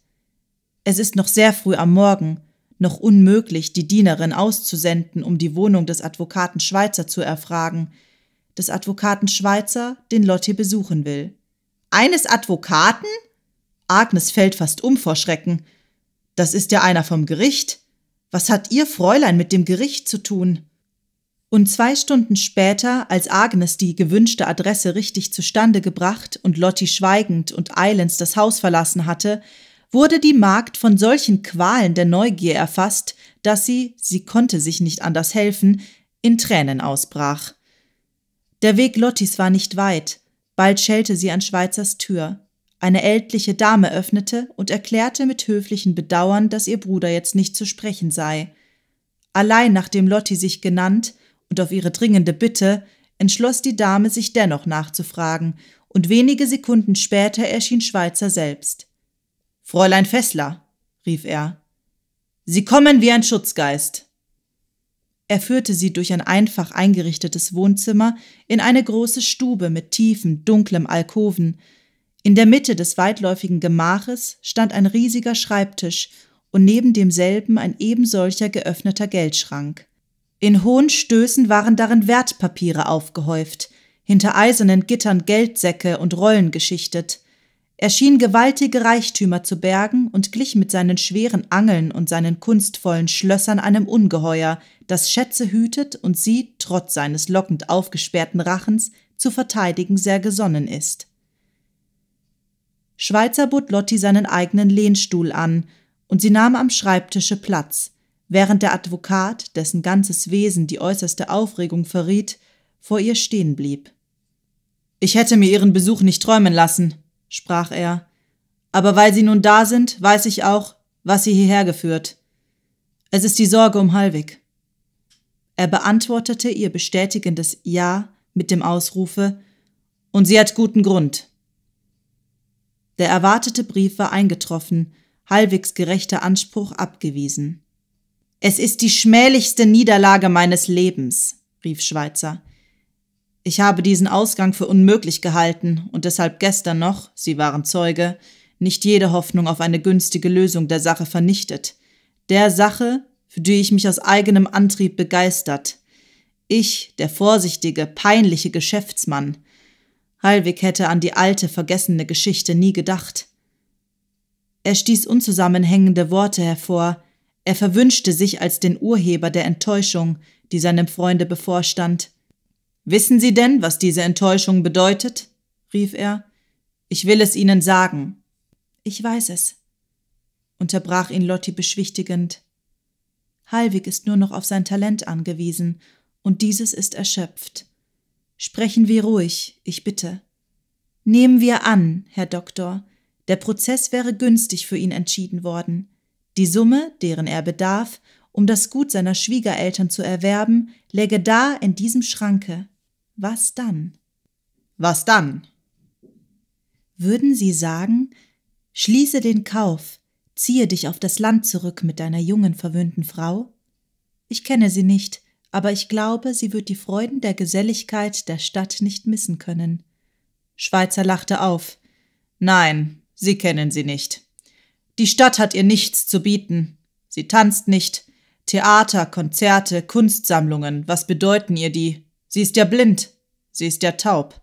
Es ist noch sehr früh am Morgen, noch unmöglich, die Dienerin auszusenden, um die Wohnung des Advokaten Schweizer zu erfragen – des Advokaten Schweizer, den Lotti besuchen will. Eines Advokaten? Agnes fällt fast um vor Schrecken. Das ist ja einer vom Gericht. Was hat Ihr Fräulein mit dem Gericht zu tun? Und zwei Stunden später, als Agnes die gewünschte Adresse richtig zustande gebracht und Lotti schweigend und eilends das Haus verlassen hatte, wurde die Magd von solchen Qualen der Neugier erfasst, dass sie, sie konnte sich nicht anders helfen, in Tränen ausbrach. Der Weg Lottis war nicht weit, bald schellte sie an Schweizers Tür. Eine ältliche Dame öffnete und erklärte mit höflichen Bedauern, dass ihr Bruder jetzt nicht zu sprechen sei. Allein nachdem Lotti sich genannt und auf ihre dringende Bitte, entschloss die Dame, sich dennoch nachzufragen, und wenige Sekunden später erschien Schweizer selbst. Fräulein Fessler, rief er. Sie kommen wie ein Schutzgeist. Er führte sie durch ein einfach eingerichtetes Wohnzimmer in eine große Stube mit tiefen, dunklem Alkoven. In der Mitte des weitläufigen Gemaches stand ein riesiger Schreibtisch und neben demselben ein ebensolcher geöffneter Geldschrank. In hohen Stößen waren darin Wertpapiere aufgehäuft, hinter eisernen Gittern Geldsäcke und Rollen geschichtet. Er schien gewaltige Reichtümer zu bergen und glich mit seinen schweren Angeln und seinen kunstvollen Schlössern einem Ungeheuer, das Schätze hütet und sie, trotz seines lockend aufgesperrten Rachens, zu verteidigen sehr gesonnen ist. Schweizer bot Lotti seinen eigenen Lehnstuhl an, und sie nahm am Schreibtische Platz, während der Advokat, dessen ganzes Wesen die äußerste Aufregung verriet, vor ihr stehen blieb. Ich hätte mir ihren Besuch nicht träumen lassen, sprach er, aber weil Sie nun da sind, weiß ich auch, was Sie hierher geführt. Es ist die Sorge um Halwig. Er beantwortete ihr bestätigendes Ja mit dem Ausrufe Und sie hat guten Grund. Der erwartete Brief war eingetroffen, Halwigs gerechter Anspruch abgewiesen. Es ist die schmählichste Niederlage meines Lebens, rief Schweizer. Ich habe diesen Ausgang für unmöglich gehalten und deshalb gestern noch, Sie waren Zeuge, nicht jede Hoffnung auf eine günstige Lösung der Sache vernichtet. Der Sache, für die ich mich aus eigenem Antrieb begeistert. Ich, der vorsichtige, peinliche Geschäftsmann. Halwig hätte an die alte, vergessene Geschichte nie gedacht. Er stieß unzusammenhängende Worte hervor. Er verwünschte sich als den Urheber der Enttäuschung, die seinem Freunde bevorstand. Wissen Sie denn, was diese Enttäuschung bedeutet? rief er. Ich will es Ihnen sagen. Ich weiß es, unterbrach ihn Lotti beschwichtigend. Halwig ist nur noch auf sein Talent angewiesen, und dieses ist erschöpft. Sprechen wir ruhig, ich bitte. Nehmen wir an, Herr Doktor, der Prozess wäre günstig für ihn entschieden worden. Die Summe, deren er bedarf, um das Gut seiner Schwiegereltern zu erwerben, läge da in diesem Schranke. Was dann? Was dann? Würden sie sagen, schließe den Kauf, ziehe dich auf das Land zurück mit deiner jungen, verwöhnten Frau? Ich kenne sie nicht, aber ich glaube, sie wird die Freuden der Geselligkeit der Stadt nicht missen können. Schweizer lachte auf. Nein, Sie kennen sie nicht. Die Stadt hat ihr nichts zu bieten. Sie tanzt nicht. Theater, Konzerte, Kunstsammlungen, was bedeuten ihr die? Sie ist ja blind, sie ist ja taub.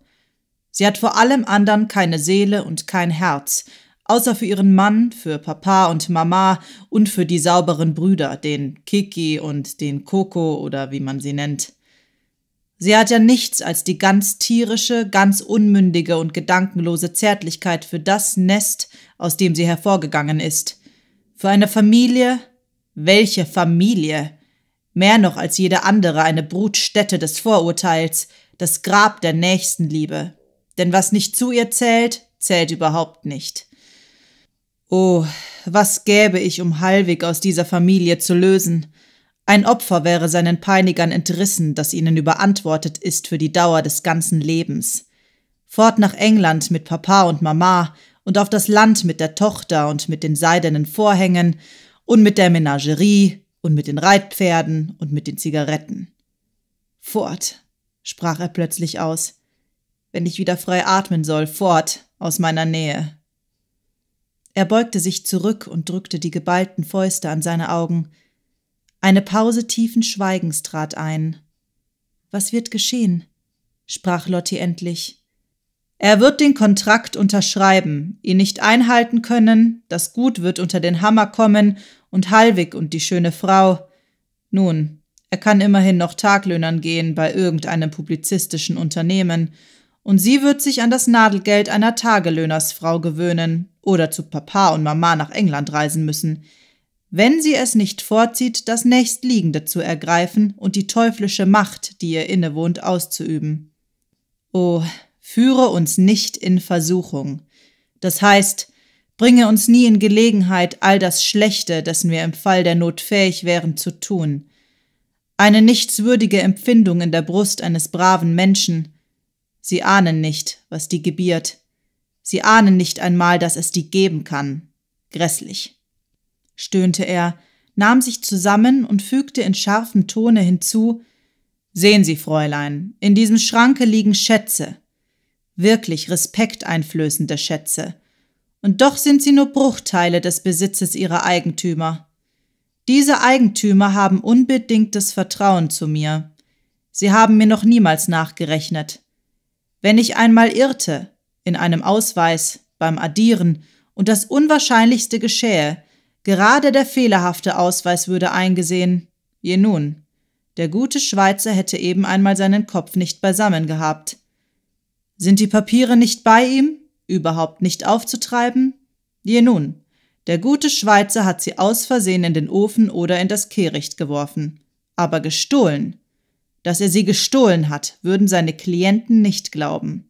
Sie hat vor allem anderen keine Seele und kein Herz, außer für ihren Mann, für Papa und Mama und für die sauberen Brüder, den Kiki und den Coco oder wie man sie nennt. Sie hat ja nichts als die ganz tierische, ganz unmündige und gedankenlose Zärtlichkeit für das Nest, aus dem sie hervorgegangen ist. Für eine Familie? Welche Familie? mehr noch als jede andere eine Brutstätte des Vorurteils, das Grab der Nächstenliebe. Denn was nicht zu ihr zählt, zählt überhaupt nicht. Oh, was gäbe ich, um Halwig aus dieser Familie zu lösen? Ein Opfer wäre seinen Peinigern entrissen, das ihnen überantwortet ist für die Dauer des ganzen Lebens. Fort nach England mit Papa und Mama und auf das Land mit der Tochter und mit den seidenen Vorhängen und mit der Menagerie und mit den Reitpferden und mit den Zigaretten. Fort, sprach er plötzlich aus, wenn ich wieder frei atmen soll, fort aus meiner Nähe. Er beugte sich zurück und drückte die geballten Fäuste an seine Augen. Eine Pause tiefen Schweigens trat ein. Was wird geschehen? sprach Lotti endlich. Er wird den Kontrakt unterschreiben, ihn nicht einhalten können, das Gut wird unter den Hammer kommen und Halwig und die schöne Frau. Nun, er kann immerhin noch Taglöhnern gehen bei irgendeinem publizistischen Unternehmen, und sie wird sich an das Nadelgeld einer Tagelöhnersfrau gewöhnen oder zu Papa und Mama nach England reisen müssen, wenn sie es nicht vorzieht, das nächstliegende zu ergreifen und die teuflische Macht, die ihr innewohnt, auszuüben. Oh, führe uns nicht in Versuchung. Das heißt, bringe uns nie in Gelegenheit, all das Schlechte, dessen wir im Fall der Not fähig wären, zu tun. Eine nichtswürdige Empfindung in der Brust eines braven Menschen. Sie ahnen nicht, was die gebiert. Sie ahnen nicht einmal, dass es die geben kann. Grässlich. stöhnte er, nahm sich zusammen und fügte in scharfem Tone hinzu Sehen Sie, Fräulein, in diesem Schranke liegen Schätze wirklich respekteinflößende Schätze. Und doch sind sie nur Bruchteile des Besitzes ihrer Eigentümer. Diese Eigentümer haben unbedingtes Vertrauen zu mir. Sie haben mir noch niemals nachgerechnet. Wenn ich einmal irrte, in einem Ausweis, beim Addieren, und das Unwahrscheinlichste geschähe, gerade der fehlerhafte Ausweis würde eingesehen, je nun. Der gute Schweizer hätte eben einmal seinen Kopf nicht beisammen gehabt. Sind die Papiere nicht bei ihm? Überhaupt nicht aufzutreiben? Je nun, der gute Schweizer hat sie aus Versehen in den Ofen oder in das Kehricht geworfen. Aber gestohlen. Dass er sie gestohlen hat, würden seine Klienten nicht glauben.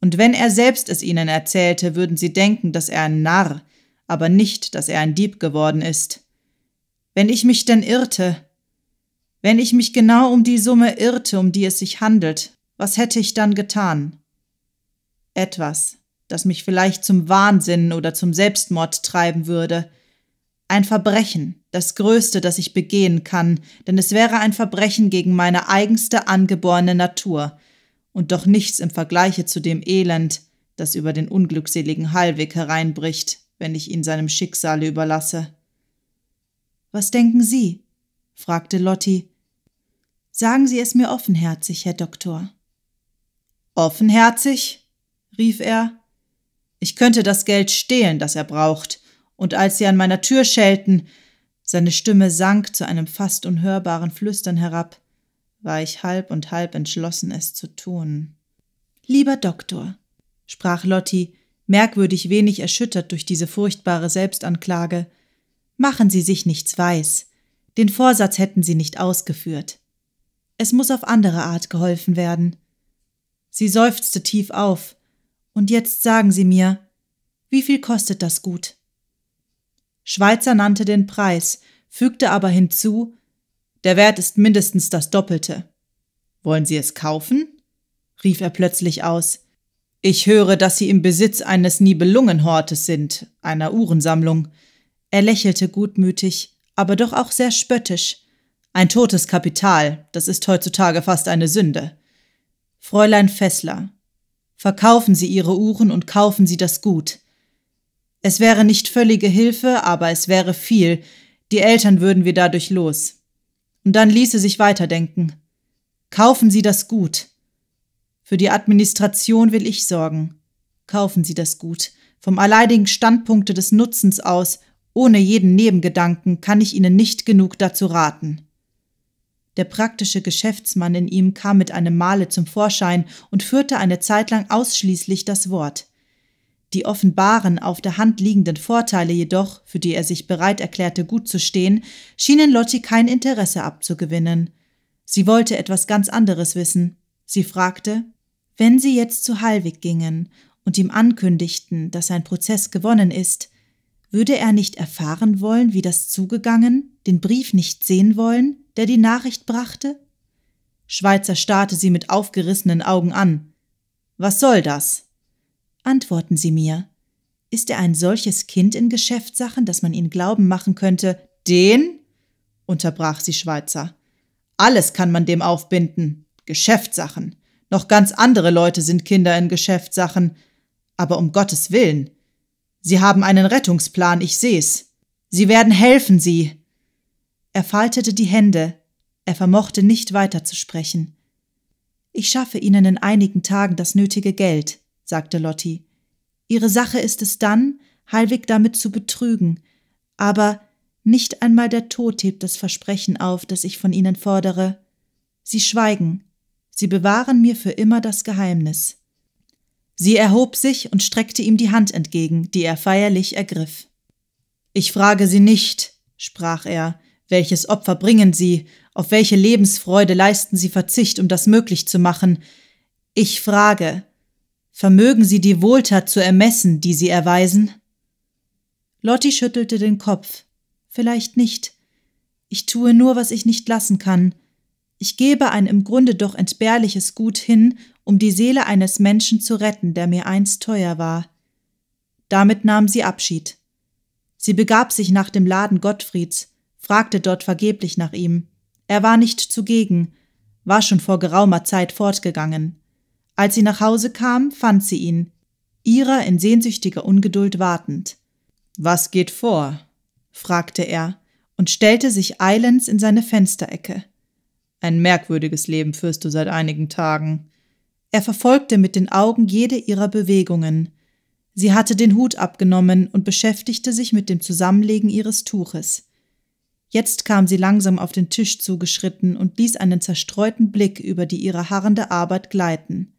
Und wenn er selbst es ihnen erzählte, würden sie denken, dass er ein Narr, aber nicht, dass er ein Dieb geworden ist. Wenn ich mich denn irrte, wenn ich mich genau um die Summe irrte, um die es sich handelt, was hätte ich dann getan? Etwas, das mich vielleicht zum Wahnsinn oder zum Selbstmord treiben würde. Ein Verbrechen, das Größte, das ich begehen kann, denn es wäre ein Verbrechen gegen meine eigenste angeborene Natur, und doch nichts im Vergleiche zu dem Elend, das über den unglückseligen Hallweg hereinbricht, wenn ich ihn seinem Schicksale überlasse. Was denken Sie? fragte Lotti. Sagen Sie es mir offenherzig, Herr Doktor. Offenherzig? rief er. Ich könnte das Geld stehlen, das er braucht, und als sie an meiner Tür schellten, seine Stimme sank zu einem fast unhörbaren Flüstern herab, war ich halb und halb entschlossen, es zu tun. Lieber Doktor, sprach Lotti, merkwürdig wenig erschüttert durch diese furchtbare Selbstanklage, machen Sie sich nichts weiß. Den Vorsatz hätten Sie nicht ausgeführt. Es muss auf andere Art geholfen werden. Sie seufzte tief auf. Und jetzt sagen Sie mir, wie viel kostet das Gut? Schweizer nannte den Preis, fügte aber hinzu, der Wert ist mindestens das Doppelte. Wollen Sie es kaufen? rief er plötzlich aus. Ich höre, dass Sie im Besitz eines Nibelungenhortes sind, einer Uhrensammlung. Er lächelte gutmütig, aber doch auch sehr spöttisch. Ein totes Kapital, das ist heutzutage fast eine Sünde. Fräulein Fessler, verkaufen Sie Ihre Uhren und kaufen Sie das Gut. Es wäre nicht völlige Hilfe, aber es wäre viel. Die Eltern würden wir dadurch los. Und dann ließe sich weiterdenken. Kaufen Sie das Gut. Für die Administration will ich sorgen. Kaufen Sie das Gut. Vom alleinigen Standpunkte des Nutzens aus, ohne jeden Nebengedanken, kann ich Ihnen nicht genug dazu raten. Der praktische Geschäftsmann in ihm kam mit einem Male zum Vorschein und führte eine Zeit lang ausschließlich das Wort. Die offenbaren, auf der Hand liegenden Vorteile jedoch, für die er sich bereit erklärte, gut zu stehen, schienen Lotti kein Interesse abzugewinnen. Sie wollte etwas ganz anderes wissen. Sie fragte, wenn Sie jetzt zu Halwig gingen und ihm ankündigten, dass sein Prozess gewonnen ist, würde er nicht erfahren wollen, wie das zugegangen, den Brief nicht sehen wollen, der die Nachricht brachte? Schweizer starrte sie mit aufgerissenen Augen an. Was soll das? Antworten Sie mir. Ist er ein solches Kind in Geschäftssachen, dass man ihn glauben machen könnte? Den? unterbrach sie Schweizer. Alles kann man dem aufbinden. Geschäftssachen. Noch ganz andere Leute sind Kinder in Geschäftssachen. Aber um Gottes Willen. Sie haben einen Rettungsplan, ich seh's. Sie werden helfen, Sie. Er faltete die Hände, er vermochte nicht weiter zu sprechen. Ich schaffe Ihnen in einigen Tagen das nötige Geld, sagte Lotti. Ihre Sache ist es dann, Halwig damit zu betrügen, aber nicht einmal der Tod hebt das Versprechen auf, das ich von Ihnen fordere. Sie schweigen, Sie bewahren mir für immer das Geheimnis. Sie erhob sich und streckte ihm die Hand entgegen, die er feierlich ergriff. Ich frage Sie nicht, sprach er, welches Opfer bringen sie? Auf welche Lebensfreude leisten sie Verzicht, um das möglich zu machen? Ich frage, vermögen sie die Wohltat zu ermessen, die sie erweisen? Lotti schüttelte den Kopf. Vielleicht nicht. Ich tue nur, was ich nicht lassen kann. Ich gebe ein im Grunde doch entbehrliches Gut hin, um die Seele eines Menschen zu retten, der mir einst teuer war. Damit nahm sie Abschied. Sie begab sich nach dem Laden Gottfrieds, fragte dort vergeblich nach ihm. Er war nicht zugegen, war schon vor geraumer Zeit fortgegangen. Als sie nach Hause kam, fand sie ihn, ihrer in sehnsüchtiger Ungeduld wartend. Was geht vor? fragte er und stellte sich eilends in seine Fensterecke. Ein merkwürdiges Leben führst du seit einigen Tagen. Er verfolgte mit den Augen jede ihrer Bewegungen. Sie hatte den Hut abgenommen und beschäftigte sich mit dem Zusammenlegen ihres Tuches. Jetzt kam sie langsam auf den Tisch zugeschritten und ließ einen zerstreuten Blick über die ihre harrende Arbeit gleiten.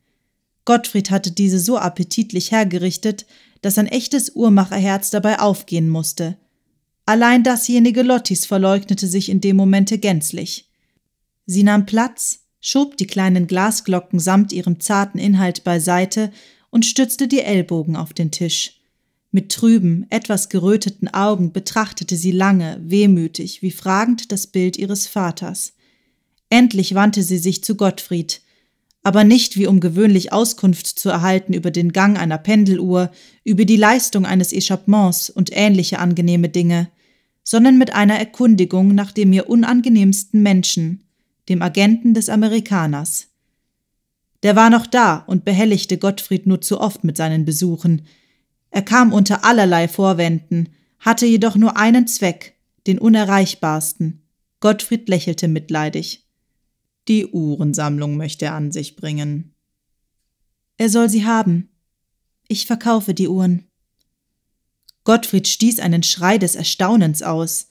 Gottfried hatte diese so appetitlich hergerichtet, dass ein echtes Uhrmacherherz dabei aufgehen musste. Allein dasjenige Lottis verleugnete sich in dem Momente gänzlich. Sie nahm Platz, schob die kleinen Glasglocken samt ihrem zarten Inhalt beiseite und stützte die Ellbogen auf den Tisch. Mit trüben, etwas geröteten Augen betrachtete sie lange, wehmütig, wie fragend das Bild ihres Vaters. Endlich wandte sie sich zu Gottfried, aber nicht wie um gewöhnlich Auskunft zu erhalten über den Gang einer Pendeluhr, über die Leistung eines Echappements und ähnliche angenehme Dinge, sondern mit einer Erkundigung nach dem ihr unangenehmsten Menschen, dem Agenten des Amerikaners. Der war noch da und behelligte Gottfried nur zu oft mit seinen Besuchen – er kam unter allerlei Vorwänden, hatte jedoch nur einen Zweck, den unerreichbarsten. Gottfried lächelte mitleidig. Die Uhrensammlung möchte er an sich bringen. Er soll sie haben. Ich verkaufe die Uhren. Gottfried stieß einen Schrei des Erstaunens aus.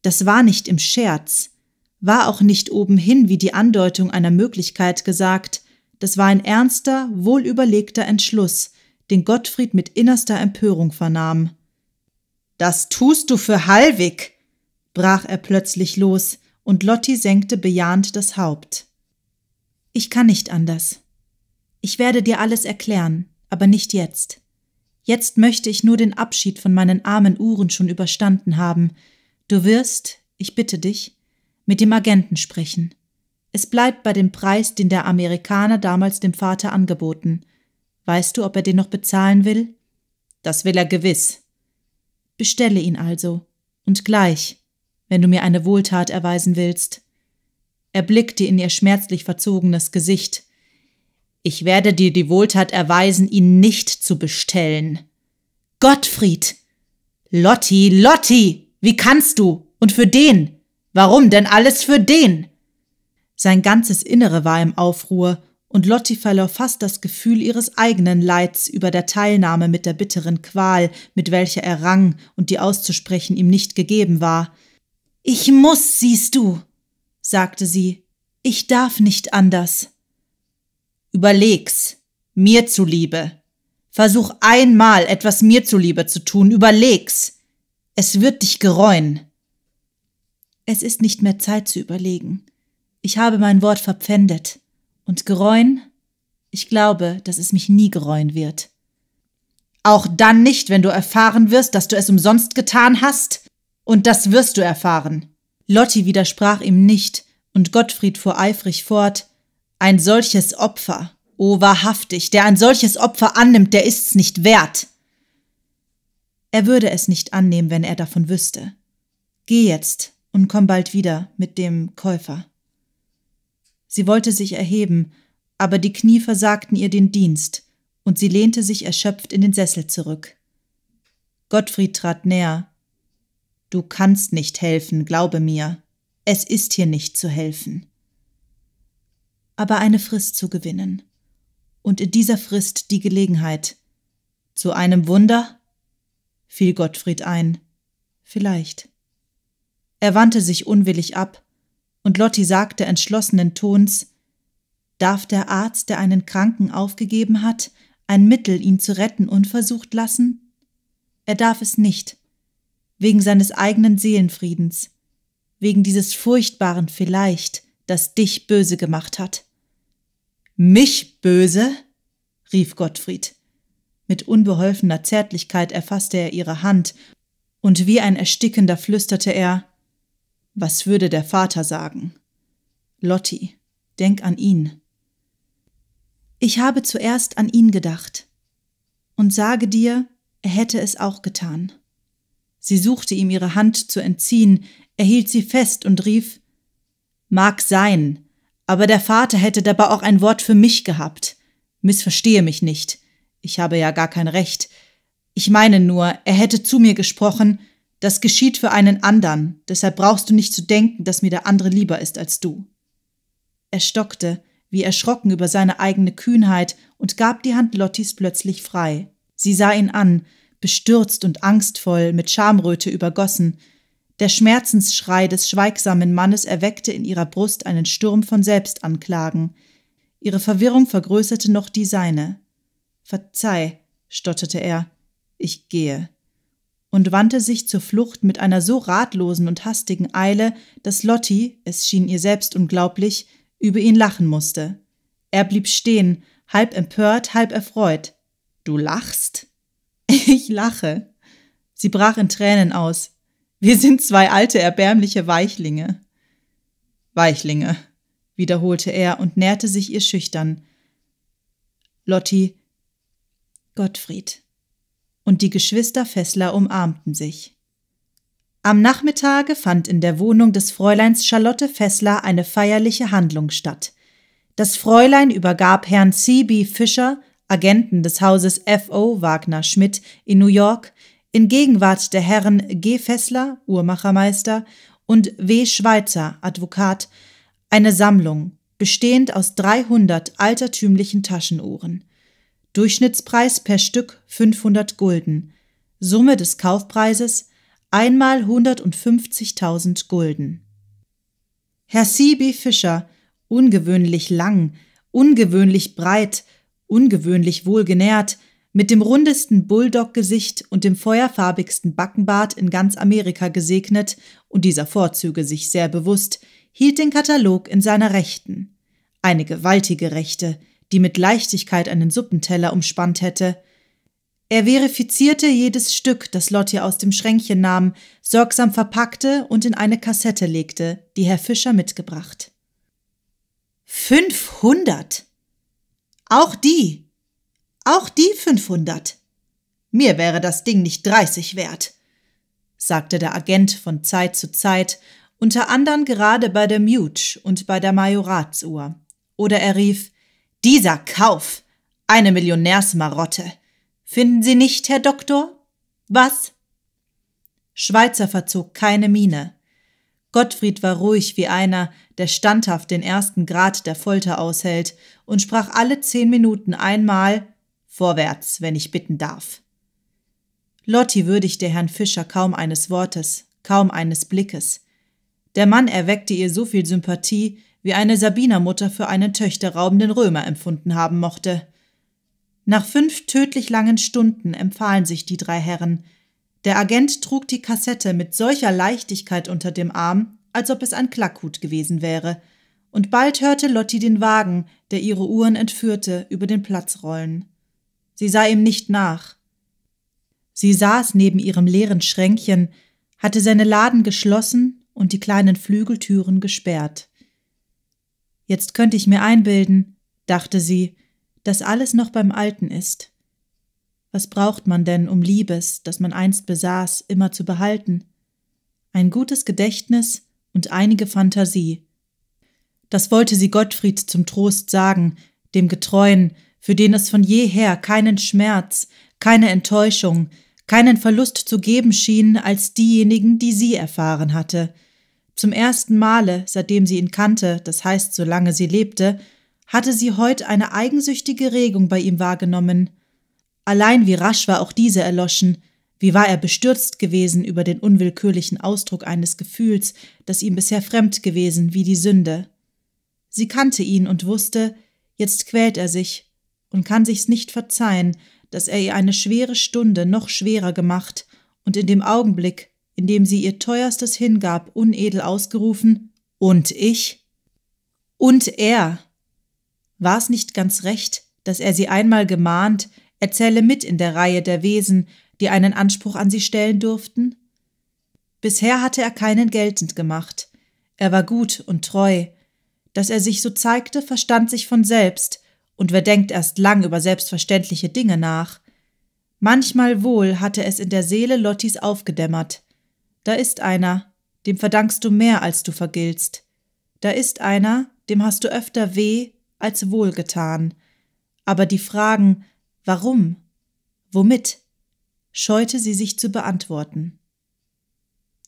Das war nicht im Scherz, war auch nicht obenhin wie die Andeutung einer Möglichkeit gesagt, das war ein ernster, wohlüberlegter Entschluss, den Gottfried mit innerster Empörung vernahm. Das tust du für Halvig, brach er plötzlich los, und Lotti senkte bejahend das Haupt. Ich kann nicht anders. Ich werde dir alles erklären, aber nicht jetzt. Jetzt möchte ich nur den Abschied von meinen armen Uhren schon überstanden haben. Du wirst, ich bitte dich, mit dem Agenten sprechen. Es bleibt bei dem Preis, den der Amerikaner damals dem Vater angeboten – Weißt du, ob er den noch bezahlen will? Das will er gewiss. Bestelle ihn also, und gleich, wenn du mir eine Wohltat erweisen willst. Er blickte in ihr schmerzlich verzogenes Gesicht. Ich werde dir die Wohltat erweisen, ihn nicht zu bestellen. Gottfried! Lotti, Lotti! Wie kannst du? Und für den? Warum denn alles für den? Sein ganzes Innere war im Aufruhr, und Lotti verlor fast das Gefühl ihres eigenen Leids über der Teilnahme mit der bitteren Qual, mit welcher er rang und die auszusprechen ihm nicht gegeben war. Ich muss, siehst du, sagte sie, ich darf nicht anders. Überleg's, mir zuliebe. Versuch einmal etwas mir zuliebe zu tun, überleg's. Es wird dich gereuen. Es ist nicht mehr Zeit zu überlegen. Ich habe mein Wort verpfändet. Und gereuen? Ich glaube, dass es mich nie gereuen wird. Auch dann nicht, wenn du erfahren wirst, dass du es umsonst getan hast? Und das wirst du erfahren. Lotti widersprach ihm nicht, und Gottfried fuhr eifrig fort Ein solches Opfer, o wahrhaftig, der ein solches Opfer annimmt, der ist's nicht wert. Er würde es nicht annehmen, wenn er davon wüsste. Geh jetzt und komm bald wieder mit dem Käufer. Sie wollte sich erheben, aber die Knie versagten ihr den Dienst, und sie lehnte sich erschöpft in den Sessel zurück. Gottfried trat näher. Du kannst nicht helfen, glaube mir. Es ist hier nicht zu helfen. Aber eine Frist zu gewinnen. Und in dieser Frist die Gelegenheit. Zu einem Wunder? fiel Gottfried ein. Vielleicht. Er wandte sich unwillig ab, und Lotti sagte entschlossenen Tons Darf der Arzt, der einen Kranken aufgegeben hat, ein Mittel, ihn zu retten, unversucht lassen? Er darf es nicht, wegen seines eigenen Seelenfriedens, wegen dieses furchtbaren Vielleicht, das dich böse gemacht hat. Mich böse? rief Gottfried. Mit unbeholfener Zärtlichkeit erfasste er ihre Hand, und wie ein Erstickender flüsterte er was würde der Vater sagen? Lotti, denk an ihn. Ich habe zuerst an ihn gedacht und sage dir, er hätte es auch getan. Sie suchte ihm ihre Hand zu entziehen, er hielt sie fest und rief Mag sein, aber der Vater hätte dabei auch ein Wort für mich gehabt. Missverstehe mich nicht, ich habe ja gar kein Recht. Ich meine nur, er hätte zu mir gesprochen, das geschieht für einen anderen, deshalb brauchst du nicht zu denken, dass mir der andere lieber ist als du. Er stockte, wie erschrocken über seine eigene Kühnheit, und gab die Hand Lottis plötzlich frei. Sie sah ihn an, bestürzt und angstvoll, mit Schamröte übergossen. Der Schmerzensschrei des schweigsamen Mannes erweckte in ihrer Brust einen Sturm von Selbstanklagen. Ihre Verwirrung vergrößerte noch die seine. Verzeih, stotterte er, ich gehe und wandte sich zur Flucht mit einer so ratlosen und hastigen Eile, dass Lotti, es schien ihr selbst unglaublich, über ihn lachen musste. Er blieb stehen, halb empört, halb erfreut. Du lachst? Ich lache. Sie brach in Tränen aus. Wir sind zwei alte, erbärmliche Weichlinge. Weichlinge, wiederholte er und näherte sich ihr schüchtern. Lotti, Gottfried und die Geschwister Fessler umarmten sich. Am Nachmittage fand in der Wohnung des Fräuleins Charlotte Fessler eine feierliche Handlung statt. Das Fräulein übergab Herrn C.B. Fischer, Agenten des Hauses F.O. Wagner Schmidt in New York, in Gegenwart der Herren G. Fessler, Uhrmachermeister, und W. Schweitzer, Advokat, eine Sammlung, bestehend aus 300 altertümlichen Taschenuhren. Durchschnittspreis per Stück 500 Gulden, Summe des Kaufpreises einmal 150.000 Gulden. Herr C.B. Fischer, ungewöhnlich lang, ungewöhnlich breit, ungewöhnlich wohlgenährt, mit dem rundesten Bulldog-Gesicht und dem feuerfarbigsten Backenbart in ganz Amerika gesegnet und dieser Vorzüge sich sehr bewusst, hielt den Katalog in seiner Rechten. Eine gewaltige Rechte, die mit Leichtigkeit einen Suppenteller umspannt hätte. Er verifizierte jedes Stück, das Lotti aus dem Schränkchen nahm, sorgsam verpackte und in eine Kassette legte, die Herr Fischer mitgebracht. 500! Auch die! Auch die 500! Mir wäre das Ding nicht 30 wert, sagte der Agent von Zeit zu Zeit, unter anderem gerade bei der Mutsch und bei der Majoratsuhr. Oder er rief, dieser Kauf. Eine Millionärsmarotte. Finden Sie nicht, Herr Doktor? Was? Schweizer verzog keine Miene. Gottfried war ruhig wie einer, der standhaft den ersten Grad der Folter aushält und sprach alle zehn Minuten einmal Vorwärts, wenn ich bitten darf. Lotti würdigte Herrn Fischer kaum eines Wortes, kaum eines Blickes. Der Mann erweckte ihr so viel Sympathie, wie eine Sabinermutter für einen töchterraubenden Römer empfunden haben mochte. Nach fünf tödlich langen Stunden empfahlen sich die drei Herren. Der Agent trug die Kassette mit solcher Leichtigkeit unter dem Arm, als ob es ein Klackhut gewesen wäre, und bald hörte Lotti den Wagen, der ihre Uhren entführte, über den Platz rollen. Sie sah ihm nicht nach. Sie saß neben ihrem leeren Schränkchen, hatte seine Laden geschlossen und die kleinen Flügeltüren gesperrt. Jetzt könnte ich mir einbilden, dachte sie, dass alles noch beim Alten ist. Was braucht man denn, um Liebes, das man einst besaß, immer zu behalten? Ein gutes Gedächtnis und einige Fantasie. Das wollte sie Gottfried zum Trost sagen, dem Getreuen, für den es von jeher keinen Schmerz, keine Enttäuschung, keinen Verlust zu geben schien als diejenigen, die sie erfahren hatte – zum ersten Male, seitdem sie ihn kannte, das heißt, solange sie lebte, hatte sie heute eine eigensüchtige Regung bei ihm wahrgenommen. Allein wie rasch war auch diese erloschen, wie war er bestürzt gewesen über den unwillkürlichen Ausdruck eines Gefühls, das ihm bisher fremd gewesen wie die Sünde. Sie kannte ihn und wusste, jetzt quält er sich und kann sich's nicht verzeihen, dass er ihr eine schwere Stunde noch schwerer gemacht und in dem Augenblick, indem sie ihr Teuerstes hingab, unedel ausgerufen Und ich? Und er? War's nicht ganz recht, dass er sie einmal gemahnt, erzähle mit in der Reihe der Wesen, die einen Anspruch an sie stellen durften? Bisher hatte er keinen geltend gemacht. Er war gut und treu. Dass er sich so zeigte, verstand sich von selbst, und wer denkt erst lang über selbstverständliche Dinge nach? Manchmal wohl hatte es in der Seele Lottis aufgedämmert. Da ist einer, dem verdankst du mehr, als du vergiltst. Da ist einer, dem hast du öfter weh als wohlgetan. Aber die Fragen, warum, womit, scheute sie sich zu beantworten.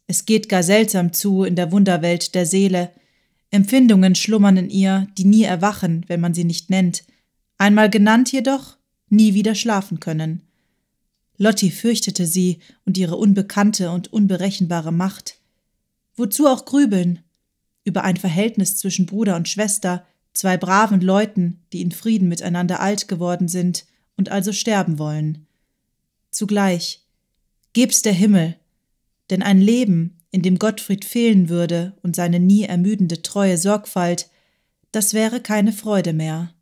Es geht gar seltsam zu in der Wunderwelt der Seele. Empfindungen schlummern in ihr, die nie erwachen, wenn man sie nicht nennt, einmal genannt jedoch, nie wieder schlafen können. Lotti fürchtete sie und ihre unbekannte und unberechenbare Macht. Wozu auch grübeln? Über ein Verhältnis zwischen Bruder und Schwester, zwei braven Leuten, die in Frieden miteinander alt geworden sind und also sterben wollen. Zugleich, geb's der Himmel, denn ein Leben, in dem Gottfried fehlen würde und seine nie ermüdende treue Sorgfalt, das wäre keine Freude mehr.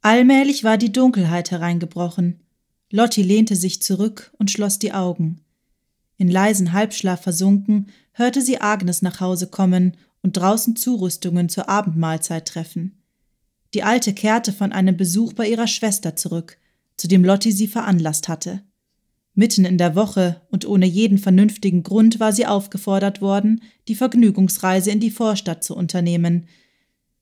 Allmählich war die Dunkelheit hereingebrochen. Lotti lehnte sich zurück und schloss die Augen. In leisen Halbschlaf versunken, hörte sie Agnes nach Hause kommen und draußen Zurüstungen zur Abendmahlzeit treffen. Die Alte kehrte von einem Besuch bei ihrer Schwester zurück, zu dem Lotti sie veranlasst hatte. Mitten in der Woche und ohne jeden vernünftigen Grund war sie aufgefordert worden, die Vergnügungsreise in die Vorstadt zu unternehmen.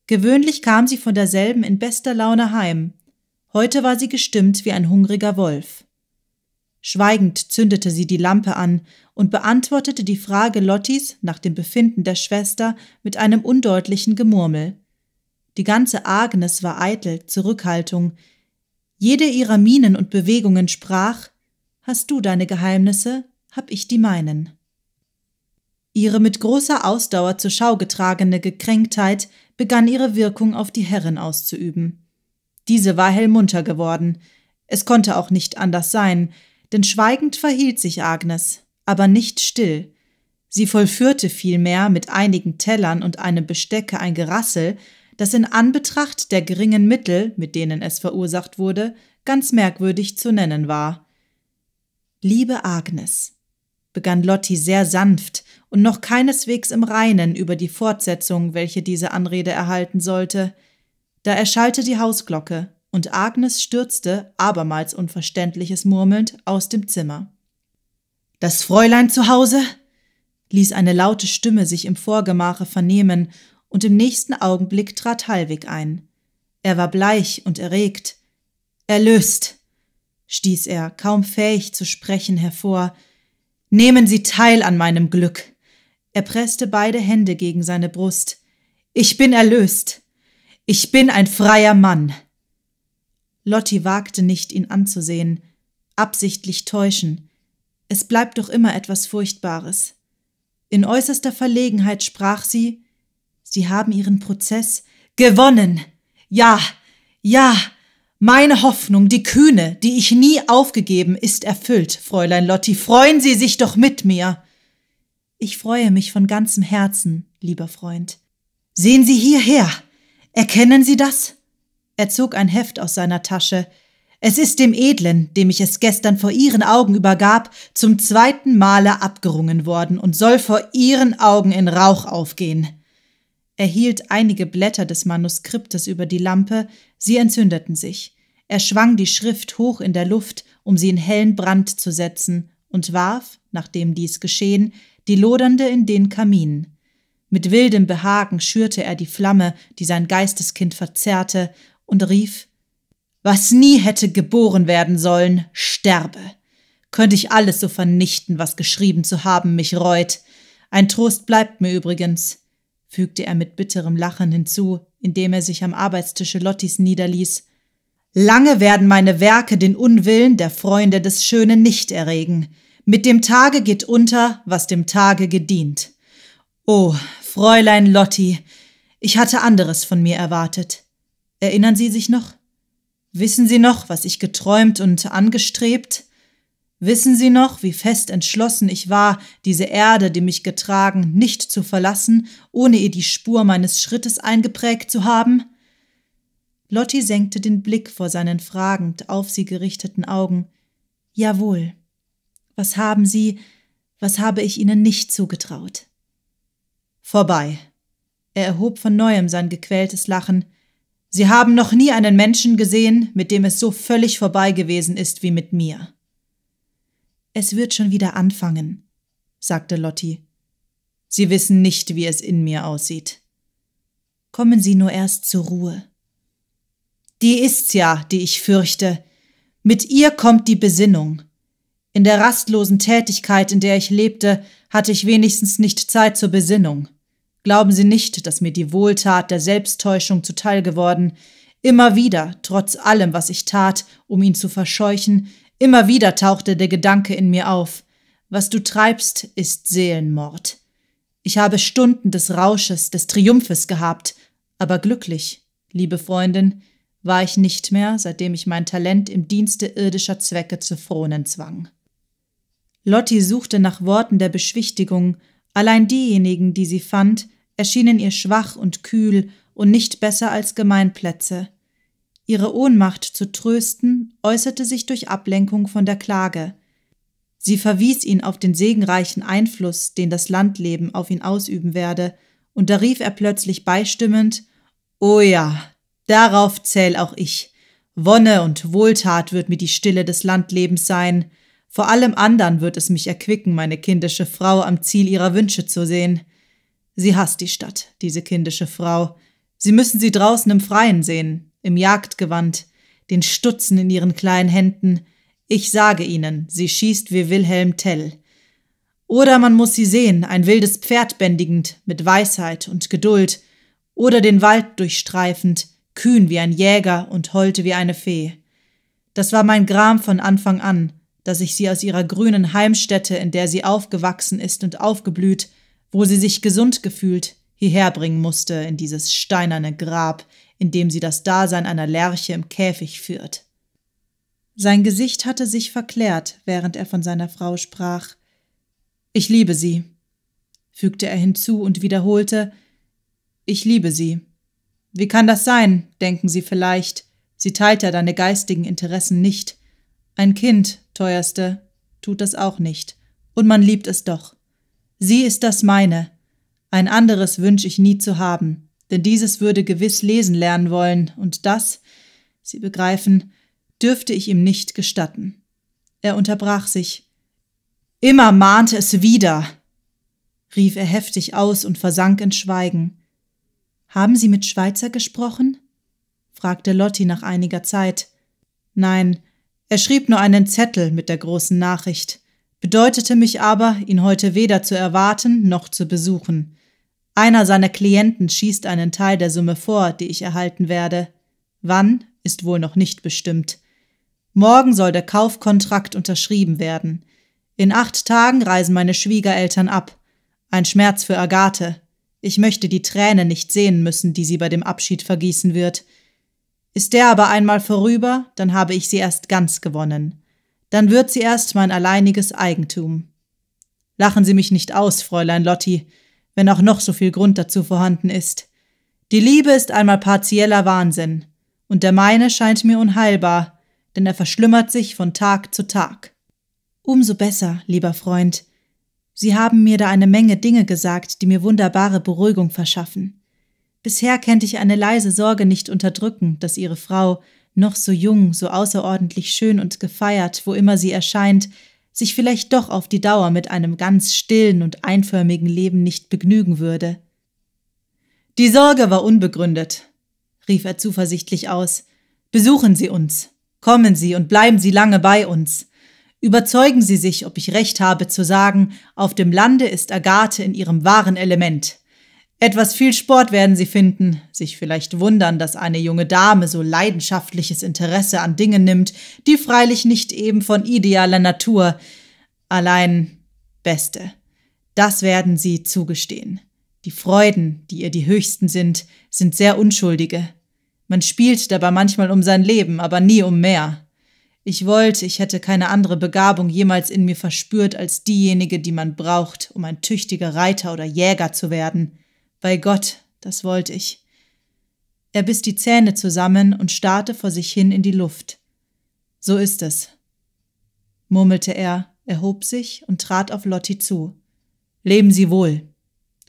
Gewöhnlich kam sie von derselben in bester Laune heim, Heute war sie gestimmt wie ein hungriger Wolf. Schweigend zündete sie die Lampe an und beantwortete die Frage Lottis nach dem Befinden der Schwester mit einem undeutlichen Gemurmel. Die ganze Agnes war eitel, Zurückhaltung. Jede ihrer Mienen und Bewegungen sprach Hast du deine Geheimnisse, hab ich die meinen. Ihre mit großer Ausdauer zur Schau getragene Gekränktheit begann ihre Wirkung auf die Herren auszuüben. Diese war hellmunter geworden. Es konnte auch nicht anders sein, denn schweigend verhielt sich Agnes, aber nicht still. Sie vollführte vielmehr mit einigen Tellern und einem Bestecke ein Gerassel, das in Anbetracht der geringen Mittel, mit denen es verursacht wurde, ganz merkwürdig zu nennen war. Liebe Agnes, begann Lotti sehr sanft und noch keineswegs im Reinen über die Fortsetzung, welche diese Anrede erhalten sollte, – da erschallte die Hausglocke und Agnes stürzte, abermals unverständliches murmelnd, aus dem Zimmer. Das Fräulein zu Hause? ließ eine laute Stimme sich im Vorgemache vernehmen, und im nächsten Augenblick trat Hallwig ein. Er war bleich und erregt. Erlöst, stieß er, kaum fähig zu sprechen, hervor. Nehmen Sie teil an meinem Glück. Er presste beide Hände gegen seine Brust. Ich bin erlöst. Ich bin ein freier Mann. Lotti wagte nicht, ihn anzusehen, absichtlich täuschen. Es bleibt doch immer etwas Furchtbares. In äußerster Verlegenheit sprach sie Sie haben Ihren Prozess gewonnen. Ja, ja, meine Hoffnung, die kühne, die ich nie aufgegeben, ist erfüllt, Fräulein Lotti. Freuen Sie sich doch mit mir. Ich freue mich von ganzem Herzen, lieber Freund. Sehen Sie hierher. Erkennen Sie das? Er zog ein Heft aus seiner Tasche. Es ist dem Edlen, dem ich es gestern vor Ihren Augen übergab, zum zweiten Male abgerungen worden und soll vor Ihren Augen in Rauch aufgehen. Er hielt einige Blätter des Manuskriptes über die Lampe, sie entzündeten sich. Er schwang die Schrift hoch in der Luft, um sie in hellen Brand zu setzen, und warf, nachdem dies geschehen, die lodernde in den Kamin. Mit wildem Behagen schürte er die Flamme, die sein Geisteskind verzerrte, und rief Was nie hätte geboren werden sollen, sterbe. Könnte ich alles so vernichten, was geschrieben zu haben mich reut. Ein Trost bleibt mir übrigens, fügte er mit bitterem Lachen hinzu, indem er sich am Arbeitstische Lottis niederließ. Lange werden meine Werke den Unwillen der Freunde des Schönen nicht erregen. Mit dem Tage geht unter, was dem Tage gedient. Oh, Fräulein Lotti, ich hatte anderes von mir erwartet. Erinnern Sie sich noch? Wissen Sie noch, was ich geträumt und angestrebt? Wissen Sie noch, wie fest entschlossen ich war, diese Erde, die mich getragen, nicht zu verlassen, ohne ihr die Spur meines Schrittes eingeprägt zu haben? Lotti senkte den Blick vor seinen fragend auf sie gerichteten Augen. Jawohl. Was haben Sie, was habe ich Ihnen nicht zugetraut? Vorbei. Er erhob von neuem sein gequältes Lachen. Sie haben noch nie einen Menschen gesehen, mit dem es so völlig vorbei gewesen ist wie mit mir. Es wird schon wieder anfangen, sagte Lotti. Sie wissen nicht, wie es in mir aussieht. Kommen Sie nur erst zur Ruhe. Die ist's ja, die ich fürchte. Mit ihr kommt die Besinnung. In der rastlosen Tätigkeit, in der ich lebte, hatte ich wenigstens nicht Zeit zur Besinnung. Glauben Sie nicht, dass mir die Wohltat der Selbsttäuschung zuteil geworden, immer wieder, trotz allem, was ich tat, um ihn zu verscheuchen, immer wieder tauchte der Gedanke in mir auf, was du treibst, ist Seelenmord. Ich habe Stunden des Rausches, des Triumphes gehabt, aber glücklich, liebe Freundin, war ich nicht mehr, seitdem ich mein Talent im Dienste irdischer Zwecke zu fronen zwang. Lotti suchte nach Worten der Beschwichtigung, Allein diejenigen, die sie fand, erschienen ihr schwach und kühl und nicht besser als Gemeinplätze. Ihre Ohnmacht zu trösten äußerte sich durch Ablenkung von der Klage. Sie verwies ihn auf den segenreichen Einfluss, den das Landleben auf ihn ausüben werde, und da rief er plötzlich beistimmend O oh ja, darauf zähl auch ich. Wonne und Wohltat wird mir die Stille des Landlebens sein, vor allem anderen wird es mich erquicken, meine kindische Frau am Ziel ihrer Wünsche zu sehen. Sie hasst die Stadt, diese kindische Frau. Sie müssen sie draußen im Freien sehen, im Jagdgewand, den Stutzen in ihren kleinen Händen. Ich sage Ihnen, sie schießt wie Wilhelm Tell. Oder man muss sie sehen, ein wildes Pferd bändigend, mit Weisheit und Geduld, oder den Wald durchstreifend, kühn wie ein Jäger und holte wie eine Fee. Das war mein Gram von Anfang an, dass ich sie aus ihrer grünen Heimstätte, in der sie aufgewachsen ist und aufgeblüht, wo sie sich gesund gefühlt, hierher bringen musste, in dieses steinerne Grab, in dem sie das Dasein einer Lerche im Käfig führt. Sein Gesicht hatte sich verklärt, während er von seiner Frau sprach. Ich liebe sie, fügte er hinzu und wiederholte Ich liebe sie. Wie kann das sein, denken Sie vielleicht, sie teilt ja deine geistigen Interessen nicht. Ein Kind, teuerste, tut das auch nicht, und man liebt es doch. Sie ist das meine. Ein anderes wünsch ich nie zu haben, denn dieses würde gewiss lesen lernen wollen, und das, Sie begreifen, dürfte ich ihm nicht gestatten. Er unterbrach sich. Immer mahnte es wieder, rief er heftig aus und versank in Schweigen. Haben Sie mit Schweizer gesprochen? fragte Lotti nach einiger Zeit. Nein, er schrieb nur einen Zettel mit der großen Nachricht, bedeutete mich aber, ihn heute weder zu erwarten noch zu besuchen. Einer seiner Klienten schießt einen Teil der Summe vor, die ich erhalten werde. Wann, ist wohl noch nicht bestimmt. Morgen soll der Kaufkontrakt unterschrieben werden. In acht Tagen reisen meine Schwiegereltern ab. Ein Schmerz für Agathe. Ich möchte die Tränen nicht sehen müssen, die sie bei dem Abschied vergießen wird. Ist der aber einmal vorüber, dann habe ich sie erst ganz gewonnen. Dann wird sie erst mein alleiniges Eigentum. Lachen Sie mich nicht aus, Fräulein Lotti, wenn auch noch so viel Grund dazu vorhanden ist. Die Liebe ist einmal partieller Wahnsinn, und der meine scheint mir unheilbar, denn er verschlimmert sich von Tag zu Tag. Umso besser, lieber Freund. Sie haben mir da eine Menge Dinge gesagt, die mir wunderbare Beruhigung verschaffen. Bisher kennt ich eine leise Sorge nicht unterdrücken, dass ihre Frau, noch so jung, so außerordentlich schön und gefeiert, wo immer sie erscheint, sich vielleicht doch auf die Dauer mit einem ganz stillen und einförmigen Leben nicht begnügen würde. Die Sorge war unbegründet, rief er zuversichtlich aus. Besuchen Sie uns, kommen Sie und bleiben Sie lange bei uns. Überzeugen Sie sich, ob ich recht habe zu sagen, auf dem Lande ist Agathe in ihrem wahren Element. Etwas viel Sport werden sie finden, sich vielleicht wundern, dass eine junge Dame so leidenschaftliches Interesse an Dingen nimmt, die freilich nicht eben von idealer Natur, allein Beste. Das werden sie zugestehen. Die Freuden, die ihr die höchsten sind, sind sehr unschuldige. Man spielt dabei manchmal um sein Leben, aber nie um mehr. Ich wollte, ich hätte keine andere Begabung jemals in mir verspürt als diejenige, die man braucht, um ein tüchtiger Reiter oder Jäger zu werden. Bei Gott, das wollte ich. Er biss die Zähne zusammen und starrte vor sich hin in die Luft. So ist es, murmelte er, erhob sich und trat auf Lotti zu. Leben Sie wohl.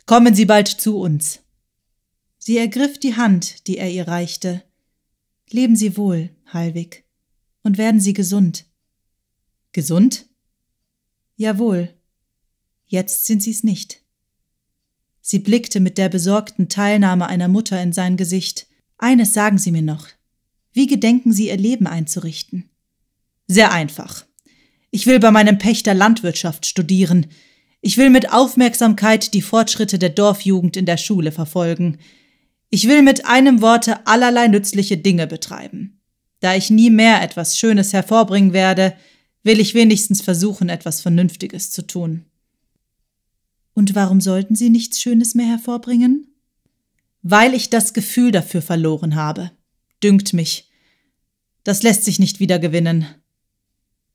Kommen Sie bald zu uns. Sie ergriff die Hand, die er ihr reichte. Leben Sie wohl, Halwig, und werden Sie gesund. Gesund? Jawohl. Jetzt sind Sie's nicht. Sie blickte mit der besorgten Teilnahme einer Mutter in sein Gesicht. Eines sagen Sie mir noch. Wie gedenken Sie Ihr Leben einzurichten? Sehr einfach. Ich will bei meinem Pächter Landwirtschaft studieren. Ich will mit Aufmerksamkeit die Fortschritte der Dorfjugend in der Schule verfolgen. Ich will mit einem Worte allerlei nützliche Dinge betreiben. Da ich nie mehr etwas Schönes hervorbringen werde, will ich wenigstens versuchen, etwas Vernünftiges zu tun. Und warum sollten Sie nichts Schönes mehr hervorbringen? Weil ich das Gefühl dafür verloren habe, dünkt mich. Das lässt sich nicht wieder gewinnen.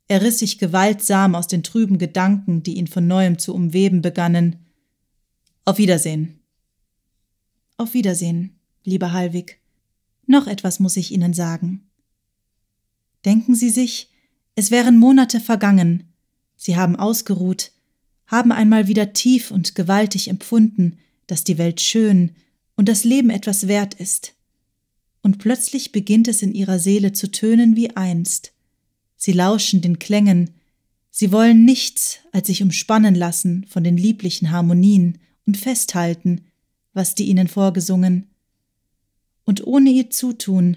Er riss sich gewaltsam aus den trüben Gedanken, die ihn von neuem zu umweben begannen. Auf Wiedersehen. Auf Wiedersehen, lieber Halwig. Noch etwas muss ich Ihnen sagen. Denken Sie sich, es wären Monate vergangen. Sie haben ausgeruht, haben einmal wieder tief und gewaltig empfunden, dass die Welt schön und das Leben etwas wert ist. Und plötzlich beginnt es in ihrer Seele zu tönen wie einst. Sie lauschen den Klängen, sie wollen nichts als sich umspannen lassen von den lieblichen Harmonien und festhalten, was die ihnen vorgesungen. Und ohne ihr Zutun,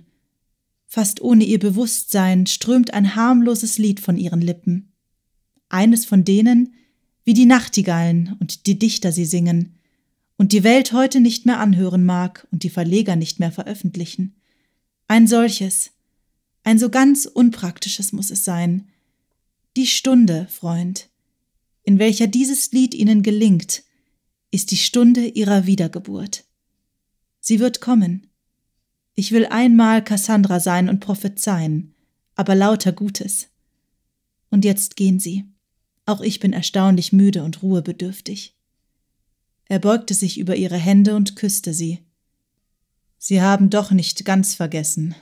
fast ohne ihr Bewusstsein, strömt ein harmloses Lied von ihren Lippen. Eines von denen, wie die Nachtigallen und die Dichter sie singen, und die Welt heute nicht mehr anhören mag und die Verleger nicht mehr veröffentlichen. Ein solches, ein so ganz unpraktisches muss es sein. Die Stunde, Freund, in welcher dieses Lied ihnen gelingt, ist die Stunde ihrer Wiedergeburt. Sie wird kommen. Ich will einmal Cassandra sein und prophezeien, aber lauter Gutes. Und jetzt gehen sie. Auch ich bin erstaunlich müde und ruhebedürftig. Er beugte sich über ihre Hände und küsste sie. Sie haben doch nicht ganz vergessen,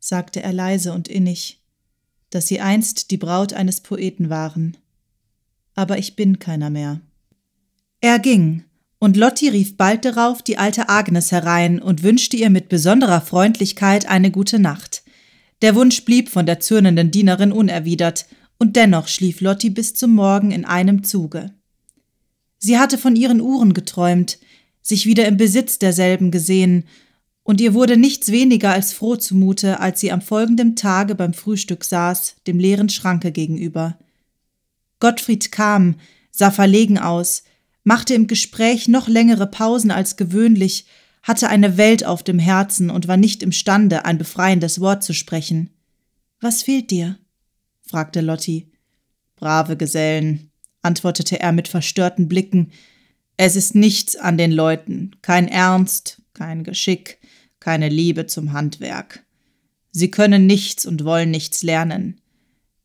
sagte er leise und innig, dass Sie einst die Braut eines Poeten waren. Aber ich bin keiner mehr. Er ging, und Lotti rief bald darauf die alte Agnes herein und wünschte ihr mit besonderer Freundlichkeit eine gute Nacht. Der Wunsch blieb von der zürnenden Dienerin unerwidert, und dennoch schlief Lotti bis zum Morgen in einem Zuge. Sie hatte von ihren Uhren geträumt, sich wieder im Besitz derselben gesehen, und ihr wurde nichts weniger als froh zumute, als sie am folgenden Tage beim Frühstück saß, dem leeren Schranke gegenüber. Gottfried kam, sah verlegen aus, machte im Gespräch noch längere Pausen als gewöhnlich, hatte eine Welt auf dem Herzen und war nicht imstande, ein befreiendes Wort zu sprechen. Was fehlt dir? fragte Lotti. Brave Gesellen, antwortete er mit verstörten Blicken. Es ist nichts an den Leuten, kein Ernst, kein Geschick, keine Liebe zum Handwerk. Sie können nichts und wollen nichts lernen.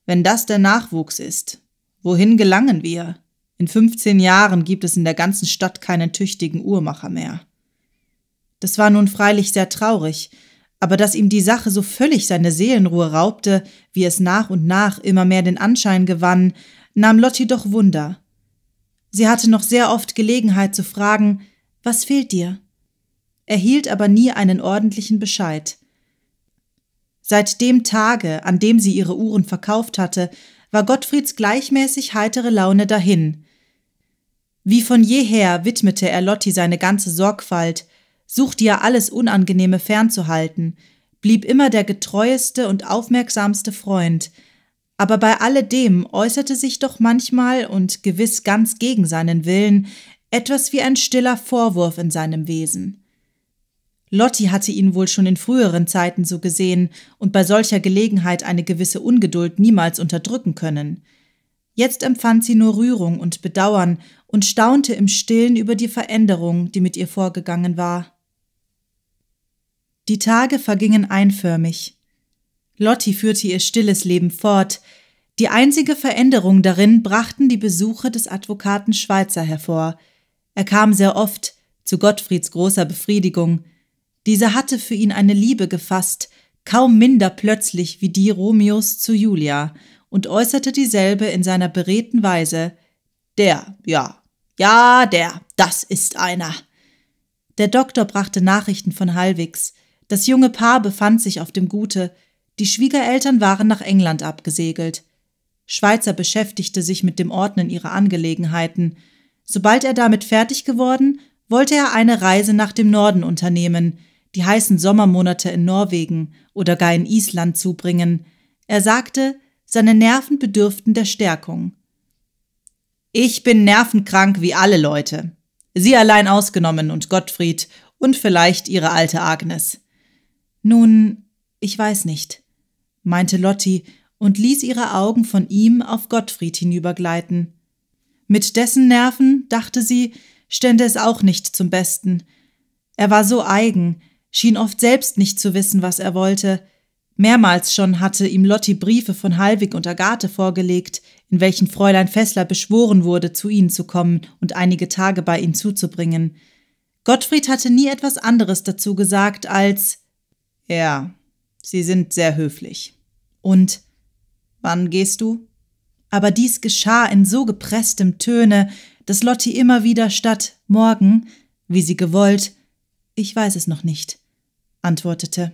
Wenn das der Nachwuchs ist, wohin gelangen wir? In 15 Jahren gibt es in der ganzen Stadt keinen tüchtigen Uhrmacher mehr. Das war nun freilich sehr traurig, aber dass ihm die Sache so völlig seine Seelenruhe raubte, wie es nach und nach immer mehr den Anschein gewann, nahm Lotti doch Wunder. Sie hatte noch sehr oft Gelegenheit zu fragen, was fehlt dir? erhielt aber nie einen ordentlichen Bescheid. Seit dem Tage, an dem sie ihre Uhren verkauft hatte, war Gottfrieds gleichmäßig heitere Laune dahin. Wie von jeher widmete er Lotti seine ganze Sorgfalt, suchte ja alles Unangenehme fernzuhalten, blieb immer der getreueste und aufmerksamste Freund, aber bei alledem äußerte sich doch manchmal und gewiss ganz gegen seinen Willen etwas wie ein stiller Vorwurf in seinem Wesen. Lotti hatte ihn wohl schon in früheren Zeiten so gesehen und bei solcher Gelegenheit eine gewisse Ungeduld niemals unterdrücken können. Jetzt empfand sie nur Rührung und Bedauern und staunte im stillen über die Veränderung, die mit ihr vorgegangen war. Die Tage vergingen einförmig. Lotti führte ihr stilles Leben fort. Die einzige Veränderung darin brachten die Besuche des Advokaten Schweizer hervor. Er kam sehr oft, zu Gottfrieds großer Befriedigung. Dieser hatte für ihn eine Liebe gefasst, kaum minder plötzlich wie die Romeos zu Julia, und äußerte dieselbe in seiner beredten Weise. Der, ja, ja, der, das ist einer. Der Doktor brachte Nachrichten von Halwigs. Das junge Paar befand sich auf dem Gute, die Schwiegereltern waren nach England abgesegelt. Schweizer beschäftigte sich mit dem Ordnen ihrer Angelegenheiten. Sobald er damit fertig geworden, wollte er eine Reise nach dem Norden unternehmen, die heißen Sommermonate in Norwegen oder gar in Island zubringen. Er sagte, seine Nerven bedürften der Stärkung. Ich bin nervenkrank wie alle Leute. Sie allein ausgenommen und Gottfried und vielleicht ihre alte Agnes. Nun, ich weiß nicht, meinte Lotti und ließ ihre Augen von ihm auf Gottfried hinübergleiten. Mit dessen Nerven, dachte sie, stände es auch nicht zum Besten. Er war so eigen, schien oft selbst nicht zu wissen, was er wollte. Mehrmals schon hatte ihm Lotti Briefe von Halwig und Agathe vorgelegt, in welchen Fräulein Fessler beschworen wurde, zu ihnen zu kommen und einige Tage bei ihnen zuzubringen. Gottfried hatte nie etwas anderes dazu gesagt als ja, sie sind sehr höflich. Und wann gehst du? Aber dies geschah in so gepresstem Töne, dass Lotti immer wieder statt morgen, wie sie gewollt, ich weiß es noch nicht, antwortete.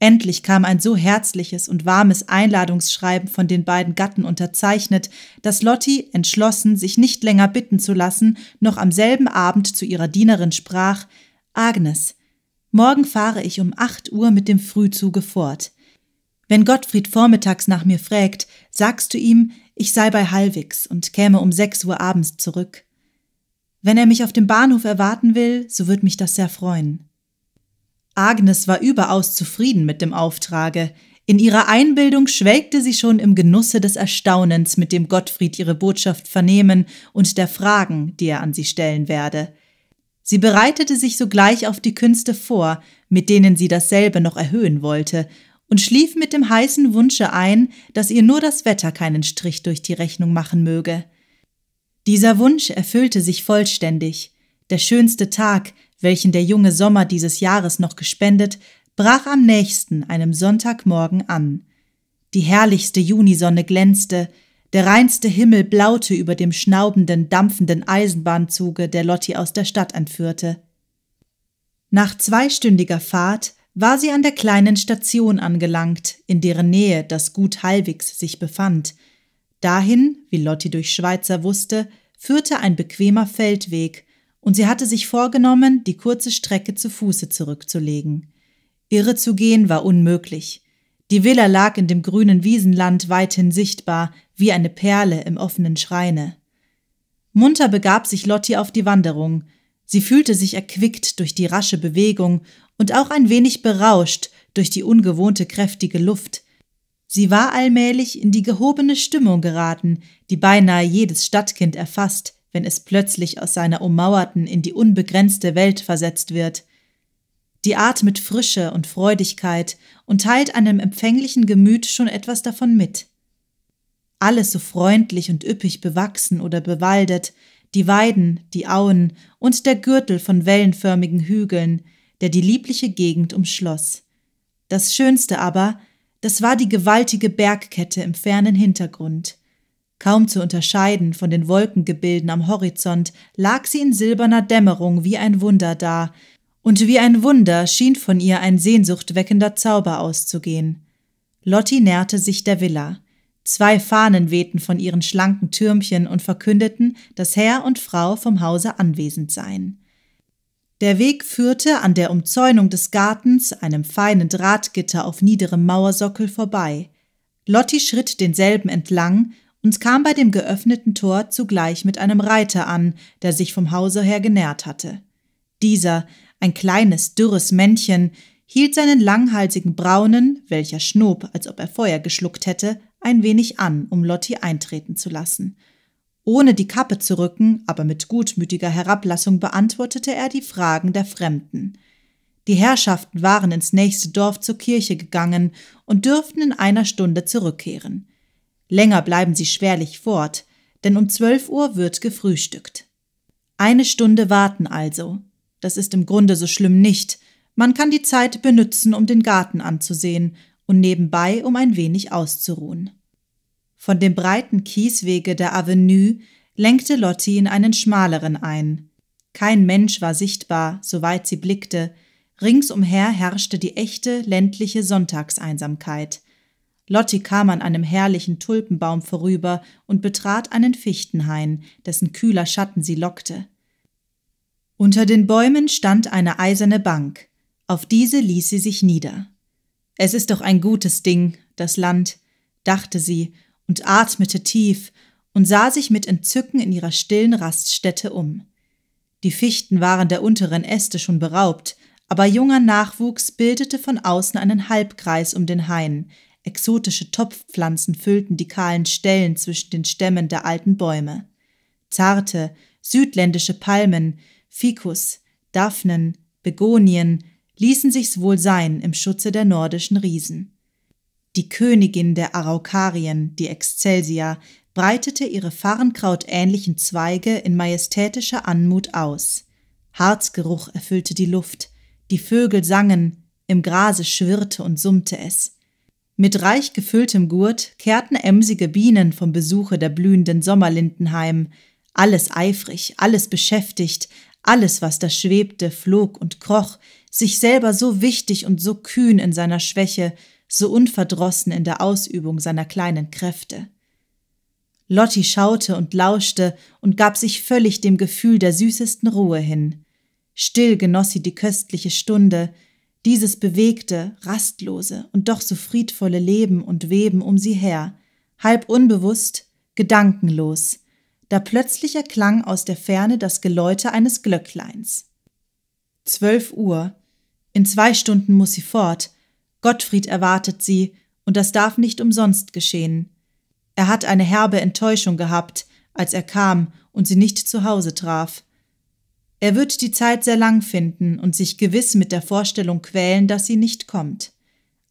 Endlich kam ein so herzliches und warmes Einladungsschreiben von den beiden Gatten unterzeichnet, dass Lotti, entschlossen, sich nicht länger bitten zu lassen, noch am selben Abend zu ihrer Dienerin sprach Agnes, Morgen fahre ich um acht Uhr mit dem Frühzuge fort. Wenn Gottfried vormittags nach mir fragt, sagst du ihm, ich sei bei Halwigs und käme um sechs Uhr abends zurück. Wenn er mich auf dem Bahnhof erwarten will, so wird mich das sehr freuen. Agnes war überaus zufrieden mit dem Auftrage. In ihrer Einbildung schwelgte sie schon im Genusse des Erstaunens, mit dem Gottfried ihre Botschaft vernehmen und der Fragen, die er an sie stellen werde. Sie bereitete sich sogleich auf die Künste vor, mit denen sie dasselbe noch erhöhen wollte, und schlief mit dem heißen Wunsche ein, dass ihr nur das Wetter keinen Strich durch die Rechnung machen möge. Dieser Wunsch erfüllte sich vollständig. Der schönste Tag, welchen der junge Sommer dieses Jahres noch gespendet, brach am nächsten, einem Sonntagmorgen, an. Die herrlichste Junisonne glänzte, der reinste Himmel blaute über dem schnaubenden, dampfenden Eisenbahnzuge, der Lotti aus der Stadt entführte. Nach zweistündiger Fahrt war sie an der kleinen Station angelangt, in deren Nähe das Gut Halwigs sich befand. Dahin, wie Lotti durch Schweizer wusste, führte ein bequemer Feldweg, und sie hatte sich vorgenommen, die kurze Strecke zu Fuße zurückzulegen. Irre zu gehen war unmöglich. Die Villa lag in dem grünen Wiesenland weithin sichtbar, wie eine Perle im offenen Schreine. Munter begab sich Lotti auf die Wanderung. Sie fühlte sich erquickt durch die rasche Bewegung und auch ein wenig berauscht durch die ungewohnte kräftige Luft. Sie war allmählich in die gehobene Stimmung geraten, die beinahe jedes Stadtkind erfasst, wenn es plötzlich aus seiner ummauerten in die unbegrenzte Welt versetzt wird die atmet Frische und Freudigkeit und teilt einem empfänglichen Gemüt schon etwas davon mit. Alles so freundlich und üppig bewachsen oder bewaldet, die Weiden, die Auen und der Gürtel von wellenförmigen Hügeln, der die liebliche Gegend umschloss. Das Schönste aber, das war die gewaltige Bergkette im fernen Hintergrund. Kaum zu unterscheiden von den Wolkengebilden am Horizont, lag sie in silberner Dämmerung wie ein Wunder da, und wie ein Wunder schien von ihr ein sehnsuchtweckender Zauber auszugehen. Lotti näherte sich der Villa. Zwei Fahnen wehten von ihren schlanken Türmchen und verkündeten, dass Herr und Frau vom Hause anwesend seien. Der Weg führte an der Umzäunung des Gartens, einem feinen Drahtgitter auf niederem Mauersockel vorbei. Lotti schritt denselben entlang und kam bei dem geöffneten Tor zugleich mit einem Reiter an, der sich vom Hause her genährt hatte. Dieser, ein kleines, dürres Männchen hielt seinen langhalsigen Braunen, welcher schnob, als ob er Feuer geschluckt hätte, ein wenig an, um Lotti eintreten zu lassen. Ohne die Kappe zu rücken, aber mit gutmütiger Herablassung beantwortete er die Fragen der Fremden. Die Herrschaften waren ins nächste Dorf zur Kirche gegangen und dürften in einer Stunde zurückkehren. Länger bleiben sie schwerlich fort, denn um zwölf Uhr wird gefrühstückt. Eine Stunde warten also, das ist im Grunde so schlimm nicht. Man kann die Zeit benützen, um den Garten anzusehen und nebenbei um ein wenig auszuruhen. Von dem breiten Kieswege der Avenue lenkte Lotti in einen schmaleren ein. Kein Mensch war sichtbar, soweit sie blickte. Ringsumher herrschte die echte ländliche Sonntagseinsamkeit. Lotti kam an einem herrlichen Tulpenbaum vorüber und betrat einen Fichtenhain, dessen kühler Schatten sie lockte. Unter den Bäumen stand eine eiserne Bank, auf diese ließ sie sich nieder. Es ist doch ein gutes Ding, das Land, dachte sie und atmete tief und sah sich mit Entzücken in ihrer stillen Raststätte um. Die Fichten waren der unteren Äste schon beraubt, aber junger Nachwuchs bildete von außen einen Halbkreis um den Hain, exotische Topfpflanzen füllten die kahlen Stellen zwischen den Stämmen der alten Bäume. Zarte, südländische Palmen, Ficus, Daphnen, Begonien ließen sich's wohl sein im Schutze der nordischen Riesen. Die Königin der Araukarien, die Excelsia, breitete ihre farrenkrautähnlichen Zweige in majestätischer Anmut aus. Harzgeruch erfüllte die Luft, die Vögel sangen, im Grase schwirrte und summte es. Mit reich gefülltem Gurt kehrten emsige Bienen vom Besuche der blühenden Sommerlinden heim, alles eifrig, alles beschäftigt, alles, was da schwebte, flog und kroch, sich selber so wichtig und so kühn in seiner Schwäche, so unverdrossen in der Ausübung seiner kleinen Kräfte. Lotti schaute und lauschte und gab sich völlig dem Gefühl der süßesten Ruhe hin. Still genoss sie die köstliche Stunde, dieses bewegte, rastlose und doch so friedvolle Leben und Weben um sie her, halb unbewusst, gedankenlos, da plötzlich erklang aus der Ferne das Geläute eines Glöckleins. Zwölf Uhr. In zwei Stunden muss sie fort. Gottfried erwartet sie, und das darf nicht umsonst geschehen. Er hat eine herbe Enttäuschung gehabt, als er kam und sie nicht zu Hause traf. Er wird die Zeit sehr lang finden und sich gewiss mit der Vorstellung quälen, dass sie nicht kommt.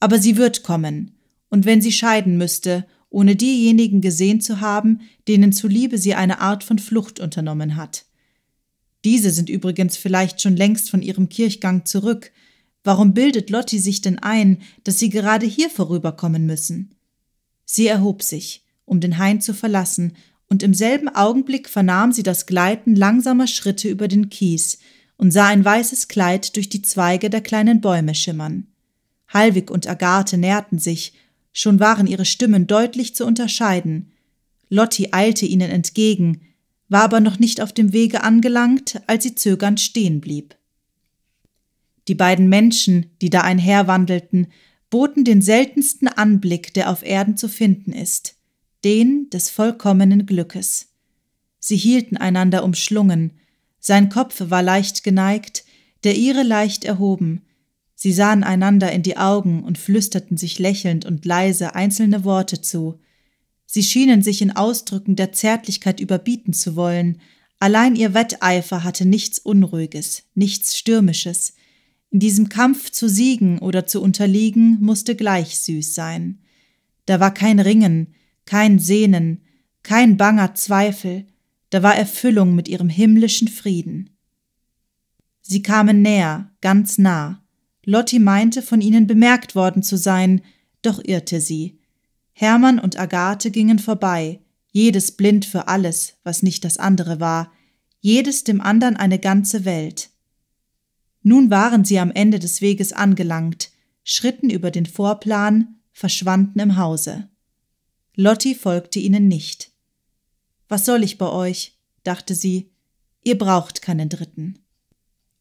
Aber sie wird kommen, und wenn sie scheiden müsste, ohne diejenigen gesehen zu haben, denen zuliebe sie eine Art von Flucht unternommen hat. Diese sind übrigens vielleicht schon längst von ihrem Kirchgang zurück. Warum bildet Lotti sich denn ein, dass sie gerade hier vorüberkommen müssen? Sie erhob sich, um den Hain zu verlassen, und im selben Augenblick vernahm sie das Gleiten langsamer Schritte über den Kies und sah ein weißes Kleid durch die Zweige der kleinen Bäume schimmern. Halwig und Agathe näherten sich, Schon waren ihre Stimmen deutlich zu unterscheiden. Lotti eilte ihnen entgegen, war aber noch nicht auf dem Wege angelangt, als sie zögernd stehen blieb. Die beiden Menschen, die da einherwandelten, boten den seltensten Anblick, der auf Erden zu finden ist, den des vollkommenen Glückes. Sie hielten einander umschlungen, sein Kopf war leicht geneigt, der ihre leicht erhoben, Sie sahen einander in die Augen und flüsterten sich lächelnd und leise einzelne Worte zu. Sie schienen sich in Ausdrücken der Zärtlichkeit überbieten zu wollen, allein ihr Wetteifer hatte nichts Unruhiges, nichts Stürmisches. In diesem Kampf zu siegen oder zu unterliegen musste gleich süß sein. Da war kein Ringen, kein Sehnen, kein banger Zweifel, da war Erfüllung mit ihrem himmlischen Frieden. Sie kamen näher, ganz nah, Lotti meinte, von ihnen bemerkt worden zu sein, doch irrte sie. Hermann und Agathe gingen vorbei, jedes blind für alles, was nicht das andere war, jedes dem anderen eine ganze Welt. Nun waren sie am Ende des Weges angelangt, schritten über den Vorplan, verschwanden im Hause. Lotti folgte ihnen nicht. Was soll ich bei euch? dachte sie, ihr braucht keinen Dritten.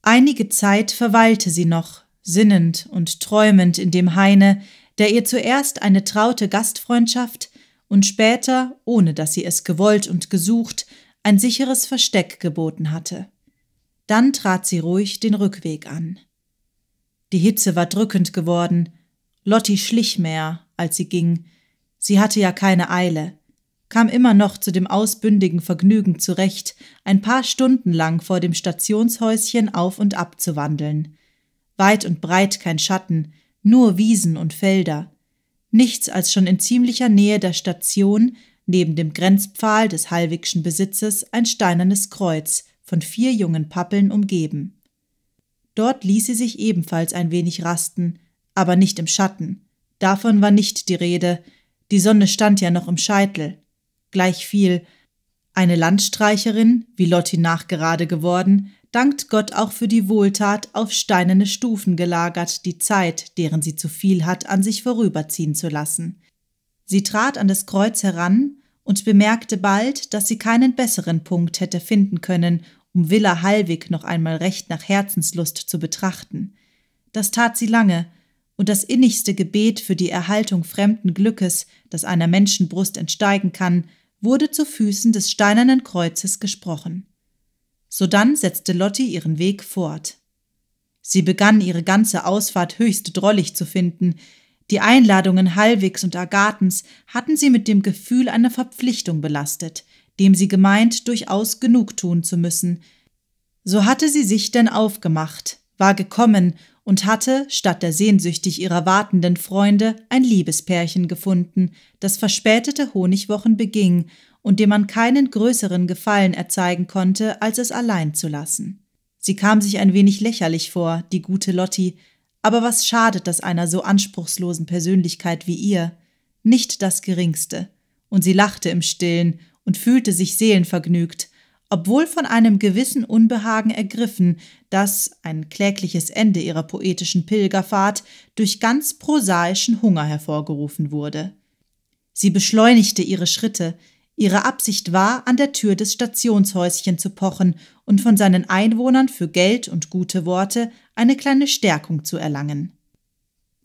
Einige Zeit verweilte sie noch, sinnend und träumend in dem Haine, der ihr zuerst eine traute Gastfreundschaft und später, ohne dass sie es gewollt und gesucht, ein sicheres Versteck geboten hatte. Dann trat sie ruhig den Rückweg an. Die Hitze war drückend geworden, Lotti schlich mehr, als sie ging, sie hatte ja keine Eile, kam immer noch zu dem ausbündigen Vergnügen zurecht, ein paar Stunden lang vor dem Stationshäuschen auf und ab zu wandeln weit und breit kein Schatten, nur Wiesen und Felder. Nichts als schon in ziemlicher Nähe der Station, neben dem Grenzpfahl des Hallwigschen Besitzes, ein steinernes Kreuz, von vier jungen Pappeln umgeben. Dort ließ sie sich ebenfalls ein wenig rasten, aber nicht im Schatten. Davon war nicht die Rede, die Sonne stand ja noch im Scheitel. Gleichviel, eine Landstreicherin, wie Lotti nachgerade geworden, dankt Gott auch für die Wohltat, auf steinerne Stufen gelagert, die Zeit, deren sie zu viel hat, an sich vorüberziehen zu lassen. Sie trat an das Kreuz heran und bemerkte bald, dass sie keinen besseren Punkt hätte finden können, um Villa Halwig noch einmal recht nach Herzenslust zu betrachten. Das tat sie lange, und das innigste Gebet für die Erhaltung fremden Glückes, das einer Menschenbrust entsteigen kann, wurde zu Füßen des steinernen Kreuzes gesprochen. Sodann setzte Lotti ihren Weg fort. Sie begann ihre ganze Ausfahrt höchst drollig zu finden. Die Einladungen Hallwigs und Agatens hatten sie mit dem Gefühl einer Verpflichtung belastet, dem sie gemeint, durchaus genug tun zu müssen. So hatte sie sich denn aufgemacht, war gekommen und hatte, statt der sehnsüchtig ihrer wartenden Freunde, ein Liebespärchen gefunden, das verspätete Honigwochen beging und dem man keinen größeren Gefallen erzeigen konnte, als es allein zu lassen. Sie kam sich ein wenig lächerlich vor, die gute Lotti, aber was schadet das einer so anspruchslosen Persönlichkeit wie ihr? Nicht das geringste. Und sie lachte im stillen und fühlte sich seelenvergnügt, obwohl von einem gewissen Unbehagen ergriffen, das ein klägliches Ende ihrer poetischen Pilgerfahrt durch ganz prosaischen Hunger hervorgerufen wurde. Sie beschleunigte ihre Schritte, Ihre Absicht war, an der Tür des Stationshäuschen zu pochen und von seinen Einwohnern für Geld und gute Worte eine kleine Stärkung zu erlangen.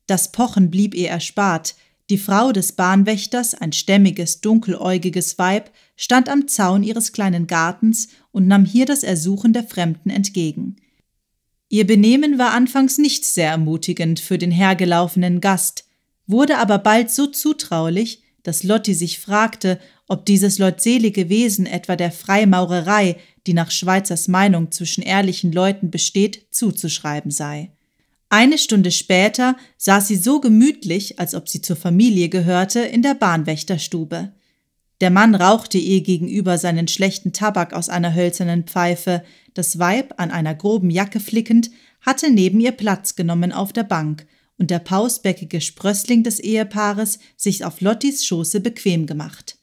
Das Pochen blieb ihr erspart, die Frau des Bahnwächters, ein stämmiges, dunkeläugiges Weib, stand am Zaun ihres kleinen Gartens und nahm hier das Ersuchen der Fremden entgegen. Ihr Benehmen war anfangs nicht sehr ermutigend für den hergelaufenen Gast, wurde aber bald so zutraulich, dass Lotti sich fragte, ob dieses leutselige Wesen etwa der Freimaurerei, die nach Schweizers Meinung zwischen ehrlichen Leuten besteht, zuzuschreiben sei. Eine Stunde später saß sie so gemütlich, als ob sie zur Familie gehörte, in der Bahnwächterstube. Der Mann rauchte ihr gegenüber seinen schlechten Tabak aus einer hölzernen Pfeife, das Weib, an einer groben Jacke flickend, hatte neben ihr Platz genommen auf der Bank und der pausbäckige Sprössling des Ehepaares sich auf Lottis Schoße bequem gemacht.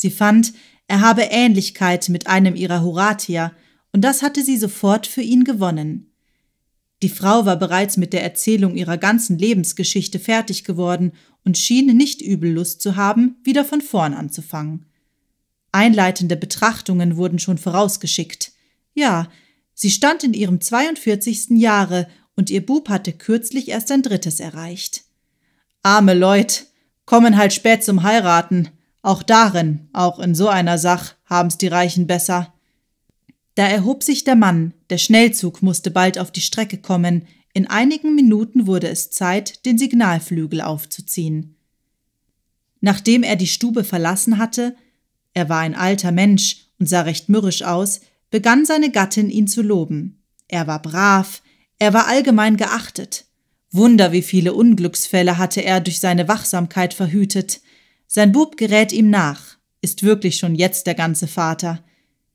Sie fand, er habe Ähnlichkeit mit einem ihrer Horatier, und das hatte sie sofort für ihn gewonnen. Die Frau war bereits mit der Erzählung ihrer ganzen Lebensgeschichte fertig geworden und schien nicht übel Lust zu haben, wieder von vorn anzufangen. Einleitende Betrachtungen wurden schon vorausgeschickt. Ja, sie stand in ihrem 42. Jahre und ihr Bub hatte kürzlich erst ein drittes erreicht. Arme Leut, kommen halt spät zum Heiraten, auch darin, auch in so einer Sach, haben's die Reichen besser. Da erhob sich der Mann, der Schnellzug musste bald auf die Strecke kommen, in einigen Minuten wurde es Zeit, den Signalflügel aufzuziehen. Nachdem er die Stube verlassen hatte, er war ein alter Mensch und sah recht mürrisch aus, begann seine Gattin ihn zu loben. Er war brav, er war allgemein geachtet. Wunder, wie viele Unglücksfälle hatte er durch seine Wachsamkeit verhütet. Sein Bub gerät ihm nach, ist wirklich schon jetzt der ganze Vater.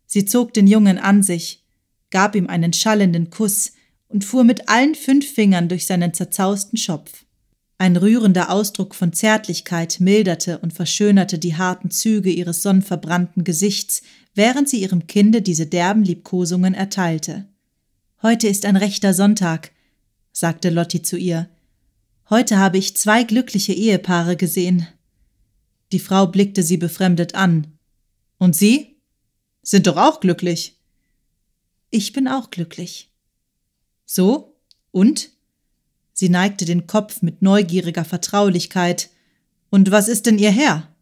Sie zog den Jungen an sich, gab ihm einen schallenden Kuss und fuhr mit allen fünf Fingern durch seinen zerzausten Schopf. Ein rührender Ausdruck von Zärtlichkeit milderte und verschönerte die harten Züge ihres sonnverbrannten Gesichts, während sie ihrem Kinde diese derben Liebkosungen erteilte. Heute ist ein rechter Sonntag, sagte Lotti zu ihr. Heute habe ich zwei glückliche Ehepaare gesehen. Die Frau blickte sie befremdet an. Und Sie? Sind doch auch glücklich. Ich bin auch glücklich. So? Und? Sie neigte den Kopf mit neugieriger Vertraulichkeit. Und was ist denn Ihr Herr?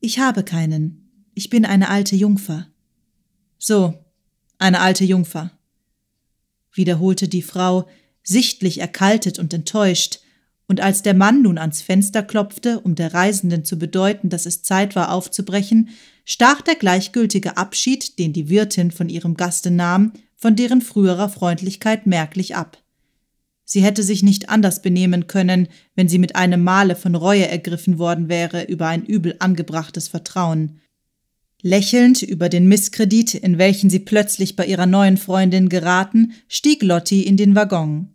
Ich habe keinen. Ich bin eine alte Jungfer. So, eine alte Jungfer, wiederholte die Frau, sichtlich erkaltet und enttäuscht, und als der Mann nun ans Fenster klopfte, um der Reisenden zu bedeuten, dass es Zeit war aufzubrechen, stach der gleichgültige Abschied, den die Wirtin von ihrem Gaste nahm, von deren früherer Freundlichkeit merklich ab. Sie hätte sich nicht anders benehmen können, wenn sie mit einem Male von Reue ergriffen worden wäre über ein übel angebrachtes Vertrauen. Lächelnd über den Misskredit, in welchen sie plötzlich bei ihrer neuen Freundin geraten, stieg Lotti in den Waggon.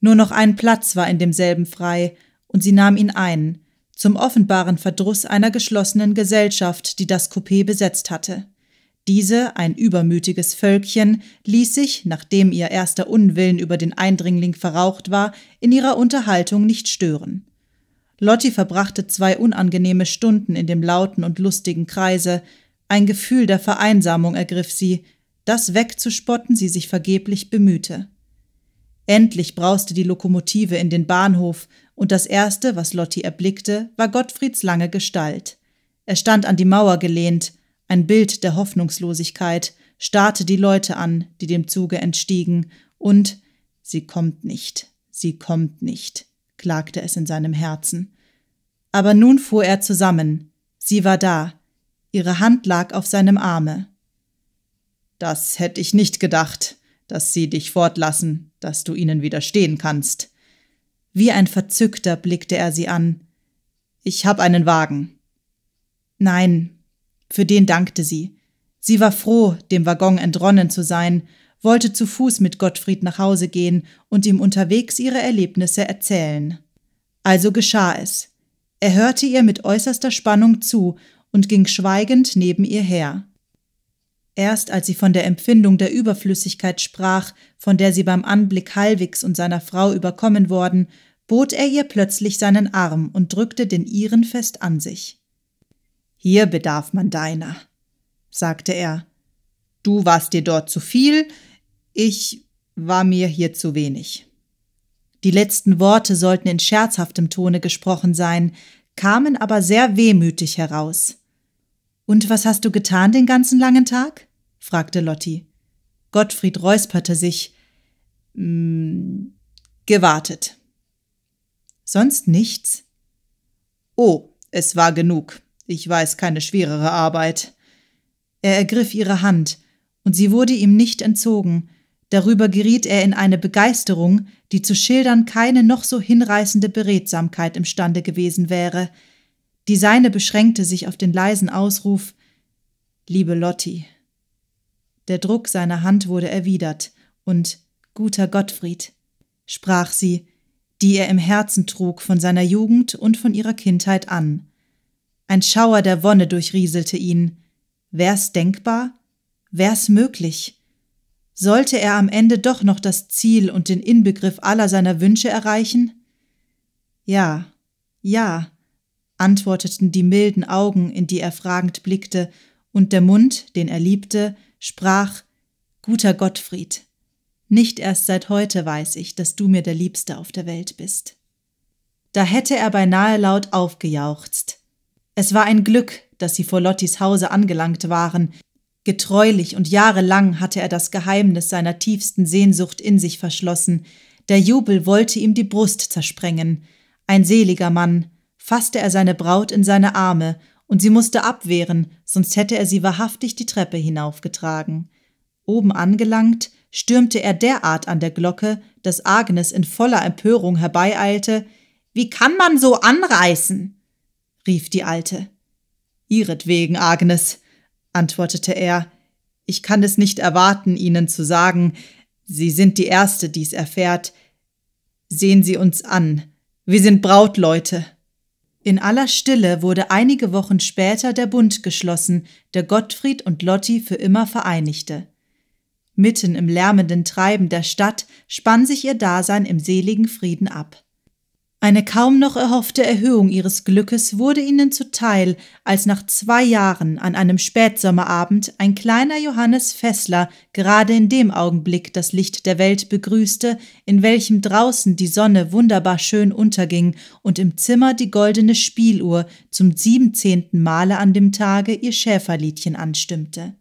Nur noch ein Platz war in demselben frei, und sie nahm ihn ein, zum offenbaren Verdruss einer geschlossenen Gesellschaft, die das Coupé besetzt hatte. Diese, ein übermütiges Völkchen, ließ sich, nachdem ihr erster Unwillen über den Eindringling verraucht war, in ihrer Unterhaltung nicht stören. Lotti verbrachte zwei unangenehme Stunden in dem lauten und lustigen Kreise. Ein Gefühl der Vereinsamung ergriff sie, das wegzuspotten sie sich vergeblich bemühte. Endlich brauste die Lokomotive in den Bahnhof, und das Erste, was Lotti erblickte, war Gottfrieds lange Gestalt. Er stand an die Mauer gelehnt, ein Bild der Hoffnungslosigkeit, starrte die Leute an, die dem Zuge entstiegen, und sie kommt nicht, sie kommt nicht, klagte es in seinem Herzen. Aber nun fuhr er zusammen. Sie war da. Ihre Hand lag auf seinem Arme. Das hätte ich nicht gedacht, dass sie dich fortlassen, dass du ihnen widerstehen kannst. Wie ein Verzückter blickte er sie an. Ich hab einen Wagen. Nein, für den dankte sie. Sie war froh, dem Waggon entronnen zu sein, wollte zu Fuß mit Gottfried nach Hause gehen und ihm unterwegs ihre Erlebnisse erzählen. Also geschah es. Er hörte ihr mit äußerster Spannung zu und ging schweigend neben ihr her. Erst als sie von der Empfindung der Überflüssigkeit sprach, von der sie beim Anblick Halwigs und seiner Frau überkommen worden, bot er ihr plötzlich seinen Arm und drückte den ihren fest an sich. Hier bedarf man deiner, sagte er. Du warst dir dort zu viel, ich war mir hier zu wenig. Die letzten Worte sollten in scherzhaftem Tone gesprochen sein, kamen aber sehr wehmütig heraus. Und was hast du getan den ganzen langen Tag? fragte Lotti. Gottfried räusperte sich. Mh, hm, gewartet. Sonst nichts? Oh, es war genug. Ich weiß keine schwerere Arbeit. Er ergriff ihre Hand, und sie wurde ihm nicht entzogen. Darüber geriet er in eine Begeisterung, die zu schildern keine noch so hinreißende Beredsamkeit imstande gewesen wäre. Die seine beschränkte sich auf den leisen Ausruf Liebe Lotti. Der Druck seiner Hand wurde erwidert, und guter Gottfried, sprach sie, die er im Herzen trug von seiner Jugend und von ihrer Kindheit an. Ein Schauer der Wonne durchrieselte ihn. Wär's denkbar? Wär's möglich? Sollte er am Ende doch noch das Ziel und den Inbegriff aller seiner Wünsche erreichen? Ja, ja, antworteten die milden Augen, in die er fragend blickte, und der Mund, den er liebte, sprach Guter Gottfried, nicht erst seit heute weiß ich, dass du mir der Liebste auf der Welt bist. Da hätte er beinahe laut aufgejauchzt. Es war ein Glück, dass sie vor Lottis Hause angelangt waren. Getreulich und jahrelang hatte er das Geheimnis seiner tiefsten Sehnsucht in sich verschlossen. Der Jubel wollte ihm die Brust zersprengen. Ein seliger Mann fasste er seine Braut in seine Arme und sie musste abwehren, sonst hätte er sie wahrhaftig die Treppe hinaufgetragen. Oben angelangt, stürmte er derart an der Glocke, dass Agnes in voller Empörung herbeieilte. Wie kann man so anreißen? rief die Alte. Ihretwegen, Agnes, antwortete er. Ich kann es nicht erwarten, Ihnen zu sagen. Sie sind die Erste, die's erfährt. Sehen Sie uns an. Wir sind Brautleute. In aller Stille wurde einige Wochen später der Bund geschlossen, der Gottfried und Lotti für immer vereinigte. Mitten im lärmenden Treiben der Stadt spann sich ihr Dasein im seligen Frieden ab. Eine kaum noch erhoffte Erhöhung ihres Glückes wurde ihnen zuteil, als nach zwei Jahren an einem Spätsommerabend ein kleiner Johannes Fessler gerade in dem Augenblick das Licht der Welt begrüßte, in welchem draußen die Sonne wunderbar schön unterging und im Zimmer die goldene Spieluhr zum siebenzehnten Male an dem Tage ihr Schäferliedchen anstimmte.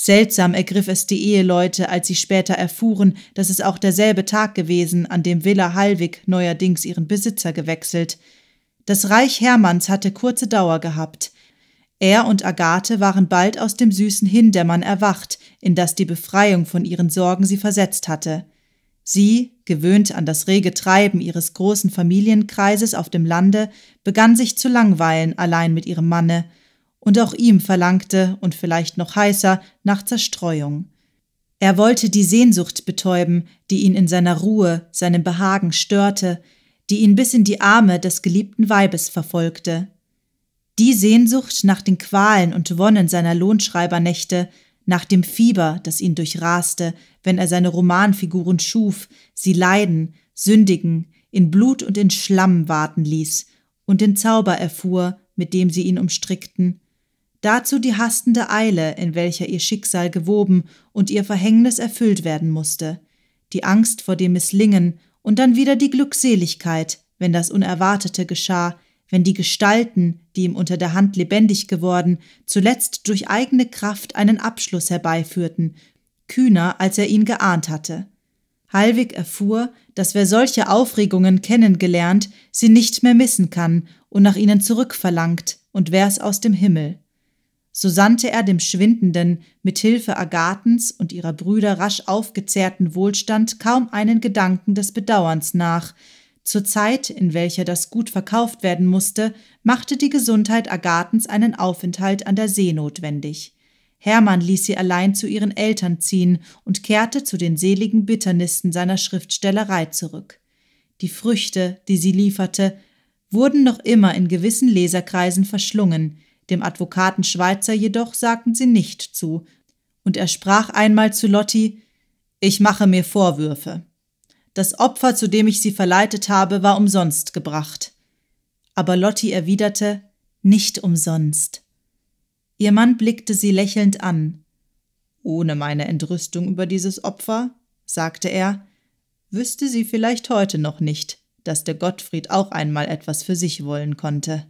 Seltsam ergriff es die Eheleute, als sie später erfuhren, dass es auch derselbe Tag gewesen, an dem Villa Hallwig neuerdings ihren Besitzer gewechselt. Das Reich Hermanns hatte kurze Dauer gehabt. Er und Agathe waren bald aus dem süßen Hindämmern erwacht, in das die Befreiung von ihren Sorgen sie versetzt hatte. Sie, gewöhnt an das rege Treiben ihres großen Familienkreises auf dem Lande, begann sich zu langweilen allein mit ihrem Manne – und auch ihm verlangte und vielleicht noch heißer nach Zerstreuung. Er wollte die Sehnsucht betäuben, die ihn in seiner Ruhe, seinem Behagen störte, die ihn bis in die Arme des geliebten Weibes verfolgte. Die Sehnsucht nach den Qualen und Wonnen seiner Lohnschreibernächte, nach dem Fieber, das ihn durchraste, wenn er seine Romanfiguren schuf, sie leiden, sündigen, in Blut und in Schlamm warten ließ und den Zauber erfuhr, mit dem sie ihn umstrickten, dazu die hastende Eile, in welcher ihr Schicksal gewoben und ihr Verhängnis erfüllt werden musste, die Angst vor dem Misslingen und dann wieder die Glückseligkeit, wenn das Unerwartete geschah, wenn die Gestalten, die ihm unter der Hand lebendig geworden, zuletzt durch eigene Kraft einen Abschluss herbeiführten, kühner, als er ihn geahnt hatte. Halwig erfuhr, dass wer solche Aufregungen kennengelernt, sie nicht mehr missen kann und nach ihnen zurückverlangt und wär's aus dem Himmel so sandte er dem schwindenden, mit Hilfe Agathens und ihrer Brüder rasch aufgezehrten Wohlstand kaum einen Gedanken des Bedauerns nach. Zur Zeit, in welcher das Gut verkauft werden musste, machte die Gesundheit Agathens einen Aufenthalt an der See notwendig. Hermann ließ sie allein zu ihren Eltern ziehen und kehrte zu den seligen Bitternissen seiner Schriftstellerei zurück. Die Früchte, die sie lieferte, wurden noch immer in gewissen Leserkreisen verschlungen, dem Advokaten Schweizer jedoch sagten sie nicht zu, und er sprach einmal zu Lotti Ich mache mir Vorwürfe. Das Opfer, zu dem ich sie verleitet habe, war umsonst gebracht. Aber Lotti erwiderte Nicht umsonst. Ihr Mann blickte sie lächelnd an. Ohne meine Entrüstung über dieses Opfer, sagte er, wüsste sie vielleicht heute noch nicht, dass der Gottfried auch einmal etwas für sich wollen konnte.